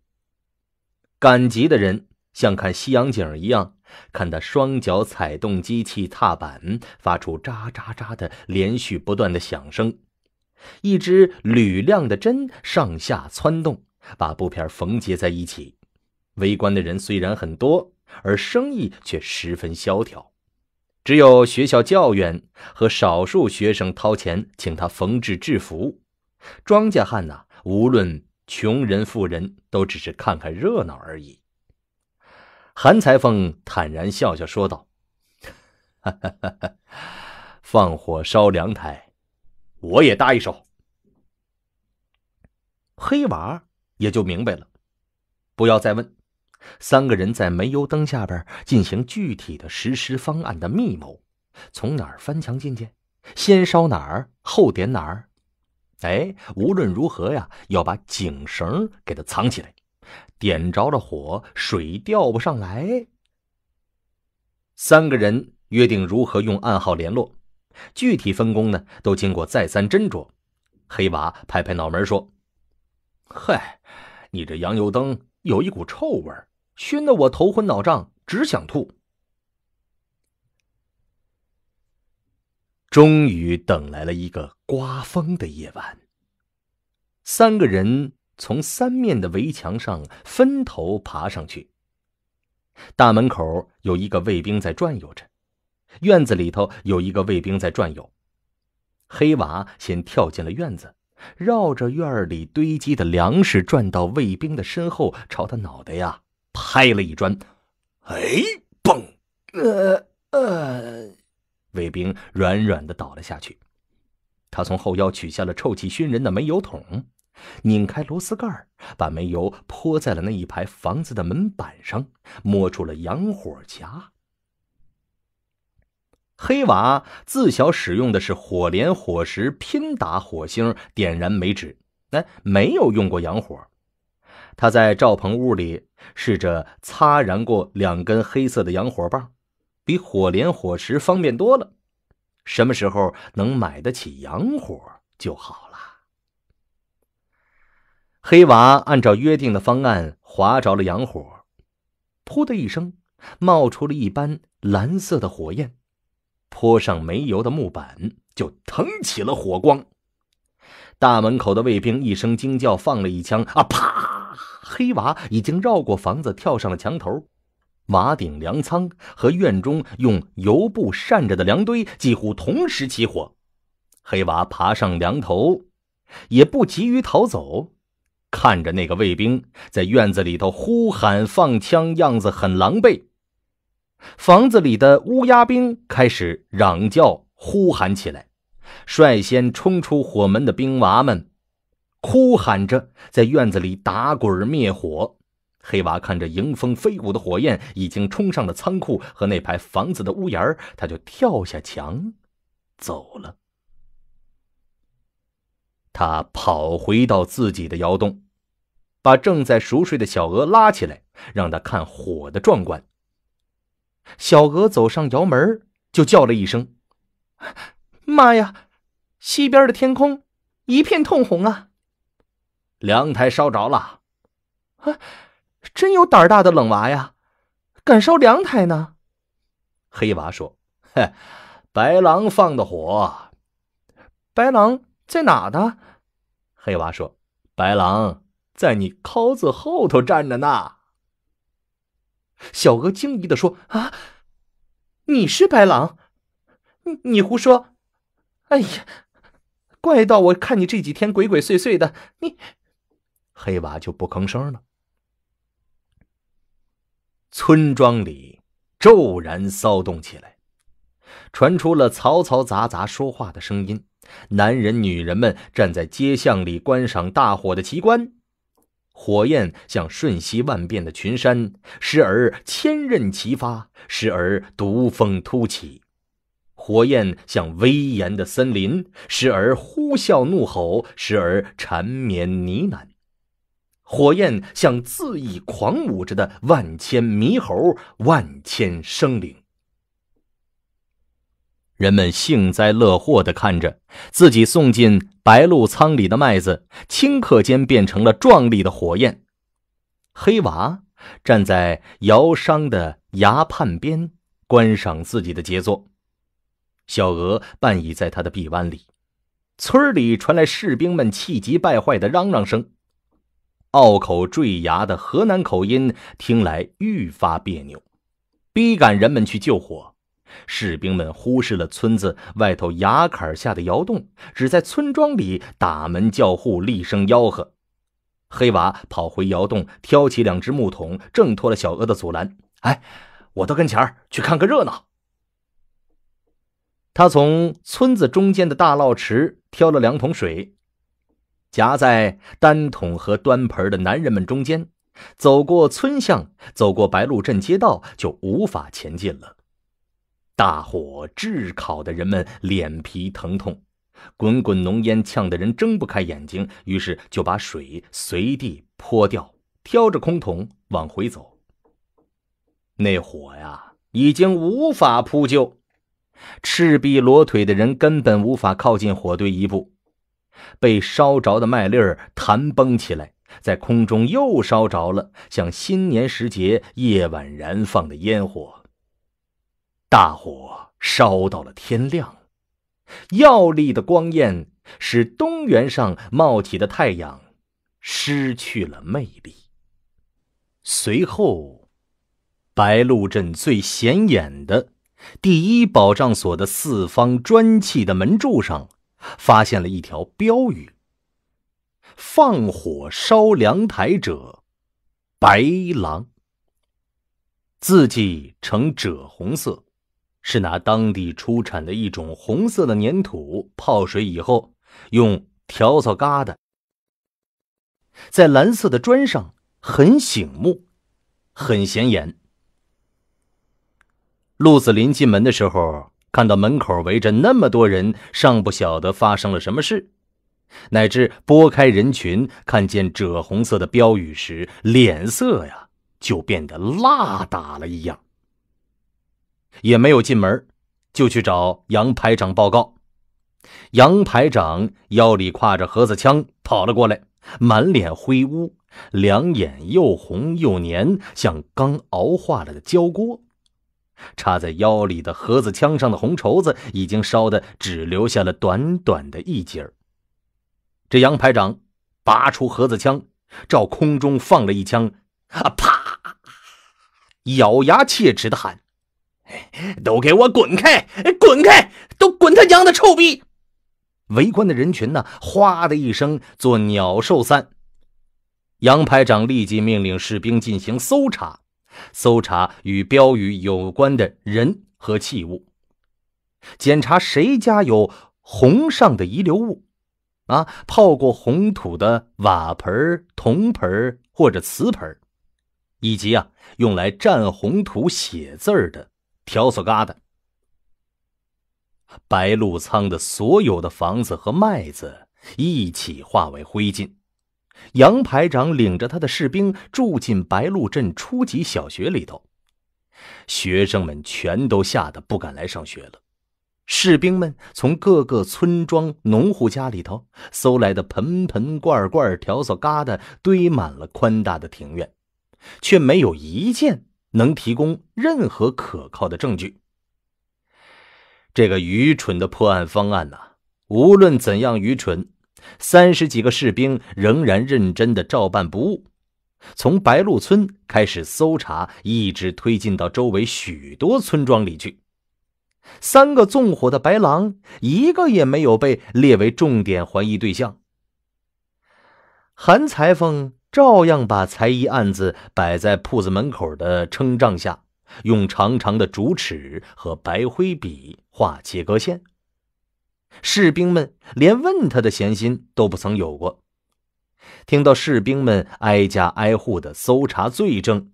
赶集的人像看西洋景一样，看他双脚踩动机器踏板，发出“扎扎扎”的连续不断的响声，一只铝亮的针上下窜动，把布片缝接在一起。围观的人虽然很多，而生意却十分萧条。只有学校教员和少数学生掏钱请他缝制制服，庄稼汉呐，无论穷人富人，都只是看看热闹而已。韩裁缝坦然笑笑说道：“ 放火烧凉台，我也搭一手。”黑娃也就明白了，不要再问。三个人在煤油灯下边进行具体的实施方案的密谋，从哪儿翻墙进去？先烧哪儿？后点哪儿？哎，无论如何呀，要把井绳给它藏起来。点着了火，水吊不上来。三个人约定如何用暗号联络，具体分工呢？都经过再三斟酌。黑娃拍拍脑门说：“嗨，你这洋油灯有一股臭味儿。”熏得我头昏脑胀，只想吐。终于等来了一个刮风的夜晚。三个人从三面的围墙上分头爬上去。大门口有一个卫兵在转悠着，院子里头有一个卫兵在转悠。黑娃先跳进了院子，绕着院里堆积的粮食转到卫兵的身后，朝他脑袋呀。拍了一砖，哎，嘣！呃呃，卫兵软软的倒了下去。他从后腰取下了臭气熏人的煤油桶，拧开螺丝盖，把煤油泼在了那一排房子的门板上，摸出了洋火夹。黑娃自小使用的是火镰、火石拼打火星点燃煤纸，哎，没有用过洋火。他在赵鹏屋里试着擦燃过两根黑色的洋火棒，比火镰火石方便多了。什么时候能买得起洋火就好了。黑娃按照约定的方案划着了洋火，噗的一声，冒出了一般蓝色的火焰，泼上煤油的木板就腾起了火光。大门口的卫兵一声惊叫，放了一枪，啊，啪！黑娃已经绕过房子，跳上了墙头。瓦顶粮仓和院中用油布扇着的粮堆几乎同时起火。黑娃爬上梁头，也不急于逃走，看着那个卫兵在院子里头呼喊放枪，样子很狼狈。房子里的乌鸦兵开始嚷叫呼喊起来，率先冲出火门的兵娃们。哭喊着在院子里打滚灭火，黑娃看着迎风飞舞的火焰已经冲上了仓库和那排房子的屋檐他就跳下墙，走了。他跑回到自己的窑洞，把正在熟睡的小娥拉起来，让他看火的壮观。小娥走上窑门就叫了一声：“妈呀！西边的天空一片通红啊！”凉台烧着了，啊！真有胆大的冷娃呀，敢烧凉台呢？黑娃说：“嘿，白狼放的火。”白狼在哪呢？黑娃说：“白狼在你尻子后头站着呢。”小娥惊疑的说：“啊，你是白狼？你你胡说！哎呀，怪到我看你这几天鬼鬼祟祟的，你……”黑娃就不吭声了。村庄里骤然骚动起来，传出了嘈嘈杂杂说话的声音。男人、女人们站在街巷里观赏大火的奇观，火焰像瞬息万变的群山，时而千刃齐发，时而独峰突起；火焰像威严的森林，时而呼啸怒吼，时而缠绵呢喃。火焰像恣意狂舞着的万千猕猴，万千生灵。人们幸灾乐祸的看着自己送进白鹿仓里的麦子，顷刻间变成了壮丽的火焰。黑娃站在窑商的崖畔边观赏自己的杰作，小娥半倚在他的臂弯里。村里传来士兵们气急败坏的嚷嚷声。拗口坠牙的河南口音听来愈发别扭，逼赶人们去救火。士兵们忽视了村子外头崖坎下的窑洞，只在村庄里打门叫户，厉声吆喝。黑娃跑回窑洞，挑起两只木桶，挣脱了小娥的阻拦。哎，我到跟前儿去看个热闹。他从村子中间的大涝池挑了两桶水。夹在单桶和端盆的男人们中间，走过村巷，走过白鹿镇街道，就无法前进了。大火炙烤的人们脸皮疼痛，滚滚浓烟呛得人睁不开眼睛，于是就把水随地泼掉，挑着空桶往回走。那火呀，已经无法扑救，赤臂裸腿的人根本无法靠近火堆一步。被烧着的麦粒儿弹崩起来，在空中又烧着了，像新年时节夜晚燃放的烟火。大火烧到了天亮，耀丽的光焰使东原上冒起的太阳失去了魅力。随后，白鹿镇最显眼的第一保障所的四方砖砌的门柱上。发现了一条标语：“放火烧凉台者，白狼。”字迹呈赭红色，是拿当地出产的一种红色的粘土泡水以后，用笤帚疙瘩在蓝色的砖上，很醒目，很显眼。陆子霖进门的时候。看到门口围着那么多人，尚不晓得发生了什么事，乃至拨开人群，看见赭红色的标语时，脸色呀就变得蜡打了一样。也没有进门，就去找杨排长报告。杨排长腰里挎着盒子枪跑了过来，满脸灰污，两眼又红又黏，像刚熬化了的焦锅。插在腰里的盒子枪上的红绸子已经烧得只留下了短短的一截儿。这杨排长拔出盒子枪，照空中放了一枪，啊，啪！咬牙切齿的喊：“都给我滚开！滚开！都滚他娘的臭逼！”围观的人群呢，哗的一声做鸟兽散。杨排长立即命令士兵进行搜查。搜查与标语有关的人和器物，检查谁家有红上的遗留物，啊，泡过红土的瓦盆、铜盆或者瓷盆，以及啊，用来蘸红土写字的笤帚疙瘩。白鹿仓的所有的房子和麦子一起化为灰烬。杨排长领着他的士兵住进白鹿镇初级小学里头，学生们全都吓得不敢来上学了。士兵们从各个村庄农户家里头搜来的盆盆罐罐、笤帚疙瘩堆满了宽大的庭院，却没有一件能提供任何可靠的证据。这个愚蠢的破案方案呐，无论怎样愚蠢。三十几个士兵仍然认真的照办不误，从白鹿村开始搜查，一直推进到周围许多村庄里去。三个纵火的白狼，一个也没有被列为重点怀疑对象。韩裁缝照样把裁衣案子摆在铺子门口的撑帐下，用长长的竹尺和白灰笔画切割线。士兵们连问他的闲心都不曾有过。听到士兵们挨家挨户的搜查罪证，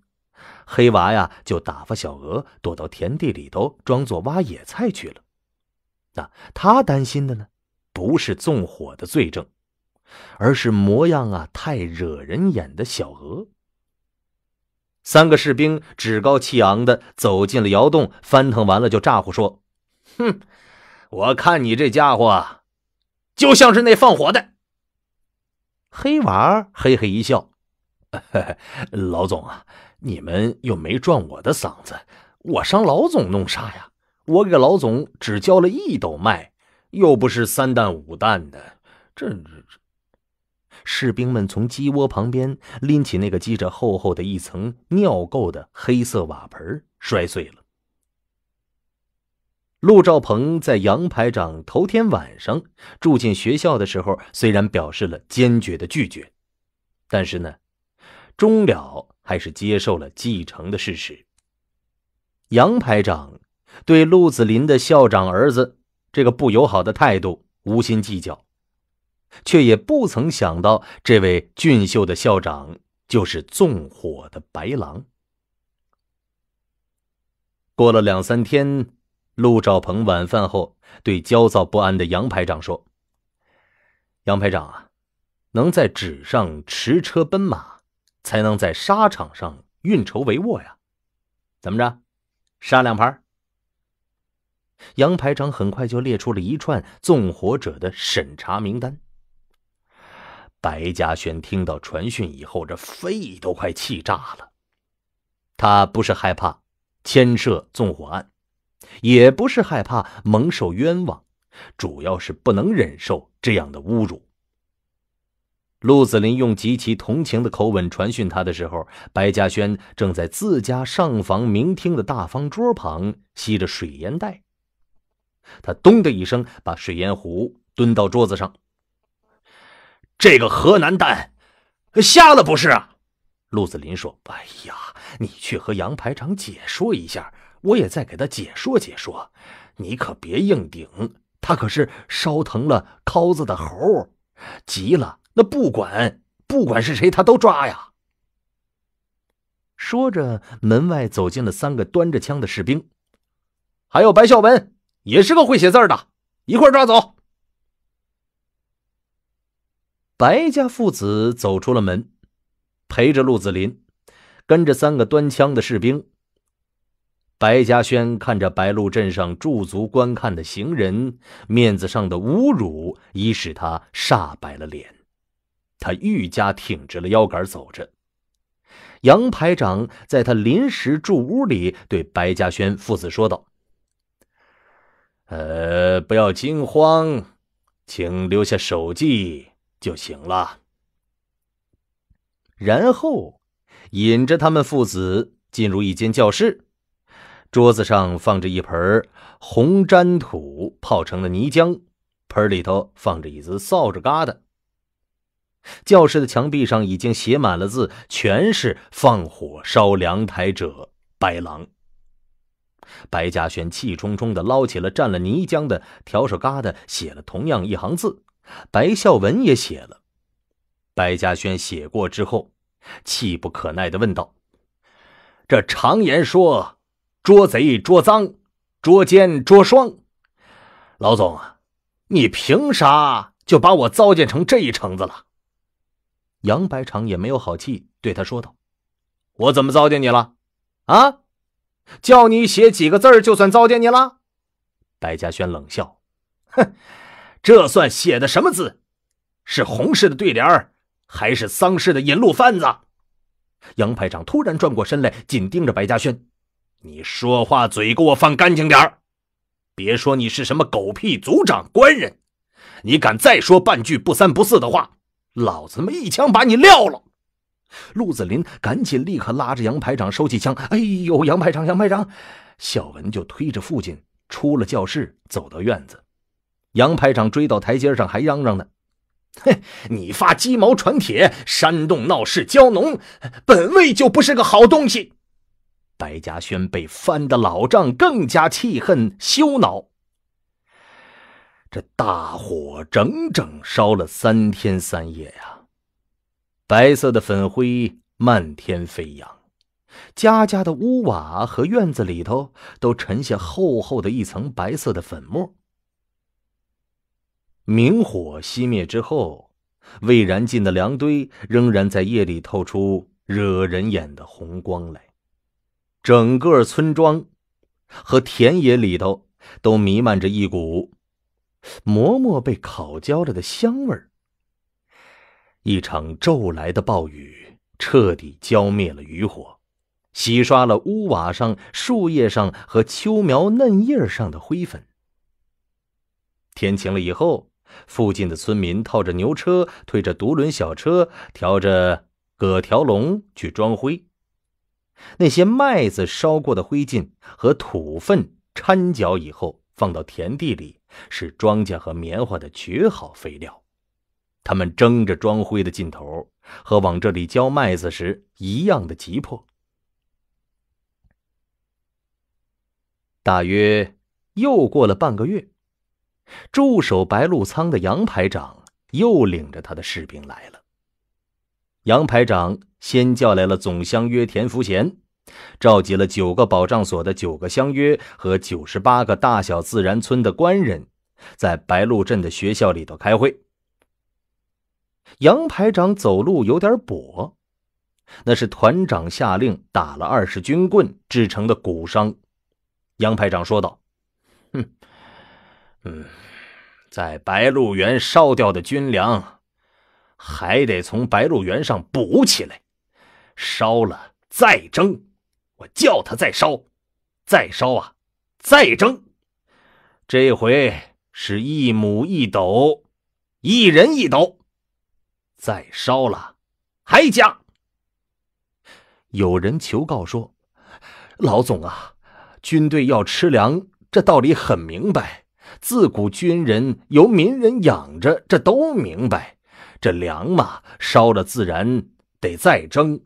黑娃呀就打发小娥躲到田地里头，装作挖野菜去了。那他担心的呢，不是纵火的罪证，而是模样啊太惹人眼的小娥。三个士兵趾高气昂的走进了窑洞，翻腾完了就咋呼说：“哼！”我看你这家伙，就像是那放火的。黑娃嘿嘿一笑：“ 老总啊，你们又没撞我的嗓子，我伤老总弄啥呀？我给老总只交了一斗麦，又不是三担五担的。”这这这……士兵们从鸡窝旁边拎起那个积着厚厚的一层尿垢的黑色瓦盆，摔碎了。陆兆鹏在杨排长头天晚上住进学校的时候，虽然表示了坚决的拒绝，但是呢，终了还是接受了继承的事实。杨排长对陆子霖的校长儿子这个不友好的态度无心计较，却也不曾想到这位俊秀的校长就是纵火的白狼。过了两三天。陆兆鹏晚饭后对焦躁不安的杨排长说：“杨排长啊，能在纸上驰车奔马，才能在沙场上运筹帷幄呀！怎么着，杀两盘？”杨排长很快就列出了一串纵火者的审查名单。白嘉轩听到传讯以后，这肺都快气炸了。他不是害怕牵涉纵火案。也不是害怕蒙受冤枉，主要是不能忍受这样的侮辱。陆子霖用极其同情的口吻传讯他的时候，白嘉轩正在自家上房明厅的大方桌旁吸着水烟袋。他咚的一声把水烟壶蹲到桌子上。这个河南蛋瞎了不是？啊？陆子霖说：“哎呀，你去和杨排长解说一下。”我也在给他解说解说，你可别硬顶，他可是烧疼了尻子的猴，急了那不管不管是谁他都抓呀。说着，门外走进了三个端着枪的士兵，还有白孝文，也是个会写字的，一块抓走。白家父子走出了门，陪着陆子霖，跟着三个端枪的士兵。白嘉轩看着白鹿镇上驻足观看的行人，面子上的侮辱已使他煞白了脸，他愈加挺直了腰杆走着。杨排长在他临时住屋里对白嘉轩父子说道：“呃，不要惊慌，请留下手记就行了。”然后引着他们父子进入一间教室。桌子上放着一盆红粘土泡成的泥浆，盆里头放着一只扫帚疙瘩。教室的墙壁上已经写满了字，全是“放火烧凉台者，白狼”。白嘉轩气冲冲地捞起了蘸了泥浆的笤帚疙瘩，写了同样一行字。白孝文也写了。白嘉轩写过之后，气不可耐地问道：“这常言说。”捉贼捉赃，捉奸捉双，老总啊，你凭啥就把我糟践成这一程子了？杨排长也没有好气，对他说道：“我怎么糟践你了？啊，叫你写几个字就算糟践你了？”白嘉轩冷笑：“哼，这算写的什么字？是洪氏的对联还是丧氏的引路贩子？”杨排长突然转过身来，紧盯着白嘉轩。你说话嘴给我放干净点儿，别说你是什么狗屁族长官人，你敢再说半句不三不四的话，老子们一枪把你撂了！陆子霖赶紧立刻拉着杨排长收起枪。哎呦，杨排长，杨排长！小文就推着父亲出了教室，走到院子。杨排长追到台阶上还嚷嚷呢：“嘿，你发鸡毛传帖，煽动闹事，教农本位就不是个好东西。”白嘉轩被翻的老账更加气恨羞恼。这大火整整烧了三天三夜呀，白色的粉灰漫天飞扬，家家的屋瓦和院子里头都沉下厚厚的一层白色的粉末。明火熄灭之后，未燃尽的粮堆仍然在夜里透出惹人眼的红光来。整个村庄和田野里头都弥漫着一股馍馍被烤焦了的香味儿。一场骤来的暴雨彻底浇灭了渔火，洗刷了屋瓦上、树叶上和秋苗嫩叶上的灰粉。天晴了以后，附近的村民套着牛车，推着独轮小车，挑着葛条龙去装灰。那些麦子烧过的灰烬和土粪掺搅以后，放到田地里，是庄稼和棉花的绝好肥料。他们争着装灰的劲头，和往这里浇麦子时一样的急迫。大约又过了半个月，驻守白鹿仓的杨排长又领着他的士兵来了。杨排长先叫来了总乡约田福贤，召集了九个保障所的九个乡约和九十八个大小自然村的官人，在白鹿镇的学校里头开会。杨排长走路有点跛，那是团长下令打了二十军棍制成的骨伤。杨排长说道：“哼，嗯，在白鹿原烧掉的军粮。”还得从白鹿原上补起来，烧了再蒸。我叫他再烧，再烧啊，再蒸。这回是一亩一斗，一人一斗。再烧了，还加。有人求告说：“老总啊，军队要吃粮，这道理很明白。自古军人由民人养着，这都明白。”这粮嘛，烧了自然得再蒸，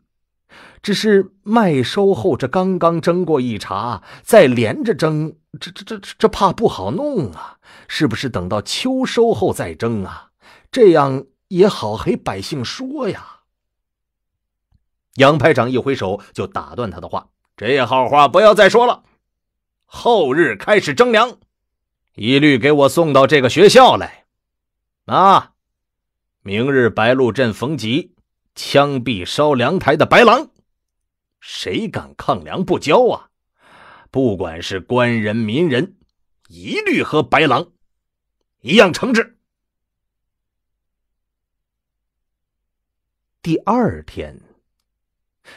只是麦收后这刚刚蒸过一茬，再连着蒸，这这这这怕不好弄啊！是不是等到秋收后再蒸啊？这样也好，给百姓说呀。杨排长一挥手就打断他的话：“这好话不要再说了，后日开始征粮，一律给我送到这个学校来，啊。”明日白鹿镇逢集，枪毙烧粮台的白狼。谁敢抗粮不交啊？不管是官人、民人，一律和白狼一样惩治。第二天，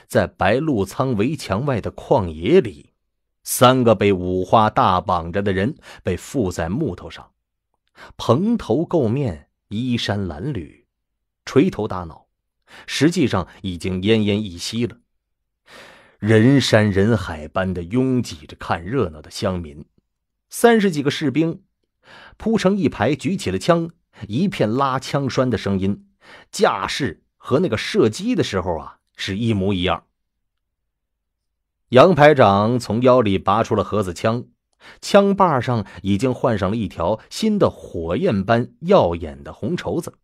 在白鹿仓围墙外的旷野里，三个被五花大绑着的人被缚在木头上，蓬头垢面。衣衫褴褛，垂头耷脑，实际上已经奄奄一息了。人山人海般的拥挤着看热闹的乡民，三十几个士兵铺成一排，举起了枪，一片拉枪栓的声音，架势和那个射击的时候啊是一模一样。杨排长从腰里拔出了盒子枪。枪把上已经换上了一条新的火焰般耀眼的红绸子，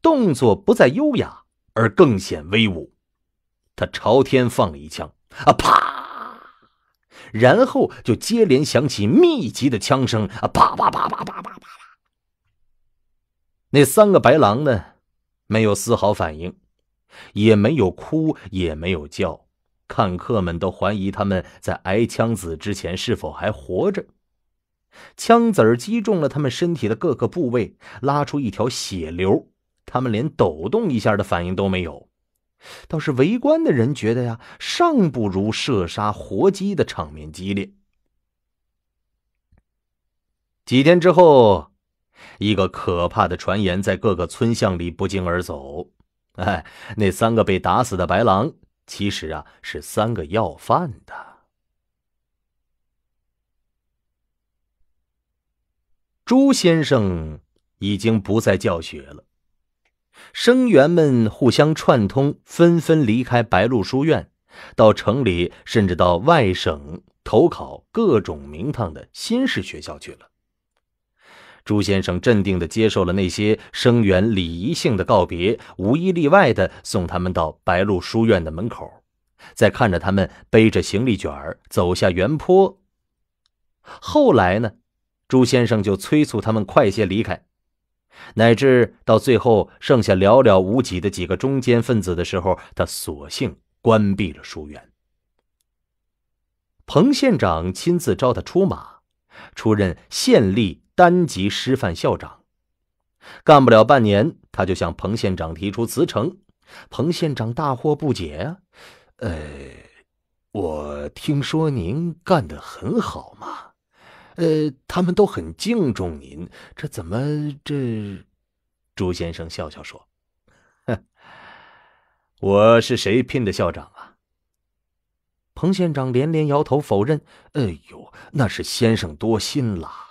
动作不再优雅，而更显威武。他朝天放了一枪，啊，啪！然后就接连响起密集的枪声，啊，啪啪啪啪啪啪啪那三个白狼呢，没有丝毫反应，也没有哭，也没有叫。看客们都怀疑他们在挨枪子之前是否还活着。枪子儿击中了他们身体的各个部位，拉出一条血流，他们连抖动一下的反应都没有。倒是围观的人觉得呀，尚不如射杀活鸡的场面激烈。几天之后，一个可怕的传言在各个村巷里不胫而走：哎，那三个被打死的白狼。其实啊，是三个要饭的。朱先生已经不再教学了，生员们互相串通，纷纷离开白鹿书院，到城里，甚至到外省投考各种名堂的新式学校去了。朱先生镇定地接受了那些声援、礼仪性的告别，无一例外地送他们到白鹿书院的门口，在看着他们背着行李卷儿走下原坡。后来呢，朱先生就催促他们快些离开，乃至到最后剩下寥寥无几的几个中间分子的时候，他索性关闭了书院。彭县长亲自招他出马，出任县令。三级师范校长，干不了半年，他就向彭县长提出辞呈。彭县长大惑不解啊，呃，我听说您干得很好嘛，呃，他们都很敬重您，这怎么这？朱先生笑笑说：“我是谁聘的校长啊？”彭县长连连摇头否认：“哎呦，那是先生多心了。”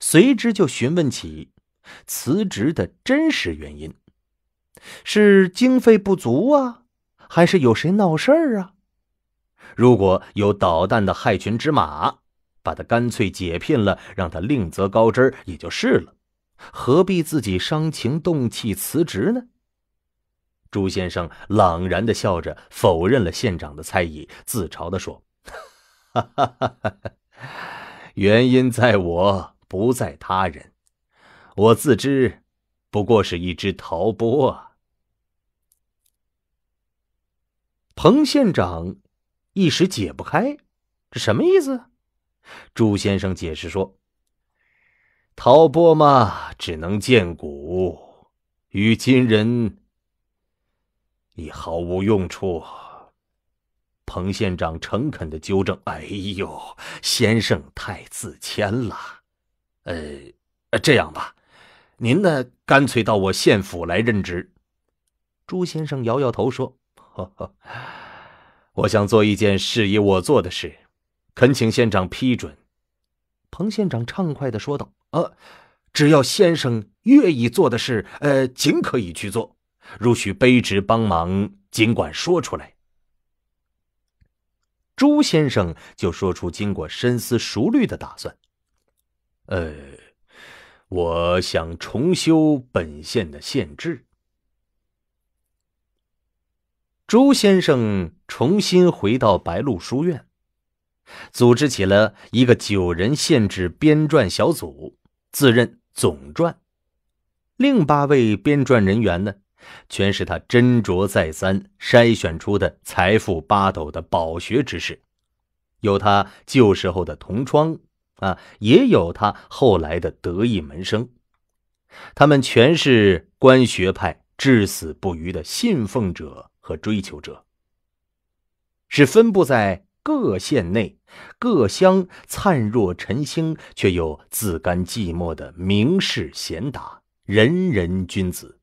随之就询问起辞职的真实原因，是经费不足啊，还是有谁闹事儿啊？如果有捣蛋的害群之马，把他干脆解聘了，让他另择高枝儿也就是了，何必自己伤情动气辞职呢？朱先生朗然的笑着否认了县长的猜疑，自嘲的说：“ 哈哈哈哈哈，原因在我。”不在他人，我自知，不过是一只陶钵。彭县长一时解不开，这什么意思？朱先生解释说：“陶钵嘛，只能见古，与今人已毫无用处。”彭县长诚恳的纠正：“哎呦，先生太自谦了。”呃，这样吧，您呢，干脆到我县府来任职。朱先生摇摇头说：“呵呵，我想做一件适宜我做的事，恳请县长批准。”彭县长畅快的说道：“啊，只要先生愿意做的事，呃，尽可以去做。如需卑职帮忙，尽管说出来。”朱先生就说出经过深思熟虑的打算。呃，我想重修本县的县志。朱先生重新回到白鹿书院，组织起了一个九人县志编撰小组，自任总撰，另八位编撰人员呢，全是他斟酌再三筛选出的财富八斗的饱学之士，有他旧时候的同窗。啊，也有他后来的得意门生，他们全是官学派至死不渝的信奉者和追求者，是分布在各县内各乡灿若晨星却又自甘寂寞的名士贤达、仁人君子。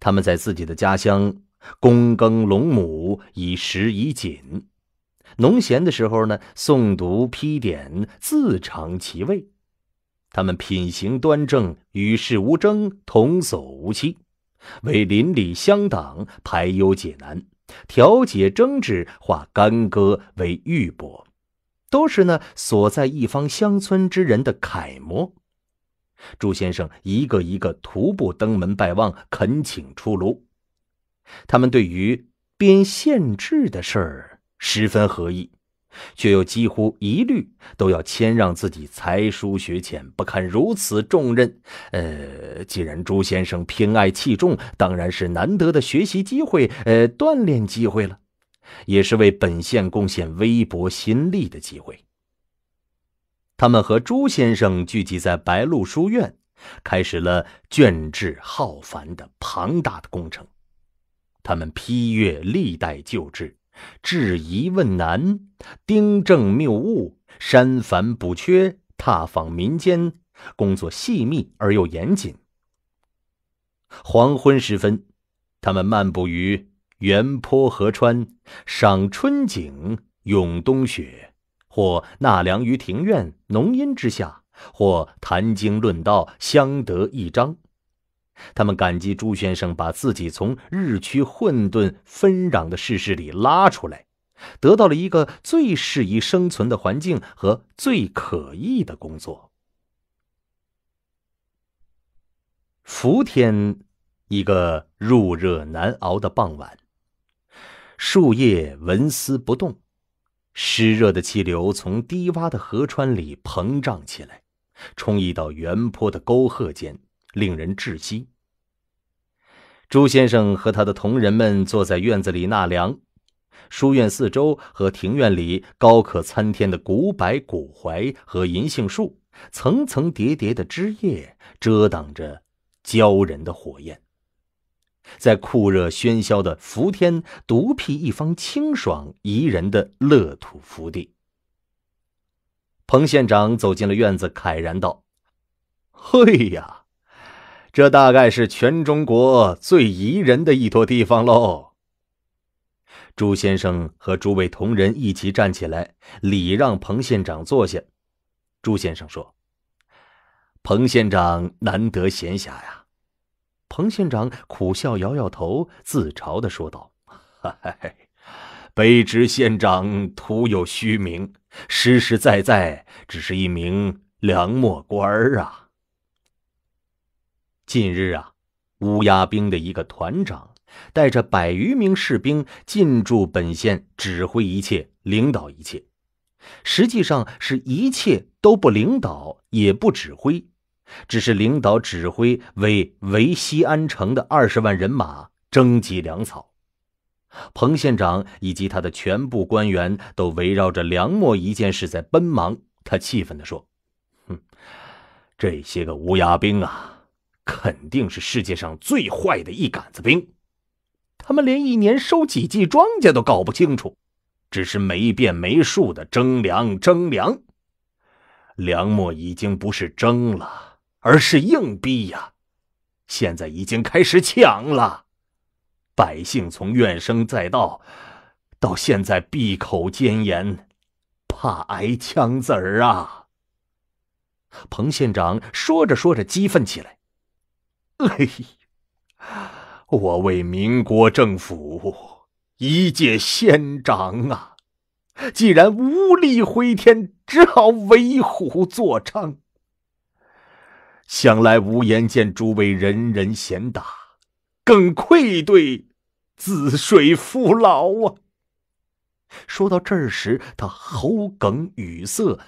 他们在自己的家乡躬耕陇亩，以食以锦。农闲的时候呢，诵读批点，自尝其味。他们品行端正，与世无争，童叟无欺，为邻里乡党排忧解难，调解争执，化干戈为玉帛，都是呢所在一方乡村之人的楷模。朱先生一个一个徒步登门拜望，恳请出炉。他们对于编县志的事儿。十分合意，却又几乎一律都要谦让自己才疏学浅，不堪如此重任。呃，既然朱先生偏爱器重，当然是难得的学习机会，呃，锻炼机会了，也是为本县贡献微薄心力的机会。他们和朱先生聚集在白鹿书院，开始了卷帙浩繁的庞大的工程。他们批阅历代旧制，质疑问难，订正谬误，删繁补缺，踏访民间，工作细密而又严谨。黄昏时分，他们漫步于原坡河川，赏春景，咏冬雪，或纳凉于庭院浓荫之下，或谈经论道，相得益彰。他们感激朱先生把自己从日趋混沌纷攘的世事里拉出来，得到了一个最适宜生存的环境和最可意的工作。伏天，一个入热难熬的傍晚，树叶纹丝不动，湿热的气流从低洼的河川里膨胀起来，冲溢到原坡的沟壑间。令人窒息。朱先生和他的同仁们坐在院子里纳凉，书院四周和庭院里高可参天的古柏、古槐和银杏树，层层叠叠的枝叶遮挡着骄人的火焰，在酷热喧嚣的伏天，独辟一方清爽宜人的乐土福地。彭县长走进了院子，慨然道：“嘿呀！”这大概是全中国最宜人的一坨地方喽。朱先生和诸位同仁一起站起来，礼让彭县长坐下。朱先生说：“彭县长难得闲暇呀。”彭县长苦笑，摇摇头，自嘲的说道：“卑职县长徒有虚名，实实在在只是一名粮末官儿啊。”近日啊，乌鸦兵的一个团长带着百余名士兵进驻本县，指挥一切，领导一切。实际上是一切都不领导，也不指挥，只是领导指挥为围西安城的二十万人马征集粮草。彭县长以及他的全部官员都围绕着梁秣一件事在奔忙。他气愤地说：“哼，这些个乌鸦兵啊！”肯定是世界上最坏的一杆子兵，他们连一年收几季庄稼都搞不清楚，只是没变没数的征粮征粮。粮末已经不是征了，而是硬逼呀！现在已经开始抢了，百姓从怨声载道到现在闭口缄言，怕挨枪子儿啊！彭县长说着说着激愤起来。哎，我为民国政府一届县长啊，既然无力回天，只好为虎作伥。想来无颜见诸位人人贤达，更愧对紫水父老啊。说到这时，他喉哽语塞，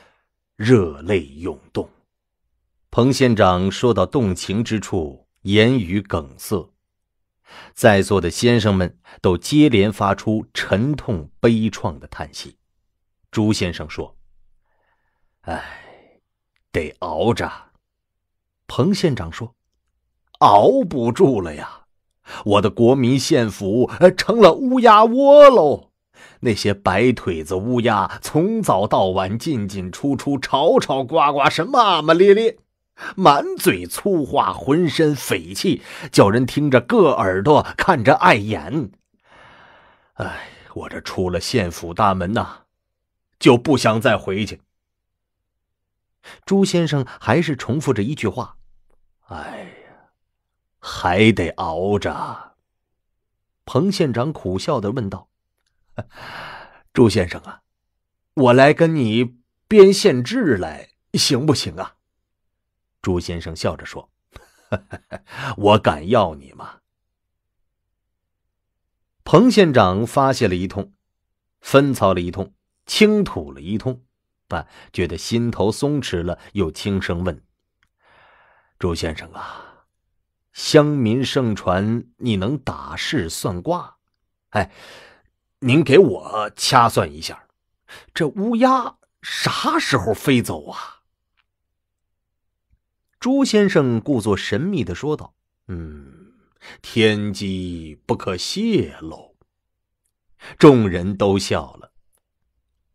热泪涌动。彭县长说到动情之处。言语梗塞，在座的先生们都接连发出沉痛悲怆的叹息。朱先生说：“哎，得熬着。”彭县长说：“熬不住了呀，我的国民县府成了乌鸦窝喽！那些白腿子乌鸦从早到晚进进出出，吵吵呱呱，什么骂骂咧咧。”满嘴粗话，浑身匪气，叫人听着硌耳朵，看着碍眼。哎，我这出了县府大门呐，就不想再回去。朱先生还是重复着一句话：“哎呀，还得熬着。”彭县长苦笑的问道：“ 朱先生啊，我来跟你编县志来，行不行啊？”朱先生笑着说：“我敢要你吗？”彭县长发泄了一通，分操了一通，倾吐了一通，但觉得心头松弛了，又轻声问：“朱先生啊，乡民盛传你能打势算卦，哎，您给我掐算一下，这乌鸦啥时候飞走啊？”朱先生故作神秘的说道：“嗯，天机不可泄露。”众人都笑了。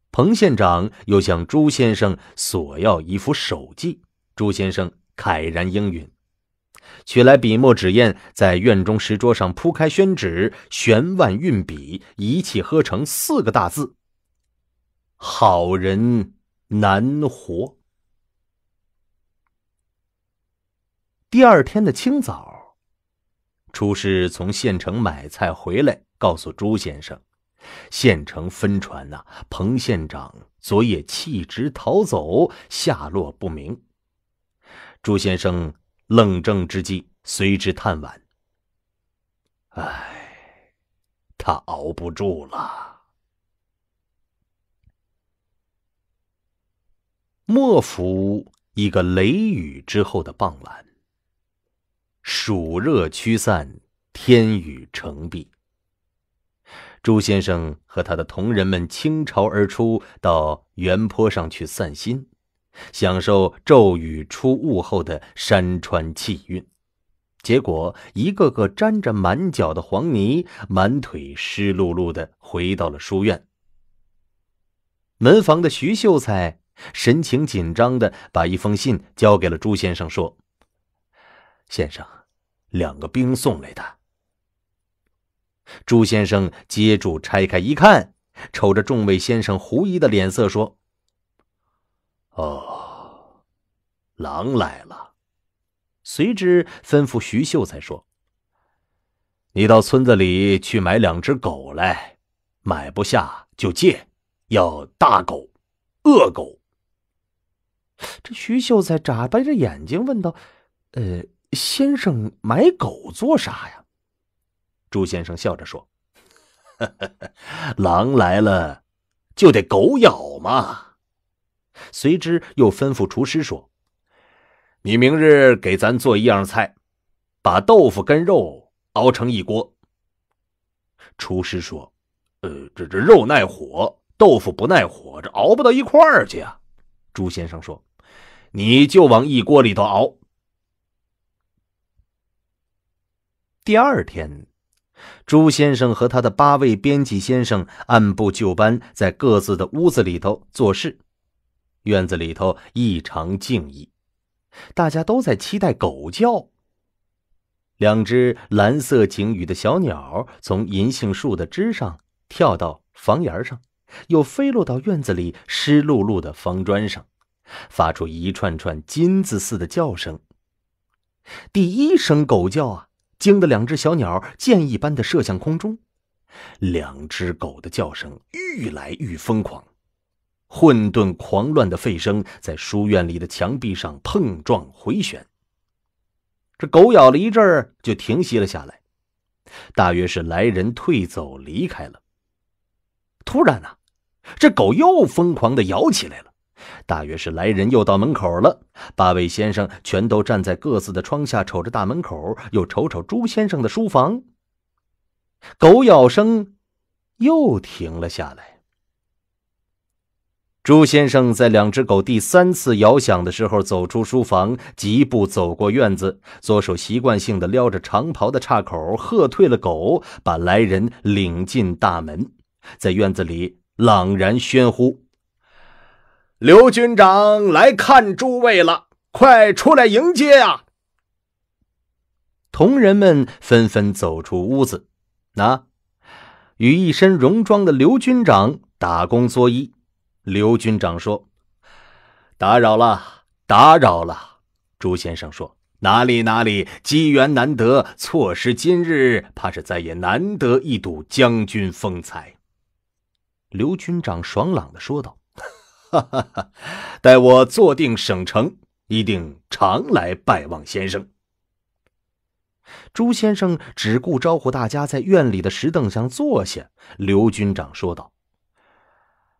彭县长又向朱先生索要一幅手记，朱先生慨然应允，取来笔墨纸砚，在院中石桌上铺开宣纸，悬腕运笔，一气呵成四个大字：“好人难活。”第二天的清早，厨师从县城买菜回来，告诉朱先生：“县城分传呐，彭县长昨夜弃职逃走，下落不明。”朱先生愣怔之际，随之叹惋：“哎，他熬不住了。”莫府一个雷雨之后的傍晚。暑热驱散，天宇澄碧。朱先生和他的同仁们倾巢而出，到原坡上去散心，享受骤雨初雾后的山川气韵。结果，一个个沾着满脚的黄泥，满腿湿漉漉的，回到了书院。门房的徐秀才神情紧张的把一封信交给了朱先生，说。先生，两个兵送来的。朱先生接住拆开一看，瞅着众位先生狐疑的脸色说：“哦，狼来了。”随之吩咐徐秀才说：“你到村子里去买两只狗来，买不下就借，要大狗，恶狗。”这徐秀才眨巴着眼睛问道：“呃？”先生买狗做啥呀？朱先生笑着说：“ 狼来了，就得狗咬嘛。”随之又吩咐厨师说：“你明日给咱做一样菜，把豆腐跟肉熬成一锅。”厨师说：“呃，这这肉耐火，豆腐不耐火，这熬不到一块儿去啊。”朱先生说：“你就往一锅里头熬。”第二天，朱先生和他的八位编辑先生按部就班在各自的屋子里头做事，院子里头异常静谧，大家都在期待狗叫。两只蓝色警羽的小鸟从银杏树的枝上跳到房檐上，又飞落到院子里湿漉漉的方砖上，发出一串串金子似的叫声。第一声狗叫啊！惊得两只小鸟箭一般的射向空中，两只狗的叫声愈来愈疯狂，混沌狂乱的吠声在书院里的墙壁上碰撞回旋。这狗咬了一阵儿就停息了下来，大约是来人退走离开了。突然呢，这狗又疯狂的咬起来了。大约是来人又到门口了，八位先生全都站在各自的窗下，瞅着大门口，又瞅瞅朱先生的书房。狗咬声又停了下来。朱先生在两只狗第三次咬响的时候，走出书房，疾步走过院子，左手习惯性的撩着长袍的岔口，喝退了狗，把来人领进大门，在院子里朗然喧呼。刘军长来看诸位了，快出来迎接啊！同仁们纷纷走出屋子，那与一身戎装的刘军长打工作揖。刘军长说：“打扰了，打扰了。”朱先生说：“哪里哪里，机缘难得，错失今日，怕是再也难得一睹将军风采。”刘军长爽朗的说道。哈哈哈，待我坐定，省城一定常来拜望先生。朱先生只顾招呼大家在院里的石凳上坐下。刘军长说道：“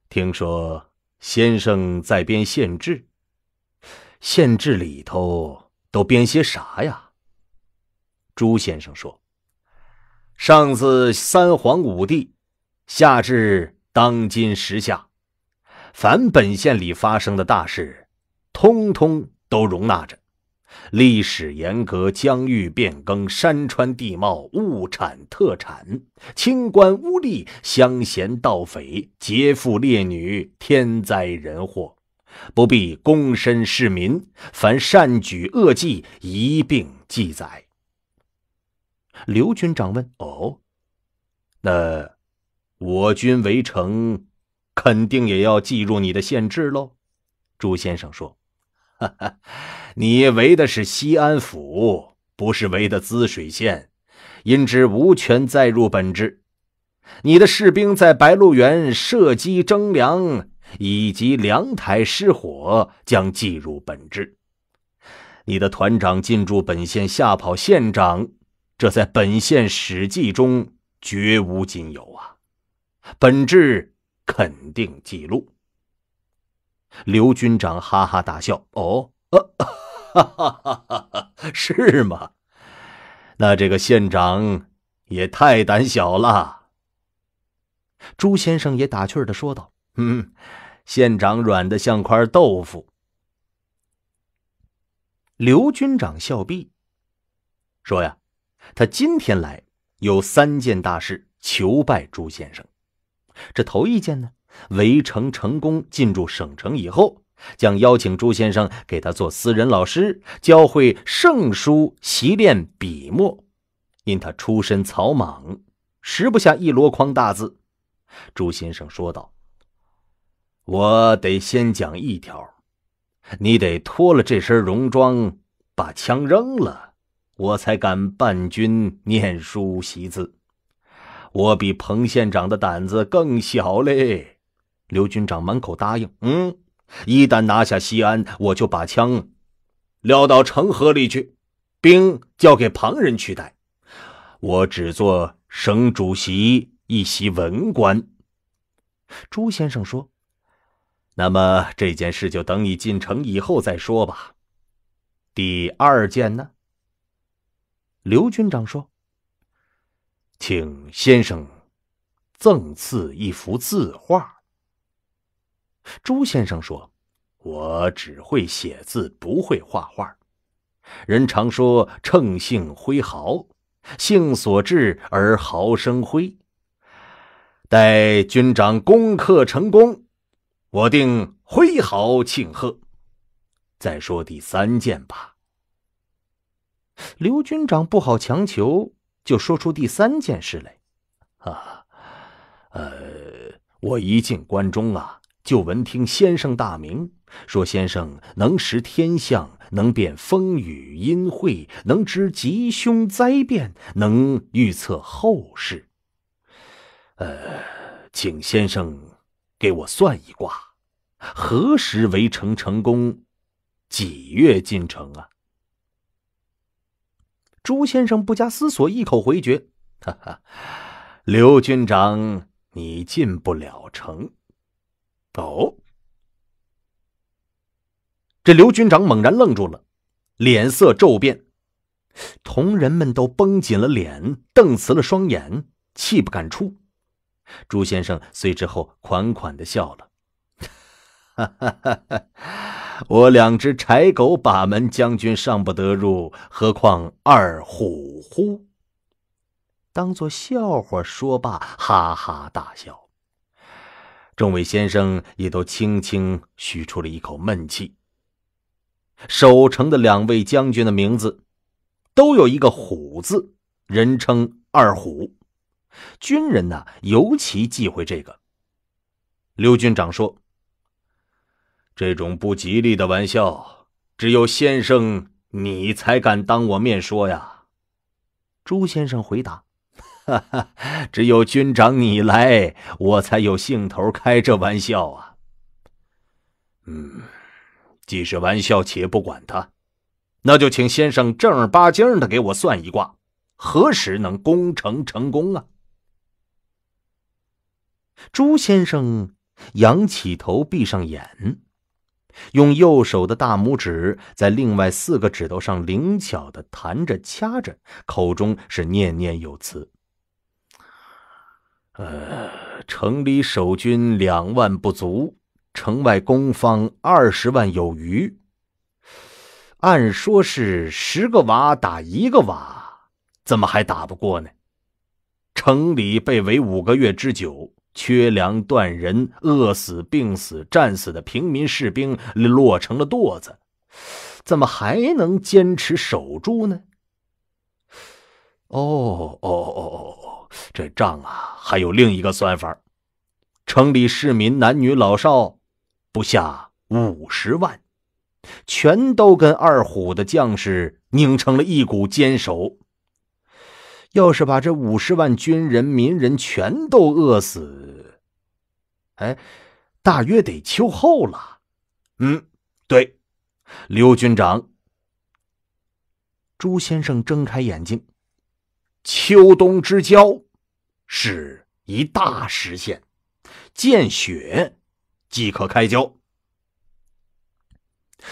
听说先生在编县志，县志里头都编些啥呀？”朱先生说：“上自三皇五帝，下至当今时下。”凡本县里发生的大事，通通都容纳着；历史沿革、疆域变更、山川地貌、物产特产、清官污吏、乡贤盗匪、劫富掠女、天灾人祸，不必躬身市民。凡善举恶迹，一并记载。刘军长问：“哦，那我军围城？”肯定也要记入你的县志喽，朱先生说：“哈哈，你围的是西安府，不是围的滋水县，因之无权再入本志。你的士兵在白鹿原射击征粮，以及粮台失火，将记入本志。你的团长进驻本县吓跑县长，这在本县史记中绝无仅有啊！本质肯定记录。刘军长哈哈大笑：“哦，是吗？那这个县长也太胆小了。”朱先生也打趣的说道：“嗯，县长软的像块豆腐。”刘军长笑毕，说：“呀，他今天来有三件大事，求拜朱先生。”这头一件呢，围城成功进驻省城以后，将邀请朱先生给他做私人老师，教会圣书习练笔墨。因他出身草莽，识不下一箩筐大字。朱先生说道：“我得先讲一条，你得脱了这身戎装，把枪扔了，我才敢伴君念书习字。”我比彭县长的胆子更小嘞，刘军长满口答应。嗯，一旦拿下西安，我就把枪撂到城河里去，兵交给旁人去带，我只做省主席一席文官。朱先生说：“那么这件事就等你进城以后再说吧。”第二件呢？刘军长说。请先生赠赐一幅字画。朱先生说：“我只会写字，不会画画。人常说‘乘兴挥毫，兴所致而毫生辉’。待军长攻克成功，我定挥毫庆贺。再说第三件吧。”刘军长不好强求。就说出第三件事来，啊，呃，我一进关中啊，就闻听先生大名，说先生能识天象，能辨风雨阴晦，能知吉凶灾变，能预测后事。呃，请先生给我算一卦，何时围城成功？几月进城啊？朱先生不加思索，一口回绝：“哈哈，刘军长，你进不了城。”哦，这刘军长猛然愣住了，脸色骤变，同仁们都绷紧了脸，瞪直了双眼，气不敢出。朱先生随之后款款的笑了：“哈哈哈哈！”我两只柴狗把门，将军尚不得入，何况二虎乎？当做笑话说罢，哈哈大笑。众位先生也都轻轻吁出了一口闷气。守城的两位将军的名字都有一个“虎”字，人称二虎。军人呢，尤其忌讳这个。刘军长说。这种不吉利的玩笑，只有先生你才敢当我面说呀。朱先生回答：“哈哈，只有军长你来，我才有兴头开这玩笑啊。”嗯，既是玩笑，且不管他，那就请先生正儿八经的给我算一卦，何时能攻城成功啊？朱先生仰起头，闭上眼。用右手的大拇指在另外四个指头上灵巧的弹着、掐着，口中是念念有词：“呃，城里守军两万不足，城外攻方二十万有余。按说是十个娃打一个娃，怎么还打不过呢？城里被围五个月之久。”缺粮断人，饿死、病死、战死的平民士兵落成了垛子，怎么还能坚持守住呢？哦哦哦哦，这仗啊，还有另一个算法：城里市民男女老少不下五十万，全都跟二虎的将士拧成了一股坚守。要是把这五十万军人、民人全都饿死，哎，大约得秋后了。嗯，对，刘军长，朱先生睁开眼睛，秋冬之交是一大时限，见雪即可开交。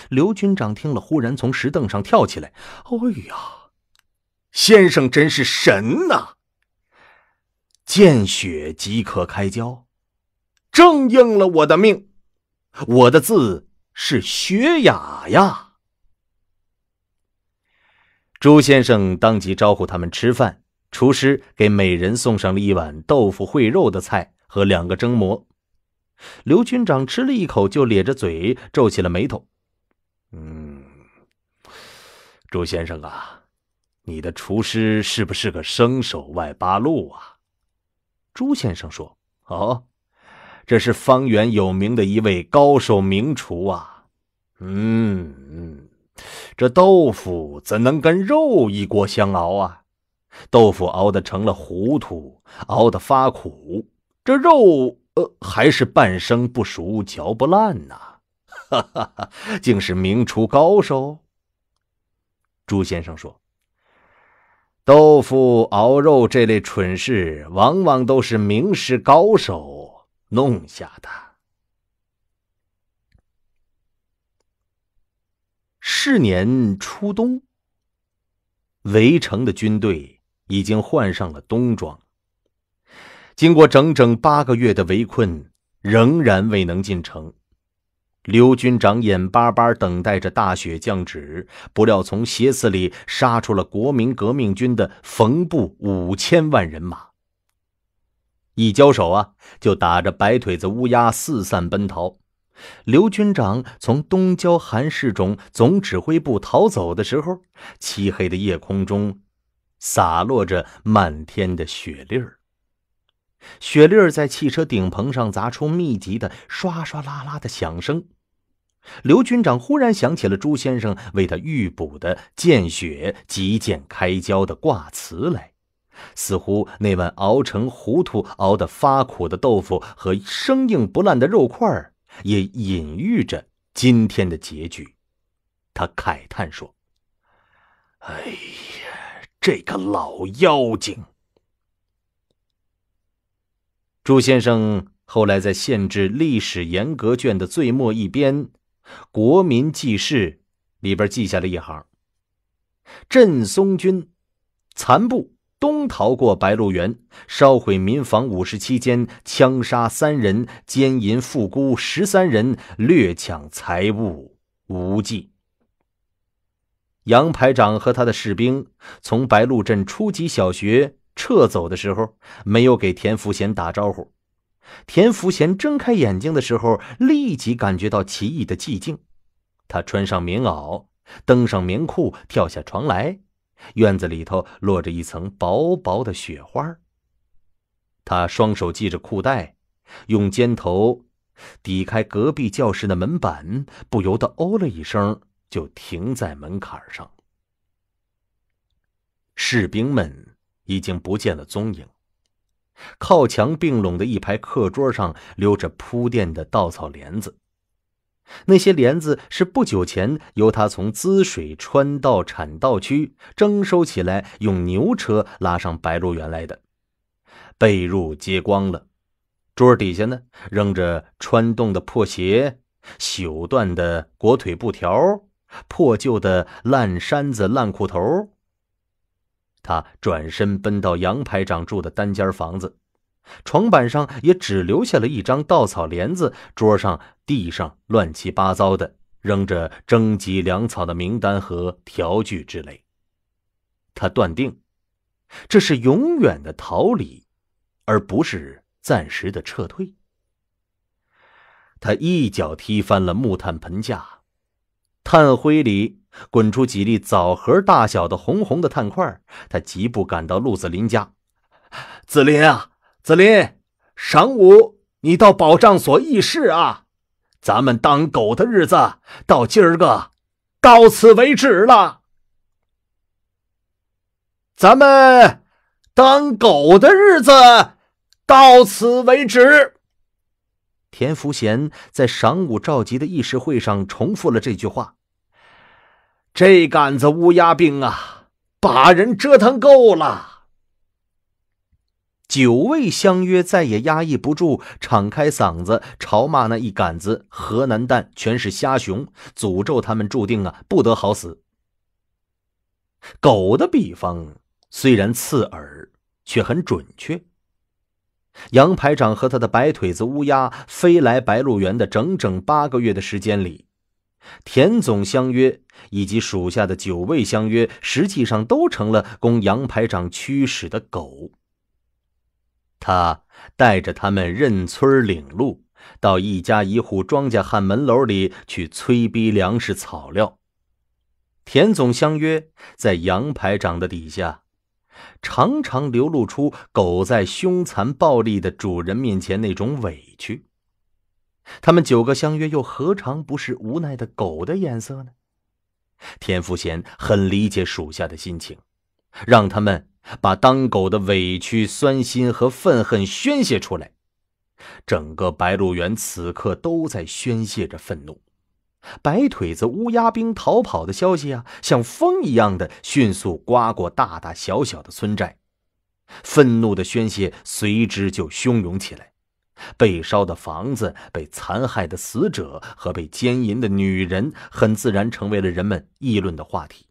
刘军长听了，忽然从石凳上跳起来，哎呀！先生真是神呐！见血即可开胶，正应了我的命。我的字是“雪雅”呀。朱先生当即招呼他们吃饭，厨师给每人送上了一碗豆腐烩肉的菜和两个蒸馍。刘军长吃了一口，就咧着嘴皱起了眉头。嗯，朱先生啊。你的厨师是不是个生手外八路啊？朱先生说：“哦，这是方圆有名的一位高手名厨啊。嗯嗯，这豆腐怎能跟肉一锅相熬啊？豆腐熬的成了糊涂，熬的发苦，这肉呃还是半生不熟，嚼不烂呐。哈哈，竟是名厨高手。”朱先生说。豆腐熬肉这类蠢事，往往都是名师高手弄下的。是年初冬，围城的军队已经换上了冬装。经过整整八个月的围困，仍然未能进城。刘军长眼巴巴等待着大雪降止，不料从斜刺里杀出了国民革命军的冯部五千万人马。一交手啊，就打着白腿子乌鸦四散奔逃。刘军长从东郊韩氏中总指挥部逃走的时候，漆黑的夜空中洒落着漫天的雪粒儿，雪粒儿在汽车顶棚上砸出密集的唰唰啦啦的响声。刘军长忽然想起了朱先生为他预卜的“见血即见开交”的卦辞来，似乎那碗熬成糊涂、熬得发苦的豆腐和生硬不烂的肉块儿，也隐喻着今天的结局。他慨叹说：“哎呀，这个老妖精！”朱先生后来在县志《历史严格卷》的最末一边。国民记事里边记下了一行：镇松军残部东逃过白鹿原，烧毁民房五十七间，枪杀三人，奸淫妇姑十三人，掠抢财物无计。杨排长和他的士兵从白鹿镇初级小学撤走的时候，没有给田福贤打招呼。田福贤睁开眼睛的时候，立即感觉到奇异的寂静。他穿上棉袄，登上棉裤，跳下床来。院子里头落着一层薄薄的雪花。他双手系着裤带，用肩头抵开隔壁教室的门板，不由得哦了一声，就停在门槛上。士兵们已经不见了踪影。靠墙并拢的一排课桌上，留着铺垫的稻草帘子。那些帘子是不久前由他从滋水川道产稻区征收起来，用牛车拉上白鹿原来的。被褥揭光了，桌底下呢，扔着穿洞的破鞋、朽断的裹腿布条、破旧的烂衫子、烂裤头。他转身奔到杨排长住的单间房子，床板上也只留下了一张稻草帘子，桌上、地上乱七八糟的扔着征集粮草的名单和条据之类。他断定，这是永远的逃离，而不是暂时的撤退。他一脚踢翻了木炭盆架。炭灰里滚出几粒枣核大小的红红的炭块，他急步赶到陆子霖家。子霖啊，子霖，晌午你到保障所议事啊。咱们当狗的日子到今儿个到此为止了。咱们当狗的日子到此为止。田福贤在晌午召集的议事会上重复了这句话：“这杆子乌鸦兵啊，把人折腾够了。”九位相约再也压抑不住，敞开嗓子嘲骂那一杆子河南蛋全是瞎熊，诅咒他们注定啊不得好死。狗的比方虽然刺耳，却很准确。杨排长和他的白腿子乌鸦飞来白鹿原的整整八个月的时间里，田总相约以及属下的九位相约，实际上都成了供杨排长驱使的狗。他带着他们认村领路，到一家一户庄稼汉门楼里去催逼粮食草料。田总相约在杨排长的底下。常常流露出狗在凶残暴力的主人面前那种委屈。他们九个相约，又何尝不是无奈的狗的眼色呢？田福贤很理解属下的心情，让他们把当狗的委屈、酸心和愤恨宣泄出来。整个白鹿原此刻都在宣泄着愤怒。白腿子乌鸦兵逃跑的消息啊，像风一样的迅速刮过大大小小的村寨，愤怒的宣泄随之就汹涌起来。被烧的房子、被残害的死者和被奸淫的女人，很自然成为了人们议论的话题。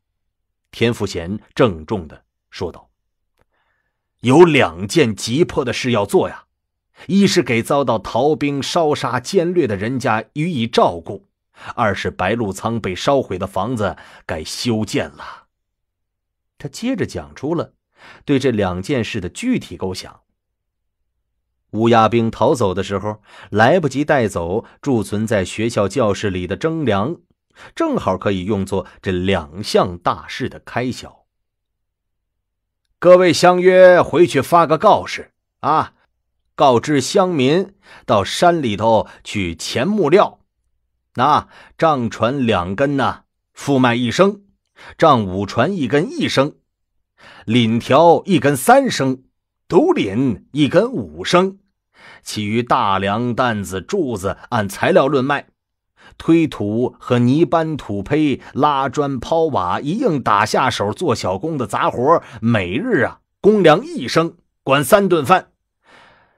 田福贤郑重地说道：“有两件急迫的事要做呀，一是给遭到逃兵烧杀奸掠的人家予以照顾。”二是白鹿仓被烧毁的房子该修建了。他接着讲出了对这两件事的具体构想。乌鸦兵逃走的时候，来不及带走贮存在学校教室里的征粮，正好可以用作这两项大事的开销。各位相约回去发个告示啊，告知乡民到山里头去捡木料。那丈船两根呢，付卖一升；丈五船一根一升，领条一根三升，独领一根五升。其余大梁、担子、柱子按材料论卖。推土和泥、搬土坯、拉砖、抛瓦，一应打下手、做小工的杂活，每日啊，公粮一升，管三顿饭。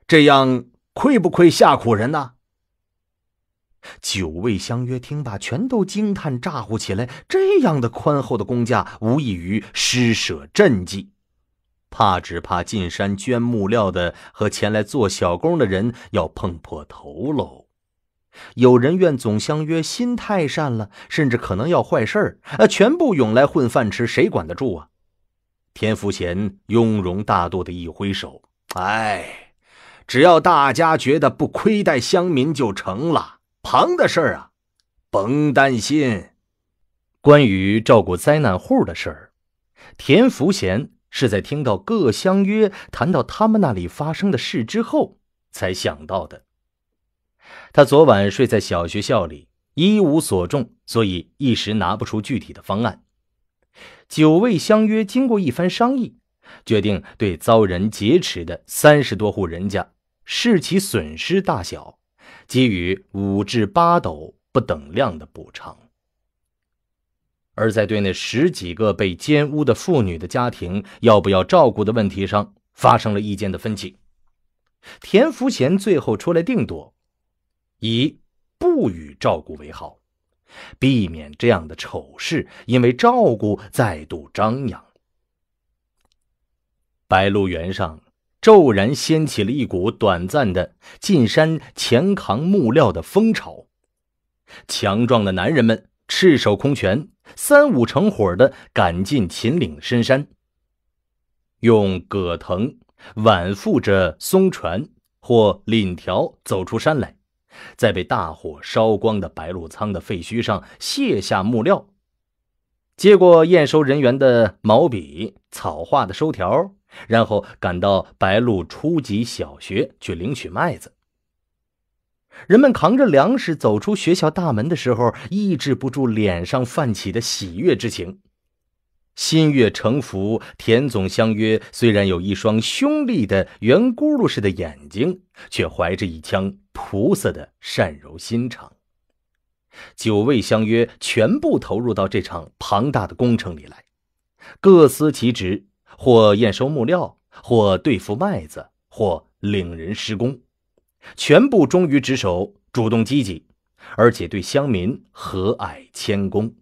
这样亏不亏下苦人呢？九位相约听罢，全都惊叹咋呼起来。这样的宽厚的公家，无异于施舍赈济，怕只怕进山捐木料的和前来做小工的人要碰破头喽。有人怨总相约心太善了，甚至可能要坏事儿啊！全部涌来混饭吃，谁管得住啊？田福贤雍容大度的一挥手：“哎，只要大家觉得不亏待乡民就成了。”旁的事儿啊，甭担心。关于照顾灾难户的事儿，田福贤是在听到各乡约谈到他们那里发生的事之后才想到的。他昨晚睡在小学校里，一无所中，所以一时拿不出具体的方案。九位乡约经过一番商议，决定对遭人劫持的三十多户人家视其损失大小。给予五至八斗不等量的补偿，而在对那十几个被奸污的妇女的家庭要不要照顾的问题上，发生了意见的分歧。田福贤最后出来定夺，以不予照顾为好，避免这样的丑事因为照顾再度张扬。白鹿原上。骤然掀起了一股短暂的进山前扛木料的风潮，强壮的男人们赤手空拳，三五成伙的赶进秦岭深山，用葛藤挽缚着松船或领条走出山来，在被大火烧光的白鹿仓的废墟上卸下木料，接过验收人员的毛笔草画的收条。然后赶到白鹿初级小学去领取麦子。人们扛着粮食走出学校大门的时候，抑制不住脸上泛起的喜悦之情，心悦诚服。田总相约虽然有一双凶厉的圆咕噜似的眼睛，却怀着一腔菩萨的善柔心肠。九位相约全部投入到这场庞大的工程里来，各司其职。或验收木料，或对付麦子，或领人施工，全部忠于职守，主动积极，而且对乡民和蔼谦恭。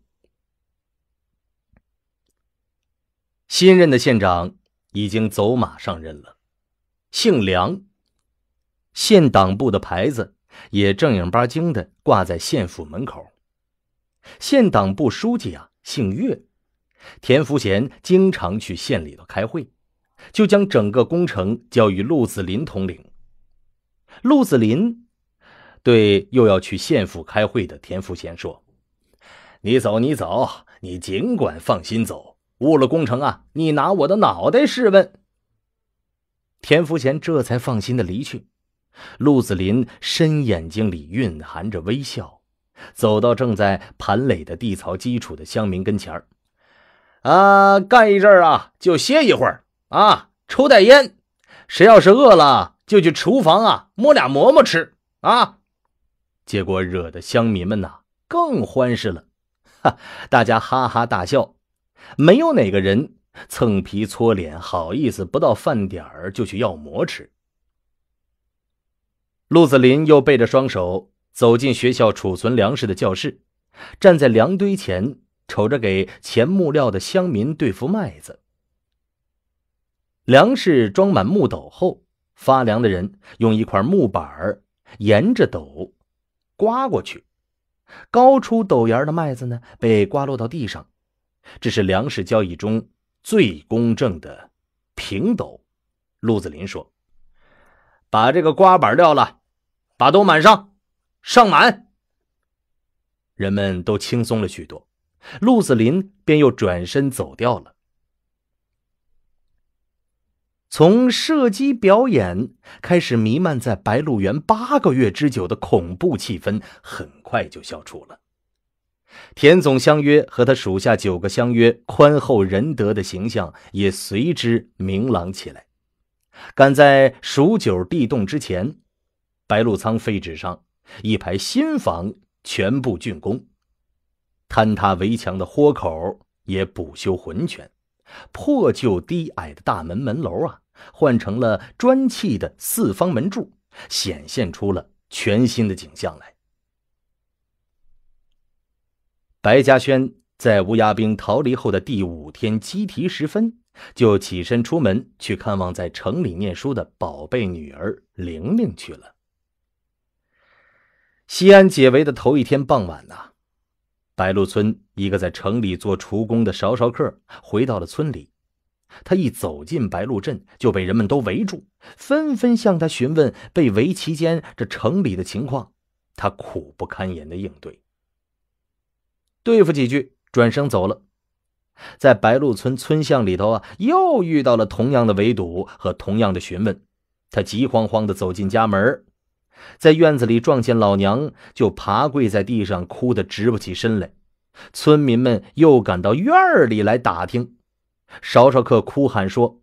新任的县长已经走马上任了，姓梁。县党部的牌子也正经八经的挂在县府门口。县党部书记啊，姓岳。田福贤经常去县里头开会，就将整个工程交与陆子霖统领。陆子霖对又要去县府开会的田福贤说：“你走，你走，你尽管放心走，误了工程啊，你拿我的脑袋试问。”田福贤这才放心的离去。陆子霖深眼睛里蕴含着微笑，走到正在盘垒的地槽基础的乡民跟前儿。啊，干一阵儿啊，就歇一会儿啊，抽袋烟。谁要是饿了，就去厨房啊，摸俩馍馍吃啊。结果惹得乡民们呐更欢实了，哈，大家哈哈大笑。没有哪个人蹭皮搓脸，好意思不到饭点儿就去要馍吃。陆子霖又背着双手走进学校储存粮食的教室，站在粮堆前。瞅着给钱木料的乡民对付麦子，粮食装满木斗后，发粮的人用一块木板沿着斗刮过去，高出斗沿的麦子呢被刮落到地上。这是粮食交易中最公正的平斗。陆子霖说：“把这个刮板撂了，把斗满上，上满。”人们都轻松了许多。陆子霖便又转身走掉了。从射击表演开始弥漫在白鹿原八个月之久的恐怖气氛，很快就消除了。田总相约和他属下九个相约宽厚仁德的形象也随之明朗起来。赶在数九地动之前，白鹿仓废纸上一排新房全部竣工。坍塌围墙的豁口也补修浑全，破旧低矮的大门门楼啊，换成了砖砌的四方门柱，显现出了全新的景象来。白嘉轩在乌鸦兵逃离后的第五天鸡啼时分，就起身出门去看望在城里念书的宝贝女儿玲玲去了。西安解围的头一天傍晚呐。白鹿村一个在城里做厨工的勺勺客回到了村里，他一走进白鹿镇就被人们都围住，纷纷向他询问被围期间这城里的情况，他苦不堪言的应对，对付几句，转身走了。在白鹿村村巷里头啊，又遇到了同样的围堵和同样的询问，他急慌慌的走进家门在院子里撞见老娘，就爬跪在地上，哭得直不起身来。村民们又赶到院里来打听，少少客哭喊说：“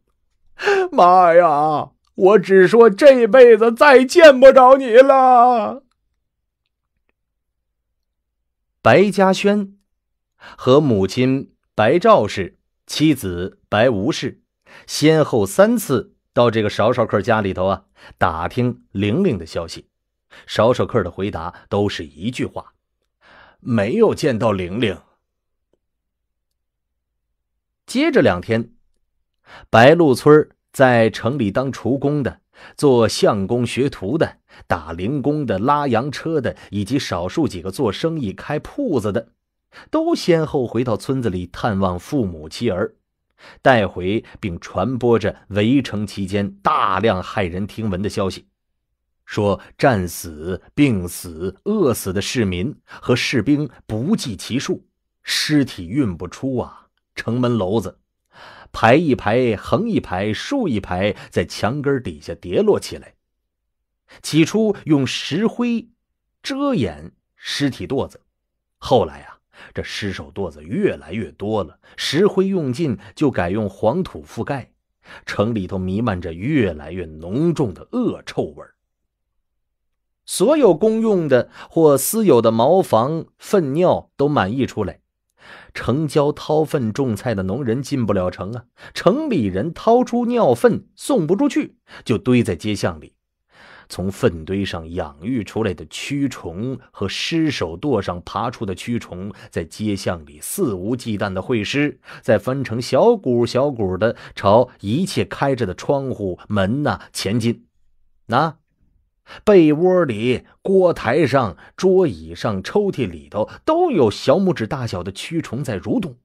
妈呀！我只说这辈子再见不着你了。”白嘉轩和母亲白赵氏、妻子白吴氏，先后三次。到这个少少客家里头啊，打听玲玲的消息，少少客的回答都是一句话：没有见到玲玲。接着两天，白鹿村在城里当厨工的、做相工学徒的、打零工的、拉洋车的，以及少数几个做生意开铺子的，都先后回到村子里探望父母妻儿。带回并传播着围城期间大量骇人听闻的消息，说战死、病死、饿死的市民和士兵不计其数，尸体运不出啊，城门楼子，排一排，横一排，竖一排，在墙根底下叠落起来。起初用石灰遮掩尸体垛子，后来啊，这尸首垛子越来越多了，石灰用尽就改用黄土覆盖，城里头弥漫着越来越浓重的恶臭味儿。所有公用的或私有的茅房粪尿都满溢出来，城郊掏粪种菜的农人进不了城啊，城里人掏出尿粪送不出去，就堆在街巷里。从粪堆上养育出来的蛆虫和尸首垛上爬出的蛆虫，在街巷里肆无忌惮的会师，再分成小股小股的朝一切开着的窗户、门呐前进。那，被窝里、锅台上、桌椅上、抽屉里头，都有小拇指大小的蛆虫在蠕动。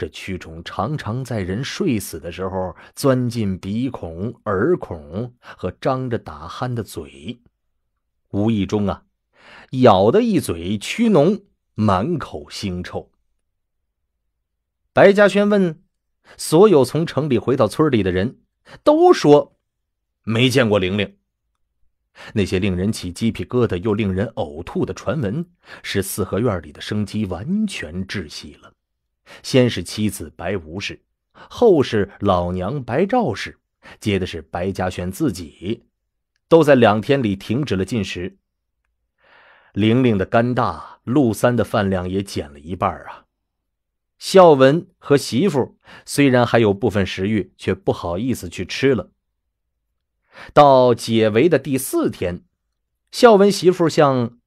这蛆虫常常在人睡死的时候钻进鼻孔、耳孔和张着打鼾的嘴，无意中啊，咬的一嘴蛆脓，满口腥臭。白嘉轩问，所有从城里回到村里的人都说，没见过玲玲。那些令人起鸡皮疙瘩又令人呕吐的传闻，使四合院里的生机完全窒息了。先是妻子白无氏，后是老娘白赵氏，接的是白嘉轩自己，都在两天里停止了进食。玲玲的肝大，陆三的饭量也减了一半啊。孝文和媳妇虽然还有部分食欲，却不好意思去吃了。到解围的第四天，孝文媳妇向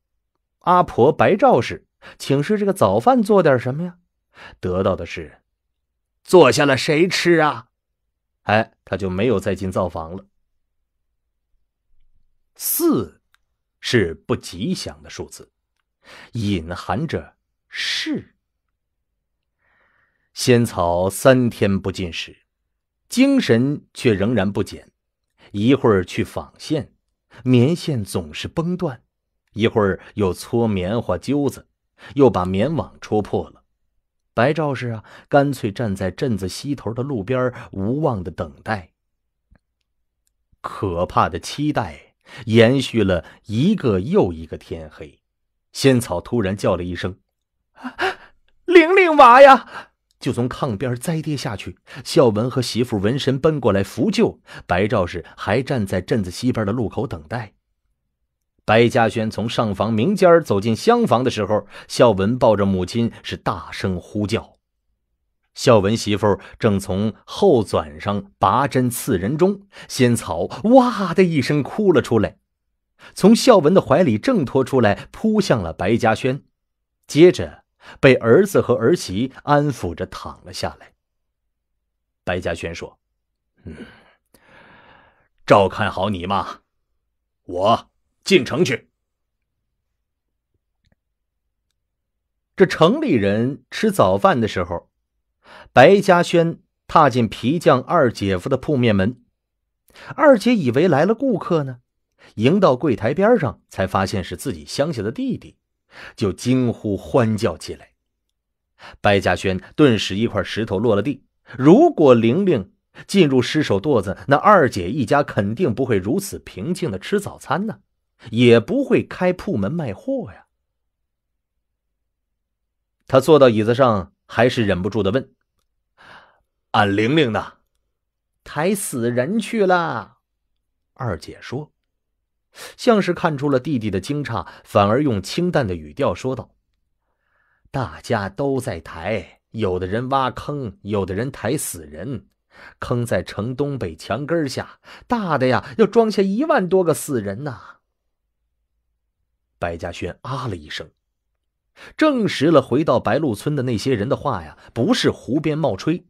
阿婆白赵氏请示：“这个早饭做点什么呀？”得到的是，坐下了谁吃啊？哎，他就没有再进灶房了。四是不吉祥的数字，隐含着是。仙草三天不进食，精神却仍然不减。一会儿去纺线，棉线总是崩断；一会儿又搓棉花揪子，又把棉网戳破了。白赵氏啊，干脆站在镇子西头的路边，无望的等待。可怕的期待延续了一个又一个天黑。仙草突然叫了一声：“玲玲娃呀！”就从炕边栽跌下去。孝文和媳妇闻声奔过来扶救。白赵氏还站在镇子西边的路口等待。白嘉轩从上房明间走进厢房的时候，孝文抱着母亲是大声呼叫。孝文媳妇正从后转上拔针刺人中，仙草哇的一声哭了出来，从孝文的怀里挣脱出来，扑向了白嘉轩，接着被儿子和儿媳安抚着躺了下来。白嘉轩说：“嗯，照看好你妈，我。”进城去。这城里人吃早饭的时候，白嘉轩踏进皮匠二姐夫的铺面门，二姐以为来了顾客呢，迎到柜台边上，才发现是自己乡下的弟弟，就惊呼欢叫起来。白嘉轩顿时一块石头落了地。如果玲玲进入失手垛子，那二姐一家肯定不会如此平静的吃早餐呢。也不会开铺门卖货呀。他坐到椅子上，还是忍不住的问：“俺玲玲呢？抬死人去了。”二姐说，像是看出了弟弟的惊诧，反而用清淡的语调说道：“大家都在抬，有的人挖坑，有的人抬死人。坑在城东北墙根下，大的呀，要装下一万多个死人呢。”白嘉轩啊了一声，证实了回到白鹿村的那些人的话呀，不是胡编冒吹。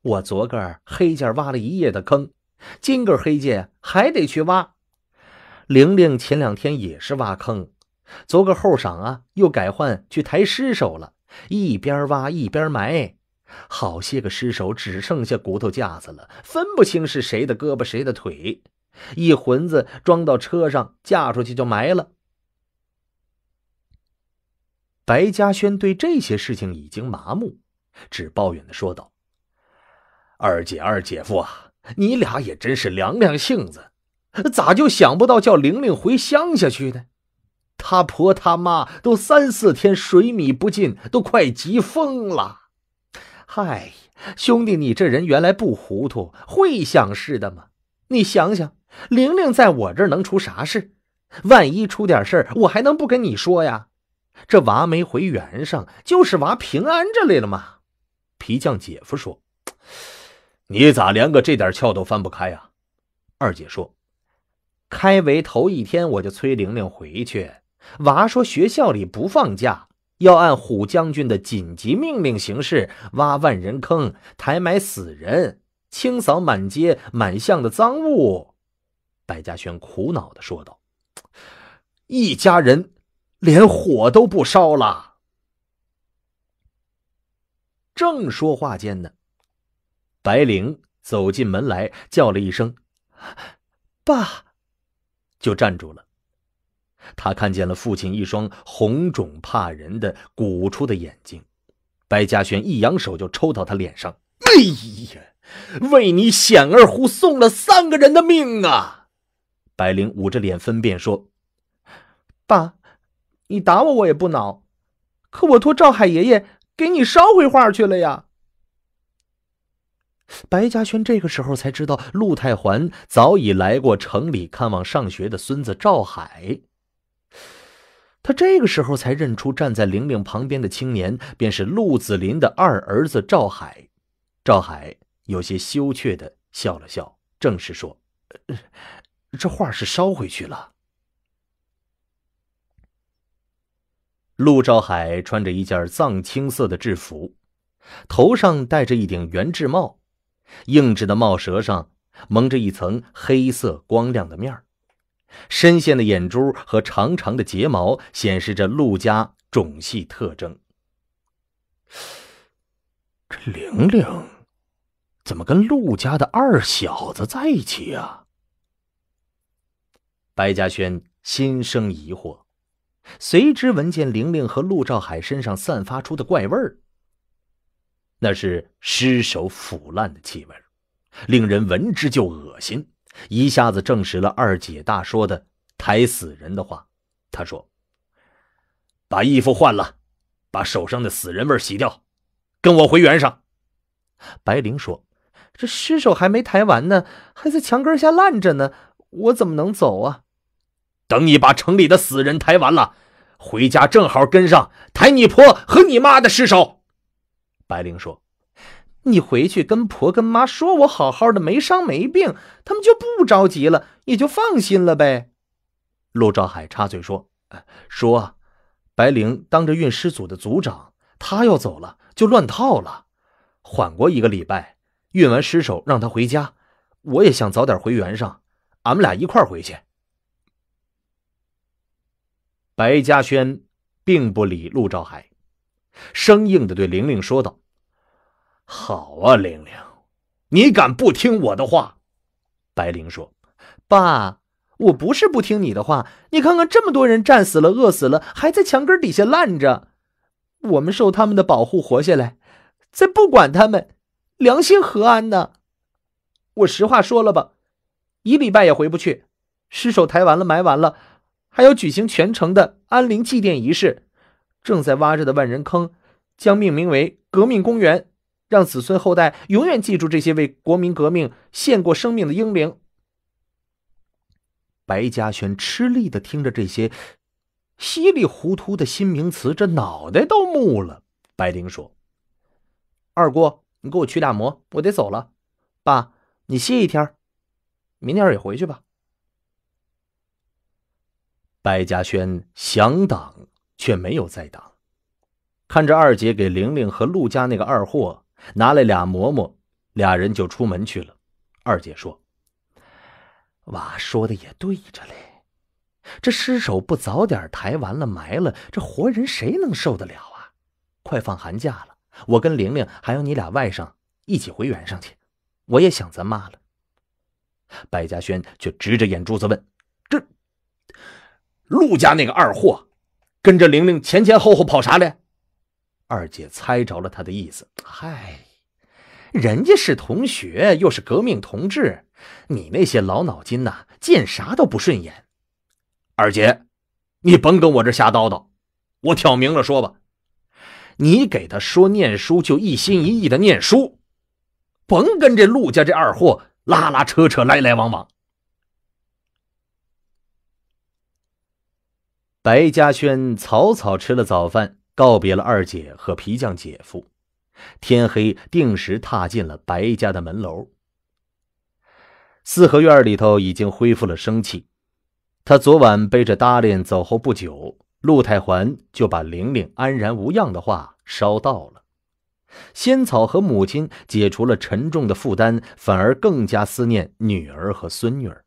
我昨个儿黑介挖了一夜的坑，今个黑介还得去挖。玲玲前两天也是挖坑，昨个后晌啊又改换去抬尸首了，一边挖一边埋，好些个尸首只剩下骨头架子了，分不清是谁的胳膊谁的腿。一魂子装到车上，嫁出去就埋了。白嘉轩对这些事情已经麻木，只抱怨的说道：“二姐、二姐夫啊，你俩也真是凉凉性子，咋就想不到叫玲玲回乡下去呢？他婆他妈都三四天水米不进，都快急疯了。嗨，兄弟，你这人原来不糊涂，会想事的吗？你想想。”玲玲在我这儿能出啥事？万一出点事儿，我还能不跟你说呀？这娃没回原上，就是娃平安这里了吗？皮匠姐夫说：“你咋连个这点窍都翻不开呀？”二姐说：“开围头一天我就催玲玲回去，娃说学校里不放假，要按虎将军的紧急命令行事，挖万人坑，抬埋死人，清扫满街满巷的赃物。”白嘉轩苦恼的说道：“一家人连火都不烧了。”正说话间呢，白灵走进门来，叫了一声“爸”，就站住了。他看见了父亲一双红肿怕人的鼓出的眼睛，白嘉轩一扬手就抽到他脸上。“哎呀，为你险而乎送了三个人的命啊！”白灵捂着脸分辨说：“爸，你打我我也不恼，可我托赵海爷爷给你捎回话去了呀。”白嘉轩这个时候才知道，陆太环早已来过城里看望上学的孙子赵海。他这个时候才认出站在玲玲旁边的青年，便是陆子霖的二儿子赵海。赵海有些羞怯地笑了笑，正式说。这画是烧回去了。陆兆海穿着一件藏青色的制服，头上戴着一顶圆制帽，硬质的帽舌上蒙着一层黑色光亮的面深陷的眼珠和长长的睫毛显示着陆家种系特征。这玲玲怎么跟陆家的二小子在一起啊？白嘉轩心生疑惑，随之闻见玲玲和陆兆海身上散发出的怪味儿，那是尸首腐烂的气味，令人闻之就恶心。一下子证实了二姐大说的抬死人的话。他说：“把衣服换了，把手上的死人味洗掉，跟我回原上。”白玲说：“这尸首还没抬完呢，还在墙根下烂着呢，我怎么能走啊？”等你把城里的死人抬完了，回家正好跟上抬你婆和你妈的尸首。白灵说：“你回去跟婆跟妈说我好好的，没伤没病，他们就不着急了，也就放心了呗。”陆兆海插嘴说：“说，白灵当着运尸组的组长，他要走了就乱套了。缓过一个礼拜，运完尸首让他回家。我也想早点回原上，俺们俩一块回去。”白嘉轩并不理陆兆海，生硬的对玲玲说道：“好啊，玲玲，你敢不听我的话？”白玲说：“爸，我不是不听你的话，你看看，这么多人战死了、饿死了，还在墙根底下烂着，我们受他们的保护活下来，再不管他们，良心何安呢？我实话说了吧，一礼拜也回不去，尸首抬完了，埋完了。”还要举行全城的安灵祭奠仪式，正在挖着的万人坑将命名为革命公园，让子孙后代永远记住这些为国民革命献过生命的英灵。白嘉轩吃力的听着这些稀里糊涂的新名词，这脑袋都木了。白灵说：“二姑，你给我取俩馍，我得走了。爸，你歇一天，明天也回去吧。”白嘉轩想挡，却没有再挡。看着二姐给玲玲和陆家那个二货拿来俩馍馍，俩人就出门去了。二姐说：“娃说的也对着嘞，这尸首不早点抬完了埋了，这活人谁能受得了啊？快放寒假了，我跟玲玲还有你俩外甥一起回原上去，我也想咱妈了。”白嘉轩却直着眼珠子问：“这？”陆家那个二货，跟着玲玲前前后后跑啥嘞？二姐猜着了他的意思。嗨，人家是同学，又是革命同志，你那些老脑筋呐，见啥都不顺眼。二姐，你甭跟我这瞎叨叨，我挑明了说吧，你给他说念书就一心一意的念书，甭跟这陆家这二货拉拉扯扯来来往往。白嘉轩草草吃了早饭，告别了二姐和皮匠姐夫。天黑，定时踏进了白家的门楼。四合院里头已经恢复了生气。他昨晚背着搭裢走后不久，陆太桓就把玲玲安然无恙的话捎到了。仙草和母亲解除了沉重的负担，反而更加思念女儿和孙女儿，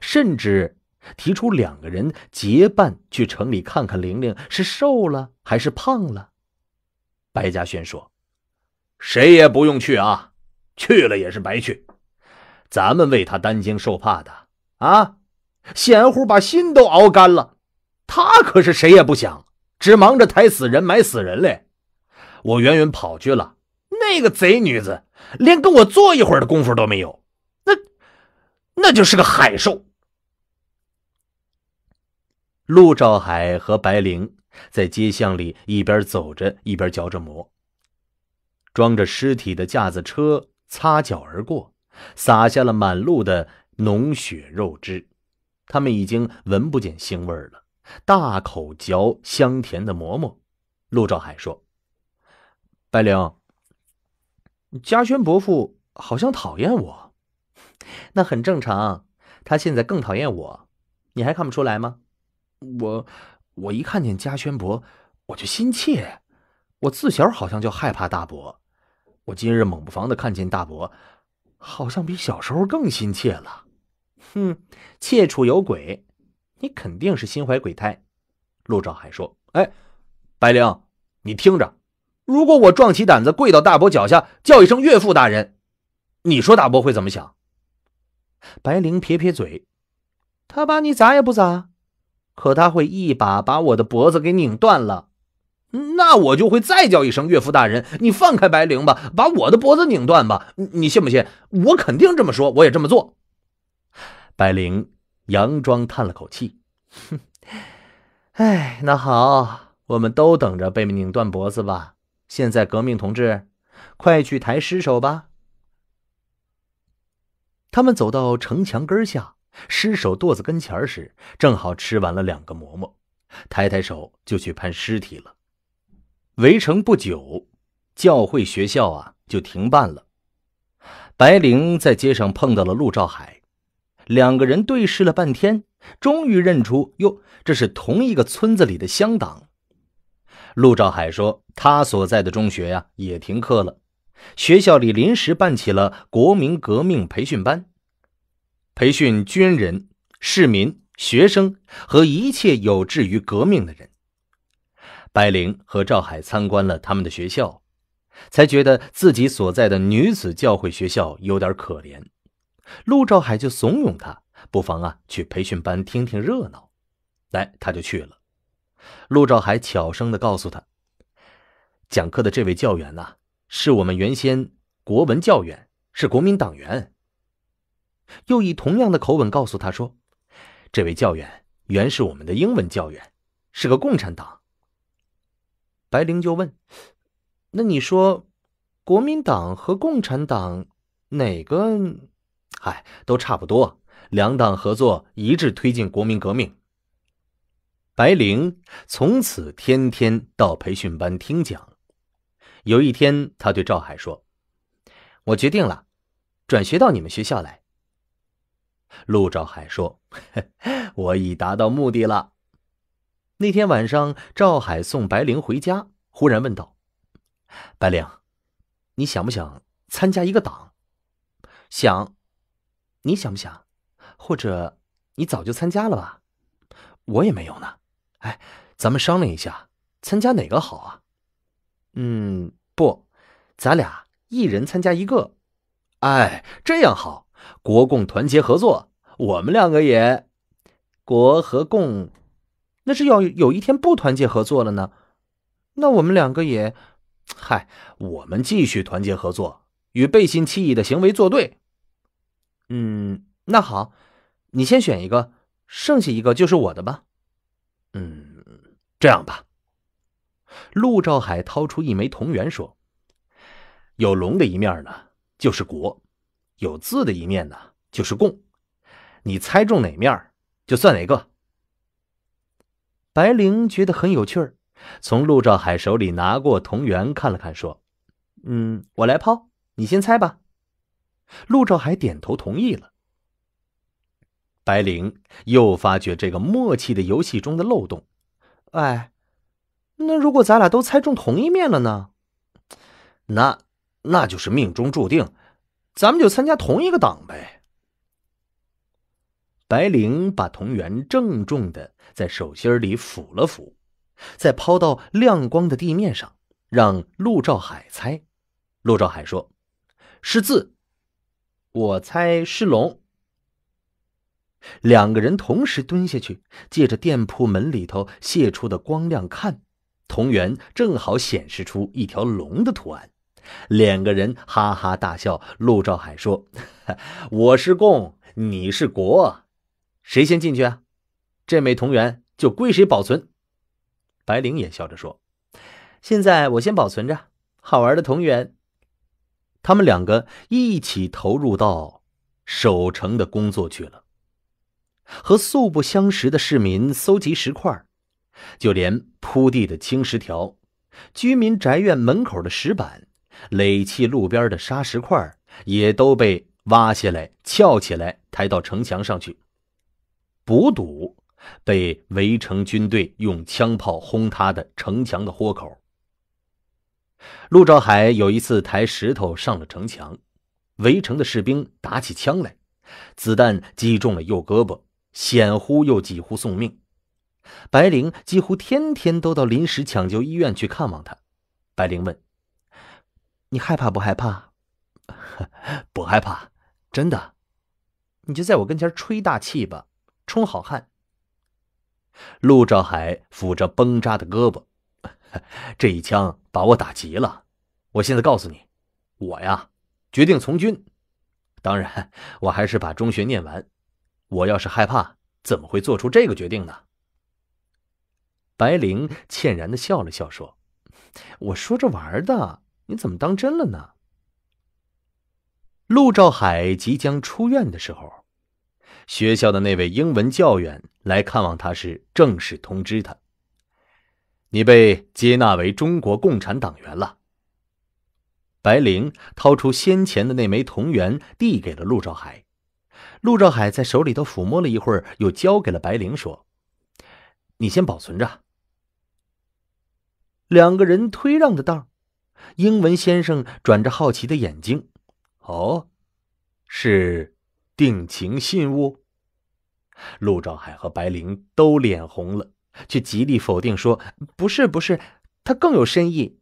甚至。提出两个人结伴去城里看看玲玲是瘦了还是胖了。白嘉轩说：“谁也不用去啊，去了也是白去。咱们为他担惊受怕的啊，险乎把心都熬干了。他可是谁也不想，只忙着抬死人埋死人嘞。我远远跑去了，那个贼女子连跟我坐一会儿的功夫都没有。那，那就是个海兽。”陆兆海和白灵在街巷里一边走着一边嚼着馍。装着尸体的架子车擦脚而过，洒下了满路的浓血肉汁。他们已经闻不见腥味了，大口嚼香甜的馍馍。陆兆海说：“白灵，嘉轩伯父好像讨厌我，那很正常。他现在更讨厌我，你还看不出来吗？”我我一看见嘉轩伯，我就心切。我自小好像就害怕大伯，我今日猛不防的看见大伯，好像比小时候更心切了。哼，切处有鬼，你肯定是心怀鬼胎。陆兆海说：“哎，白灵，你听着，如果我壮起胆子跪到大伯脚下，叫一声岳父大人，你说大伯会怎么想？”白灵撇撇嘴：“他把你咋也不咋。”可他会一把把我的脖子给拧断了，那我就会再叫一声岳父大人，你放开白灵吧，把我的脖子拧断吧，你信不信？我肯定这么说，我也这么做。白灵佯装叹了口气，哼，哎，那好，我们都等着被拧断脖子吧。现在革命同志，快去抬尸首吧。他们走到城墙根下。失手垛子跟前儿时，正好吃完了两个馍馍，抬抬手就去攀尸体了。围城不久，教会学校啊就停办了。白灵在街上碰到了陆兆海，两个人对视了半天，终于认出哟，这是同一个村子里的乡党。陆兆海说，他所在的中学呀也停课了，学校里临时办起了国民革命培训班。培训军人、市民、学生和一切有志于革命的人。白灵和赵海参观了他们的学校，才觉得自己所在的女子教会学校有点可怜。陆兆海就怂恿他，不妨啊去培训班听听热闹。来，他就去了。陆兆海悄声的告诉他，讲课的这位教员呐，是我们原先国文教员，是国民党员。又以同样的口吻告诉他说：“这位教员原是我们的英文教员，是个共产党。”白灵就问：“那你说，国民党和共产党哪个？哎，都差不多，两党合作，一致推进国民革命。”白灵从此天天到培训班听讲。有一天，他对赵海说：“我决定了，转学到你们学校来。”陆兆海说：“我已达到目的了。”那天晚上，赵海送白灵回家，忽然问道：“白灵，你想不想参加一个党？想？你想不想？或者你早就参加了吧？我也没有呢。哎，咱们商量一下，参加哪个好啊？嗯，不，咱俩一人参加一个。哎，这样好。”国共团结合作，我们两个也国和共，那是要有一天不团结合作了呢，那我们两个也，嗨，我们继续团结合作，与背信弃义的行为作对。嗯，那好，你先选一个，剩下一个就是我的吧。嗯，这样吧，陆兆海掏出一枚铜元说：“有龙的一面呢，就是国。”有字的一面呢，就是共。你猜中哪面就算哪个。白灵觉得很有趣儿，从陆兆海手里拿过铜元看了看，说：“嗯，我来抛，你先猜吧。”陆兆海点头同意了。白灵又发觉这个默契的游戏中的漏洞。哎，那如果咱俩都猜中同一面了呢？那那就是命中注定。咱们就参加同一个党呗。白灵把铜元郑重的在手心里抚了抚，再抛到亮光的地面上，让陆兆海猜。陆兆海说：“是字。”我猜是龙。两个人同时蹲下去，借着店铺门里头泄出的光亮看，铜元正好显示出一条龙的图案。两个人哈哈大笑。陆兆海说：“我是共，你是国，谁先进去啊？这枚铜元就归谁保存。”白灵也笑着说：“现在我先保存着好玩的铜元。”他们两个一起投入到守城的工作去了，和素不相识的市民搜集石块，就连铺地的青石条、居民宅院门口的石板。垒砌路边的沙石块也都被挖下来、撬起来、抬到城墙上去，补堵被围城军队用枪炮轰塌的城墙的豁口。陆兆海有一次抬石头上了城墙，围城的士兵打起枪来，子弹击中了右胳膊，险乎又几乎送命。白灵几乎天天都到临时抢救医院去看望他。白灵问。你害怕不害怕？不害怕，真的。你就在我跟前吹大气吧，充好汉。陆兆海抚着绷扎的胳膊，这一枪把我打急了。我现在告诉你，我呀，决定从军。当然，我还是把中学念完。我要是害怕，怎么会做出这个决定呢？白灵歉然的笑了笑，说：“ 我说着玩的。”你怎么当真了呢？陆兆海即将出院的时候，学校的那位英文教员来看望他时，正式通知他：“你被接纳为中国共产党员了。”白灵掏出先前的那枚铜元，递给了陆兆海。陆兆海在手里头抚摸了一会儿，又交给了白灵，说：“你先保存着。”两个人推让的道。英文先生转着好奇的眼睛：“哦，是定情信物。”陆兆海和白灵都脸红了，却极力否定说：“不是，不是，他更有深意。”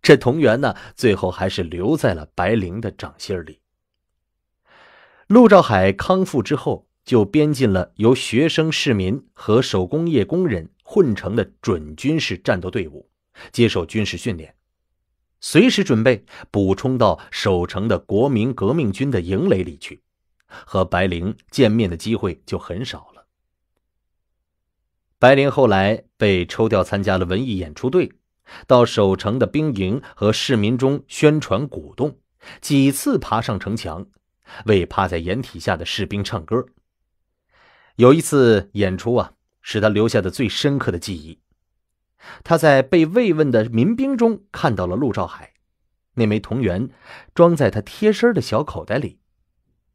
这同源呢，最后还是留在了白灵的掌心里。陆兆海康复之后，就编进了由学生、市民和手工业工人混成的准军事战斗队伍。接受军事训练，随时准备补充到守城的国民革命军的营垒里去，和白灵见面的机会就很少了。白灵后来被抽调参加了文艺演出队，到守城的兵营和市民中宣传鼓动，几次爬上城墙，为趴在掩体下的士兵唱歌。有一次演出啊，是他留下的最深刻的记忆。他在被慰问的民兵中看到了陆兆海，那枚铜元装在他贴身的小口袋里。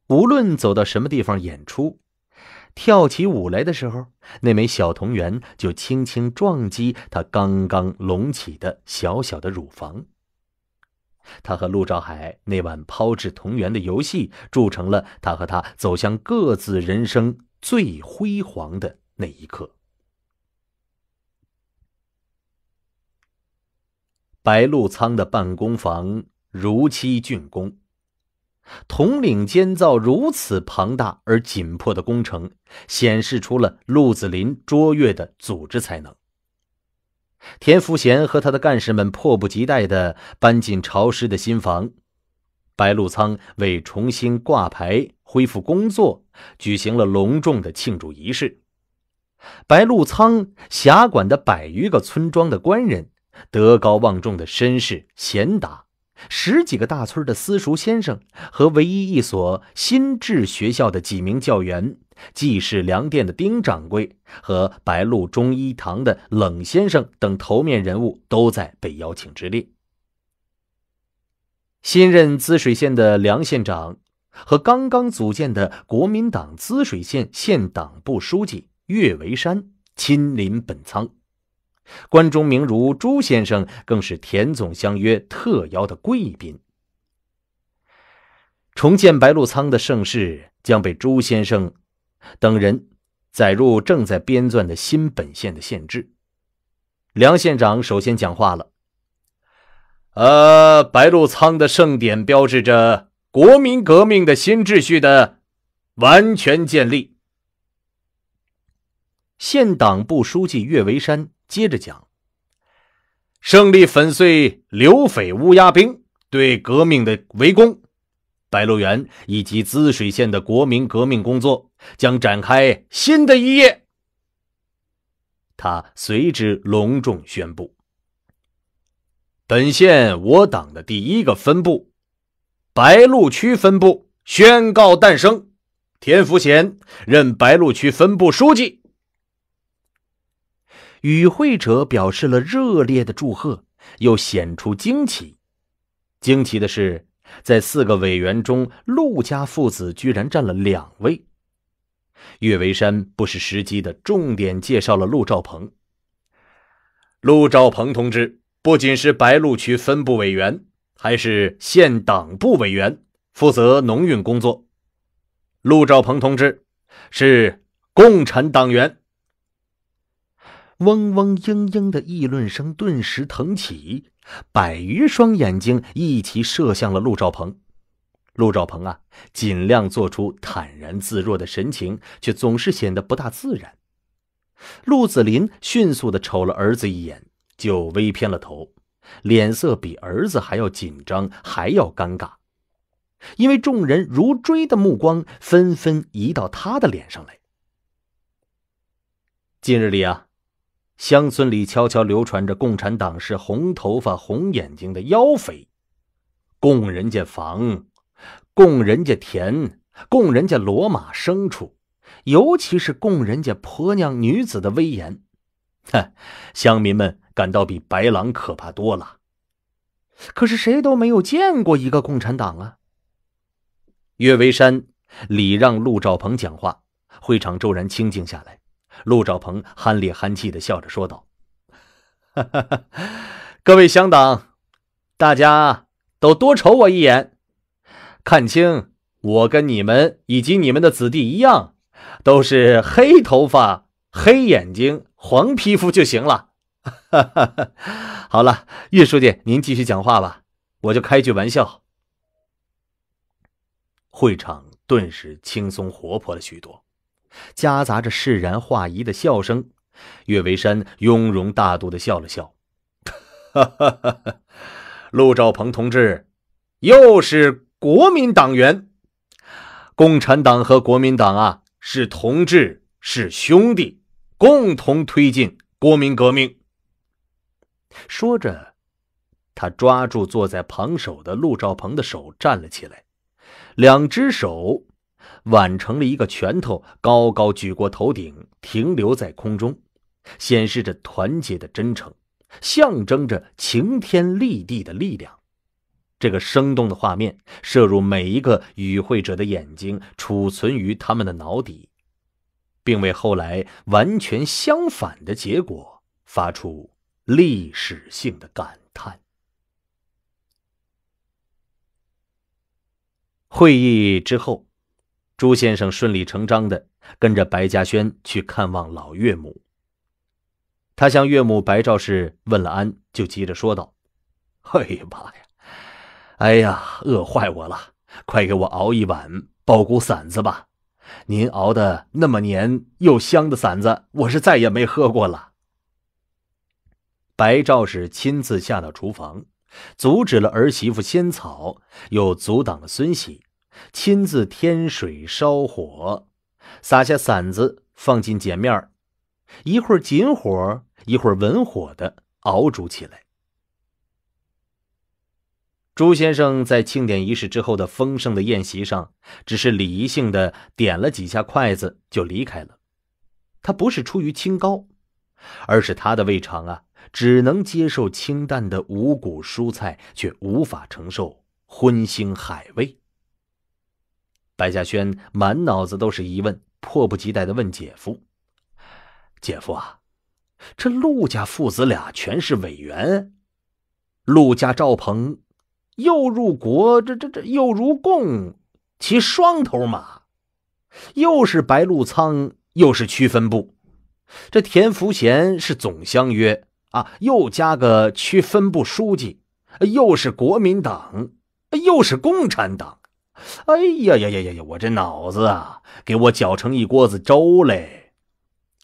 无论走到什么地方演出，跳起舞来的时候，那枚小铜元就轻轻撞击他刚刚隆起的小小的乳房。他和陆兆海那晚抛掷铜元的游戏，铸成了他和他走向各自人生最辉煌的那一刻。白鹿仓的办公房如期竣工。统领建造如此庞大而紧迫的工程，显示出了鹿子霖卓越的组织才能。田福贤和他的干事们迫不及待地搬进潮湿的新房。白鹿仓为重新挂牌、恢复工作，举行了隆重的庆祝仪式。白鹿仓辖管的百余个村庄的官人。德高望重的绅士、贤达，十几个大村的私塾先生和唯一一所新制学校的几名教员，济世粮店的丁掌柜和白鹿中医堂的冷先生等头面人物都在被邀请之列。新任滋水县的梁县长和刚刚组建的国民党滋水县县党部书记岳维山亲临本仓。关中名儒朱先生更是田总相约特邀的贵宾。重建白鹿仓的盛世将被朱先生等人载入正在编纂的新本县的县志。梁县长首先讲话了：“呃，白鹿仓的盛典标志着国民革命的新秩序的完全建立。”县党部书记岳维山。接着讲，胜利粉碎刘匪乌鸦兵对革命的围攻，白鹿原以及滋水县的国民革命工作将展开新的一页。他随之隆重宣布，本县我党的第一个分部——白鹿区分部宣告诞生，田福贤任白鹿区分部书记。与会者表示了热烈的祝贺，又显出惊奇。惊奇的是，在四个委员中，陆家父子居然占了两位。岳维山不失时机地重点介绍了陆兆鹏。陆兆鹏同志不仅是白鹿区分部委员，还是县党部委员，负责农运工作。陆兆鹏同志是共产党员。嗡嗡嘤嘤的议论声顿时腾起，百余双眼睛一齐射向了陆兆鹏。陆兆鹏啊，尽量做出坦然自若的神情，却总是显得不大自然。陆子霖迅速的瞅了儿子一眼，就微偏了头，脸色比儿子还要紧张，还要尴尬，因为众人如锥的目光纷纷移到他的脸上来。近日里啊。乡村里悄悄流传着：共产党是红头发、红眼睛的妖匪，供人家房，供人家田，供人家骡马牲畜，尤其是供人家婆娘女子的威严。哼，乡民们感到比白狼可怕多了。可是谁都没有见过一个共产党啊！岳维山礼让陆兆鹏讲话，会场骤然清静下来。陆兆鹏憨里憨气的笑着说道：“哈哈，各位乡党，大家都多瞅我一眼，看清我跟你们以及你们的子弟一样，都是黑头发、黑眼睛、黄皮肤就行了。”哈哈，好了，岳书记，您继续讲话吧，我就开句玩笑。会场顿时轻松活泼了许多。夹杂着释然化疑的笑声，岳维山雍容大度的笑了笑：“哈哈哈哈陆兆鹏同志，又是国民党员。共产党和国民党啊，是同志，是兄弟，共同推进国民革命。”说着，他抓住坐在旁手的陆兆鹏的手，站了起来，两只手。挽成了一个拳头，高高举过头顶，停留在空中，显示着团结的真诚，象征着晴天立地的力量。这个生动的画面摄入每一个与会者的眼睛，储存于他们的脑底，并为后来完全相反的结果发出历史性的感叹。会议之后。朱先生顺理成章的跟着白嘉轩去看望老岳母。他向岳母白兆氏问了安，就急着说道：“哎呀妈呀，哎呀，饿坏我了！快给我熬一碗苞谷馓子吧！您熬的那么黏又香的馓子，我是再也没喝过了。”白兆氏亲自下到厨房，阻止了儿媳妇仙草，又阻挡了孙喜。亲自添水烧火，撒下馓子，放进碱面一会儿紧火，一会儿文火的熬煮起来。朱先生在庆典仪式之后的丰盛的宴席上，只是礼仪性的点了几下筷子就离开了。他不是出于清高，而是他的胃肠啊，只能接受清淡的五谷蔬菜，却无法承受荤腥海味。白嘉轩满脑子都是疑问，迫不及待的问姐夫：“姐夫啊，这陆家父子俩全是委员，陆家赵鹏又入国，这这这又入共，骑双头马，又是白鹿仓，又是区分部，这田福贤是总相约啊，又加个区分部书记，又是国民党，又是共产党。”哎呀呀呀呀呀！我这脑子啊，给我搅成一锅子粥嘞！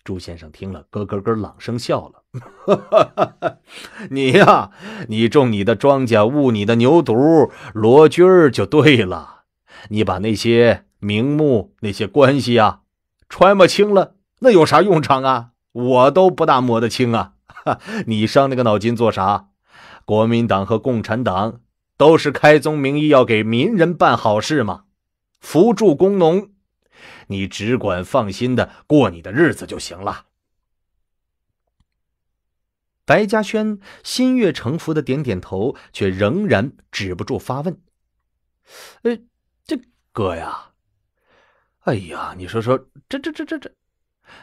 朱先生听了，咯咯咯，朗声笑了。你呀，你种你的庄稼，误你的牛犊，罗军儿就对了。你把那些名目、那些关系啊，揣摸清了，那有啥用场啊？我都不大摸得清啊。你伤那个脑筋做啥？国民党和共产党。都是开宗名义要给民人办好事嘛，扶助工农，你只管放心的过你的日子就行了。白嘉轩心悦诚服的点点头，却仍然止不住发问：“哎，这哥呀，哎呀，你说说这这这这这，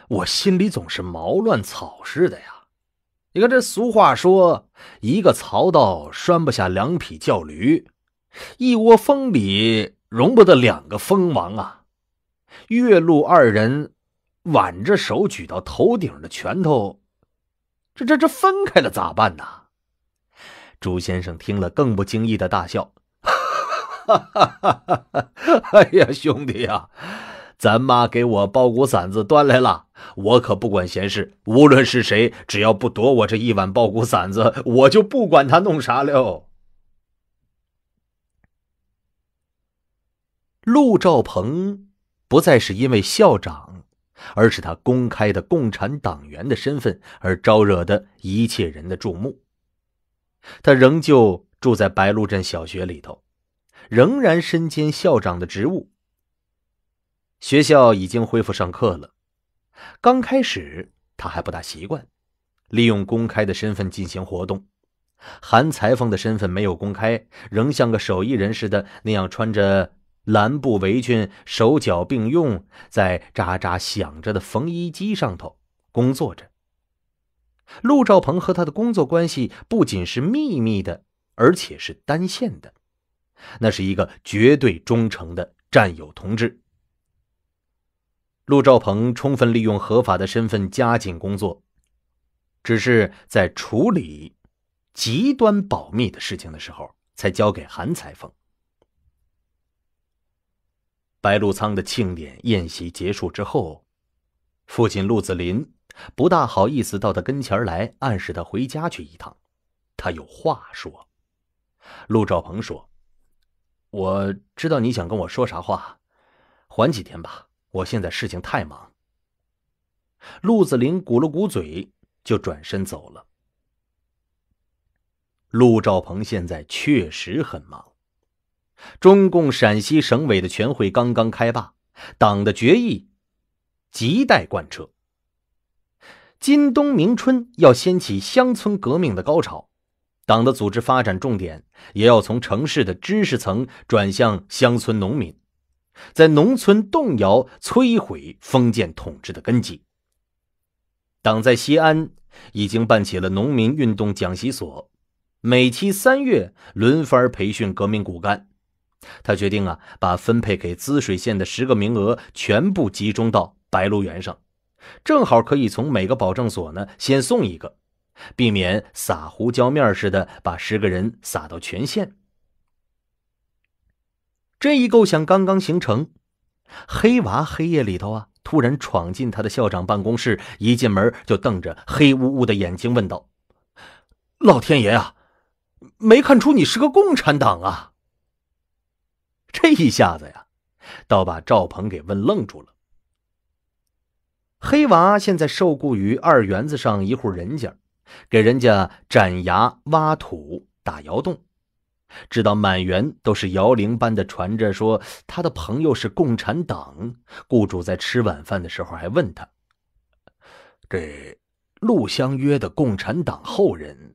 我心里总是毛乱草似的呀。”你看这俗话说：“一个槽道拴不下两匹叫驴，一窝蜂里容不得两个蜂王啊！”岳麓二人挽着手举到头顶的拳头，这这这分开了咋办呢？朱先生听了更不经意的大笑：“ 哈哈哈哈哈！哎呀，兄弟呀！”咱妈给我包谷馓子端来了，我可不管闲事。无论是谁，只要不夺我这一碗包谷馓子，我就不管他弄啥了。陆兆鹏不再是因为校长，而是他公开的共产党员的身份而招惹的一切人的注目。他仍旧住在白鹿镇小学里头，仍然身兼校长的职务。学校已经恢复上课了，刚开始他还不大习惯，利用公开的身份进行活动，韩裁缝的身份没有公开，仍像个手艺人似的那样，穿着蓝布围裙，手脚并用在喳喳响着的缝衣机上头工作着。陆兆鹏和他的工作关系不仅是秘密的，而且是单线的，那是一个绝对忠诚的战友同志。陆兆鹏充分利用合法的身份加紧工作，只是在处理极端保密的事情的时候，才交给韩彩凤。白鹿仓的庆典宴席结束之后，父亲陆子霖不大好意思到他跟前来，暗示他回家去一趟，他有话说。陆兆鹏说：“我知道你想跟我说啥话，缓几天吧。”我现在事情太忙。陆子霖鼓了鼓嘴，就转身走了。陆兆鹏现在确实很忙。中共陕西省委的全会刚刚开罢，党的决议亟待贯彻。今冬明春要掀起乡村革命的高潮，党的组织发展重点也要从城市的知识层转向乡村农民。在农村动摇、摧毁封建统治的根基。党在西安已经办起了农民运动讲习所，每期三月轮番培训革命骨干。他决定啊，把分配给滋水县的十个名额全部集中到白鹿原上，正好可以从每个保障所呢先送一个，避免撒胡椒面似的把十个人撒到全县。这一构想刚刚形成，黑娃黑夜里头啊，突然闯进他的校长办公室，一进门就瞪着黑乌乌的眼睛问道：“老天爷啊，没看出你是个共产党啊！”这一下子呀，倒把赵鹏给问愣住了。黑娃现在受雇于二园子上一户人家，给人家斩牙、挖土、打窑洞。直到满园都是摇铃般的传着说他的朋友是共产党。雇主在吃晚饭的时候还问他：“这陆相约的共产党后人，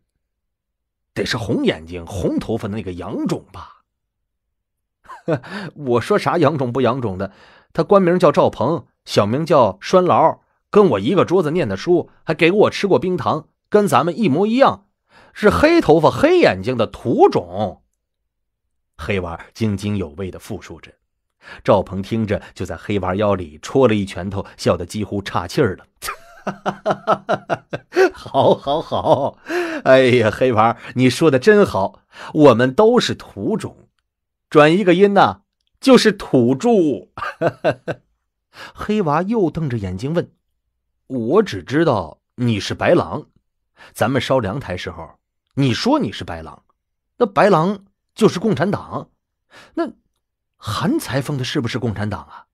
得是红眼睛、红头发的那个杨种吧？” 我说啥杨种不杨种的，他官名叫赵鹏，小名叫栓牢，跟我一个桌子念的书，还给我吃过冰糖，跟咱们一模一样，是黑头发、黑眼睛的土种。黑娃津津有味地复述着，赵鹏听着就在黑娃腰里戳了一拳头，笑得几乎岔气儿了。好，好，好！哎呀，黑娃，你说的真好，我们都是土种，转一个音呢，就是土著。黑娃又瞪着眼睛问：“我只知道你是白狼，咱们烧凉台时候，你说你是白狼，那白狼？”就是共产党，那韩裁缝的是不是共产党啊？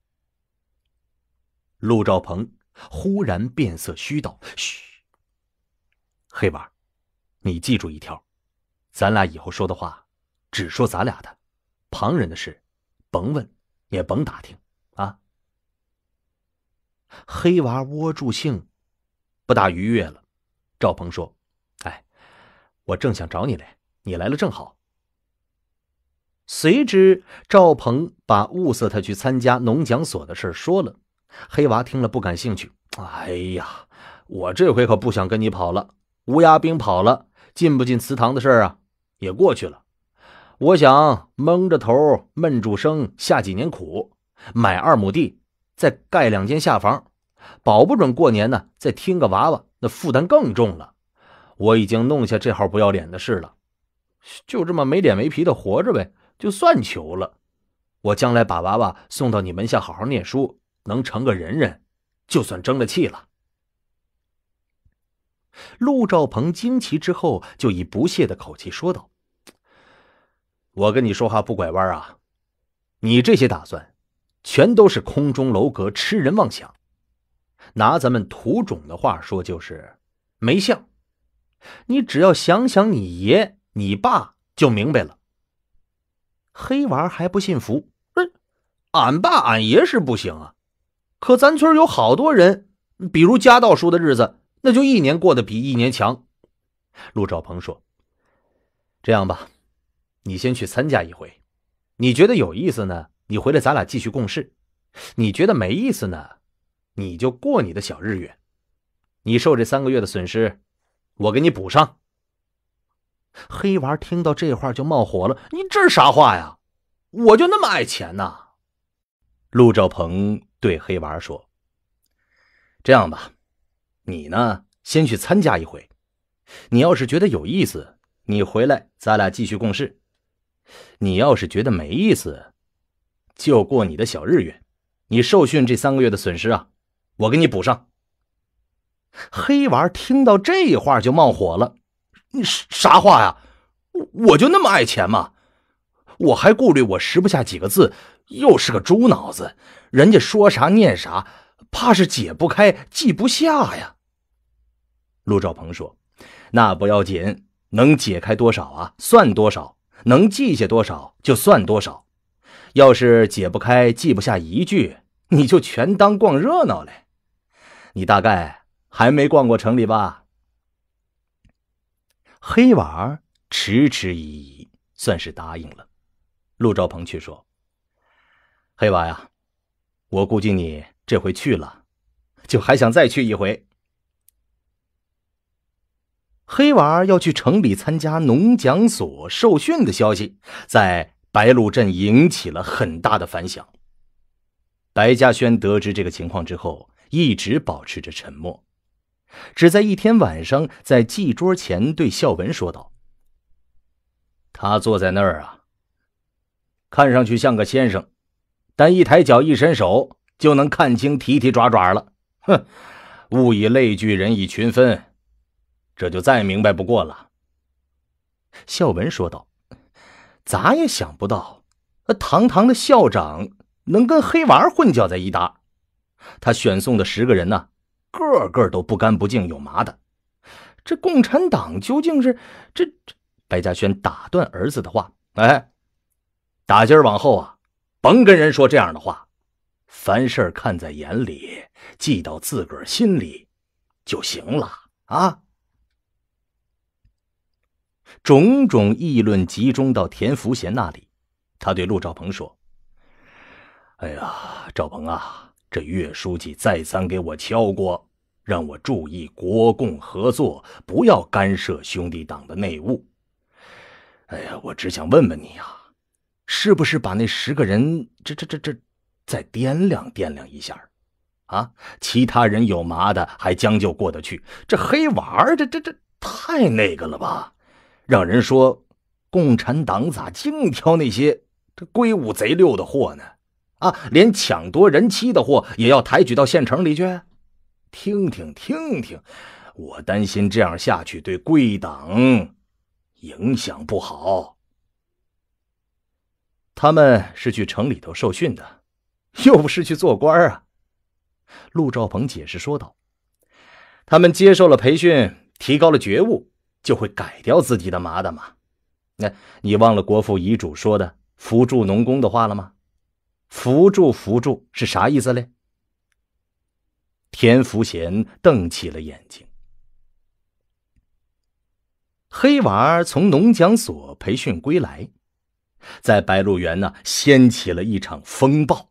陆兆鹏忽然变色，虚道：“嘘，黑娃，你记住一条，咱俩以后说的话，只说咱俩的，旁人的事，甭问，也甭打听，啊。”黑娃窝住兴，不大愉悦了。赵鹏说：“哎，我正想找你嘞，你来了正好。”随之，赵鹏把物色他去参加农讲所的事说了。黑娃听了不感兴趣。哎呀，我这回可不想跟你跑了。乌鸦兵跑了，进不进祠堂的事啊，也过去了。我想蒙着头闷住声下几年苦，买二亩地，再盖两间下房，保不准过年呢再听个娃娃，那负担更重了。我已经弄下这号不要脸的事了，就这么没脸没皮的活着呗。就算求了，我将来把娃娃送到你门下好好念书，能成个人人，就算争了气了。陆兆鹏惊奇之后，就以不屑的口气说道：“我跟你说话不拐弯啊！你这些打算，全都是空中楼阁、痴人妄想。拿咱们土种的话说，就是没相。你只要想想你爷、你爸，就明白了。”黑娃还不信服，不是，俺爸俺爷是不行啊，可咱村有好多人，比如家道叔的日子，那就一年过得比一年强。陆兆鹏说：“这样吧，你先去参加一回，你觉得有意思呢？你回来咱俩继续共事；你觉得没意思呢，你就过你的小日月。你受这三个月的损失，我给你补上。”黑娃听到这话就冒火了：“你这是啥话呀？我就那么爱钱呐！”陆兆鹏对黑娃说：“这样吧，你呢先去参加一回。你要是觉得有意思，你回来咱俩继续共事；你要是觉得没意思，就过你的小日月。你受训这三个月的损失啊，我给你补上。”黑娃听到这话就冒火了。你啥话呀？我我就那么爱钱吗？我还顾虑我识不下几个字，又是个猪脑子，人家说啥念啥，怕是解不开、记不下呀。陆兆鹏说：“那不要紧，能解开多少啊，算多少；能记下多少就算多少。要是解不开、记不下一句，你就全当逛热闹嘞。你大概还没逛过城里吧？”黑娃迟疑迟疑，算是答应了。陆兆鹏却说：“黑娃呀，我估计你这回去了，就还想再去一回。”黑娃要去城里参加农讲所受训的消息，在白鹿镇引起了很大的反响。白嘉轩得知这个情况之后，一直保持着沉默。只在一天晚上，在祭桌前对孝文说道：“他坐在那儿啊，看上去像个先生，但一抬脚、一伸手，就能看清提提爪爪了。哼，物以类聚，人以群分，这就再明白不过了。”孝文说道：“咋也想不到，堂堂的校长能跟黑娃混搅在一搭。他选送的十个人呢？”个个都不干不净，有麻的。这共产党究竟是这这？白嘉轩打断儿子的话：“哎，打今儿往后啊，甭跟人说这样的话。凡事看在眼里，记到自个儿心里就行了啊。”种种议论集中到田福贤那里，他对陆兆鹏说：“哎呀，兆鹏啊。”这岳书记再三给我敲过，让我注意国共合作，不要干涉兄弟党的内务。哎呀，我只想问问你呀，是不是把那十个人，这这这这，再掂量掂量一下？啊，其他人有麻的还将就过得去，这黑娃儿，这这这太那个了吧？让人说共产党咋净挑那些这龟五贼六的货呢？啊，连抢夺人妻的货也要抬举到县城里去？听听听听，我担心这样下去对贵党影响不好。他们是去城里头受训的，又不是去做官啊。陆兆鹏解释说道：“他们接受了培训，提高了觉悟，就会改掉自己的麻的嘛。那你忘了国父遗嘱说的扶助农工的话了吗？”扶住，扶住是啥意思嘞？田福贤瞪起了眼睛。黑娃从农讲所培训归来，在白鹿原呢掀起了一场风暴。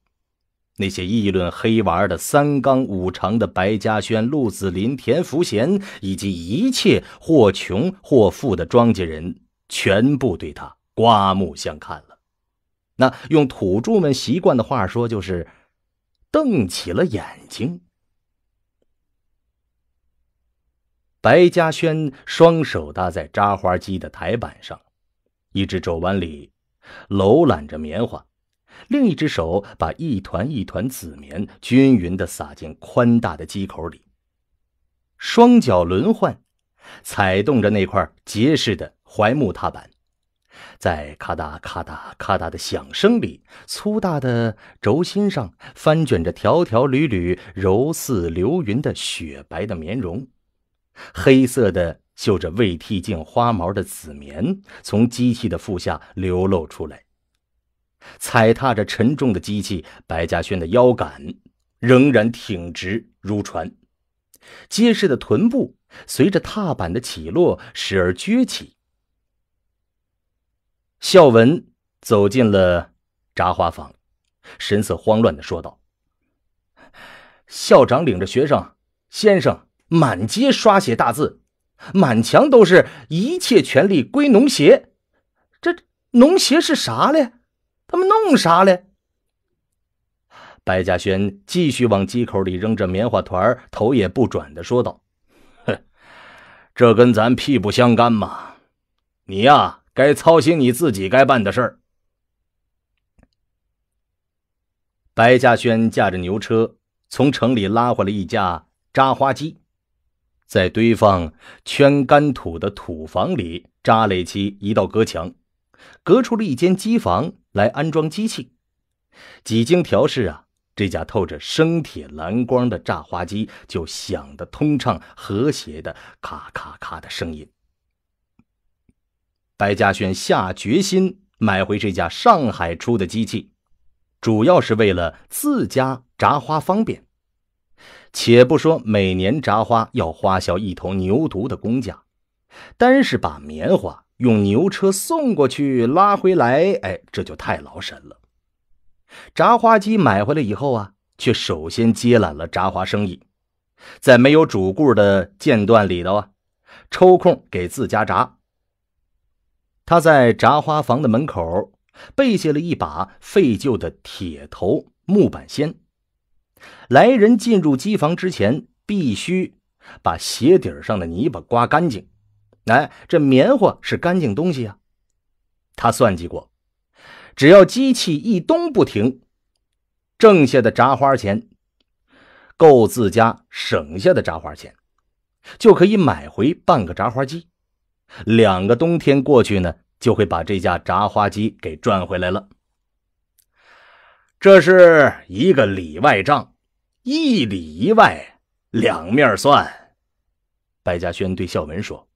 那些议论黑娃的三纲五常的白嘉轩、鹿子霖、田福贤，以及一切或穷或富的庄稼人，全部对他刮目相看了。那用土著们习惯的话说，就是瞪起了眼睛。白嘉轩双手搭在扎花机的台板上，一只肘弯里搂揽着棉花，另一只手把一团一团紫棉均匀的撒进宽大的机口里，双脚轮换踩动着那块结实的槐木踏板。在咔嗒咔嗒咔嗒的响声里，粗大的轴心上翻卷着条条缕缕、柔似流云的雪白的棉绒，黑色的绣着未剃净花毛的紫棉从机器的腹下流露出来。踩踏着沉重的机器，白嘉轩的腰杆仍然挺直如船，结实的臀部随着踏板的起落时而撅起。孝文走进了扎花房，神色慌乱的说道：“校长领着学生、先生满街刷写大字，满墙都是一切权利归农协。这农协是啥嘞？他们弄啥嘞？”白嘉轩继续往机口里扔着棉花团，头也不转的说道：“哼，这跟咱屁不相干嘛。你呀。”该操心你自己该办的事儿。白嘉轩驾着牛车从城里拉回了一架扎花机，在堆放圈干土的土房里扎垒起一道隔墙，隔出了一间机房来安装机器。几经调试啊，这架透着生铁蓝光的轧花机就响得通畅和谐的咔咔咔的声音。白嘉轩下决心买回这架上海出的机器，主要是为了自家炸花方便。且不说每年炸花要花销一头牛犊的工价，单是把棉花用牛车送过去、拉回来，哎，这就太劳神了。炸花机买回来以后啊，却首先接揽了炸花生意，在没有主顾的间断里头啊，抽空给自家炸，他在轧花房的门口备下了一把废旧的铁头木板锨。来人进入机房之前，必须把鞋底上的泥巴刮干净。哎，这棉花是干净东西啊。他算计过，只要机器一冬不停，挣下的轧花钱够自家省下的轧花钱，就可以买回半个轧花机。两个冬天过去呢，就会把这架轧花机给赚回来了。这是一个里外账，一里一外，两面算。白嘉轩对孝文说：“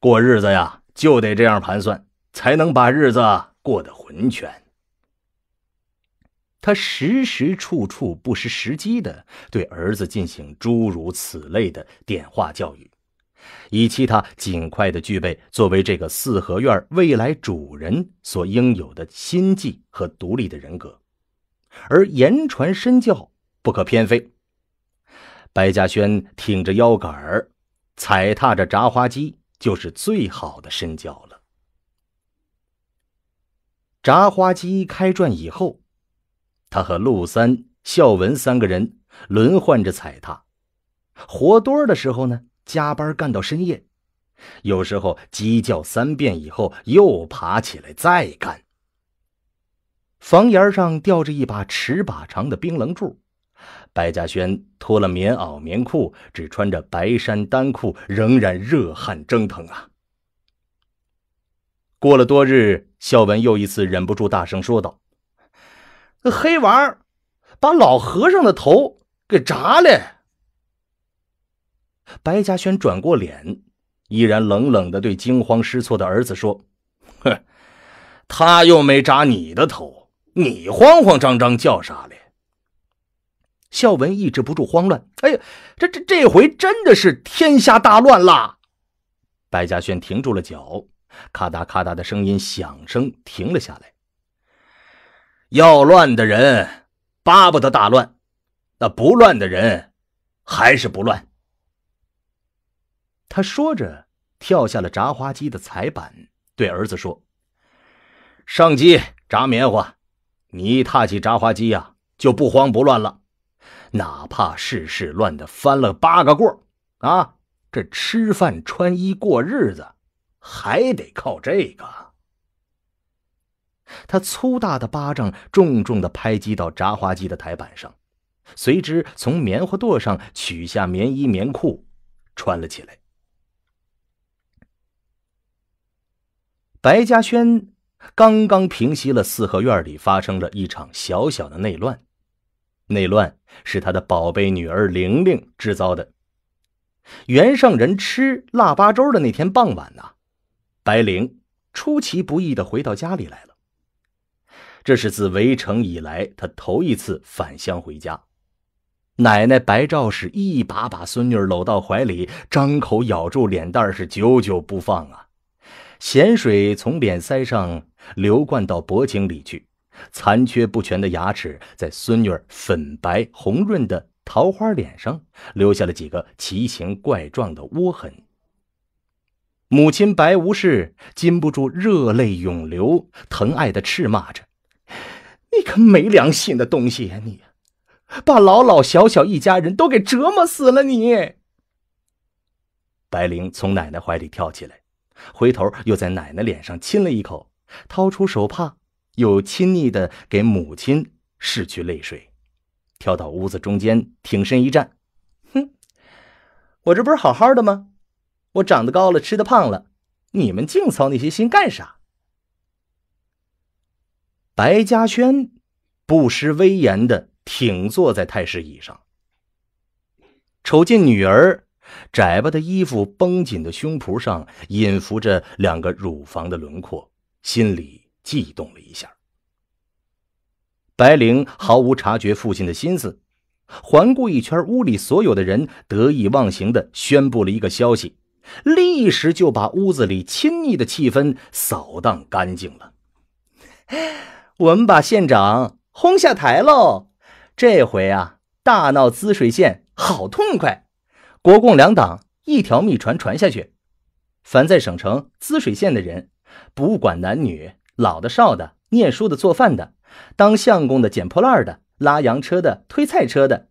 过日子呀，就得这样盘算，才能把日子过得浑全。”他时时处处不失时机的对儿子进行诸如此类的点化教育。以期他尽快的具备作为这个四合院未来主人所应有的心计和独立的人格，而言传身教不可偏废。白嘉轩挺着腰杆儿，踩踏着轧花机，就是最好的身教了。轧花机开转以后，他和陆三、孝文三个人轮换着踩踏，活多的时候呢。加班干到深夜，有时候鸡叫三遍以后又爬起来再干。房檐上吊着一把尺把长的冰棱柱，白嘉轩脱了棉袄棉裤，只穿着白衫单裤，仍然热汗蒸腾啊。过了多日，孝文又一次忍不住大声说道：“黑娃把老和尚的头给炸了。”白嘉轩转过脸，依然冷冷的对惊慌失措的儿子说：“哼，他又没扎你的头，你慌慌张张叫啥嘞？”孝文抑制不住慌乱：“哎呀，这这这回真的是天下大乱啦！”白嘉轩停住了脚，咔嗒咔嗒的声音响声停了下来。要乱的人巴不得大乱，那不乱的人还是不乱。他说着，跳下了轧花机的踩板，对儿子说：“上机轧棉花，你一踏起轧花机呀，就不慌不乱了。哪怕事事乱的翻了八个过啊，这吃饭穿衣过日子还得靠这个。”他粗大的巴掌重重的拍击到轧花机的台板上，随之从棉花垛上取下棉衣棉裤，穿了起来。白嘉轩刚刚平息了四合院里发生了一场小小的内乱，内乱是他的宝贝女儿玲玲制造的。袁上人吃腊八粥的那天傍晚呐，白灵出其不意的回到家里来了。这是自围城以来他头一次返乡回家，奶奶白兆氏一把把孙女搂到怀里，张口咬住脸蛋是久久不放啊。咸水从脸腮上流灌到脖颈里去，残缺不全的牙齿在孙女儿粉白红润的桃花脸上留下了几个奇形怪状的窝痕。母亲白无事禁不住热泪涌流，疼爱的斥骂着：“你个没良心的东西呀，你！把老老小小一家人都给折磨死了，你！”白灵从奶奶怀里跳起来。回头又在奶奶脸上亲了一口，掏出手帕，又亲昵的给母亲拭去泪水，跳到屋子中间，挺身一站，哼，我这不是好好的吗？我长得高了，吃的胖了，你们净操那些心干啥？白嘉轩不失威严的挺坐在太师椅上，瞅见女儿。窄巴的衣服绷紧的胸脯上隐伏着两个乳房的轮廓，心里悸动了一下。白灵毫无察觉父亲的心思，环顾一圈屋里所有的人，得意忘形的宣布了一个消息，立时就把屋子里亲昵的气氛扫荡干净了。我们把县长轰下台喽！这回啊，大闹滋水县，好痛快！国共两党一条密传传下去，凡在省城滋水县的人，不管男女老的少的，念书的做饭的，当相公的捡破烂的拉洋车的推菜车的，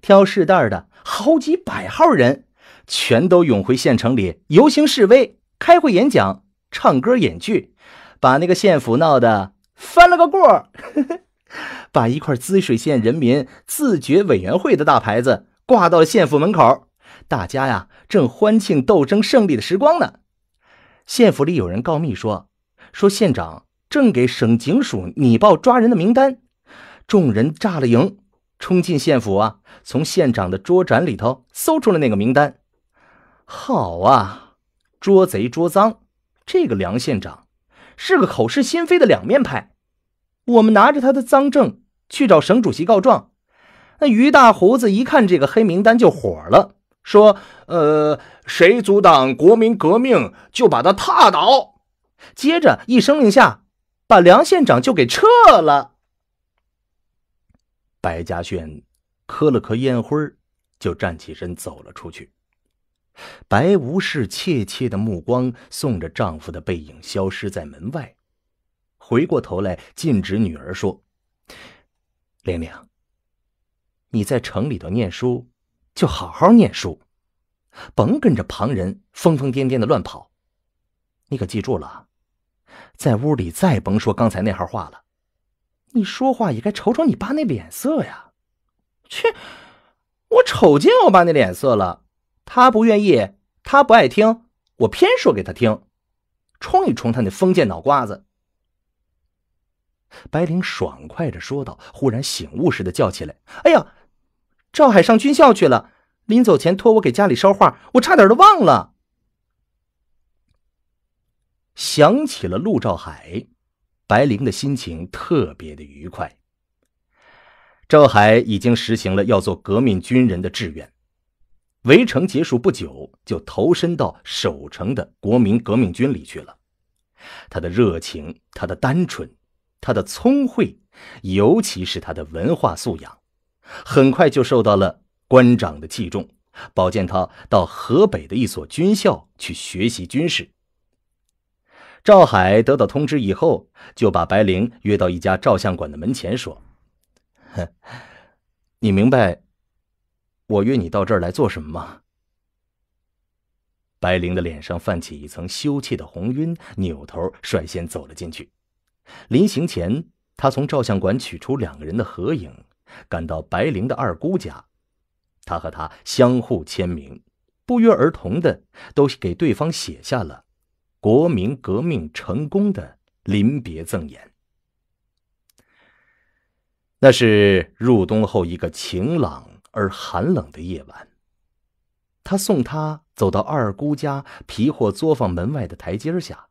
挑市担的好几百号人，全都涌回县城里游行示威，开会演讲，唱歌演剧，把那个县府闹得翻了个过儿，把一块滋水县人民自觉委员会的大牌子挂到县府门口。大家呀，正欢庆斗争胜利的时光呢。县府里有人告密说，说县长正给省警署拟报抓人的名单。众人炸了营，冲进县府啊，从县长的桌盏里头搜出了那个名单。好啊，捉贼捉赃，这个梁县长是个口是心非的两面派。我们拿着他的赃证去找省主席告状。那于大胡子一看这个黑名单就火了。说：“呃，谁阻挡国民革命，就把他踏倒。”接着一声令下，把梁县长就给撤了。白嘉轩磕了磕烟灰，就站起身走了出去。白无事怯怯的目光送着丈夫的背影消失在门外，回过头来，禁止女儿说：“玲玲，你在城里头念书。”就好好念书，甭跟着旁人疯疯癫癫的乱跑。你可记住了，在屋里再甭说刚才那号话了。你说话也该瞅瞅你爸那脸色呀。切，我瞅见我爸那脸色了，他不愿意，他不爱听，我偏说给他听，冲一冲他那封建脑瓜子。白灵爽快着说道，忽然醒悟似的叫起来：“哎呀！”赵海上军校去了，临走前托我给家里捎话，我差点都忘了。想起了陆兆海，白灵的心情特别的愉快。赵海已经实行了要做革命军人的志愿，围城结束不久就投身到守城的国民革命军里去了。他的热情，他的单纯，他的聪慧，尤其是他的文化素养。很快就受到了官长的器重，保荐他到河北的一所军校去学习军事。赵海得到通知以后，就把白玲约到一家照相馆的门前，说：“你明白，我约你到这儿来做什么吗？”白玲的脸上泛起一层羞怯的红晕，扭头率先走了进去。临行前，他从照相馆取出两个人的合影。赶到白灵的二姑家，他和她相互签名，不约而同的都给对方写下了国民革命成功的临别赠言。那是入冬后一个晴朗而寒冷的夜晚，他送他走到二姑家皮货作坊门外的台阶下，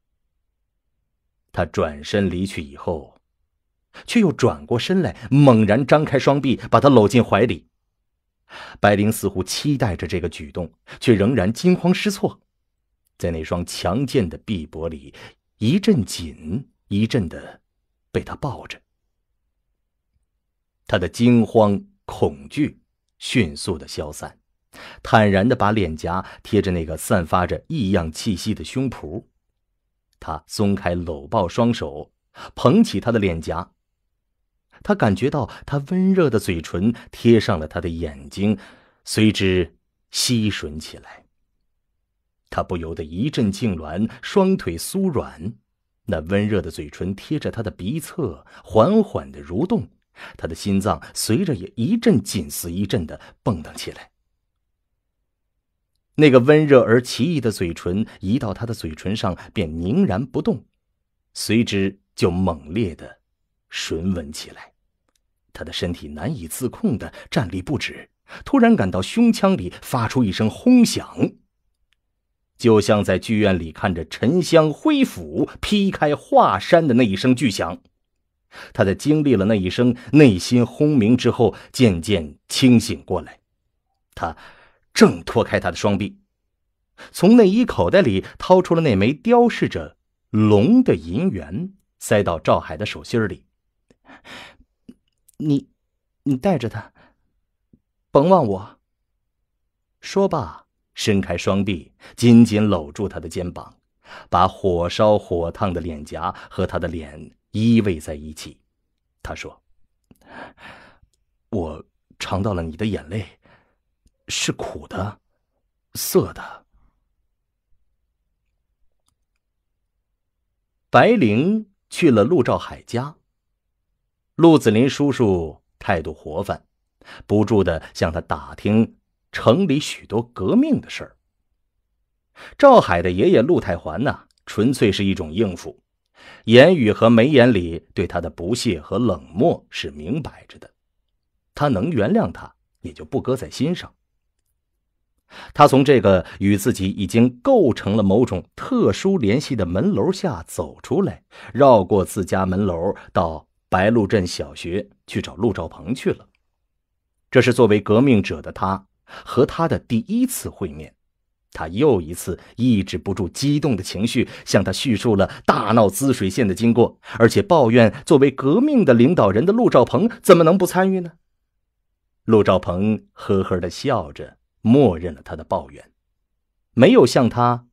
他转身离去以后。却又转过身来，猛然张开双臂，把他搂进怀里。白灵似乎期待着这个举动，却仍然惊慌失措，在那双强健的臂膊里，一阵紧一阵的被他抱着。他的惊慌恐惧迅速的消散，坦然的把脸颊贴着那个散发着异样气息的胸脯，他松开搂抱双手，捧起他的脸颊。他感觉到他温热的嘴唇贴上了他的眼睛，随之吸吮起来。他不由得一阵痉挛，双腿酥软。那温热的嘴唇贴着他的鼻侧，缓缓的蠕动。他的心脏随着也一阵紧似一阵的蹦跶起来。那个温热而奇异的嘴唇移到他的嘴唇上，便凝然不动，随之就猛烈的吮吻起来。他的身体难以自控的站立不止，突然感到胸腔里发出一声轰响，就像在剧院里看着沉香灰斧劈开华山的那一声巨响。他在经历了那一声内心轰鸣之后，渐渐清醒过来。他挣脱开他的双臂，从内衣口袋里掏出了那枚雕饰着龙的银元，塞到赵海的手心里。你，你带着他。甭忘我。说罢，伸开双臂，紧紧搂住他的肩膀，把火烧火烫的脸颊和他的脸依偎在一起。他说：“我尝到了你的眼泪，是苦的，涩的。”白灵去了陆兆海家。陆子霖叔叔态度活泛，不住的向他打听城里许多革命的事儿。赵海的爷爷陆太环呢，纯粹是一种应付，言语和眉眼里对他的不屑和冷漠是明摆着的。他能原谅他，也就不搁在心上。他从这个与自己已经构成了某种特殊联系的门楼下走出来，绕过自家门楼到。白鹿镇小学去找鹿兆鹏去了。这是作为革命者的他和他的第一次会面。他又一次抑制不住激动的情绪，向他叙述了大闹滋水县的经过，而且抱怨作为革命的领导人的鹿兆鹏怎么能不参与呢？鹿兆鹏呵呵的笑着，默认了他的抱怨，没有向他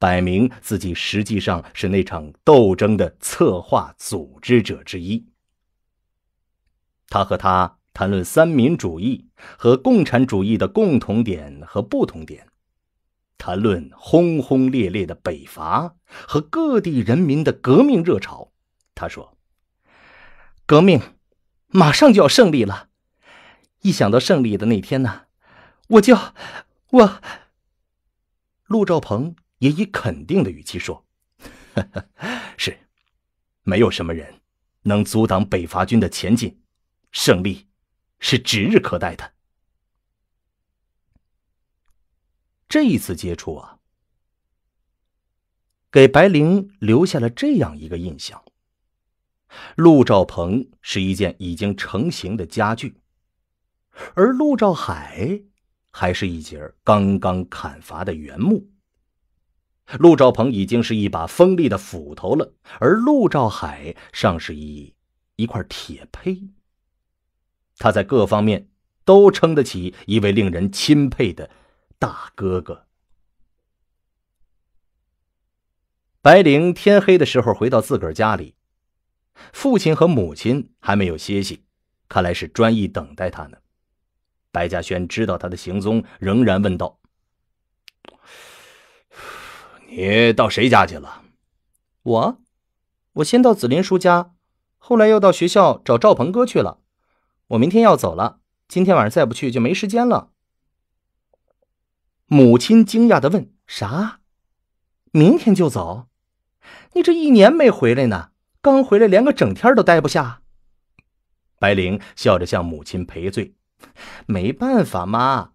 摆明自己实际上是那场斗争的策划组织者之一。他和他谈论三民主义和共产主义的共同点和不同点，谈论轰轰烈烈的北伐和各地人民的革命热潮。他说：“革命马上就要胜利了，一想到胜利的那天呢，我就……我。”陆兆鹏也以肯定的语气说：“ 是，没有什么人能阻挡北伐军的前进。”胜利是指日可待的。这一次接触啊，给白灵留下了这样一个印象：陆兆鹏是一件已经成型的家具，而陆兆海还是一截刚刚砍伐的原木。陆兆鹏已经是一把锋利的斧头了，而陆兆海上是一一块铁胚。他在各方面都撑得起一位令人钦佩的大哥哥。白灵天黑的时候回到自个儿家里，父亲和母亲还没有歇息，看来是专意等待他呢。白嘉轩知道他的行踪，仍然问道：“你到谁家去了？”“我，我先到紫林叔家，后来又到学校找赵鹏哥去了。”我明天要走了，今天晚上再不去就没时间了。母亲惊讶的问：“啥？明天就走？你这一年没回来呢，刚回来连个整天都待不下。”白灵笑着向母亲赔罪：“没办法，妈，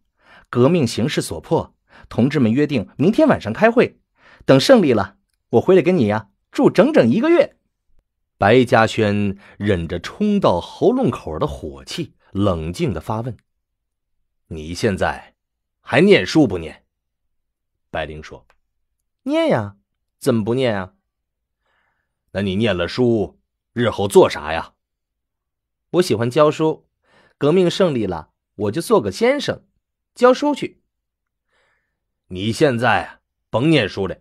革命形势所迫，同志们约定明天晚上开会，等胜利了，我回来跟你啊住整整一个月。”白嘉轩忍着冲到喉咙口的火气，冷静的发问：“你现在还念书不念？”白灵说：“念呀，怎么不念啊？”“那你念了书，日后做啥呀？”“我喜欢教书，革命胜利了，我就做个先生，教书去。”“你现在甭念书了，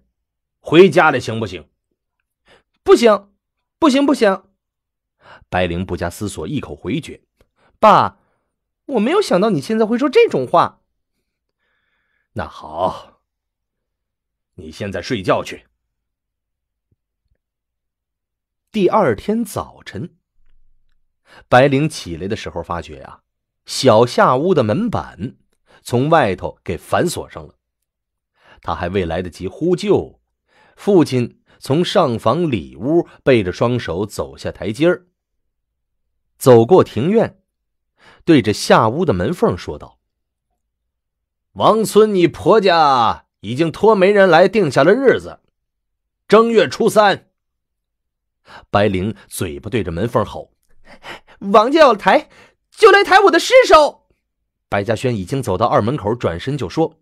回家了行不行？”“不行。”不行不行，白灵不加思索一口回绝：“爸，我没有想到你现在会说这种话。”那好，你现在睡觉去。第二天早晨，白灵起来的时候发觉呀，小下屋的门板从外头给反锁上了。他还未来得及呼救，父亲。从上房里屋背着双手走下台阶儿，走过庭院，对着下屋的门缝说道：“王村，你婆家已经托媒人来定下了日子，正月初三。”白灵嘴巴对着门缝吼：“王家要抬，就来抬我的尸首！”白嘉轩已经走到二门口，转身就说：“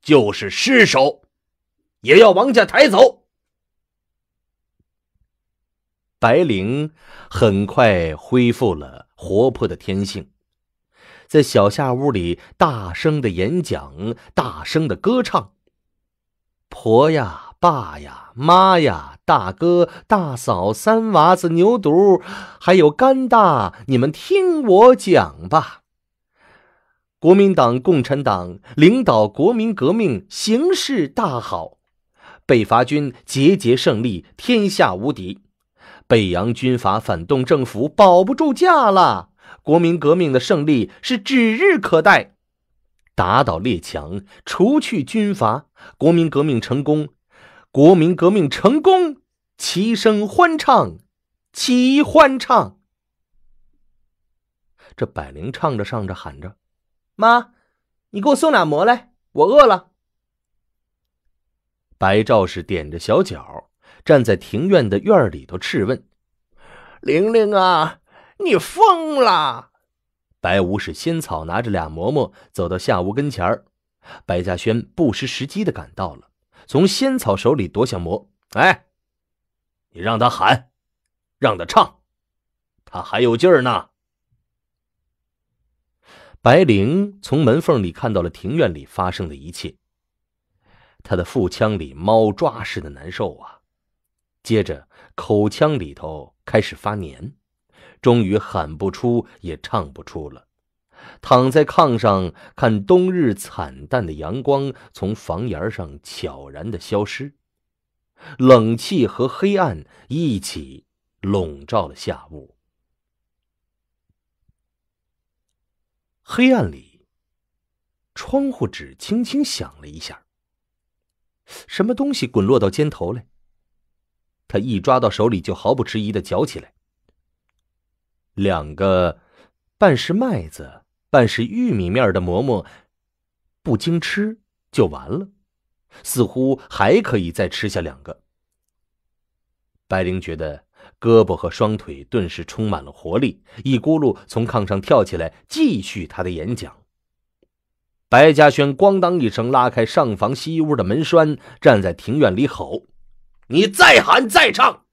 就是尸首，也要王家抬走。”白灵很快恢复了活泼的天性，在小夏屋里大声的演讲，大声的歌唱。婆呀，爸呀，妈呀，大哥、大嫂、三娃子、牛犊，还有干大，你们听我讲吧。国民党、共产党领导国民革命，形势大好，北伐军节节胜利，天下无敌。北洋军阀反动政府保不住架了，国民革命的胜利是指日可待。打倒列强，除去军阀，国民革命成功，国民革命成功，齐声欢唱，齐欢唱。这百灵唱着唱着喊着：“妈，你给我送俩馍来，我饿了。”白赵氏点着小脚。站在庭院的院里头，质问：“玲玲啊，你疯了！”白无是仙草拿着俩馍馍走到夏无跟前儿，白嘉轩不失时机的赶到了，从仙草手里夺下馍。哎，你让他喊，让他唱，他还有劲儿呢。白灵从门缝里看到了庭院里发生的一切，他的腹腔里猫抓似的难受啊。接着，口腔里头开始发黏，终于喊不出，也唱不出了。躺在炕上，看冬日惨淡的阳光从房檐上悄然的消失，冷气和黑暗一起笼罩了下午。黑暗里，窗户纸轻轻响了一下，什么东西滚落到肩头来。他一抓到手里就毫不迟疑的嚼起来。两个半是麦子半是玉米面的馍馍，不经吃就完了，似乎还可以再吃下两个。白灵觉得胳膊和双腿顿时充满了活力，一咕噜从炕上跳起来，继续他的演讲。白嘉轩咣当一声拉开上房西屋的门栓，站在庭院里吼。你再喊再唱，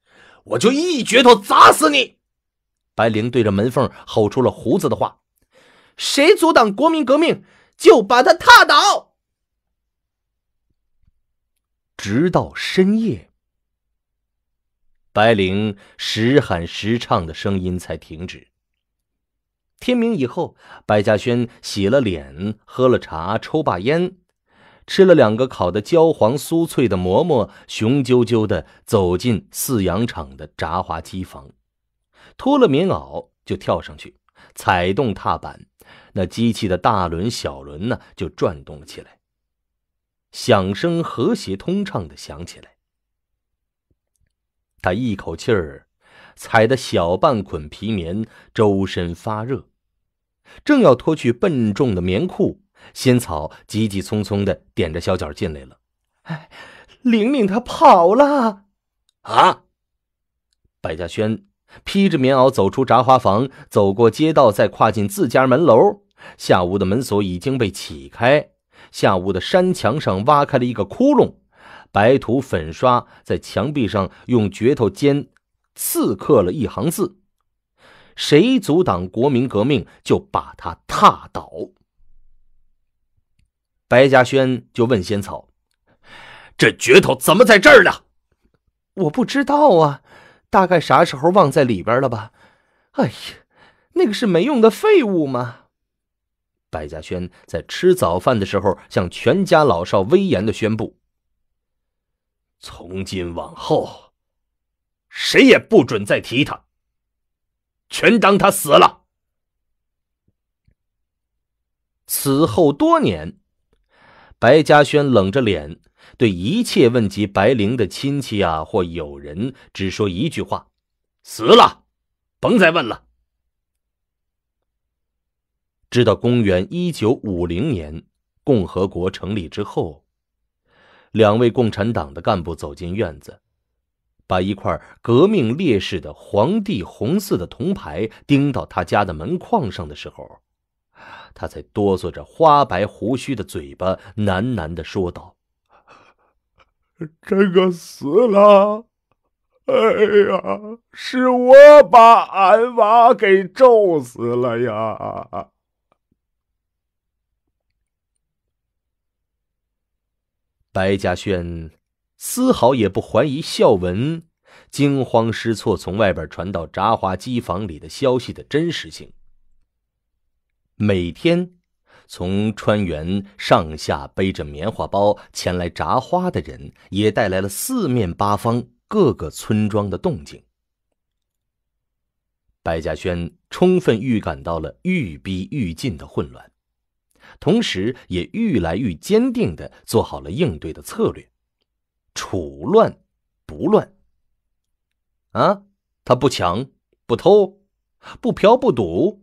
我就一镢头砸死你！白灵对着门缝吼出了胡子的话：“谁阻挡国民革命，就把他踏倒！”直到深夜，白灵时喊时唱的声音才停止。天明以后，白嘉轩洗了脸，喝了茶，抽罢烟。吃了两个烤得焦黄酥脆的馍馍，雄赳赳地走进饲养场的轧花机房，脱了棉袄就跳上去，踩动踏板，那机器的大轮小轮呢就转动了起来，响声和谐通畅地响起来。他一口气儿踩的小半捆皮棉，周身发热，正要脱去笨重的棉裤。仙草急急匆匆的点着小脚进来了。哎，玲玲她跑了！啊！白嘉轩披着棉袄走出杂花房，走过街道，再跨进自家门楼。下屋的门锁已经被启开，下屋的山墙上挖开了一个窟窿，白土粉刷在墙壁上用镢头尖刺刻了一行字：“谁阻挡国民革命，就把他踏倒。”白嘉轩就问仙草：“这镢头怎么在这儿呢？”“我不知道啊，大概啥时候忘在里边了吧。”“哎呀，那个是没用的废物吗？”白嘉轩在吃早饭的时候，向全家老少威严的宣布：“从今往后，谁也不准再提他，全当他死了。”此后多年。白嘉轩冷着脸，对一切问及白灵的亲戚啊或友人，只说一句话：“死了，甭再问了。”直到公元一九五零年，共和国成立之后，两位共产党的干部走进院子，把一块革命烈士的黄帝红色的铜牌钉到他家的门框上的时候。他才哆嗦着花白胡须的嘴巴，喃喃的说道：“这个死了！哎呀，是我把俺娃给咒死了呀！”白嘉轩丝毫也不怀疑孝文惊慌失措从外边传到扎华机房里的消息的真实性。每天，从川原上下背着棉花包前来扎花的人，也带来了四面八方各个村庄的动静。白嘉轩充分预感到了愈逼愈近的混乱，同时也愈来愈坚定的做好了应对的策略：处乱不乱。啊，他不抢，不偷，不嫖，不赌。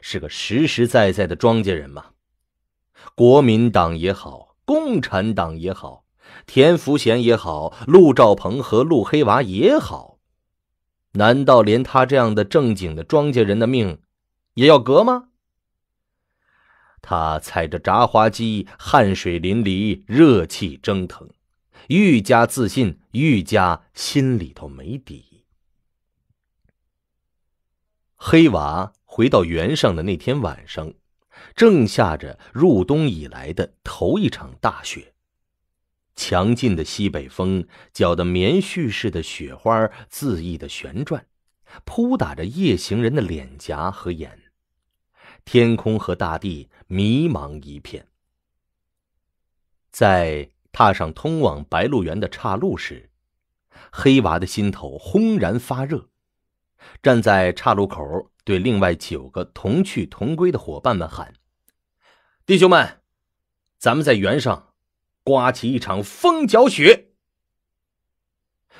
是个实实在在的庄稼人嘛，国民党也好，共产党也好，田福贤也好，陆兆鹏和陆黑娃也好，难道连他这样的正经的庄稼人的命也要革吗？他踩着轧花机，汗水淋漓，热气蒸腾，愈加自信，愈加心里头没底。黑娃。回到原上的那天晚上，正下着入冬以来的头一场大雪，强劲的西北风搅得棉絮似的雪花恣意的旋转，扑打着夜行人的脸颊和眼，天空和大地迷茫一片。在踏上通往白鹿原的岔路时，黑娃的心头轰然发热，站在岔路口。对另外九个同去同归的伙伴们喊：“弟兄们，咱们在原上刮起一场风搅雪。”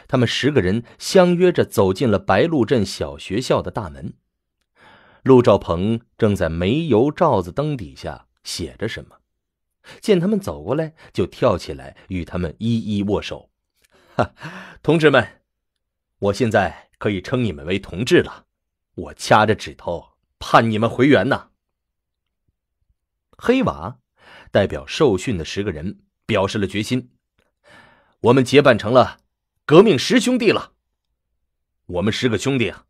他们十个人相约着走进了白鹿镇小学校的大门。陆兆鹏正在煤油罩子灯底下写着什么，见他们走过来，就跳起来与他们一一握手。哈，同志们，我现在可以称你们为同志了。我掐着指头盼你们回援呐！黑娃代表受训的十个人表示了决心。我们结伴成了革命十兄弟了。我们十个兄弟啊，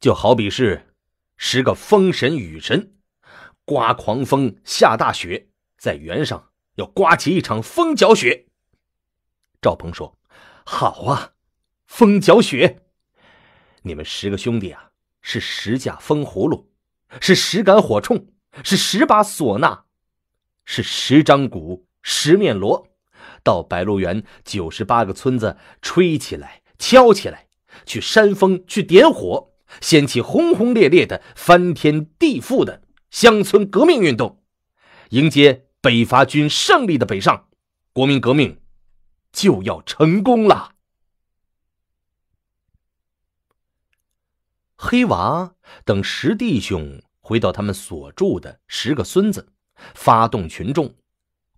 就好比是十个风神雨神，刮狂风下大雪，在原上要刮起一场风搅雪。赵鹏说：“好啊，风搅雪！你们十个兄弟啊。”是十架风葫芦，是十杆火铳，是十把唢呐，是十张鼓、十面锣，到白鹿原九十八个村子吹起来、敲起来，去煽风、去点火，掀起轰轰烈烈的翻天地覆的乡村革命运动，迎接北伐军胜利的北上，国民革命就要成功了。黑娃等十弟兄回到他们所住的十个村子，发动群众，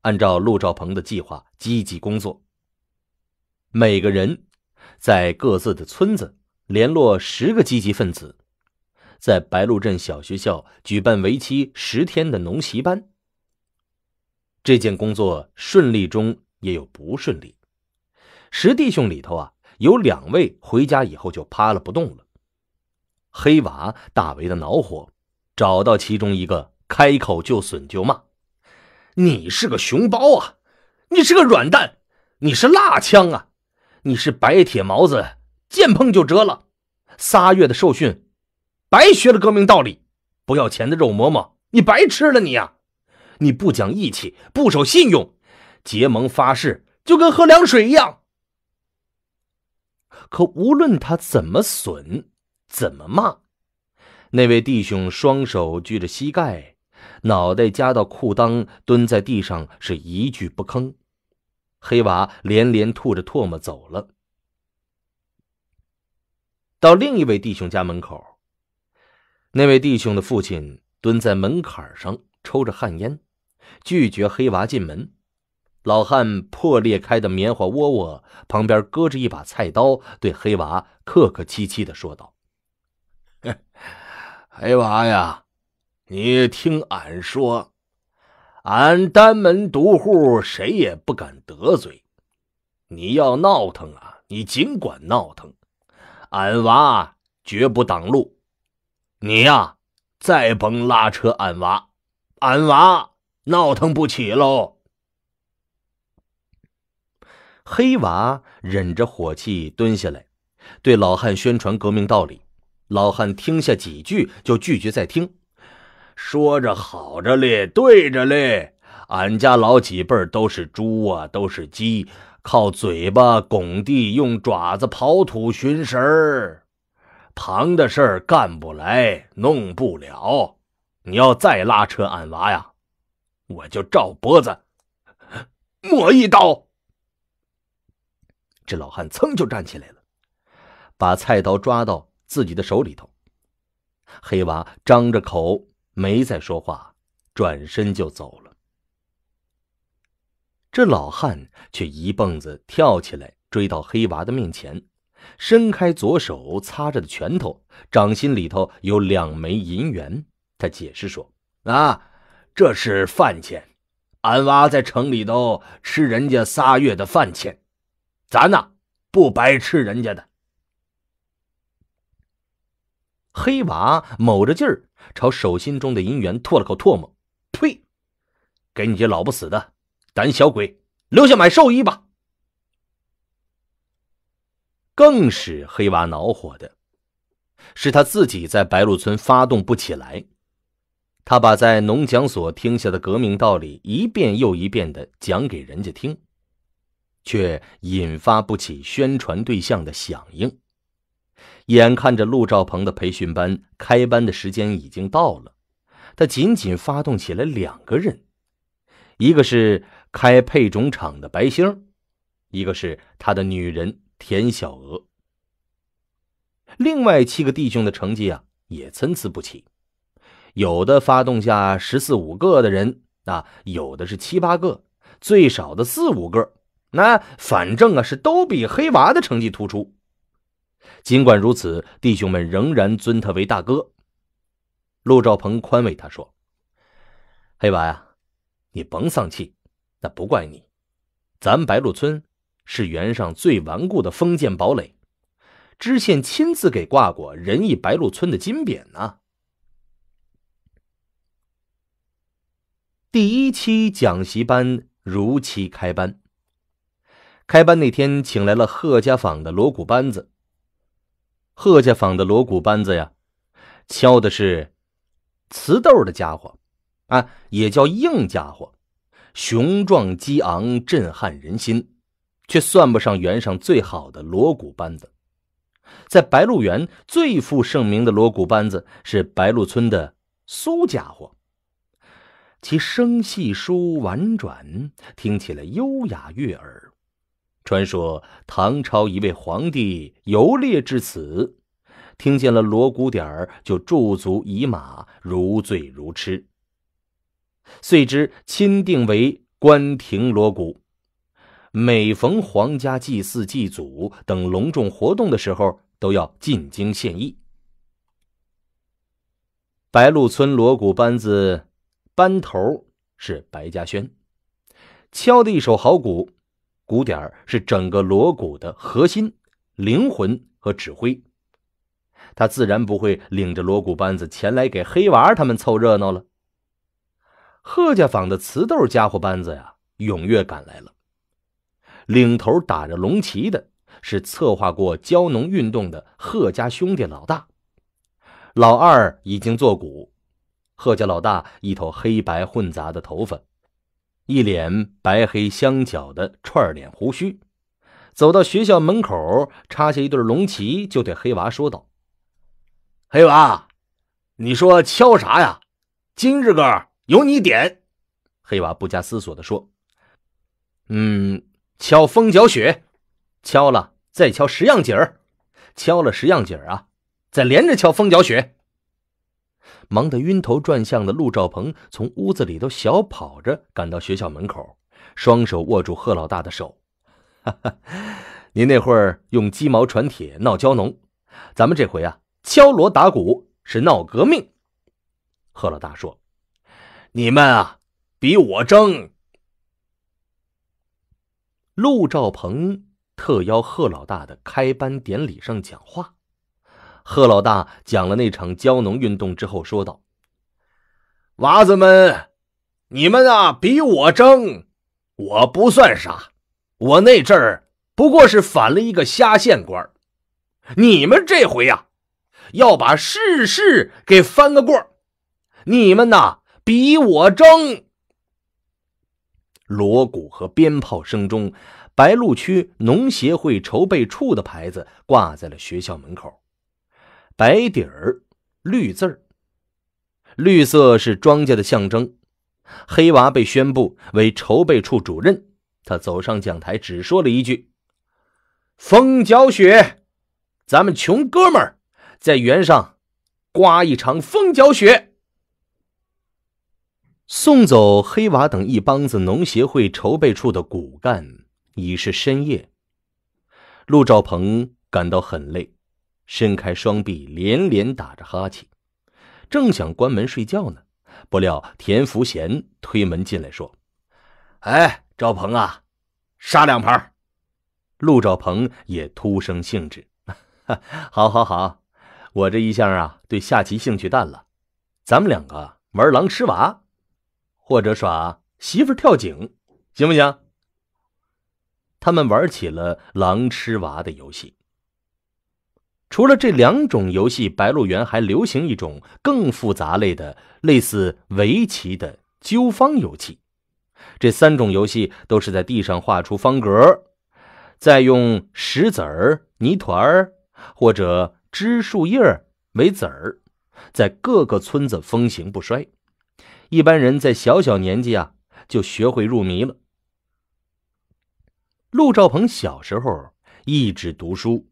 按照陆兆鹏的计划积极工作。每个人在各自的村子联络十个积极分子，在白鹿镇小学校举办为期十天的农习班。这件工作顺利中也有不顺利，十弟兄里头啊，有两位回家以后就趴了不动了。黑娃大为的恼火，找到其中一个，开口就损就骂：“你是个熊包啊！你是个软蛋！你是辣枪啊！你是白铁毛子，见碰就折了！仨月的受训，白学了革命道理，不要钱的肉馍馍，你白吃了你呀！你不讲义气，不守信用，结盟发誓就跟喝凉水一样。可无论他怎么损。”怎么骂？那位弟兄双手举着膝盖，脑袋夹到裤裆，蹲在地上是一句不吭。黑娃连连吐着唾沫走了。到另一位弟兄家门口，那位弟兄的父亲蹲在门槛上抽着旱烟，拒绝黑娃进门。老汉破裂开的棉花窝窝旁边搁着一把菜刀，对黑娃客客气气的说道。嘿，黑娃呀，你听俺说，俺单门独户，谁也不敢得罪。你要闹腾啊，你尽管闹腾，俺娃绝不挡路。你呀，再甭拉扯俺娃，俺娃闹腾不起喽。黑娃忍着火气蹲下来，对老汉宣传革命道理。老汉听下几句就拒绝再听，说着好着嘞，对着嘞，俺家老几辈儿都是猪啊，都是鸡，靠嘴巴拱地，用爪子刨土寻食儿，旁的事儿干不来，弄不了。你要再拉扯俺娃呀，我就照脖子抹一刀。这老汉噌就站起来了，把菜刀抓到。自己的手里头，黑娃张着口没再说话，转身就走了。这老汉却一蹦子跳起来，追到黑娃的面前，伸开左手擦着的拳头，掌心里头有两枚银元。他解释说：“啊，这是饭钱，俺娃在城里头吃人家仨月的饭钱，咱呐不白吃人家的。”黑娃卯着劲儿朝手心中的银元吐了口唾沫：“呸！给你这老不死的胆小鬼，留下买寿衣吧。”更使黑娃恼火的是，他自己在白鹿村发动不起来。他把在农讲所听下的革命道理一遍又一遍地讲给人家听，却引发不起宣传对象的响应。眼看着陆兆鹏的培训班开班的时间已经到了，他仅仅发动起来两个人，一个是开配种场的白星，一个是他的女人田小娥。另外七个弟兄的成绩啊也参差不齐，有的发动下十四五个的人，啊，有的是七八个，最少的四五个，那反正啊是都比黑娃的成绩突出。尽管如此，弟兄们仍然尊他为大哥。陆兆鹏宽慰他说：“黑娃呀，你甭丧气，那不怪你。咱白鹿村是原上最顽固的封建堡垒，知县亲自给挂过‘仁义白鹿村’的金匾呢。”第一期讲习班如期开班。开班那天，请来了贺家坊的锣鼓班子。贺家坊的锣鼓班子呀，敲的是瓷豆的家伙，啊，也叫硬家伙，雄壮激昂，震撼人心，却算不上原上最好的锣鼓班子。在白鹿原最负盛名的锣鼓班子是白鹿村的苏家伙，其声细舒婉转，听起来优雅悦耳。传说唐朝一位皇帝游猎至此，听见了锣鼓点儿就驻足倚马，如醉如痴。遂之钦定为官亭锣鼓，每逢皇家祭祀、祭祖等隆重活动的时候，都要进京献艺。白鹿村锣鼓班子班头是白嘉轩，敲的一手好鼓。鼓点儿是整个锣鼓的核心、灵魂和指挥，他自然不会领着锣鼓班子前来给黑娃他们凑热闹了。贺家坊的瓷豆家伙班子呀，踊跃赶来了。领头打着龙旗的是策划过焦农运动的贺家兄弟老大，老二已经作鼓。贺家老大一头黑白混杂的头发。一脸白黑相角的串脸胡须，走到学校门口，插下一对龙旗，就对黑娃说道：“黑娃，你说敲啥呀？今日个有你点。”黑娃不加思索的说：“嗯，敲风搅雪，敲了再敲十样景儿，敲了十样景儿啊，再连着敲风搅雪。”忙得晕头转向的陆兆鹏从屋子里头小跑着赶到学校门口，双手握住贺老大的手：“ 哈哈，您那会儿用鸡毛传铁闹蛟龙，咱们这回啊敲锣打鼓是闹革命。”贺老大说：“你们啊，比我争。”陆兆鹏特邀贺老大的开班典礼上讲话。贺老大讲了那场焦农运动之后，说道：“娃子们，你们啊，比我争！我不算啥，我那阵儿不过是反了一个瞎县官你们这回啊，要把世事给翻个过儿。你们呐，比我争！”锣鼓和鞭炮声中，白鹿区农协会筹备处的牌子挂在了学校门口。白底儿绿字儿，绿色是庄稼的象征。黑娃被宣布为筹备处主任，他走上讲台，只说了一句：“风搅雪，咱们穷哥们儿，在原上刮一场风搅雪。”送走黑娃等一帮子农协会筹备处的骨干，已是深夜。陆兆鹏感到很累。伸开双臂，连连打着哈气，正想关门睡觉呢，不料田福贤推门进来，说：“哎，赵鹏啊，杀两盘。”陆兆鹏也突生兴致：“好，好，好，我这一向啊，对下棋兴趣淡了，咱们两个玩狼吃娃，或者耍媳妇跳井，行不行？”他们玩起了狼吃娃的游戏。除了这两种游戏，白鹿原还流行一种更复杂类的、类似围棋的纠方游戏。这三种游戏都是在地上画出方格，再用石子儿、泥团儿或者枝树叶儿为子儿，在各个村子风行不衰。一般人在小小年纪啊就学会入迷了。陆兆鹏小时候一直读书。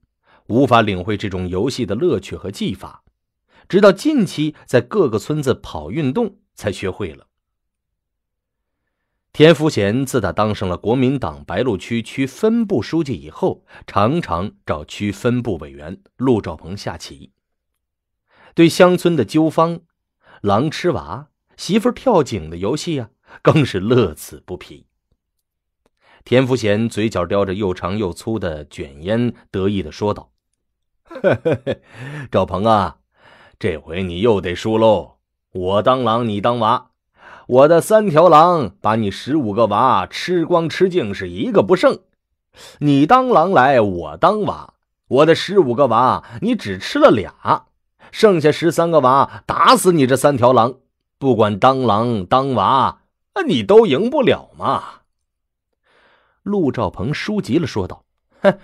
无法领会这种游戏的乐趣和技法，直到近期在各个村子跑运动才学会了。田福贤自打当上了国民党白鹿区区分部书记以后，常常找区分部委员陆兆鹏下棋，对乡村的纠方、狼吃娃、媳妇跳井的游戏啊，更是乐此不疲。田福贤嘴角叼着又长又粗的卷烟，得意的说道。呵呵，赵鹏啊，这回你又得输喽！我当狼，你当娃，我的三条狼把你十五个娃吃光吃净，是一个不剩。你当狼来，我当娃，我的十五个娃，你只吃了俩，剩下十三个娃，打死你这三条狼！不管当狼当娃，那你都赢不了嘛！陆兆鹏输急了，说道：“哼，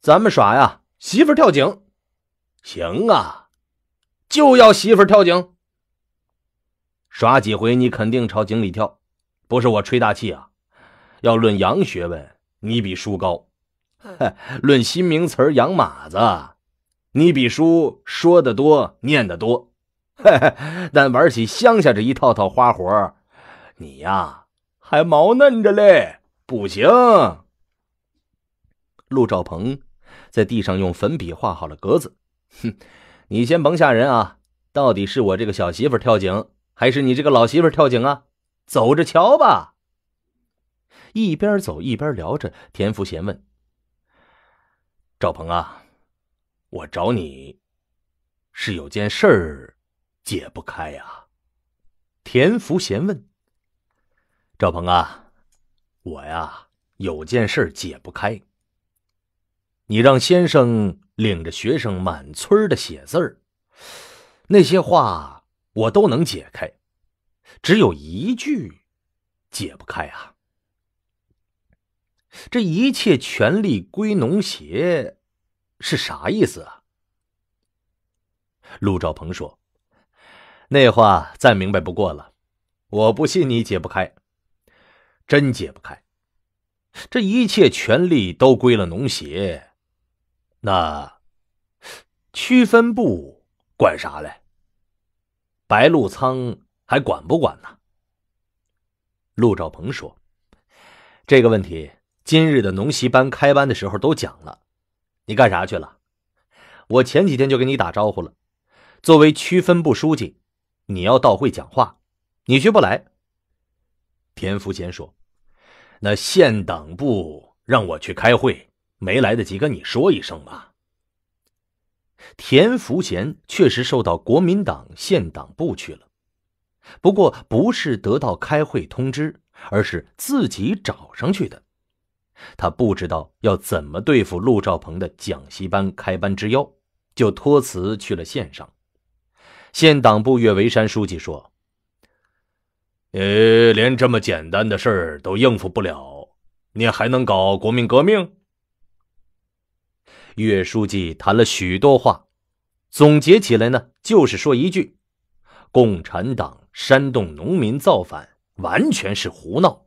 咱们耍呀！”媳妇跳井，行啊，就要媳妇跳井。耍几回，你肯定朝井里跳。不是我吹大气啊，要论洋学问，你比叔高；论新名词洋马子，你比叔说的多、念的多。但玩起乡下这一套套花活你呀还毛嫩着嘞，不行。陆兆鹏。在地上用粉笔画好了格子。哼，你先甭吓人啊！到底是我这个小媳妇跳井，还是你这个老媳妇跳井啊？走着瞧吧。一边走一边聊着，田福贤问：“赵鹏啊，我找你，是有件事儿解不开呀？”田福贤问：“赵鹏啊，我呀，有件事解不开。”你让先生领着学生满村的写字儿，那些话我都能解开，只有一句解不开啊！这一切权力归农协是啥意思啊？陆兆鹏说：“那话再明白不过了，我不信你解不开，真解不开。这一切权力都归了农协。”那区分部管啥嘞？白鹿仓还管不管呢？陆兆鹏说：“这个问题今日的农习班开班的时候都讲了，你干啥去了？我前几天就跟你打招呼了。作为区分部书记，你要到会讲话，你却不来？”田福贤说：“那县党部让我去开会。”没来得及跟你说一声吧。田福贤确实受到国民党县党部去了，不过不是得到开会通知，而是自己找上去的。他不知道要怎么对付陆兆鹏的讲习班开班之邀，就托辞去了县上。县党部岳维山书记说：“你连这么简单的事儿都应付不了，你还能搞国民革命？”岳书记谈了许多话，总结起来呢，就是说一句：共产党煽动农民造反，完全是胡闹。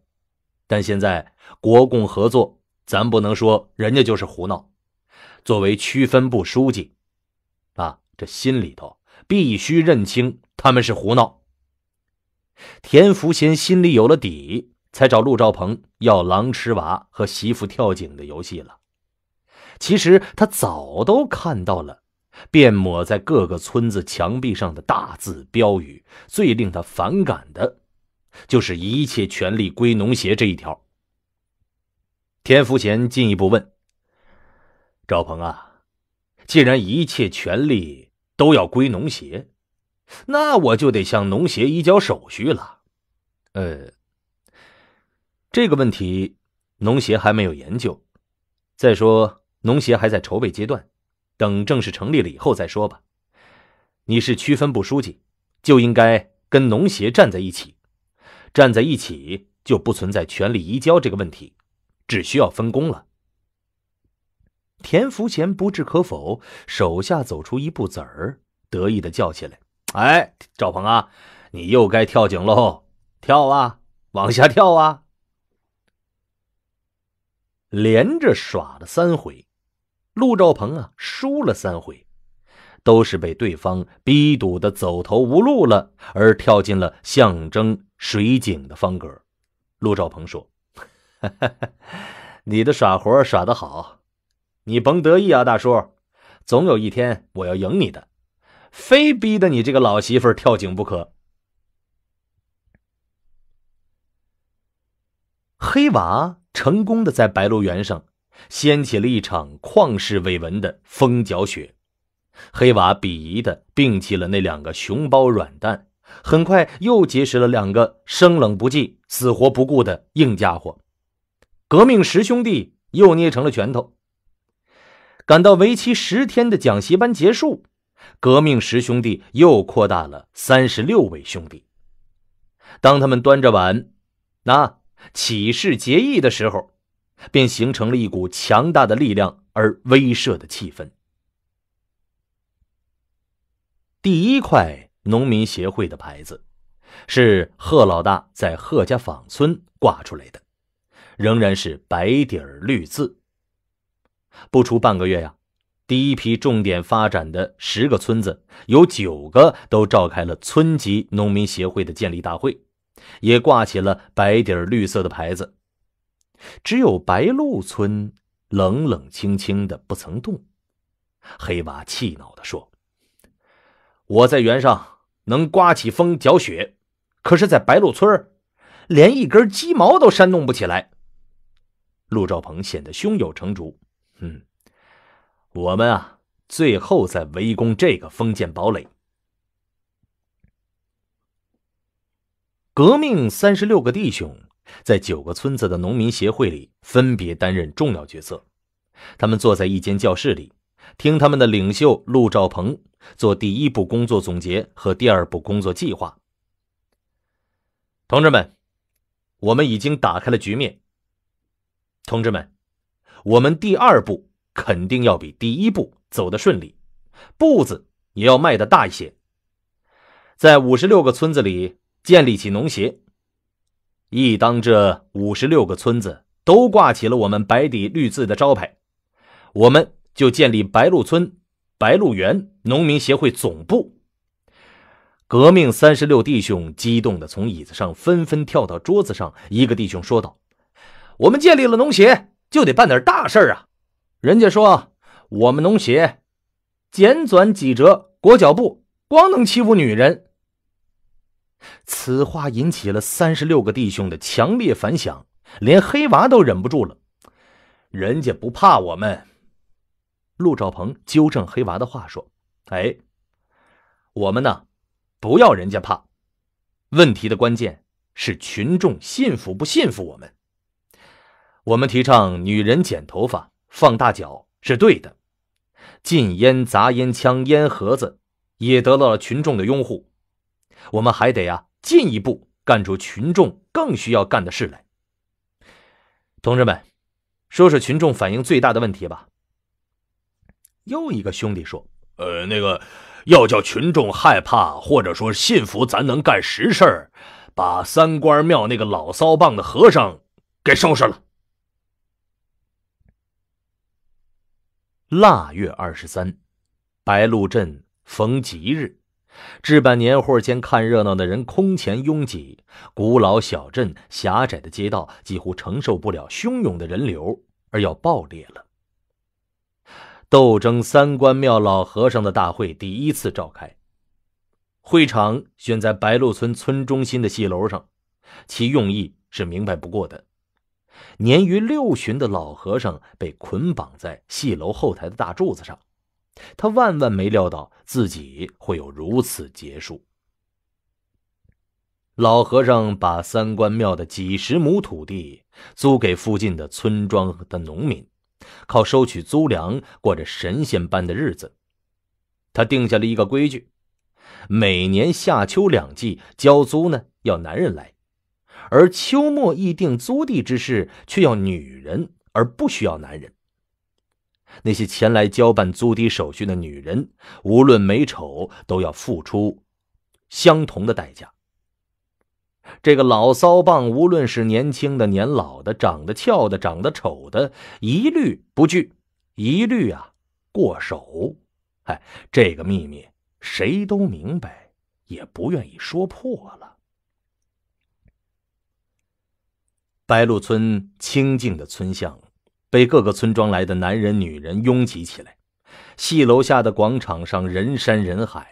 但现在国共合作，咱不能说人家就是胡闹。作为区分部书记，啊，这心里头必须认清他们是胡闹。田福贤心里有了底，才找陆兆鹏要“狼吃娃”和“媳妇跳井”的游戏了。其实他早都看到了，便抹在各个村子墙壁上的大字标语。最令他反感的，就是一切权力归农协这一条。田福贤进一步问：“赵鹏啊，既然一切权力都要归农协，那我就得向农协移交手续了。”“呃，这个问题，农协还没有研究。再说。”农协还在筹备阶段，等正式成立了以后再说吧。你是区分部书记，就应该跟农协站在一起，站在一起就不存在权力移交这个问题，只需要分工了。田福贤不置可否，手下走出一步子儿，得意的叫起来：“哎，赵鹏啊，你又该跳井喽，跳啊，往下跳啊！连着耍了三回。”陆兆鹏啊，输了三回，都是被对方逼赌的走投无路了，而跳进了象征水井的方格。陆兆鹏说：“ 你的耍活耍的好，你甭得意啊，大叔，总有一天我要赢你的，非逼得你这个老媳妇跳井不可。”黑娃成功的在白鹿原上。掀起了一场旷世未闻的风搅雪，黑娃鄙夷地摒弃了那两个熊包软蛋，很快又结识了两个生冷不忌、死活不顾的硬家伙。革命十兄弟又捏成了拳头。赶到为期十天的讲习班结束，革命十兄弟又扩大了三十六位兄弟。当他们端着碗，那起誓结义的时候。便形成了一股强大的力量，而威慑的气氛。第一块农民协会的牌子，是贺老大在贺家坊村挂出来的，仍然是白底儿绿字。不出半个月呀，第一批重点发展的十个村子，有九个都召开了村级农民协会的建立大会，也挂起了白底儿绿色的牌子。只有白鹿村冷冷清清的，不曾动。黑娃气恼的说：“我在原上能刮起风搅雪，可是，在白鹿村连一根鸡毛都煽动不起来。”陆兆鹏显得胸有成竹：“嗯，我们啊，最后再围攻这个封建堡垒，革命三十六个弟兄。”在九个村子的农民协会里，分别担任重要角色。他们坐在一间教室里，听他们的领袖陆兆鹏做第一步工作总结和第二步工作计划。同志们，我们已经打开了局面。同志们，我们第二步肯定要比第一步走得顺利，步子也要迈得大一些。在五十六个村子里建立起农协。一当这五十六个村子都挂起了我们白底绿字的招牌，我们就建立白鹿村白鹿原农民协会总部。革命三十六弟兄激动的从椅子上纷纷跳到桌子上，一个弟兄说道：“我们建立了农协，就得办点大事啊！人家说我们农协剪短几折裹脚布，光能欺负女人。”此话引起了三十六个弟兄的强烈反响，连黑娃都忍不住了。人家不怕我们，陆兆鹏纠正黑娃的话说：“哎，我们呢，不要人家怕。问题的关键是群众信服不信服我们。我们提倡女人剪头发、放大脚是对的，禁烟、砸烟枪、烟盒子也得到了群众的拥护。”我们还得啊进一步干出群众更需要干的事来。同志们，说说群众反映最大的问题吧。又一个兄弟说：“呃，那个要叫群众害怕，或者说信服咱能干实事儿，把三官庙那个老骚棒的和尚给收拾了。”腊月二十三，白鹿镇逢吉日。置办年货间看热闹的人空前拥挤，古老小镇狭窄的街道几乎承受不了汹涌的人流，而要爆裂了。斗争三官庙老和尚的大会第一次召开，会场选在白鹿村村中心的戏楼上，其用意是明白不过的。年逾六旬的老和尚被捆绑在戏楼后台的大柱子上。他万万没料到自己会有如此结束。老和尚把三官庙的几十亩土地租给附近的村庄的农民，靠收取租粮过着神仙般的日子。他定下了一个规矩：每年夏秋两季交租呢要男人来，而秋末议定租地之事却要女人，而不需要男人。那些前来交办租地手续的女人，无论美丑，都要付出相同的代价。这个老骚棒，无论是年轻的、年老的、长得俏的、长得丑的，一律不拒，一律啊过手。哎，这个秘密谁都明白，也不愿意说破了。白鹿村清静的村巷。被各个村庄来的男人、女人拥挤起来，戏楼下的广场上人山人海。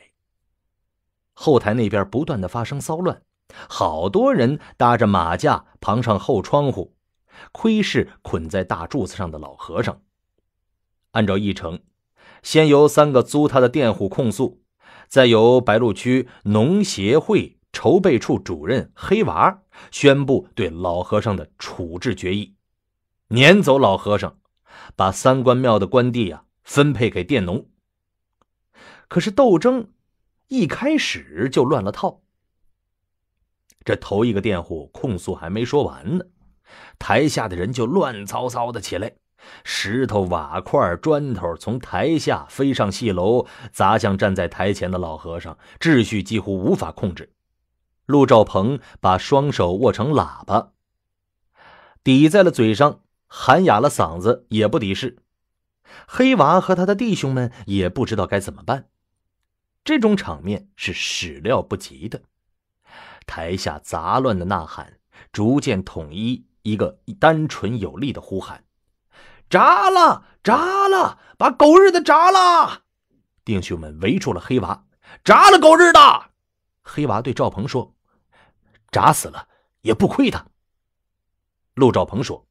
后台那边不断的发生骚乱，好多人搭着马架爬上后窗户，窥视捆在大柱子上的老和尚。按照议程，先由三个租他的佃户控诉，再由白鹿区农协会筹备处主任黑娃宣布对老和尚的处置决议。撵走老和尚，把三官庙的官地啊分配给佃农。可是斗争一开始就乱了套。这头一个佃户控诉还没说完呢，台下的人就乱糟糟的起来，石头、瓦块、砖头从台下飞上戏楼，砸向站在台前的老和尚，秩序几乎无法控制。陆兆鹏把双手握成喇叭，抵在了嘴上。喊哑了嗓子也不敌视，黑娃和他的弟兄们也不知道该怎么办。这种场面是始料不及的。台下杂乱的呐喊逐渐统一一个单纯有力的呼喊：“炸了，炸了，把狗日的炸了！”弟兄们围住了黑娃：“炸了，狗日的！”黑娃对赵鹏说：“炸死了也不亏他。”陆兆鹏说。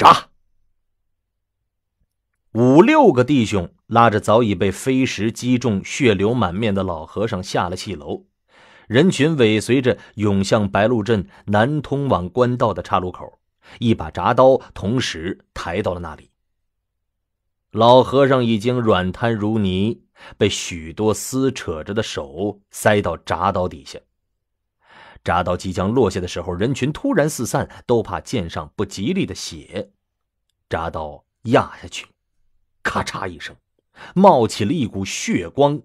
炸！五六个弟兄拉着早已被飞石击中、血流满面的老和尚下了戏楼，人群尾随着涌向白鹿镇南通往官道的岔路口，一把铡刀同时抬到了那里。老和尚已经软瘫如泥，被许多撕扯着的手塞到铡刀底下。铡刀即将落下的时候，人群突然四散，都怕溅上不吉利的血。铡刀压下去，咔嚓一声，冒起了一股血光，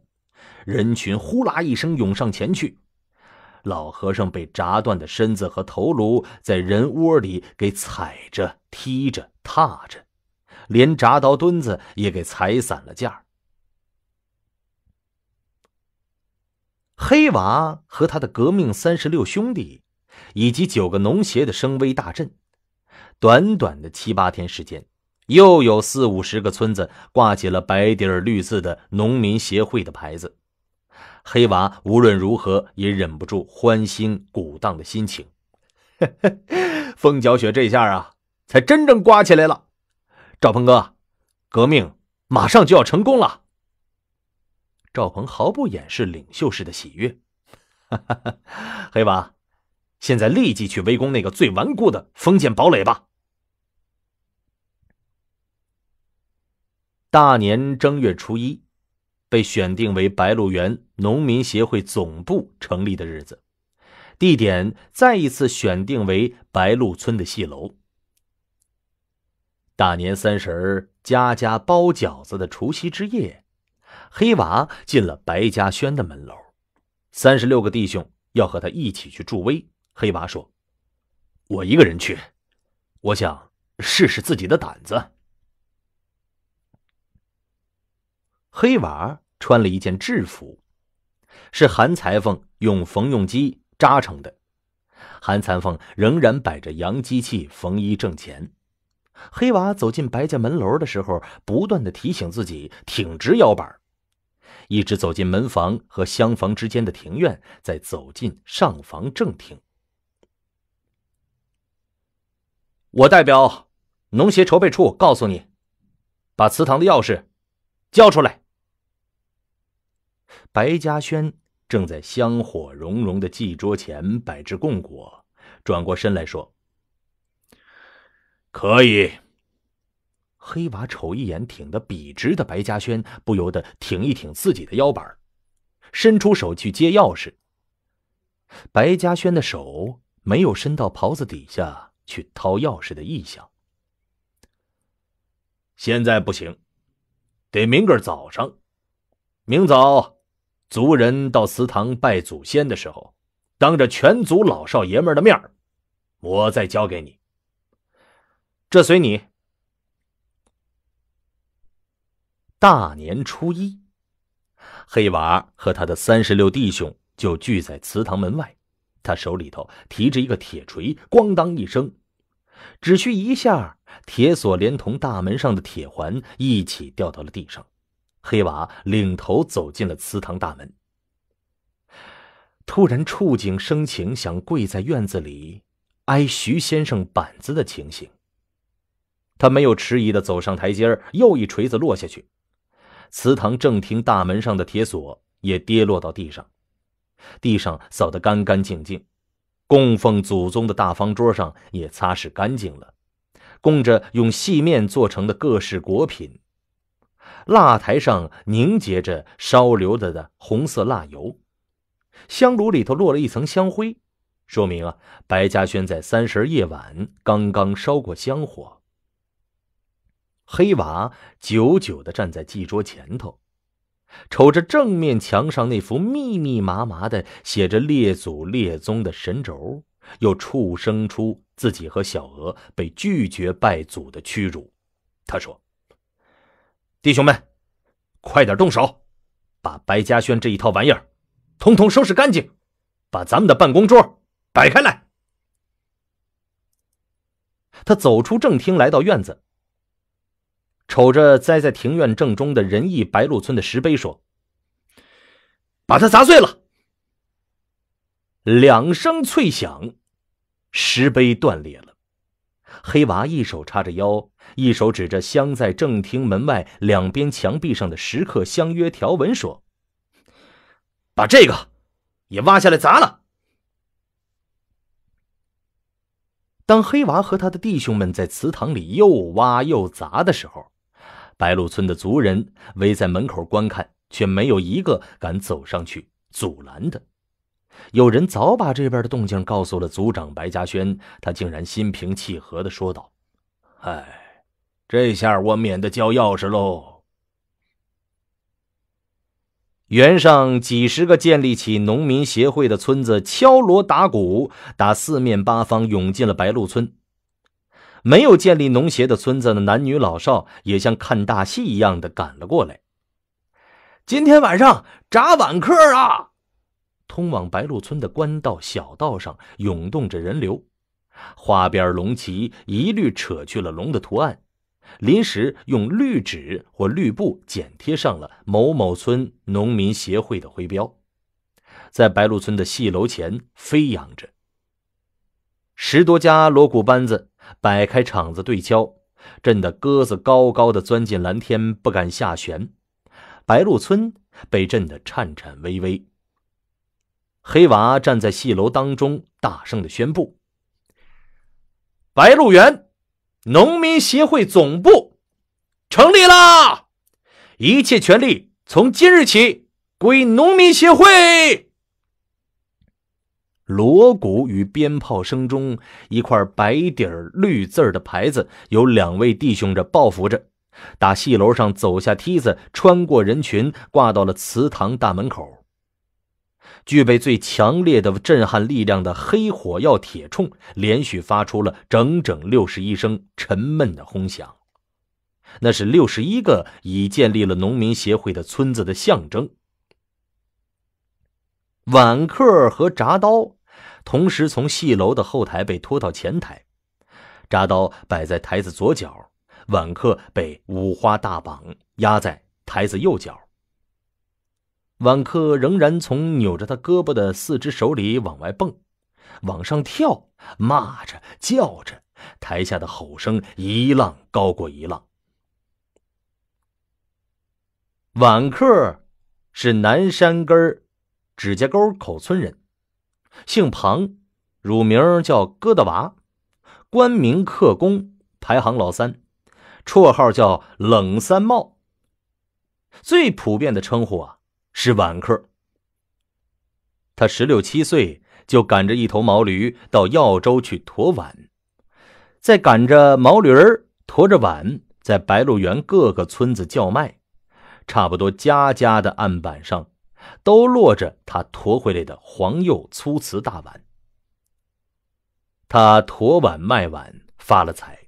人群呼啦一声涌上前去。老和尚被铡断的身子和头颅，在人窝里给踩着、踢着、踏着，连铡刀墩子也给踩散了架。黑娃和他的革命三十六兄弟，以及九个农协的声威大振。短短的七八天时间，又有四五十个村子挂起了白底儿绿字的农民协会的牌子。黑娃无论如何也忍不住欢欣鼓荡的心情。风 脚雪这下啊，才真正刮起来了。赵鹏哥，革命马上就要成功了。赵鹏毫不掩饰领袖式的喜悦：“ 黑娃，现在立即去围攻那个最顽固的封建堡垒吧！”大年正月初一，被选定为白鹿原农民协会总部成立的日子，地点再一次选定为白鹿村的戏楼。大年三十儿，家家包饺子的除夕之夜。黑娃进了白嘉轩的门楼，三十六个弟兄要和他一起去助威。黑娃说：“我一个人去，我想试试自己的胆子。”黑娃穿了一件制服，是韩裁缝用缝纫机扎成的。韩裁缝仍然摆着洋机器缝衣挣钱。黑娃走进白家门楼的时候，不断的提醒自己挺直腰板一直走进门房和厢房之间的庭院，再走进上房正厅。我代表农协筹备处告诉你，把祠堂的钥匙交出来。白嘉轩正在香火融融的祭桌前摆置供果，转过身来说：“可以。”黑娃瞅一眼挺得笔直的白嘉轩，不由得挺一挺自己的腰板伸出手去接钥匙。白嘉轩的手没有伸到袍子底下去掏钥匙的意向。现在不行，得明个早上，明早族人到祠堂拜祖先的时候，当着全族老少爷们的面我再交给你。这随你。大年初一，黑娃和他的三十六弟兄就聚在祠堂门外。他手里头提着一个铁锤，咣当一声，只需一下，铁锁连同大门上的铁环一起掉到了地上。黑娃领头走进了祠堂大门，突然触景生情，想跪在院子里挨徐先生板子的情形。他没有迟疑的走上台阶又一锤子落下去。祠堂正厅大门上的铁锁也跌落到地上，地上扫得干干净净，供奉祖宗的大方桌上也擦拭干净了，供着用细面做成的各式果品，蜡台上凝结着烧留着的红色蜡油，香炉里头落了一层香灰，说明啊，白嘉轩在三十夜晚刚刚烧过香火。黑娃久久地站在祭桌前头，瞅着正面墙上那幅密密麻麻的写着“列祖列宗”的神轴，又畜生出自己和小娥被拒绝拜祖的屈辱。他说：“弟兄们，快点动手，把白嘉轩这一套玩意儿通通收拾干净，把咱们的办公桌摆开来。”他走出正厅，来到院子。瞅着栽在庭院正中的仁义白鹿村的石碑，说：“把它砸碎了。”两声脆响，石碑断裂了。黑娃一手叉着腰，一手指着镶在正厅门外两边墙壁上的石刻“相约条文”，说：“把这个也挖下来砸了。”当黑娃和他的弟兄们在祠堂里又挖又砸的时候，白鹿村的族人围在门口观看，却没有一个敢走上去阻拦的。有人早把这边的动静告诉了族长白嘉轩，他竟然心平气和的说道：“哎，这下我免得交钥匙喽。”原上几十个建立起农民协会的村子敲锣打鼓，打四面八方涌进了白鹿村。没有建立农协的村子的男女老少也像看大戏一样的赶了过来。今天晚上扎晚客啊！通往白鹿村的官道、小道上涌动着人流，花边龙旗一律扯去了龙的图案，临时用绿纸或绿布剪贴上了某某村农民协会的徽标，在白鹿村的戏楼前飞扬着。十多家锣鼓班子。摆开场子对敲，震得鸽子高高的钻进蓝天，不敢下旋。白鹿村被震得颤颤巍巍。黑娃站在戏楼当中，大声的宣布：“白鹿原，农民协会总部成立啦！一切权利从今日起归农民协会。”锣鼓与鞭炮声中，一块白底儿绿字儿的牌子，有两位弟兄着抱扶着，打戏楼上走下梯子，穿过人群，挂到了祠堂大门口。具备最强烈的震撼力量的黑火药铁铳，连续发出了整整六十一声沉闷的轰响。那是六十一个已建立了农民协会的村子的象征。碗客和铡刀。同时，从戏楼的后台被拖到前台，铡刀摆在台子左脚，晚客被五花大绑压在台子右脚。晚客仍然从扭着他胳膊的四只手里往外蹦，往上跳，骂着叫着，台下的吼声一浪高过一浪。晚客是南山根指甲沟口村人。姓庞，乳名叫疙瘩娃，官名客工，排行老三，绰号叫冷三茂。最普遍的称呼啊是碗客。他十六七岁就赶着一头毛驴到耀州去驮碗，在赶着毛驴儿驮着碗，在白鹿原各个村子叫卖，差不多家家的案板上。都落着他驮回来的黄釉粗瓷大碗。他驮碗卖碗发了财，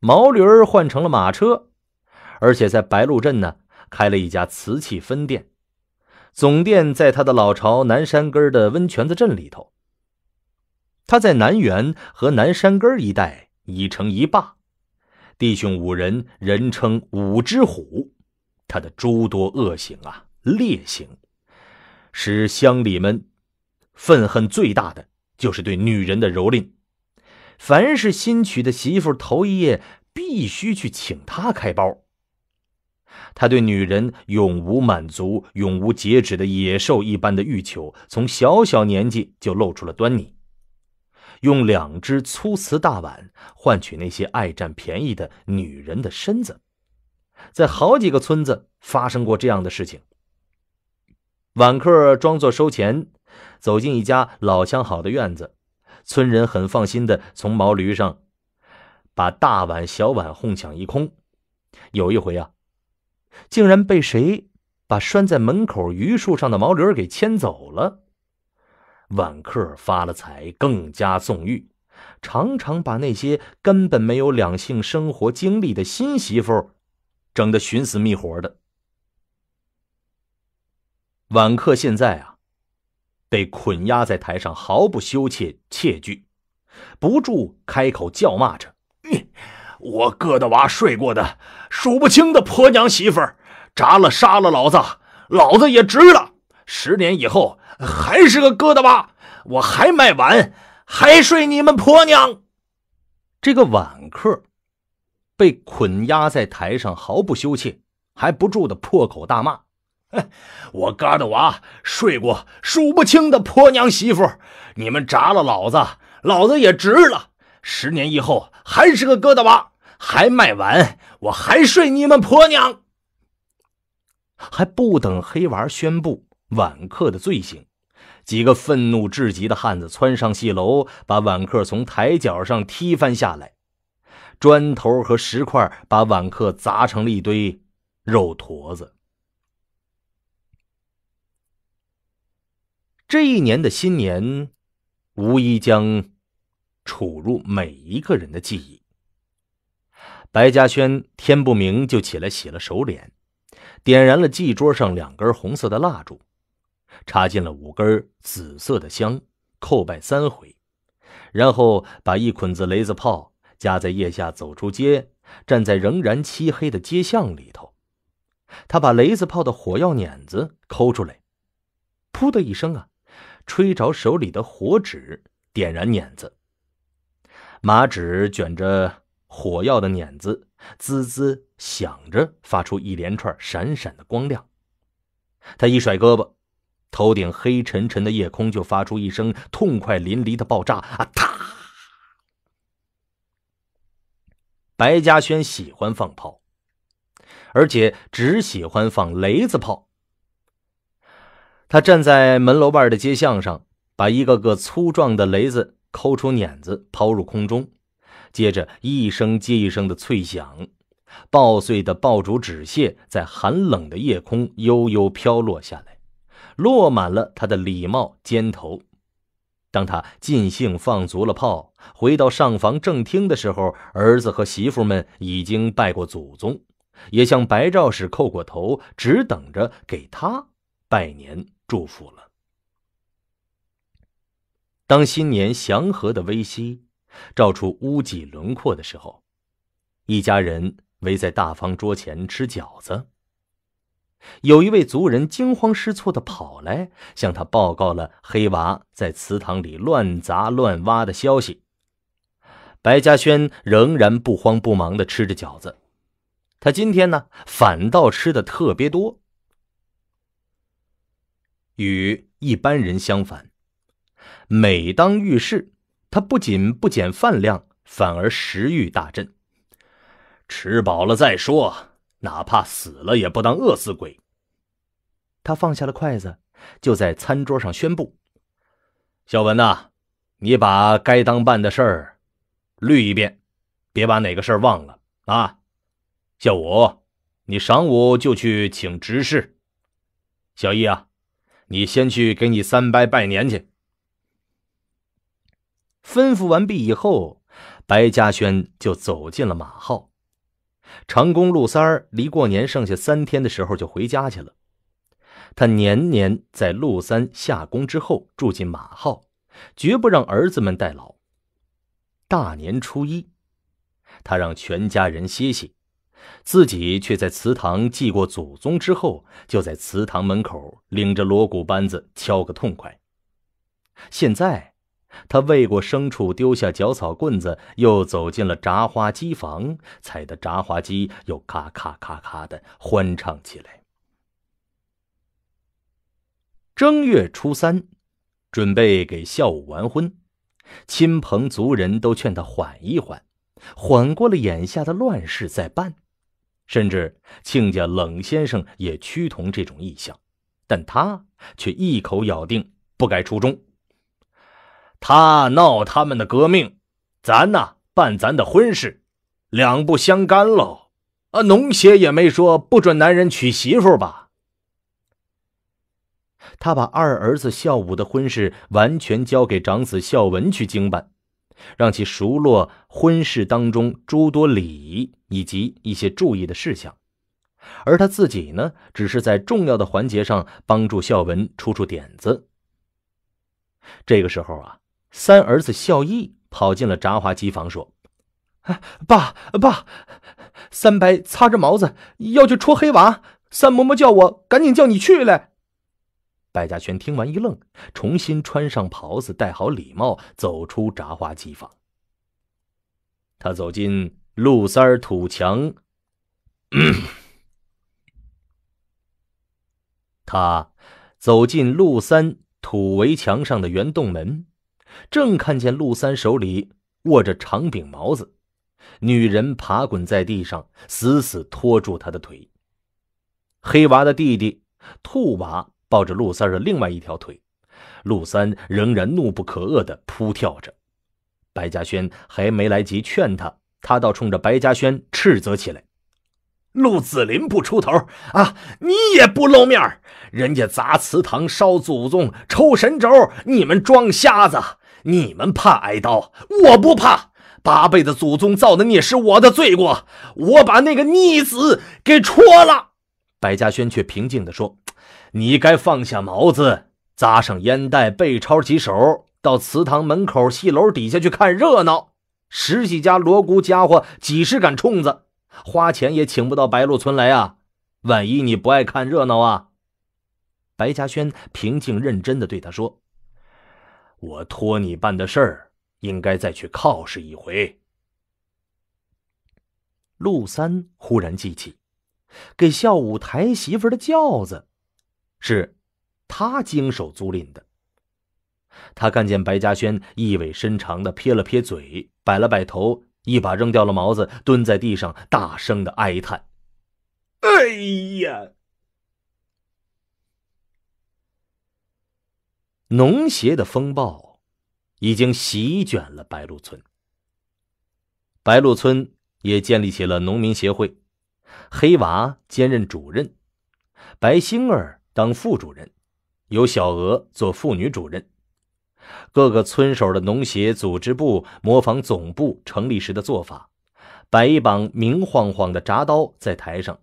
毛驴换成了马车，而且在白鹿镇呢开了一家瓷器分店，总店在他的老巢南山根的温泉子镇里头。他在南园和南山根一带已成一霸，弟兄五人，人称五只虎。他的诸多恶行啊，劣行。使乡里们愤恨最大的，就是对女人的蹂躏。凡是新娶的媳妇，头一夜必须去请他开包。他对女人永无满足、永无截止的野兽一般的欲求，从小小年纪就露出了端倪。用两只粗瓷大碗换取那些爱占便宜的女人的身子，在好几个村子发生过这样的事情。晚客装作收钱，走进一家老相好的院子，村人很放心的从毛驴上把大碗小碗哄抢一空。有一回啊，竟然被谁把拴在门口榆树上的毛驴给牵走了。晚客发了财，更加纵欲，常常把那些根本没有两性生活经历的新媳妇整得寻死觅活的。晚客现在啊，被捆压在台上，毫不羞怯怯惧，不住开口叫骂着：“我疙瘩娃睡过的数不清的婆娘媳妇儿，砸了杀了老子，老子也值了。十年以后还是个疙瘩娃，我还卖完，还睡你们婆娘。”这个晚客被捆压在台上，毫不羞怯，还不住的破口大骂。我疙瘩娃睡过数不清的婆娘媳妇，你们砸了老子，老子也值了。十年以后还是个疙瘩娃，还卖完，我还睡你们婆娘。还不等黑娃宣布晚客的罪行，几个愤怒至极的汉子窜上戏楼，把晚客从台脚上踢翻下来，砖头和石块把晚客砸成了一堆肉坨子。这一年的新年，无疑将储入每一个人的记忆。白嘉轩天不明就起来洗了手脸，点燃了祭桌上两根红色的蜡烛，插进了五根紫色的香，叩拜三回，然后把一捆子雷子炮夹在腋下走出街，站在仍然漆黑的街巷里头，他把雷子炮的火药捻子抠出来，噗的一声啊！吹着手里的火纸，点燃碾子，麻纸卷着火药的碾子，滋滋响着，发出一连串闪闪的光亮。他一甩胳膊，头顶黑沉沉的夜空就发出一声痛快淋漓的爆炸。啊，塔！白嘉轩喜欢放炮，而且只喜欢放雷子炮。他站在门楼外的街巷上，把一个个粗壮的雷子抠出碾子，抛入空中，接着一声接一声的脆响，爆碎的爆竹纸屑在寒冷的夜空悠悠飘落下来，落满了他的礼帽肩头。当他尽兴放足了炮，回到上房正厅的时候，儿子和媳妇们已经拜过祖宗，也向白赵氏叩过头，只等着给他拜年。祝福了。当新年祥和的微曦照出屋脊轮廓的时候，一家人围在大方桌前吃饺子。有一位族人惊慌失措地跑来，向他报告了黑娃在祠堂里乱砸乱挖的消息。白嘉轩仍然不慌不忙地吃着饺子，他今天呢，反倒吃的特别多。与一般人相反，每当遇事，他不仅不减饭量，反而食欲大振。吃饱了再说，哪怕死了也不当饿死鬼。他放下了筷子，就在餐桌上宣布：“小文呐，你把该当办的事儿捋一遍，别把哪个事儿忘了啊。小武，你晌午就去请执事。小易啊。”你先去给你三伯拜年去。吩咐完毕以后，白嘉轩就走进了马号。长工陆三儿离过年剩下三天的时候就回家去了。他年年在陆三下工之后住进马号，绝不让儿子们代劳。大年初一，他让全家人歇息。自己却在祠堂祭过祖宗之后，就在祠堂门口领着锣鼓班子敲个痛快。现在，他喂过牲畜，丢下脚草棍子，又走进了轧花机房，踩的轧花机又咔咔咔咔的欢唱起来。正月初三，准备给孝武完婚，亲朋族人都劝他缓一缓，缓过了眼下的乱世再办。甚至亲家冷先生也趋同这种意向，但他却一口咬定不改初衷。他闹他们的革命，咱呐办咱的婚事，两不相干喽。啊，农协也没说不准男人娶媳妇吧？他把二儿子孝武的婚事完全交给长子孝文去经办。让其熟络婚事当中诸多礼仪以及一些注意的事项，而他自己呢，只是在重要的环节上帮助孝文出出点子。这个时候啊，三儿子孝义跑进了轧花机房，说：“爸爸，三白擦着毛子要去戳黑娃，三嬷嬷叫我赶紧叫你去嘞。”白嘉轩听完一愣，重新穿上袍子，戴好礼帽，走出轧花机房。他走进陆三土墙，他走进陆三土围墙上的圆洞门，正看见陆三手里握着长柄矛子，女人爬滚在地上，死死拖住他的腿。黑娃的弟弟兔娃。抱着陆三的另外一条腿，陆三仍然怒不可遏的扑跳着。白嘉轩还没来及劝他，他倒冲着白嘉轩斥责起来：“陆子霖不出头啊，你也不露面人家砸祠堂、烧祖宗、抽神轴，你们装瞎子，你们怕挨刀，我不怕。八辈子祖宗造的孽是我的罪过，我把那个逆子给戳了。”白嘉轩却平静的说。你该放下毛子，扎上烟袋，背抄起手，到祠堂门口戏楼底下去看热闹。十几家锣鼓家伙，几十杆冲子，花钱也请不到白鹿村来啊！万一你不爱看热闹啊？白嘉轩平静认真地对他说：“我托你办的事儿，应该再去靠试一回。”陆三忽然记起，给孝武抬媳妇的轿子。是，他经手租赁的。他看见白嘉轩意味深长的撇了撇嘴，摆了摆头，一把扔掉了毛子，蹲在地上，大声的哀叹：“哎呀！农协的风暴已经席卷了白鹿村。白鹿村也建立起了农民协会，黑娃兼任主任，白星儿。”当副主任，由小娥做妇女主任。各个村首的农协组织部模仿总部成立时的做法，摆一把明晃晃的铡刀在台上，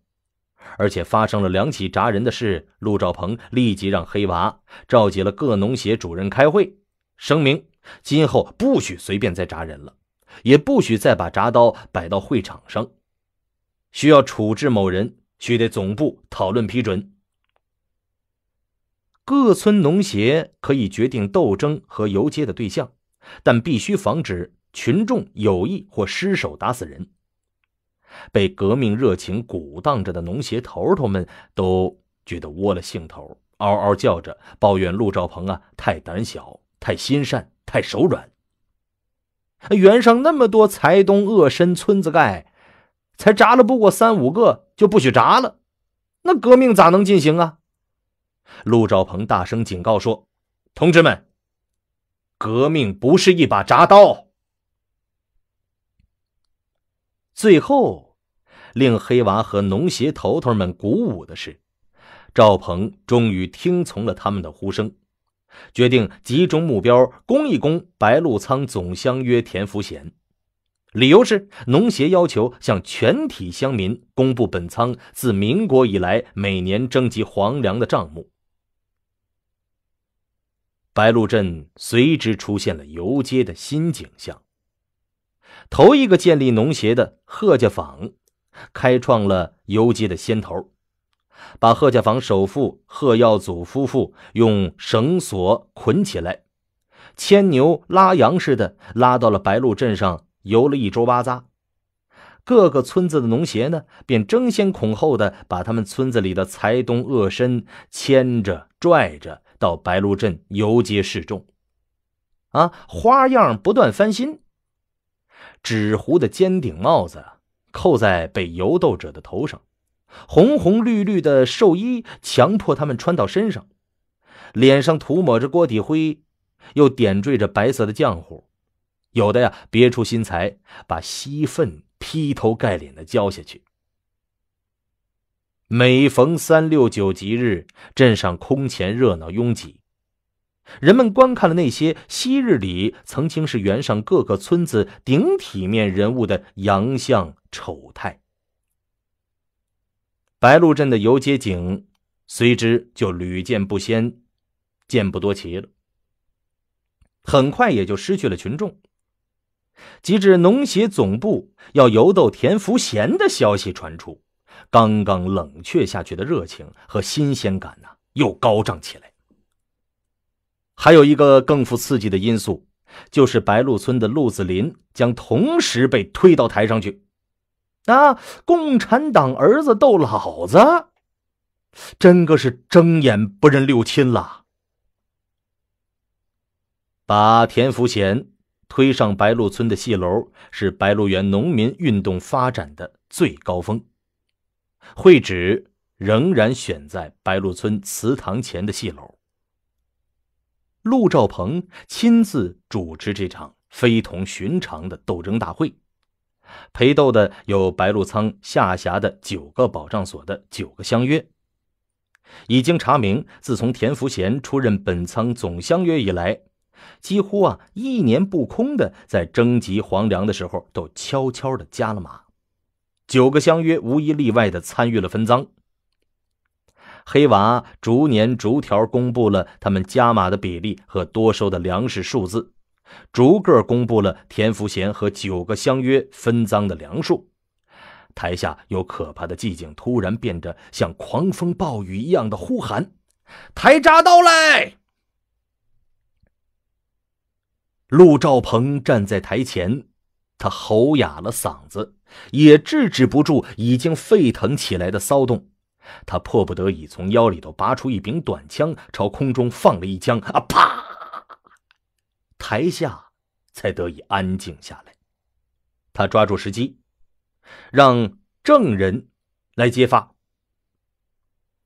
而且发生了两起铡人的事。陆兆鹏立即让黑娃召集了各农协主任开会，声明今后不许随便再铡人了，也不许再把铡刀摆到会场上。需要处置某人，需得总部讨论批准。各村农协可以决定斗争和游街的对象，但必须防止群众有意或失手打死人。被革命热情鼓荡着的农协头头们都觉得窝了兴头，嗷嗷叫着抱怨陆兆鹏啊，太胆小，太心善，太手软。原上那么多财东恶绅，村子盖，才扎了不过三五个，就不许扎了，那革命咋能进行啊？陆兆鹏大声警告说：“同志们，革命不是一把铡刀。”最后，令黑娃和农协头头们鼓舞的是，赵鹏终于听从了他们的呼声，决定集中目标攻一攻白鹿仓总乡约田福贤。理由是，农协要求向全体乡民公布本仓自民国以来每年征集黄粮的账目。白鹿镇随之出现了游街的新景象。头一个建立农协的贺家坊，开创了游街的先头，把贺家坊首富贺耀祖夫妇用绳索捆起来，牵牛拉羊似的拉到了白鹿镇上游了一周八匝。各个村子的农协呢，便争先恐后的把他们村子里的财东恶绅牵着拽着。到白鹿镇游街示众，啊，花样不断翻新。纸糊的尖顶帽子扣在被游斗者的头上，红红绿绿的寿衣强迫他们穿到身上，脸上涂抹着锅底灰，又点缀着白色的浆糊。有的呀，别出心裁，把稀粪劈头盖脸的浇下去。每逢三六九吉日，镇上空前热闹拥挤，人们观看了那些昔日里曾经是原上各个村子顶体面人物的洋相丑态。白鹿镇的游街景随之就屡见不鲜，见不多奇了。很快也就失去了群众。及至农协总部要游斗田福贤的消息传出。刚刚冷却下去的热情和新鲜感呢，又高涨起来。还有一个更富刺激的因素，就是白鹿村的鹿子霖将同时被推到台上去。啊，共产党儿子斗老子，真个是睁眼不认六亲了。把田福贤推上白鹿村的戏楼，是白鹿原农民运动发展的最高峰。会址仍然选在白鹿村祠堂前的戏楼。陆兆鹏亲自主持这场非同寻常的斗争大会，陪斗的有白鹿仓下辖的九个保障所的九个乡约。已经查明，自从田福贤出任本仓总乡约以来，几乎啊一年不空的在征集皇粮的时候，都悄悄的加了码。九个相约无一例外的参与了分赃。黑娃逐年逐条公布了他们加码的比例和多收的粮食数字，逐个公布了田福贤和九个相约分赃的粮数。台下有可怕的寂静，突然变得像狂风暴雨一样的呼喊：“抬铡刀来！”陆兆鹏站在台前。他吼哑了嗓子，也制止不住已经沸腾起来的骚动。他迫不得已从腰里头拔出一柄短枪，朝空中放了一枪，啊，啪！台下才得以安静下来。他抓住时机，让证人来揭发。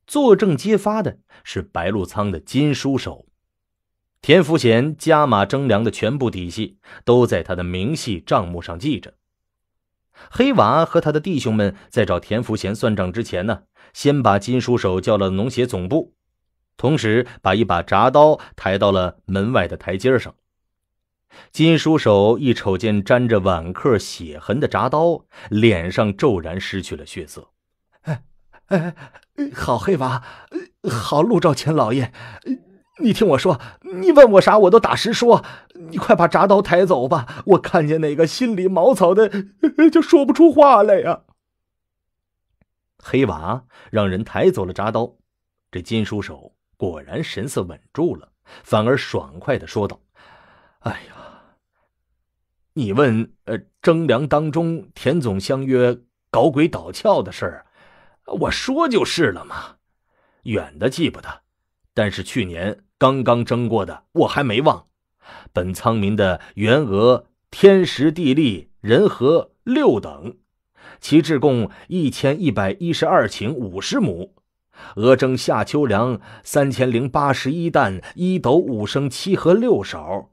作证揭发的是白鹿仓的金书手。田福贤加码征粮的全部底细都在他的明细账目上记着。黑娃和他的弟兄们在找田福贤算账之前呢，先把金叔手叫了农协总部，同时把一把铡刀抬到了门外的台阶上。金叔手一瞅见沾着碗客血痕的铡刀，脸上骤然失去了血色。哎哎，好黑娃，好鹿兆乾老爷。你听我说，你问我啥我都打实说。你快把铡刀抬走吧，我看见那个心里茅草的，就说不出话来呀。黑娃让人抬走了铡刀，这金叔手果然神色稳住了，反而爽快的说道：“哎呀，你问呃征粮当中田总相约搞鬼倒翘的事儿，我说就是了嘛。远的记不得，但是去年。”刚刚蒸过的，我还没忘。本仓民的原额天时地利人和六等，其制共一千一百一十二顷五十亩。额征夏秋粮三千零八十一担一斗五升七合六勺。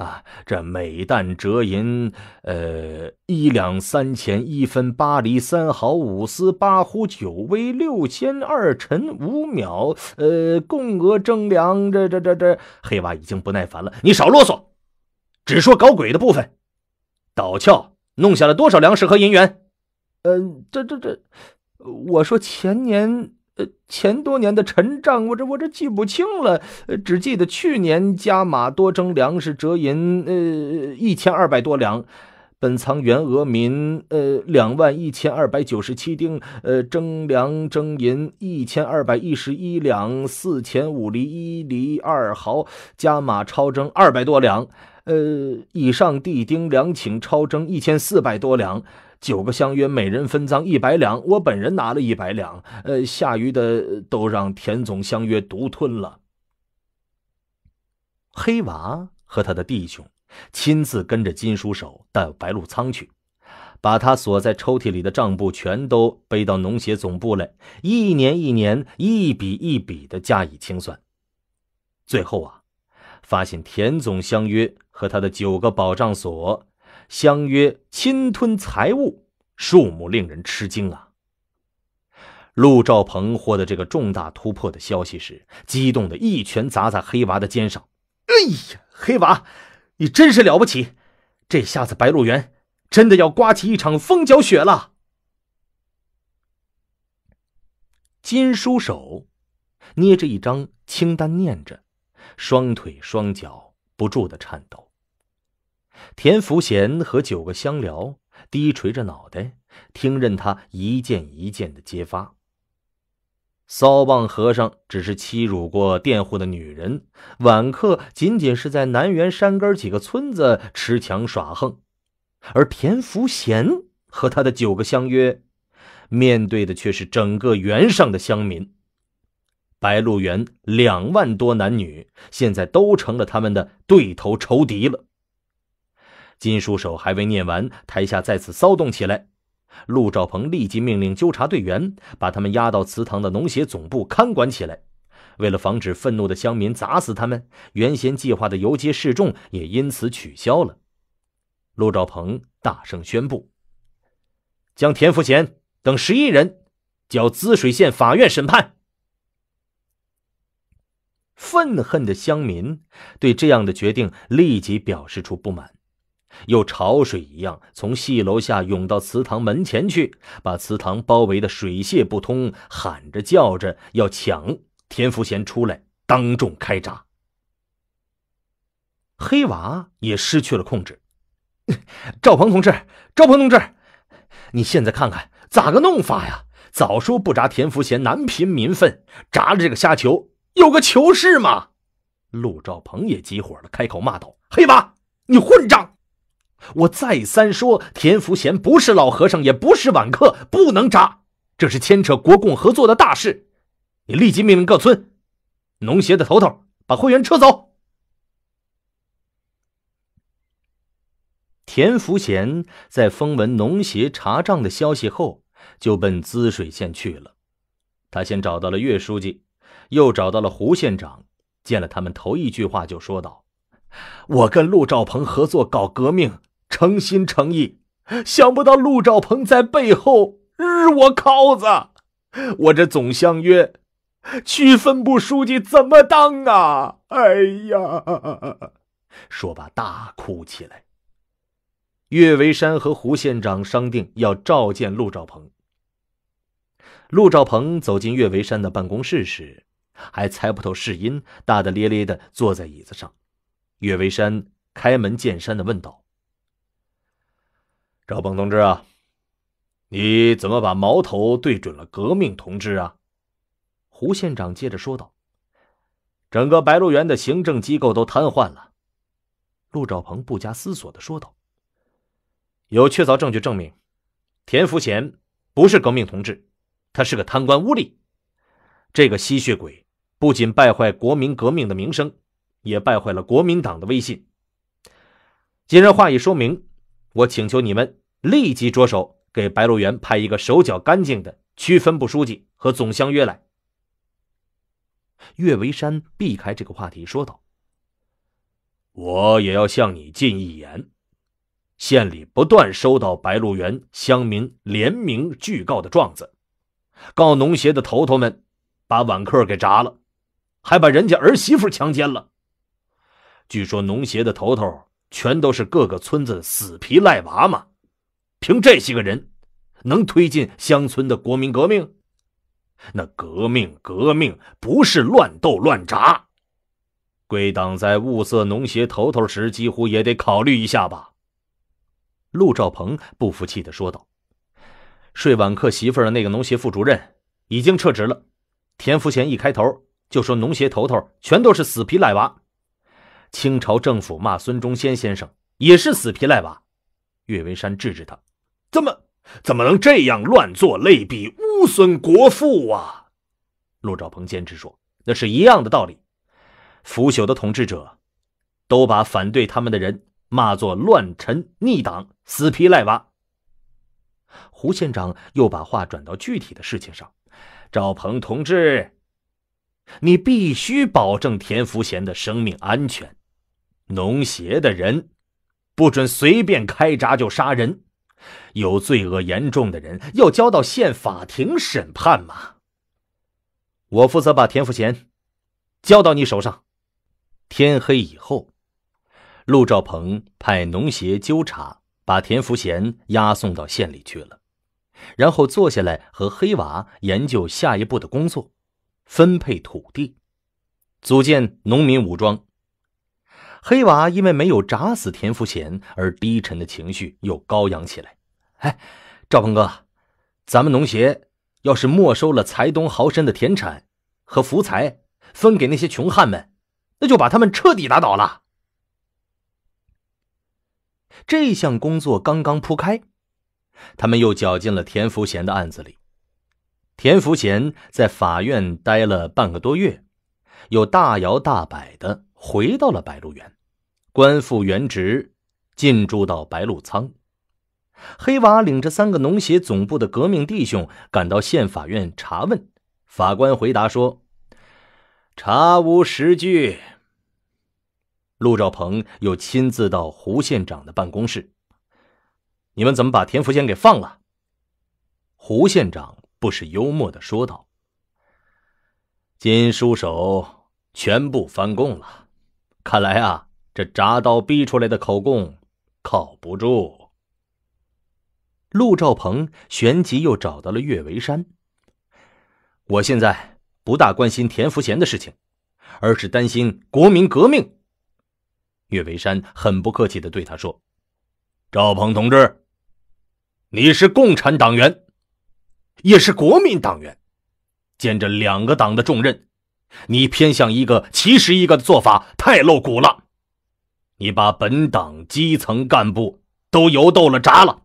啊，这每担折银，呃，一两三钱一分八厘三毫五丝八忽九微六千二陈五秒，呃，共额征粮。这这这这，黑娃已经不耐烦了，你少啰嗦，只说搞鬼的部分，倒翘弄下了多少粮食和银元？呃，这这这，我说前年。前多年的陈账，我这我这记不清了，只记得去年加码多征粮食折银，呃，一千二百多两，本仓原额民，呃，两万一千二百九十七丁，呃，征粮征银一千二百一十一两四钱五厘一厘二毫，加码超征二百多两，呃，以上地丁粮顷超征一千四百多两。九个乡约，每人分赃一百两。我本人拿了一百两，呃，下余的都让田总相约独吞了。黑娃和他的弟兄亲自跟着金书手到白鹿仓去，把他锁在抽屉里的账簿全都背到农协总部来，一年一年，一笔一笔的加以清算。最后啊，发现田总相约和他的九个保障所。相约侵吞财物，数目令人吃惊啊！陆兆鹏获得这个重大突破的消息时，激动的一拳砸在黑娃的肩上。哎呀，黑娃，你真是了不起！这下子白鹿原真的要刮起一场风搅雪了。金书手捏着一张清单，念着，双腿双脚不住的颤抖。田福贤和九个乡僚低垂着脑袋，听任他一件一件的揭发。骚棒和尚只是欺辱过佃户的女人，晚客仅仅是在南园山根几个村子持强耍横，而田福贤和他的九个乡约，面对的却是整个原上的乡民。白鹿原两万多男女，现在都成了他们的对头仇敌了。金书手还未念完，台下再次骚动起来。陆兆鹏立即命令纠察队员把他们押到祠堂的农协总部看管起来。为了防止愤怒的乡民砸死他们，原先计划的游街示众也因此取消了。陆兆鹏大声宣布：“将田福贤等十一人交滋水县法院审判。”愤恨的乡民对这样的决定立即表示出不满。又潮水一样从戏楼下涌到祠堂门前去，把祠堂包围的水泄不通，喊着叫着要抢田福贤出来当众开闸。黑娃也失去了控制。赵鹏同志，赵鹏同志，你现在看看咋个弄法呀？早说不炸田福贤，难平民愤，炸了这个虾球，有个球事吗？陆兆鹏也急火了，开口骂道：“黑娃，你混账！”我再三说，田福贤不是老和尚，也不是晚客，不能扎，这是牵扯国共合作的大事，你立即命令各村农协的头头把会员撤走。田福贤在风闻农协查账的消息后，就奔滋水县去了。他先找到了岳书记，又找到了胡县长，见了他们，头一句话就说道：“我跟陆兆鹏合作搞革命。”诚心诚意，想不到陆兆鹏在背后日我尻子，我这总相约区分部书记怎么当啊？哎呀！说罢大哭起来。岳维山和胡县长商定要召见陆兆鹏。陆兆鹏走进岳维山的办公室时，还猜不透是因，大大咧咧的坐在椅子上。岳维山开门见山的问道。赵鹏同志啊，你怎么把矛头对准了革命同志啊？胡县长接着说道：“整个白鹿原的行政机构都瘫痪了。”陆兆鹏不加思索的说道：“有确凿证据证明，田福贤不是革命同志，他是个贪官污吏。这个吸血鬼不仅败坏国民革命的名声，也败坏了国民党的威信。既然话已说明，我请求你们。”立即着手给白鹿原派一个手脚干净的区分部书记和总乡约来。岳维山避开这个话题，说道：“我也要向你进一言。县里不断收到白鹿原乡民联名具告的状子，告农协的头头们把碗客给砸了，还把人家儿媳妇强奸了。据说农协的头头全都是各个村子死皮赖娃嘛。”凭这些个人能推进乡村的国民革命？那革命革命不是乱斗乱砸。归党在物色农协头头时，几乎也得考虑一下吧？陆兆鹏不服气的说道：“睡晚课媳妇的那个农协副主任已经撤职了。田福贤一开头就说农协头头全都是死皮赖娃。清朝政府骂孙中山先生也是死皮赖娃。”岳维山制止他。怎么怎么能这样乱作类比污损国父啊？陆兆鹏坚持说：“那是一样的道理。腐朽的统治者都把反对他们的人骂作乱臣逆党，死皮赖娃。”胡县长又把话转到具体的事情上：“赵鹏同志，你必须保证田福贤的生命安全。农协的人不准随便开闸就杀人。”有罪恶严重的人要交到县法庭审判嘛。我负责把田福贤交到你手上。天黑以后，陆兆鹏派农协纠察把田福贤押送到县里去了，然后坐下来和黑娃研究下一步的工作：分配土地，组建农民武装。黑娃因为没有铡死田福贤而低沉的情绪又高扬起来。哎，赵鹏哥，咱们农协要是没收了财东豪绅的田产和福财，分给那些穷汉们，那就把他们彻底打倒了。这项工作刚刚铺开，他们又搅进了田福贤的案子里。田福贤在法院待了半个多月，又大摇大摆的。回到了白鹿原，官复原职，进驻到白鹿仓。黑娃领着三个农协总部的革命弟兄赶到县法院查问，法官回答说：“查无实据。”陆兆鹏又亲自到胡县长的办公室：“你们怎么把田福贤给放了？”胡县长不时幽默的说道：“金书手全部翻供了。”看来啊，这铡刀逼出来的口供靠不住。陆兆鹏旋即又找到了岳维山。我现在不大关心田福贤的事情，而是担心国民革命。岳维山很不客气的对他说：“赵鹏同志，你是共产党员，也是国民党员，肩着两个党的重任。”你偏向一个歧视一个的做法太露骨了，你把本党基层干部都油豆了炸了，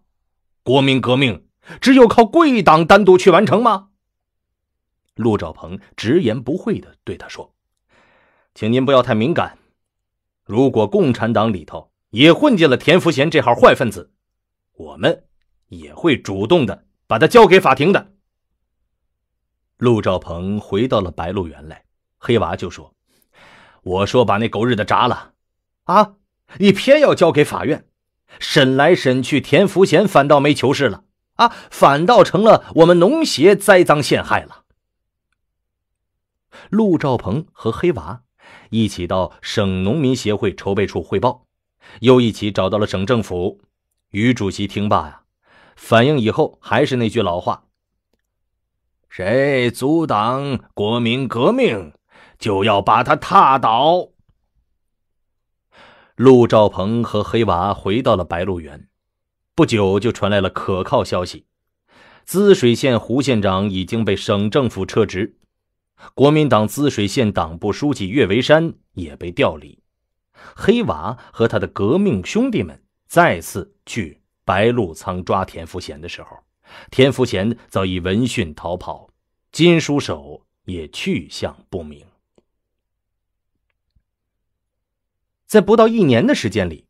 国民革命只有靠贵党单独去完成吗？陆兆鹏直言不讳地对他说：“请您不要太敏感，如果共产党里头也混进了田福贤这号坏分子，我们也会主动的把他交给法庭的。”陆兆鹏回到了白鹿原来。黑娃就说：“我说把那狗日的砸了，啊！你偏要交给法院，审来审去，田福贤反倒没求事了，啊，反倒成了我们农协栽赃陷害了。”陆兆鹏和黑娃一起到省农民协会筹备处汇报，又一起找到了省政府。于主席听罢呀，反应以后还是那句老话：“谁阻挡国民革命？”就要把他踏倒。陆兆鹏和黑娃回到了白鹿原，不久就传来了可靠消息：滋水县胡县长已经被省政府撤职，国民党滋水县党部书记岳维山也被调离。黑娃和他的革命兄弟们再次去白鹿仓抓田福贤的时候，田福贤早已闻讯逃跑，金书手也去向不明。在不到一年的时间里，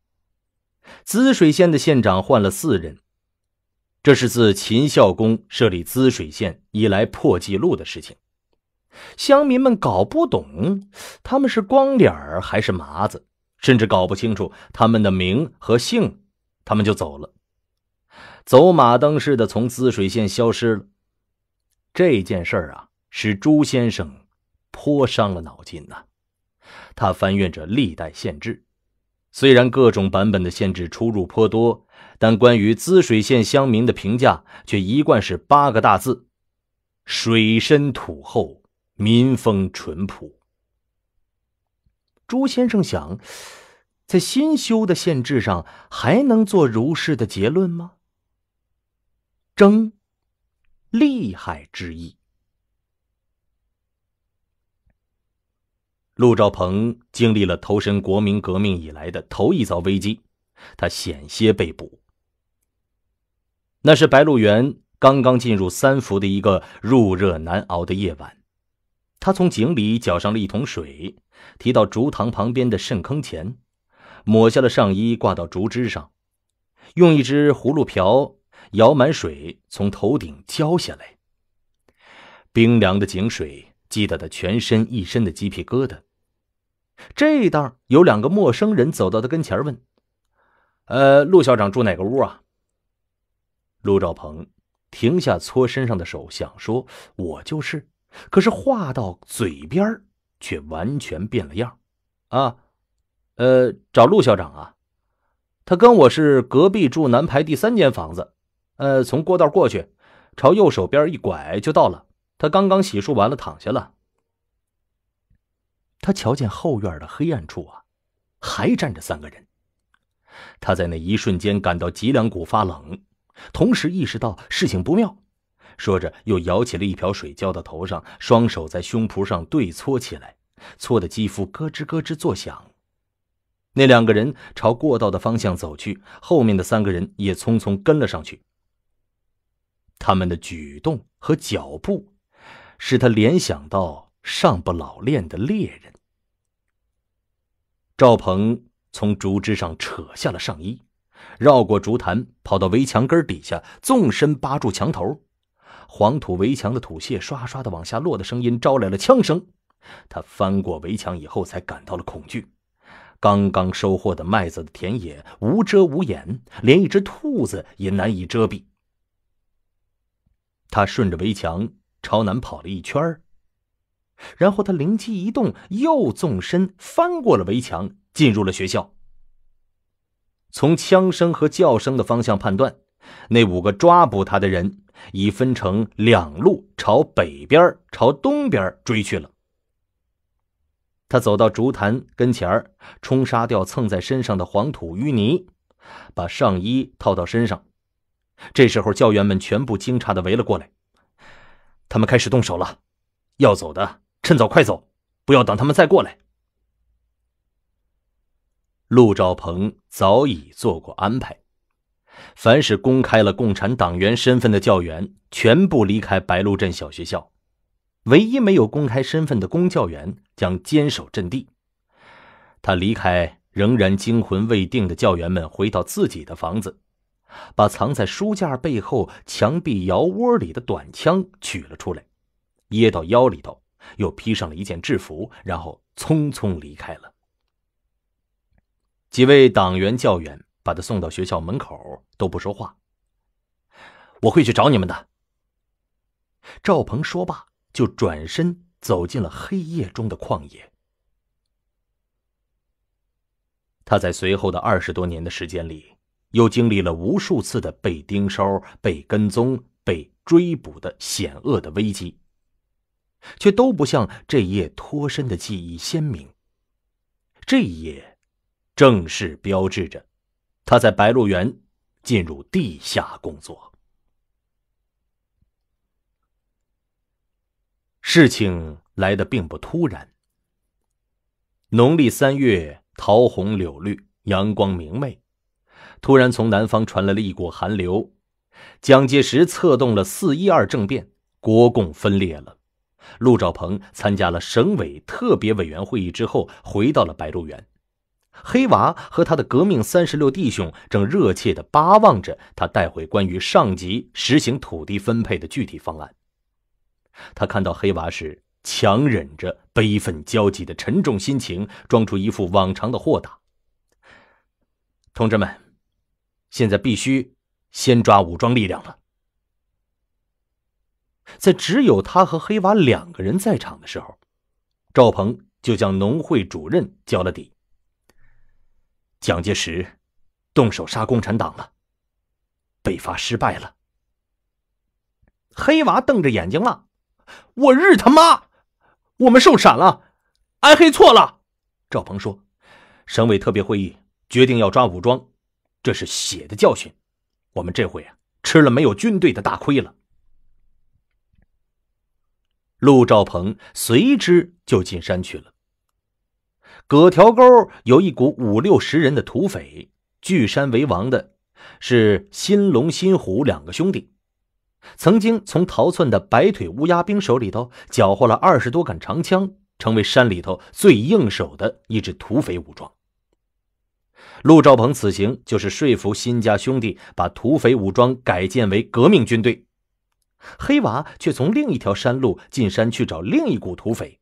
滋水县的县长换了四人，这是自秦孝公设立滋水县以来破纪录的事情。乡民们搞不懂他们是光脸儿还是麻子，甚至搞不清楚他们的名和姓，他们就走了，走马灯似的从滋水县消失了。这件事儿啊，使朱先生颇伤了脑筋呐。他翻阅着历代县志，虽然各种版本的县志出入颇多，但关于滋水县乡民的评价却一贯是八个大字：水深土厚，民风淳朴。朱先生想，在新修的县志上还能做如是的结论吗？争，厉害之意。陆兆鹏经历了投身国民革命以来的头一遭危机，他险些被捕。那是白鹿原刚刚进入三伏的一个入热难熬的夜晚，他从井里搅上了一桶水，提到竹塘旁边的渗坑前，抹下了上衣，挂到竹枝上，用一只葫芦瓢舀满水，从头顶浇下来。冰凉的井水激得他全身一身的鸡皮疙瘩。这一道有两个陌生人走到他跟前问：“呃，陆校长住哪个屋啊？”陆兆鹏停下搓身上的手，想说“我就是”，可是话到嘴边却完全变了样。“啊，呃，找陆校长啊，他跟我是隔壁住南排第三间房子，呃，从过道过去，朝右手边一拐就到了。他刚刚洗漱完了，躺下了。”他瞧见后院的黑暗处啊，还站着三个人。他在那一瞬间感到脊梁骨发冷，同时意识到事情不妙，说着又舀起了一瓢水浇到头上，双手在胸脯上对搓起来，搓得肌肤咯吱咯吱作响。那两个人朝过道的方向走去，后面的三个人也匆匆跟了上去。他们的举动和脚步，使他联想到尚不老练的猎人。赵鹏从竹枝上扯下了上衣，绕过竹坛，跑到围墙根底下，纵身扒住墙头。黄土围墙的土屑刷刷的往下落的声音招来了枪声。他翻过围墙以后，才感到了恐惧。刚刚收获的麦子的田野无遮无掩，连一只兔子也难以遮蔽。他顺着围墙朝南跑了一圈儿。然后他灵机一动，又纵身翻过了围墙，进入了学校。从枪声和叫声的方向判断，那五个抓捕他的人已分成两路，朝北边、朝东边追去了。他走到竹坛跟前儿，冲刷掉蹭在身上的黄土淤泥，把上衣套到身上。这时候，教员们全部惊诧的围了过来，他们开始动手了，要走的。趁早快走，不要等他们再过来。陆兆鹏早已做过安排，凡是公开了共产党员身份的教员，全部离开白鹿镇小学校；唯一没有公开身份的公教员将坚守阵地。他离开，仍然惊魂未定的教员们回到自己的房子，把藏在书架背后、墙壁窑窝里的短枪取了出来，掖到腰里头。又披上了一件制服，然后匆匆离开了。几位党员教员把他送到学校门口，都不说话。我会去找你们的。赵鹏说罢，就转身走进了黑夜中的旷野。他在随后的二十多年的时间里，又经历了无数次的被盯梢、被跟踪、被追捕的险恶的危机。却都不像这页脱身的记忆鲜明。这一页，正是标志着他在白鹿原进入地下工作。事情来的并不突然。农历三月，桃红柳绿，阳光明媚，突然从南方传来了一股寒流。蒋介石策动了“四一二”政变，国共分裂了。陆兆鹏参加了省委特别委员会议之后，回到了白鹿原。黑娃和他的革命三十六弟兄正热切地巴望着他带回关于上级实行土地分配的具体方案。他看到黑娃时，强忍着悲愤交集的沉重心情，装出一副往常的豁达。同志们，现在必须先抓武装力量了。在只有他和黑娃两个人在场的时候，赵鹏就向农会主任交了底。蒋介石动手杀共产党了，北伐失败了。黑娃瞪着眼睛骂：“我日他妈，我们受闪了！挨黑错了。”赵鹏说：“省委特别会议决定要抓武装，这是血的教训。我们这回啊，吃了没有军队的大亏了。”陆兆鹏随之就进山去了。葛条沟有一股五六十人的土匪，据山为王的，是新龙、新虎两个兄弟，曾经从逃窜的白腿乌鸦兵手里头缴获了二十多杆长枪，成为山里头最硬手的一支土匪武装。陆兆鹏此行就是说服新家兄弟把土匪武装改建为革命军队。黑娃却从另一条山路进山去找另一股土匪。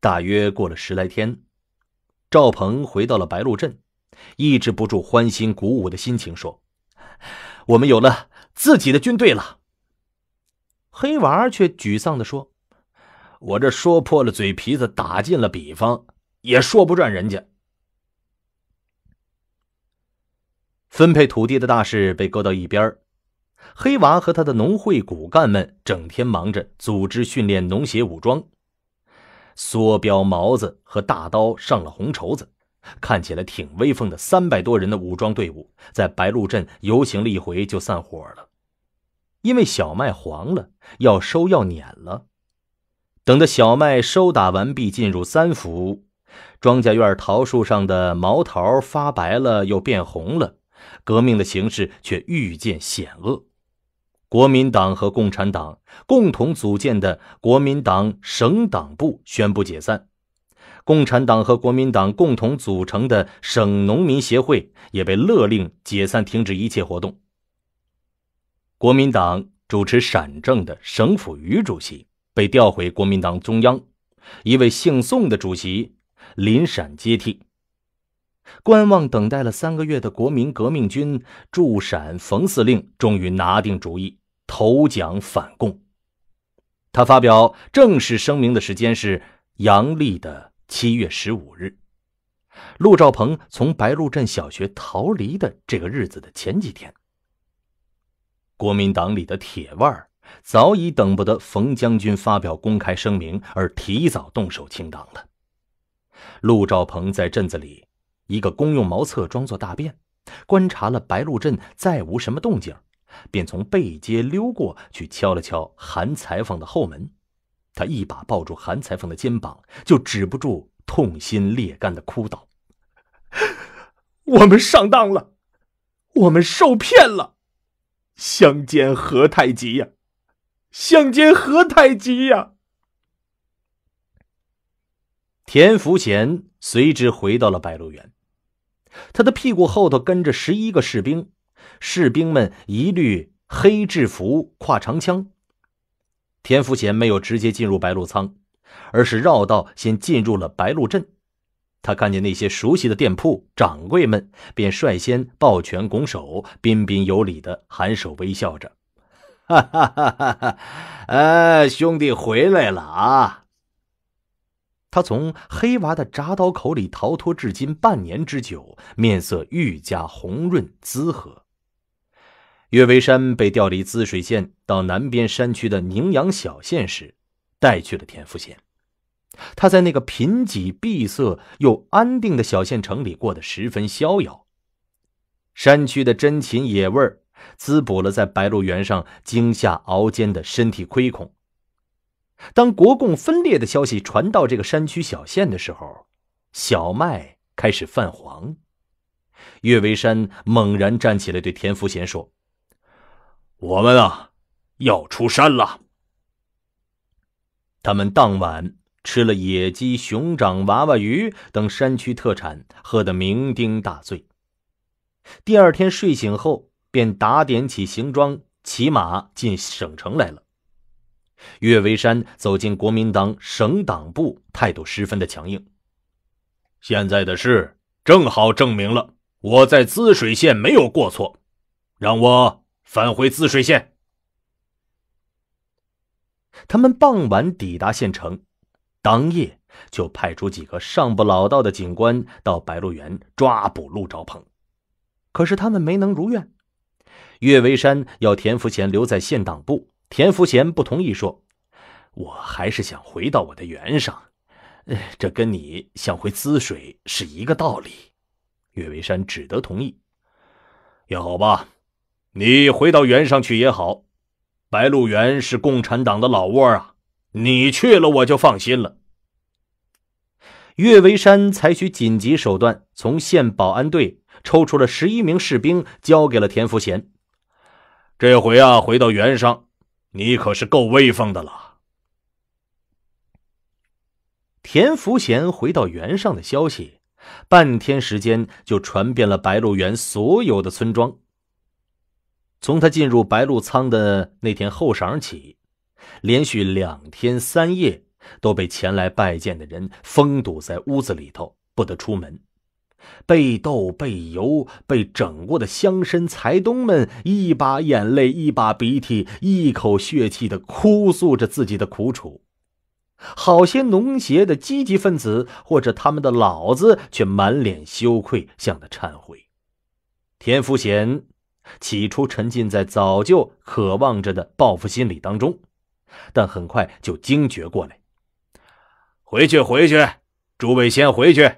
大约过了十来天，赵鹏回到了白鹿镇，抑制不住欢欣鼓舞的心情，说：“我们有了自己的军队了。”黑娃却沮丧地说：“我这说破了嘴皮子，打进了比方，也说不转人家。”分配土地的大事被搁到一边黑娃和他的农会骨干们整天忙着组织训练农协武装，梭镖、毛子和大刀上了红绸子，看起来挺威风的。三百多人的武装队伍在白鹿镇游行了一回就散伙了，因为小麦黄了，要收要碾了。等到小麦收打完毕，进入三伏，庄稼院桃树上的毛桃发白了，又变红了。革命的形势却愈见险恶，国民党和共产党共同组建的国民党省党部宣布解散，共产党和国民党共同组成的省农民协会也被勒令解散，停止一切活动。国民党主持陕政的省府余主席被调回国民党中央，一位姓宋的主席临陕接替。观望等待了三个月的国民革命军驻陕冯司令终于拿定主意投蒋反共。他发表正式声明的时间是阳历的七月十五日，陆兆鹏从白鹿镇小学逃离的这个日子的前几天。国民党里的铁腕早已等不得冯将军发表公开声明而提早动手清党了。陆兆鹏在镇子里。一个公用茅厕装作大便，观察了白鹿镇再无什么动静，便从背街溜过去敲了敲韩裁缝的后门。他一把抱住韩裁缝的肩膀，就止不住痛心裂肝的哭道：“我们上当了，我们受骗了，相煎何太急呀？相煎何太急呀？”田福贤随之回到了白鹿原。他的屁股后头跟着十一个士兵，士兵们一律黑制服，挎长枪。田福贤没有直接进入白鹿仓，而是绕道先进入了白鹿镇。他看见那些熟悉的店铺掌柜们，便率先抱拳拱手，彬彬有礼的含手微笑着：“ 哈哈哈哈哈，哎，兄弟回来了啊！”他从黑娃的铡刀口里逃脱至今半年之久，面色愈加红润滋和。岳维山被调离滋水县到南边山区的宁阳小县时，带去了田福贤。他在那个贫瘠闭塞又安定的小县城里过得十分逍遥。山区的珍禽野味滋补了在白鹿原上惊吓熬煎的身体亏空。当国共分裂的消息传到这个山区小县的时候，小麦开始泛黄。岳维山猛然站起来，对田福贤说：“我们啊，要出山了。”他们当晚吃了野鸡、熊掌、娃娃鱼等山区特产，喝得酩酊大醉。第二天睡醒后，便打点起行装，骑马进省城来了。岳维山走进国民党省党部，态度十分的强硬。现在的事正好证明了我在滋水县没有过错，让我返回滋水县。他们傍晚抵达县城，当夜就派出几个上不老道的警官到白鹿原抓捕鹿兆鹏，可是他们没能如愿。岳维山要田福贤留在县党部。田福贤不同意说：“我还是想回到我的原上，这跟你想回滋水是一个道理。”岳维山只得同意。也好吧，你回到原上去也好。白鹿原是共产党的老窝啊，你去了我就放心了。岳维山采取紧急手段，从县保安队抽出了十一名士兵，交给了田福贤。这回啊，回到原上。你可是够威风的了。田福贤回到原上的消息，半天时间就传遍了白鹿原所有的村庄。从他进入白鹿仓的那天后晌起，连续两天三夜都被前来拜见的人封堵在屋子里头，不得出门。被斗被游被整过的乡绅财东们，一把眼泪一把鼻涕，一口血气的哭诉着自己的苦楚；好些农协的积极分子或者他们的老子，却满脸羞愧，向他忏悔。田福贤起初沉浸在早就渴望着的报复心理当中，但很快就惊觉过来：“回去，回去，诸位先回去。”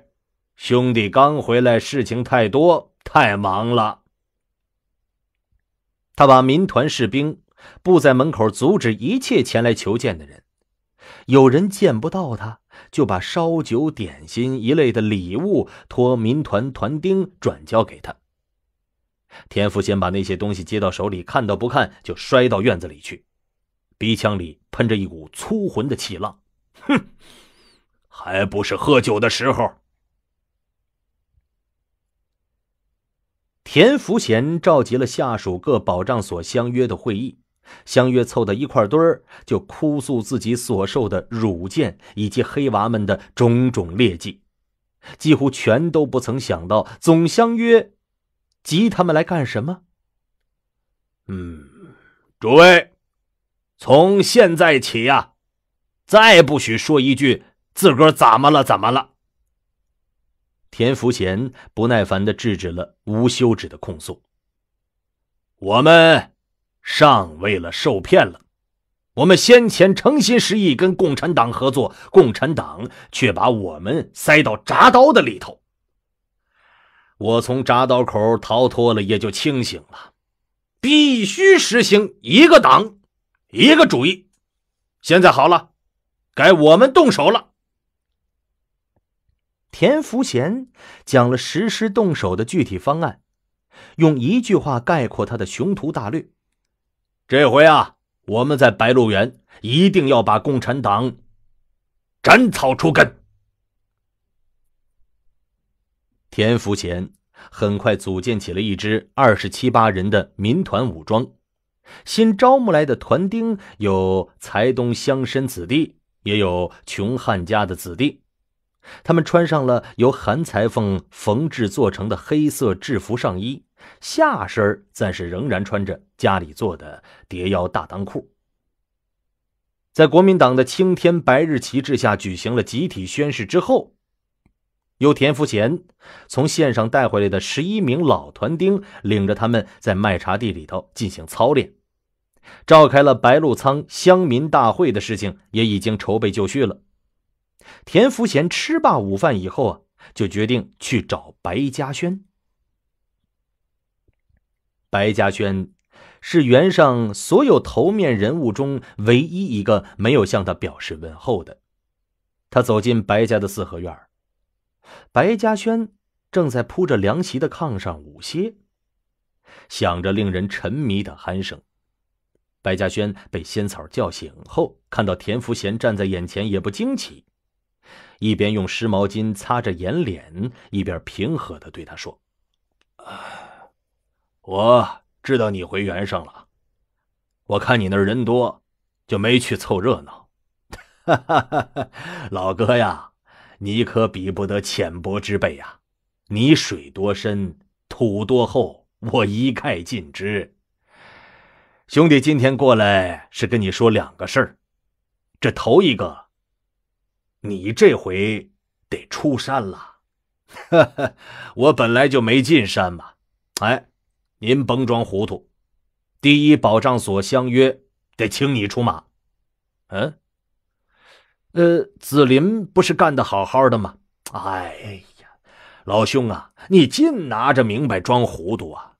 兄弟刚回来，事情太多，太忙了。他把民团士兵布在门口，阻止一切前来求见的人。有人见不到他，就把烧酒、点心一类的礼物托民团团丁转交给他。田福先把那些东西接到手里，看都不看，就摔到院子里去，鼻腔里喷着一股粗浑的气浪，哼，还不是喝酒的时候。田福贤召集了下属各保障所相约的会议，相约凑到一块堆儿，就哭诉自己所受的辱贱以及黑娃们的种种劣迹，几乎全都不曾想到总相约集他们来干什么。嗯，诸位，从现在起呀，再不许说一句自个儿怎么了，怎么了。田福贤不耐烦地制止了无休止的控诉。我们上为了受骗了，我们先前诚心实意跟共产党合作，共产党却把我们塞到铡刀的里头。我从铡刀口逃脱了，也就清醒了，必须实行一个党，一个主义。现在好了，该我们动手了。田福贤讲了实施动手的具体方案，用一句话概括他的雄图大略：这回啊，我们在白鹿原一定要把共产党斩草除根。田福贤很快组建起了一支二十七八人的民团武装，新招募来的团丁有财东乡绅子弟，也有穷汉家的子弟。他们穿上了由韩裁缝缝制做成的黑色制服上衣，下身暂时仍然穿着家里做的叠腰大裆裤。在国民党的青天白日旗帜下举行了集体宣誓之后，由田福贤从县上带回来的十一名老团丁领着他们在麦茶地里头进行操练，召开了白鹿仓乡民大会的事情也已经筹备就绪了。田福贤吃罢午饭以后啊，就决定去找白嘉轩。白嘉轩是原上所有头面人物中唯一一个没有向他表示问候的。他走进白家的四合院，白嘉轩正在铺着凉席的炕上午歇，响着令人沉迷的鼾声。白嘉轩被仙草叫醒后，看到田福贤站在眼前，也不惊奇。一边用湿毛巾擦着眼脸，一边平和的对他说：“我知道你回原上了，我看你那人多，就没去凑热闹。老哥呀，你可比不得浅薄之辈呀，你水多深，土多厚，我一概尽知。兄弟，今天过来是跟你说两个事儿，这头一个。”你这回得出山了，我本来就没进山嘛。哎，您甭装糊涂，第一保障所相约得请你出马。嗯，呃，子林不是干得好好的吗？哎呀，老兄啊，你尽拿着明白装糊涂啊！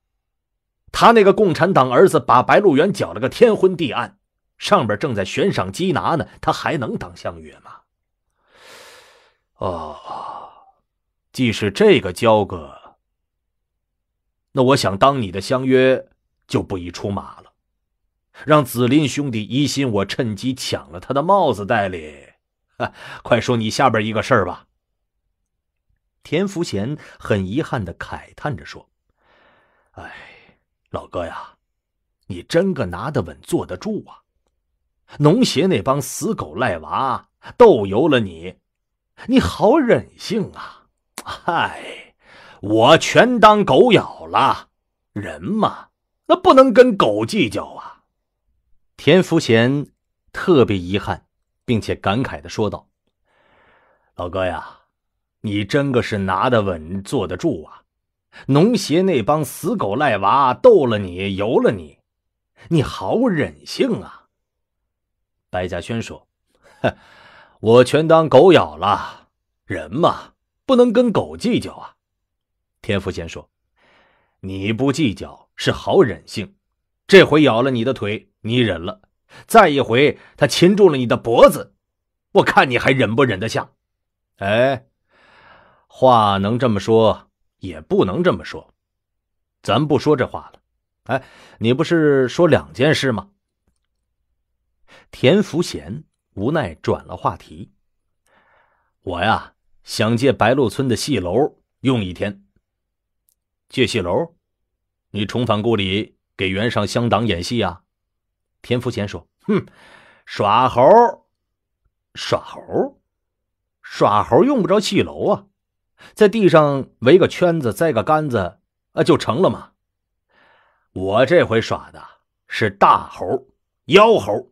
他那个共产党儿子把白鹿原搅了个天昏地暗，上边正在悬赏缉拿呢，他还能当相约吗？哦，既是这个交个，那我想当你的相约就不宜出马了，让紫林兄弟疑心我趁机抢了他的帽子戴哩。哈，快说你下边一个事儿吧。田福贤很遗憾的慨叹着说：“哎，老哥呀，你真个拿得稳，坐得住啊！农协那帮死狗赖娃，逗由了你。”你好忍性啊！嗨，我全当狗咬了。人嘛，那不能跟狗计较啊。田福贤特别遗憾，并且感慨的说道：“老哥呀，你真个是拿得稳，坐得住啊。农协那帮死狗赖娃，逗了你，由了你，你好忍性啊。”白嘉轩说：“呵。我全当狗咬了，人嘛不能跟狗计较啊。田福贤说：“你不计较是好忍性，这回咬了你的腿，你忍了；再一回他擒住了你的脖子，我看你还忍不忍得下？”哎，话能这么说，也不能这么说，咱不说这话了。哎，你不是说两件事吗？田福贤。无奈转了话题。我呀，想借白鹿村的戏楼用一天。借戏楼？你重返故里给原上乡党演戏啊？田福贤说：“哼，耍猴，耍猴，耍猴用不着戏楼啊，在地上围个圈子，栽个杆子啊，就成了嘛。我这回耍的是大猴，妖猴。”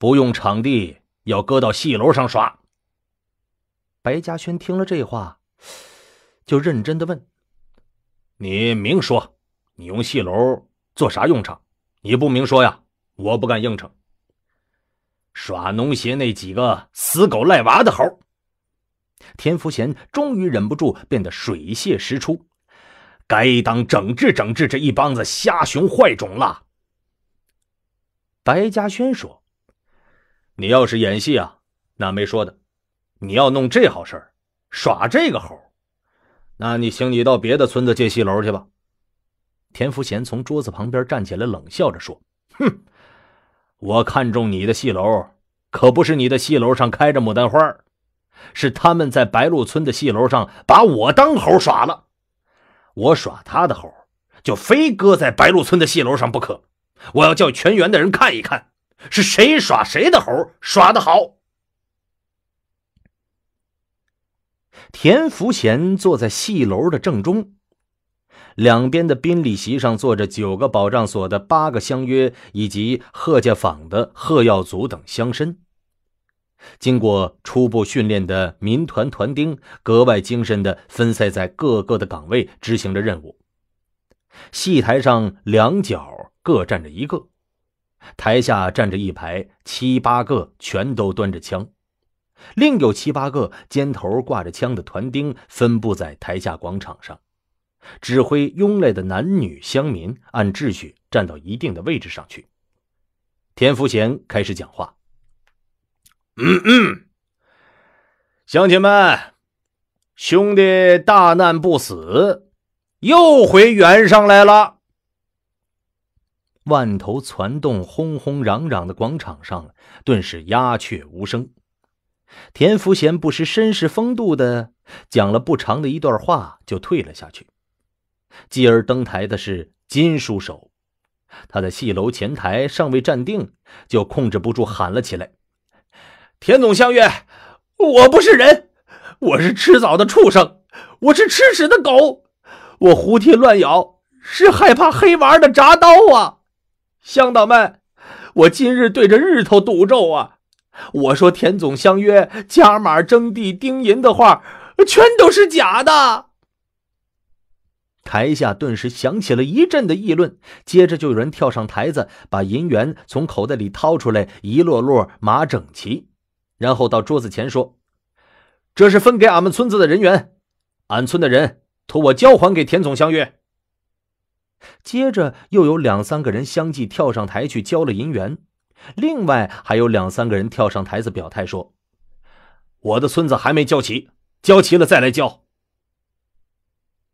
不用场地，要搁到戏楼上耍。白嘉轩听了这话，就认真的问：“你明说，你用戏楼做啥用场？你不明说呀，我不敢应承。耍农协那几个死狗赖娃的猴。”田福贤终于忍不住，变得水泄石出：“该当整治整治这一帮子瞎熊坏种了。”白嘉轩说。你要是演戏啊，那没说的。你要弄这好事儿，耍这个猴，那你请你到别的村子借戏楼去吧。田福贤从桌子旁边站起来，冷笑着说：“哼，我看中你的戏楼，可不是你的戏楼上开着牡丹花，是他们在白鹿村的戏楼上把我当猴耍了。我耍他的猴，就非搁在白鹿村的戏楼上不可。我要叫全员的人看一看。”是谁耍谁的猴耍得好？田福贤坐在戏楼的正中，两边的宾礼席上坐着九个保障所的八个乡约，以及贺家坊的贺耀祖等乡绅。经过初步训练的民团团丁格外精神的分散在各个的岗位，执行着任务。戏台上两角各站着一个。台下站着一排七八个，全都端着枪；另有七八个肩头挂着枪的团丁分布在台下广场上，指挥拥来的男女乡民按秩序站到一定的位置上去。田福贤开始讲话：“嗯嗯，乡亲们，兄弟大难不死，又回原上来了。”万头攒动、轰轰嚷嚷的广场上，顿时鸦雀无声。田福贤不失绅士风度的讲了不长的一段话，就退了下去。继而登台的是金书手，他在戏楼前台尚未站定，就控制不住喊了起来：“田总相约，我不是人，我是吃草的畜生，我是吃屎的狗，我胡踢乱咬是害怕黑娃的铡刀啊！”乡党们，我今日对着日头赌咒啊！我说田总相约加码征地丁银的话，全都是假的。台下顿时响起了一阵的议论，接着就有人跳上台子，把银元从口袋里掏出来，一摞摞码整齐，然后到桌子前说：“这是分给俺们村子的人员，俺村的人托我交还给田总相约。”接着又有两三个人相继跳上台去交了银元，另外还有两三个人跳上台子表态说：“我的村子还没交齐，交齐了再来交。”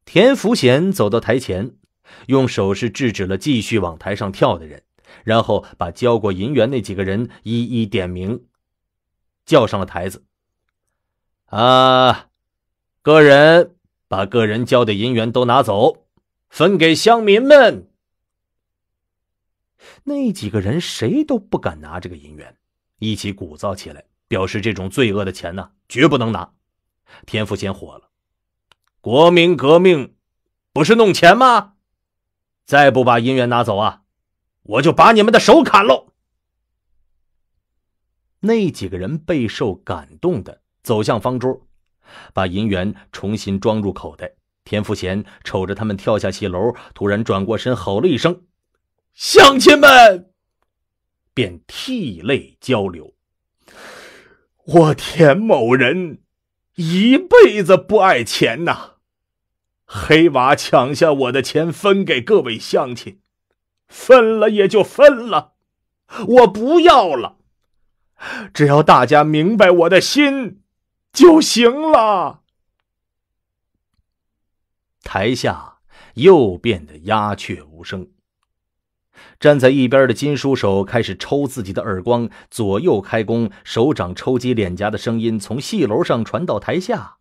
田福贤走到台前，用手势制止了继续往台上跳的人，然后把交过银元那几个人一一点名，叫上了台子。啊，个人把个人交的银元都拿走。分给乡民们。那几个人谁都不敢拿这个银元，一起鼓噪起来，表示这种罪恶的钱呢，绝不能拿。田福贤火了：“国民革命不是弄钱吗？再不把银元拿走啊，我就把你们的手砍喽！”那几个人备受感动的走向方桌，把银元重新装入口袋。田福贤瞅着他们跳下戏楼，突然转过身吼了一声：“乡亲们！”便涕泪交流：“我田某人一辈子不爱钱呐，黑娃抢下我的钱分给各位乡亲，分了也就分了，我不要了。只要大家明白我的心就行了。”台下又变得鸦雀无声。站在一边的金书手开始抽自己的耳光，左右开弓，手掌抽击脸颊的声音从戏楼上传到台下。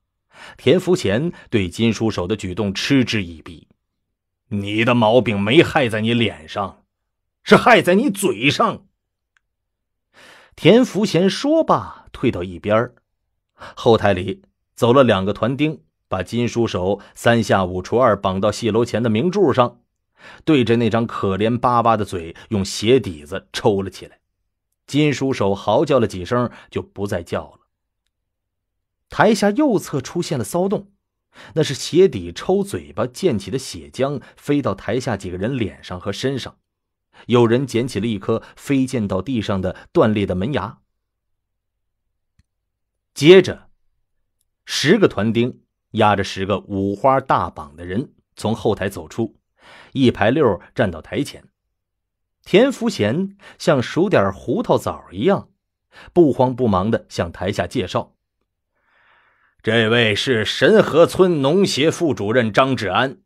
田福贤对金书手的举动嗤之以鼻：“你的毛病没害在你脸上，是害在你嘴上。”田福贤说罢，退到一边后台里走了两个团丁。把金书手三下五除二绑到戏楼前的明柱上，对着那张可怜巴巴的嘴用鞋底子抽了起来。金书手嚎叫了几声就不再叫了。台下右侧出现了骚动，那是鞋底抽嘴巴溅起的血浆飞到台下几个人脸上和身上，有人捡起了一颗飞溅到地上的断裂的门牙。接着，十个团丁。压着十个五花大绑的人从后台走出，一排六站到台前。田福贤像数点胡桃枣一样，不慌不忙的向台下介绍：“这位是神河村农协副主任张志安，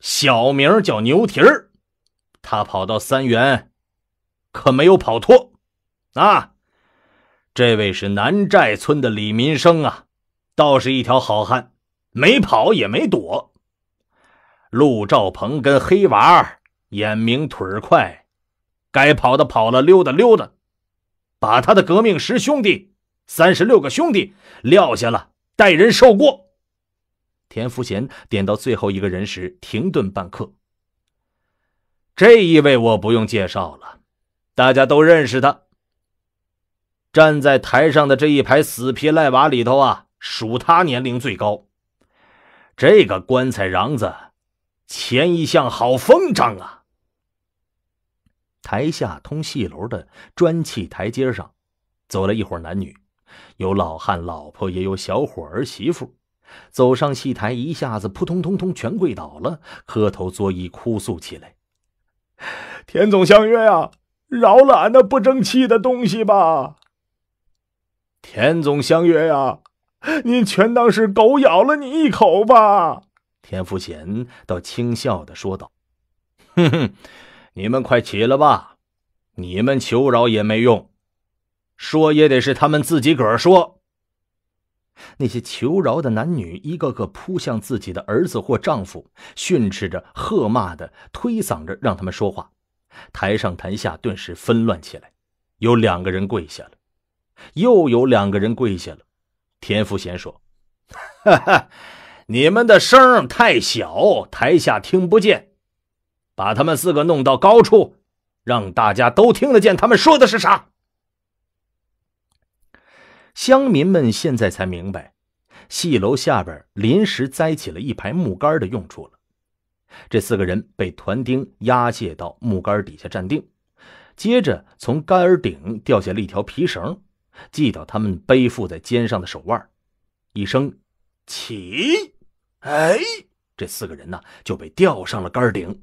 小名叫牛蹄儿，他跑到三原，可没有跑脱。啊，这位是南寨村的李民生啊，倒是一条好汉。”没跑也没躲，陆兆鹏跟黑娃眼明腿快，该跑的跑了，溜达溜达，把他的革命十兄弟三十六个兄弟撂下了，带人受过。田福贤点到最后一个人时，停顿半刻。这一位我不用介绍了，大家都认识他。站在台上的这一排死皮赖娃里头啊，属他年龄最高。这个棺材瓤子，前一向好风张啊！台下通戏楼的砖砌台阶上，走了一伙男女，有老汉老婆，也有小伙儿媳妇。走上戏台，一下子扑通通通全跪倒了，磕头作揖，哭诉起来：“田总相约呀，饶了俺那不争气的东西吧！”田总相约呀！你全当是狗咬了你一口吧。”田福贤倒轻笑的说道，“哼哼，你们快起了吧，你们求饶也没用，说也得是他们自己个儿说。”那些求饶的男女一个个扑向自己的儿子或丈夫，训斥着、喝骂着、推搡着，让他们说话。台上台下顿时纷乱起来。有两个人跪下了，又有两个人跪下了。田福贤说：“哈哈，你们的声太小，台下听不见。把他们四个弄到高处，让大家都听得见他们说的是啥。”乡民们现在才明白，戏楼下边临时栽起了一排木杆的用处了。这四个人被团丁押解到木杆底下站定，接着从杆顶掉下了一条皮绳。系到他们背负在肩上的手腕，一声“起”，哎，这四个人呢就被吊上了杆顶。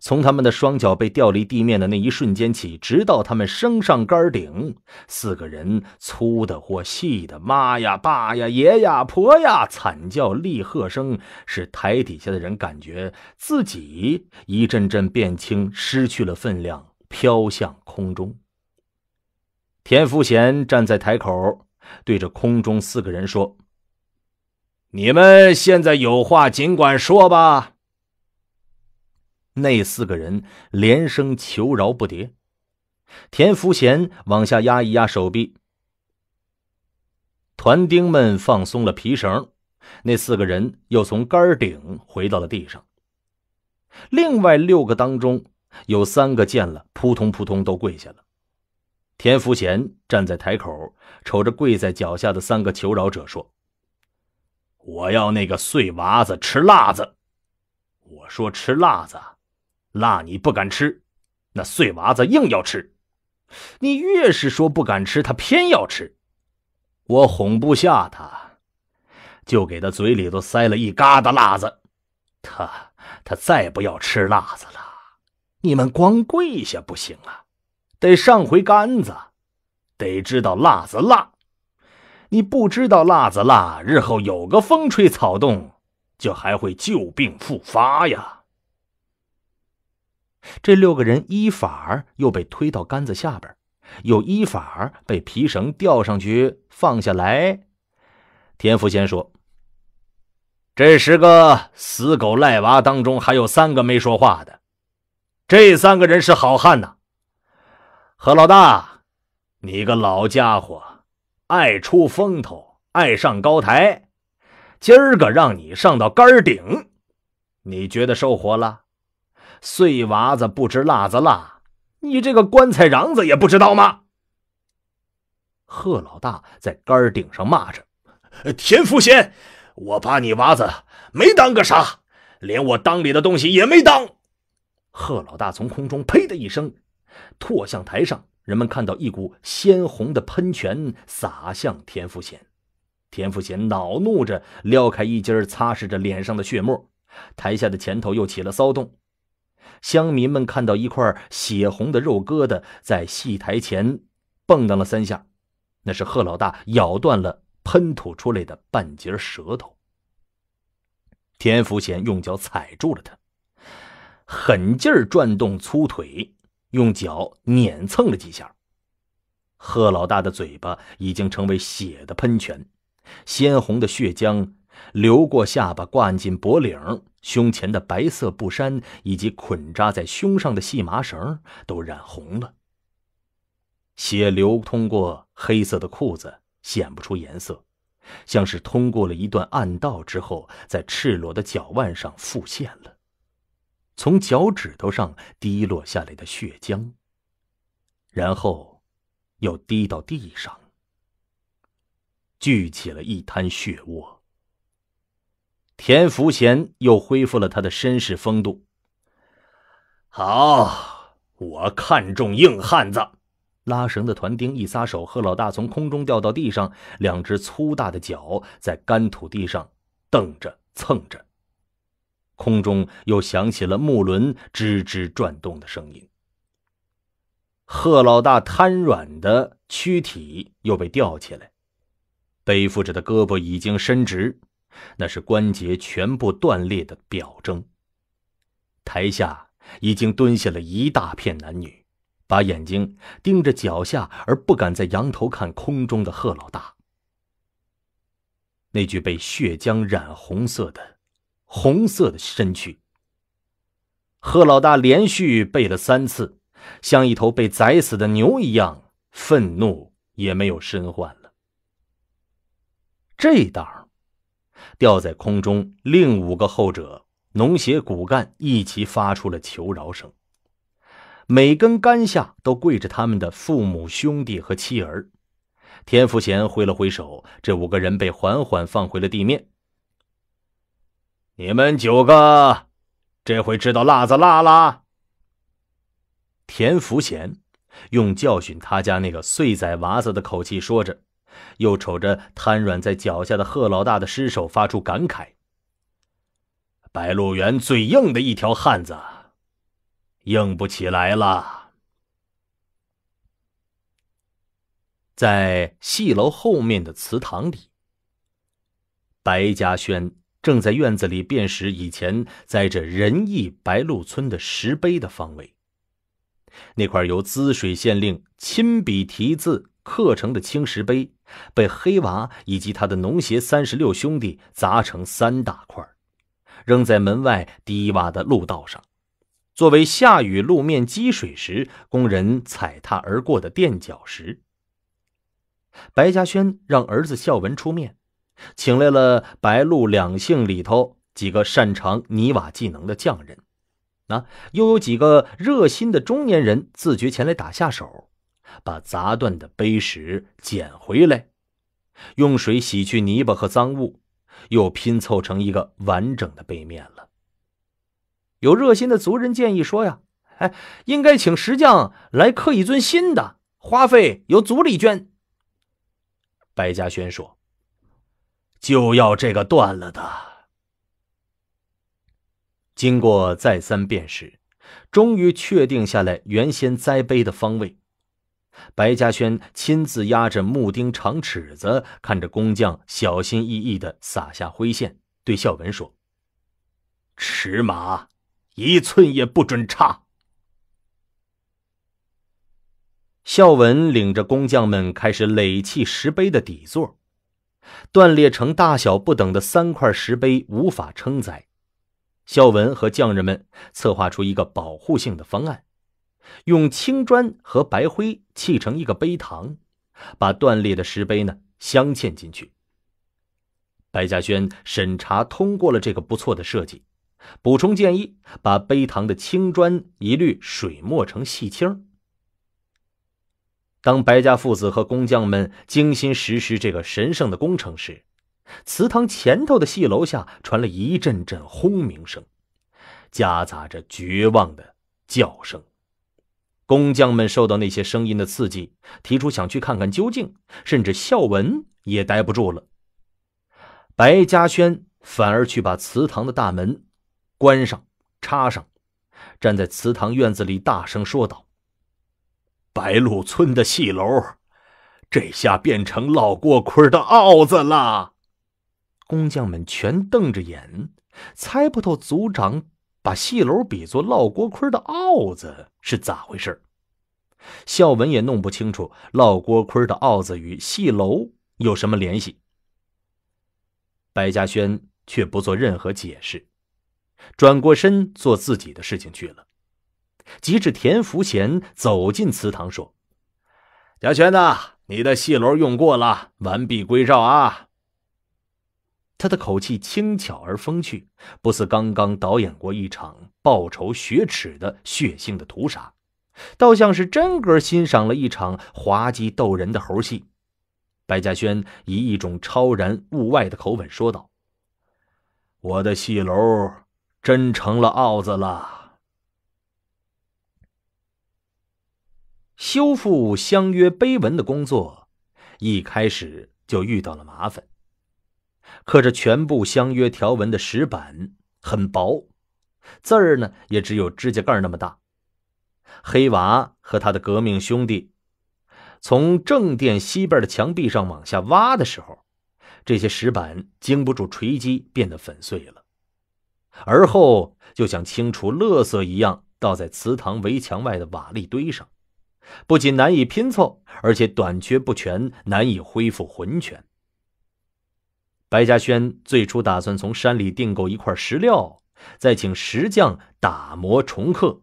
从他们的双脚被吊离地面的那一瞬间起，直到他们升上杆顶，四个人粗的或细的，妈呀，爸呀，爷呀，婆呀，惨叫厉喝声，使台底下的人感觉自己一阵阵变轻，失去了分量，飘向空中。田福贤站在台口，对着空中四个人说：“你们现在有话尽管说吧。”那四个人连声求饶不迭。田福贤往下压一压手臂，团丁们放松了皮绳，那四个人又从杆顶回到了地上。另外六个当中，有三个见了，扑通扑通都跪下了。田福贤站在台口，瞅着跪在脚下的三个求饶者说：“我要那个碎娃子吃辣子。我说吃辣子，辣你不敢吃，那碎娃子硬要吃。你越是说不敢吃，他偏要吃。我哄不下他，就给他嘴里头塞了一疙瘩辣子。他他再不要吃辣子了。你们光跪下不行啊。”得上回杆子，得知道辣子辣。你不知道辣子辣，日后有个风吹草动，就还会旧病复发呀。这六个人依法又被推到杆子下边，又依法被皮绳吊上去放下来。田福贤说：“这十个死狗赖娃当中，还有三个没说话的，这三个人是好汉呐。”贺老大，你个老家伙，爱出风头，爱上高台。今儿个让你上到杆顶，你觉得受活了？碎娃子不知辣子辣，你这个棺材瓤子也不知道吗？贺老大在杆顶上骂着：“田福贤，我把你娃子没当个啥，连我当里的东西也没当。”贺老大从空中“呸”的一声。唾向台上，人们看到一股鲜红的喷泉洒向田福贤。田福贤恼怒着，撩开衣襟擦拭着脸上的血沫。台下的前头又起了骚动，乡民们看到一块血红的肉疙瘩在戏台前蹦跶了三下，那是贺老大咬断了喷吐出来的半截舌头。田福贤用脚踩住了他，狠劲儿转动粗腿。用脚碾蹭了几下，贺老大的嘴巴已经成为血的喷泉，鲜红的血浆流过下巴，灌进脖领，胸前的白色布衫以及捆扎在胸上的细麻绳都染红了。血流通过黑色的裤子，显不出颜色，像是通过了一段暗道之后，在赤裸的脚腕上复现了。从脚趾头上滴落下来的血浆，然后又滴到地上，聚起了一滩血污。田福贤又恢复了他的绅士风度。好，我看中硬汉子。拉绳的团丁一撒手，贺老大从空中掉到地上，两只粗大的脚在干土地上蹬着蹭着。空中又响起了木轮吱吱转动的声音。贺老大瘫软的躯体又被吊起来，背负着的胳膊已经伸直，那是关节全部断裂的表征。台下已经蹲下了一大片男女，把眼睛盯着脚下而不敢再仰头看空中的贺老大。那具被血浆染红色的。红色的身躯。贺老大连续背了三次，像一头被宰死的牛一样，愤怒也没有身患了。这当吊在空中，另五个后者农协骨干一齐发出了求饶声。每根杆下都跪着他们的父母兄弟和妻儿。田福贤挥了挥手，这五个人被缓缓放回了地面。你们九个，这回知道辣子辣啦！”田福贤用教训他家那个碎崽娃子的口气说着，又瞅着瘫软在脚下的贺老大的尸首，发出感慨：“白鹿原最硬的一条汉子，硬不起来了。”在戏楼后面的祠堂里，白嘉轩。正在院子里辨识以前栽着“仁义白鹿村”的石碑的方位。那块由滋水县令亲笔题字刻成的青石碑，被黑娃以及他的农协三十六兄弟砸成三大块，扔在门外低洼的路道上，作为下雨路面积水时工人踩踏而过的垫脚石。白嘉轩让儿子孝文出面。请来了白鹿两姓里头几个擅长泥瓦技能的匠人，那又有几个热心的中年人自觉前来打下手，把砸断的碑石捡回来，用水洗去泥巴和脏物，又拼凑成一个完整的碑面了。有热心的族人建议说呀：“哎，应该请石匠来刻一尊新的，花费由族里捐。”白嘉轩说。就要这个断了的。经过再三辨识，终于确定下来原先栽碑的方位。白嘉轩亲自压着木钉长尺子，看着工匠小心翼翼的撒下灰线，对孝文说：“尺码一寸也不准差。”孝文领着工匠们开始垒砌石碑的底座。断裂成大小不等的三块石碑，无法承载。孝文和匠人们策划出一个保护性的方案，用青砖和白灰砌成一个碑堂，把断裂的石碑呢镶嵌进去。白嘉轩审查通过了这个不错的设计，补充建议把碑堂的青砖一律水墨成细青当白家父子和工匠们精心实施这个神圣的工程时，祠堂前头的戏楼下传来一阵阵轰鸣声，夹杂着绝望的叫声。工匠们受到那些声音的刺激，提出想去看看究竟，甚至孝文也待不住了。白嘉轩反而去把祠堂的大门关上、插上，站在祠堂院子里大声说道。白鹿村的戏楼，这下变成烙锅盔的奥子了。工匠们全瞪着眼，猜不透族长把戏楼比作烙锅盔的奥子是咋回事。孝文也弄不清楚烙锅盔的奥子与戏楼有什么联系。白嘉轩却不做任何解释，转过身做自己的事情去了。及至田福贤走进祠堂，说：“贾轩呐，你的戏楼用过了，完璧归赵啊。”他的口气轻巧而风趣，不似刚刚导演过一场报仇雪耻的血腥的屠杀，倒像是真格欣赏了一场滑稽逗人的猴戏。白嘉轩以一种超然物外的口吻说道：“我的戏楼真成了傲子了。”修复相约碑文的工作，一开始就遇到了麻烦。刻着全部相约条文的石板很薄，字儿呢也只有指甲盖那么大。黑娃和他的革命兄弟，从正殿西边的墙壁上往下挖的时候，这些石板经不住锤击，变得粉碎了，而后就像清除垃圾一样，倒在祠堂围墙外的瓦砾堆上。不仅难以拼凑，而且短缺不全，难以恢复浑全。白嘉轩最初打算从山里订购一块石料，再请石匠打磨重刻。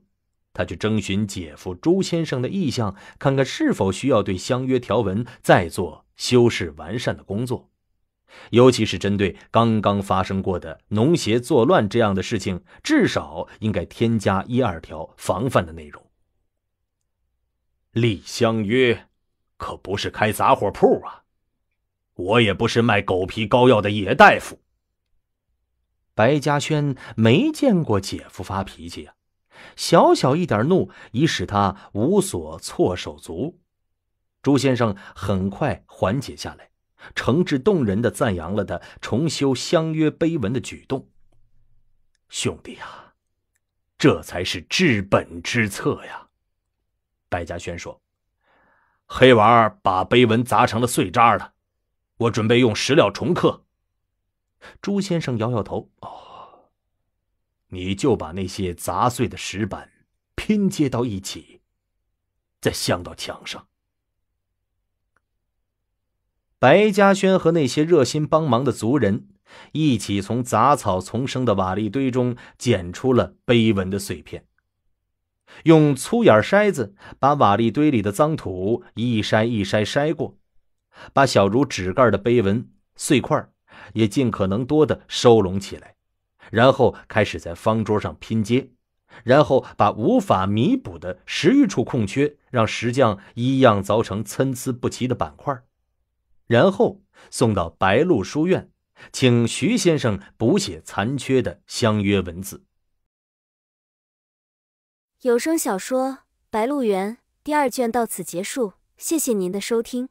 他去征询姐夫朱先生的意向，看看是否需要对相约条文再做修饰完善的工作，尤其是针对刚刚发生过的农协作乱这样的事情，至少应该添加一二条防范的内容。立相约，可不是开杂货铺啊！我也不是卖狗皮膏药的野大夫。白嘉轩没见过姐夫发脾气呀，小小一点怒，已使他无所措手足。朱先生很快缓解下来，诚挚动人的赞扬了他重修相约碑文的举动。兄弟啊，这才是治本之策呀！白嘉轩说：“黑娃把碑文砸成了碎渣了，我准备用石料重刻。”朱先生摇摇头：“哦，你就把那些砸碎的石板拼接到一起，再镶到墙上。”白嘉轩和那些热心帮忙的族人一起从杂草丛生的瓦砾堆中捡出了碑文的碎片。用粗眼筛子把瓦砾堆里的脏土一筛一筛筛过，把小如纸盖的碑文碎块也尽可能多的收拢起来，然后开始在方桌上拼接，然后把无法弥补的十余处空缺让石匠一样凿成参差不齐的板块，然后送到白鹿书院，请徐先生补写残缺的相约文字。有声小说《白鹿原》第二卷到此结束，谢谢您的收听。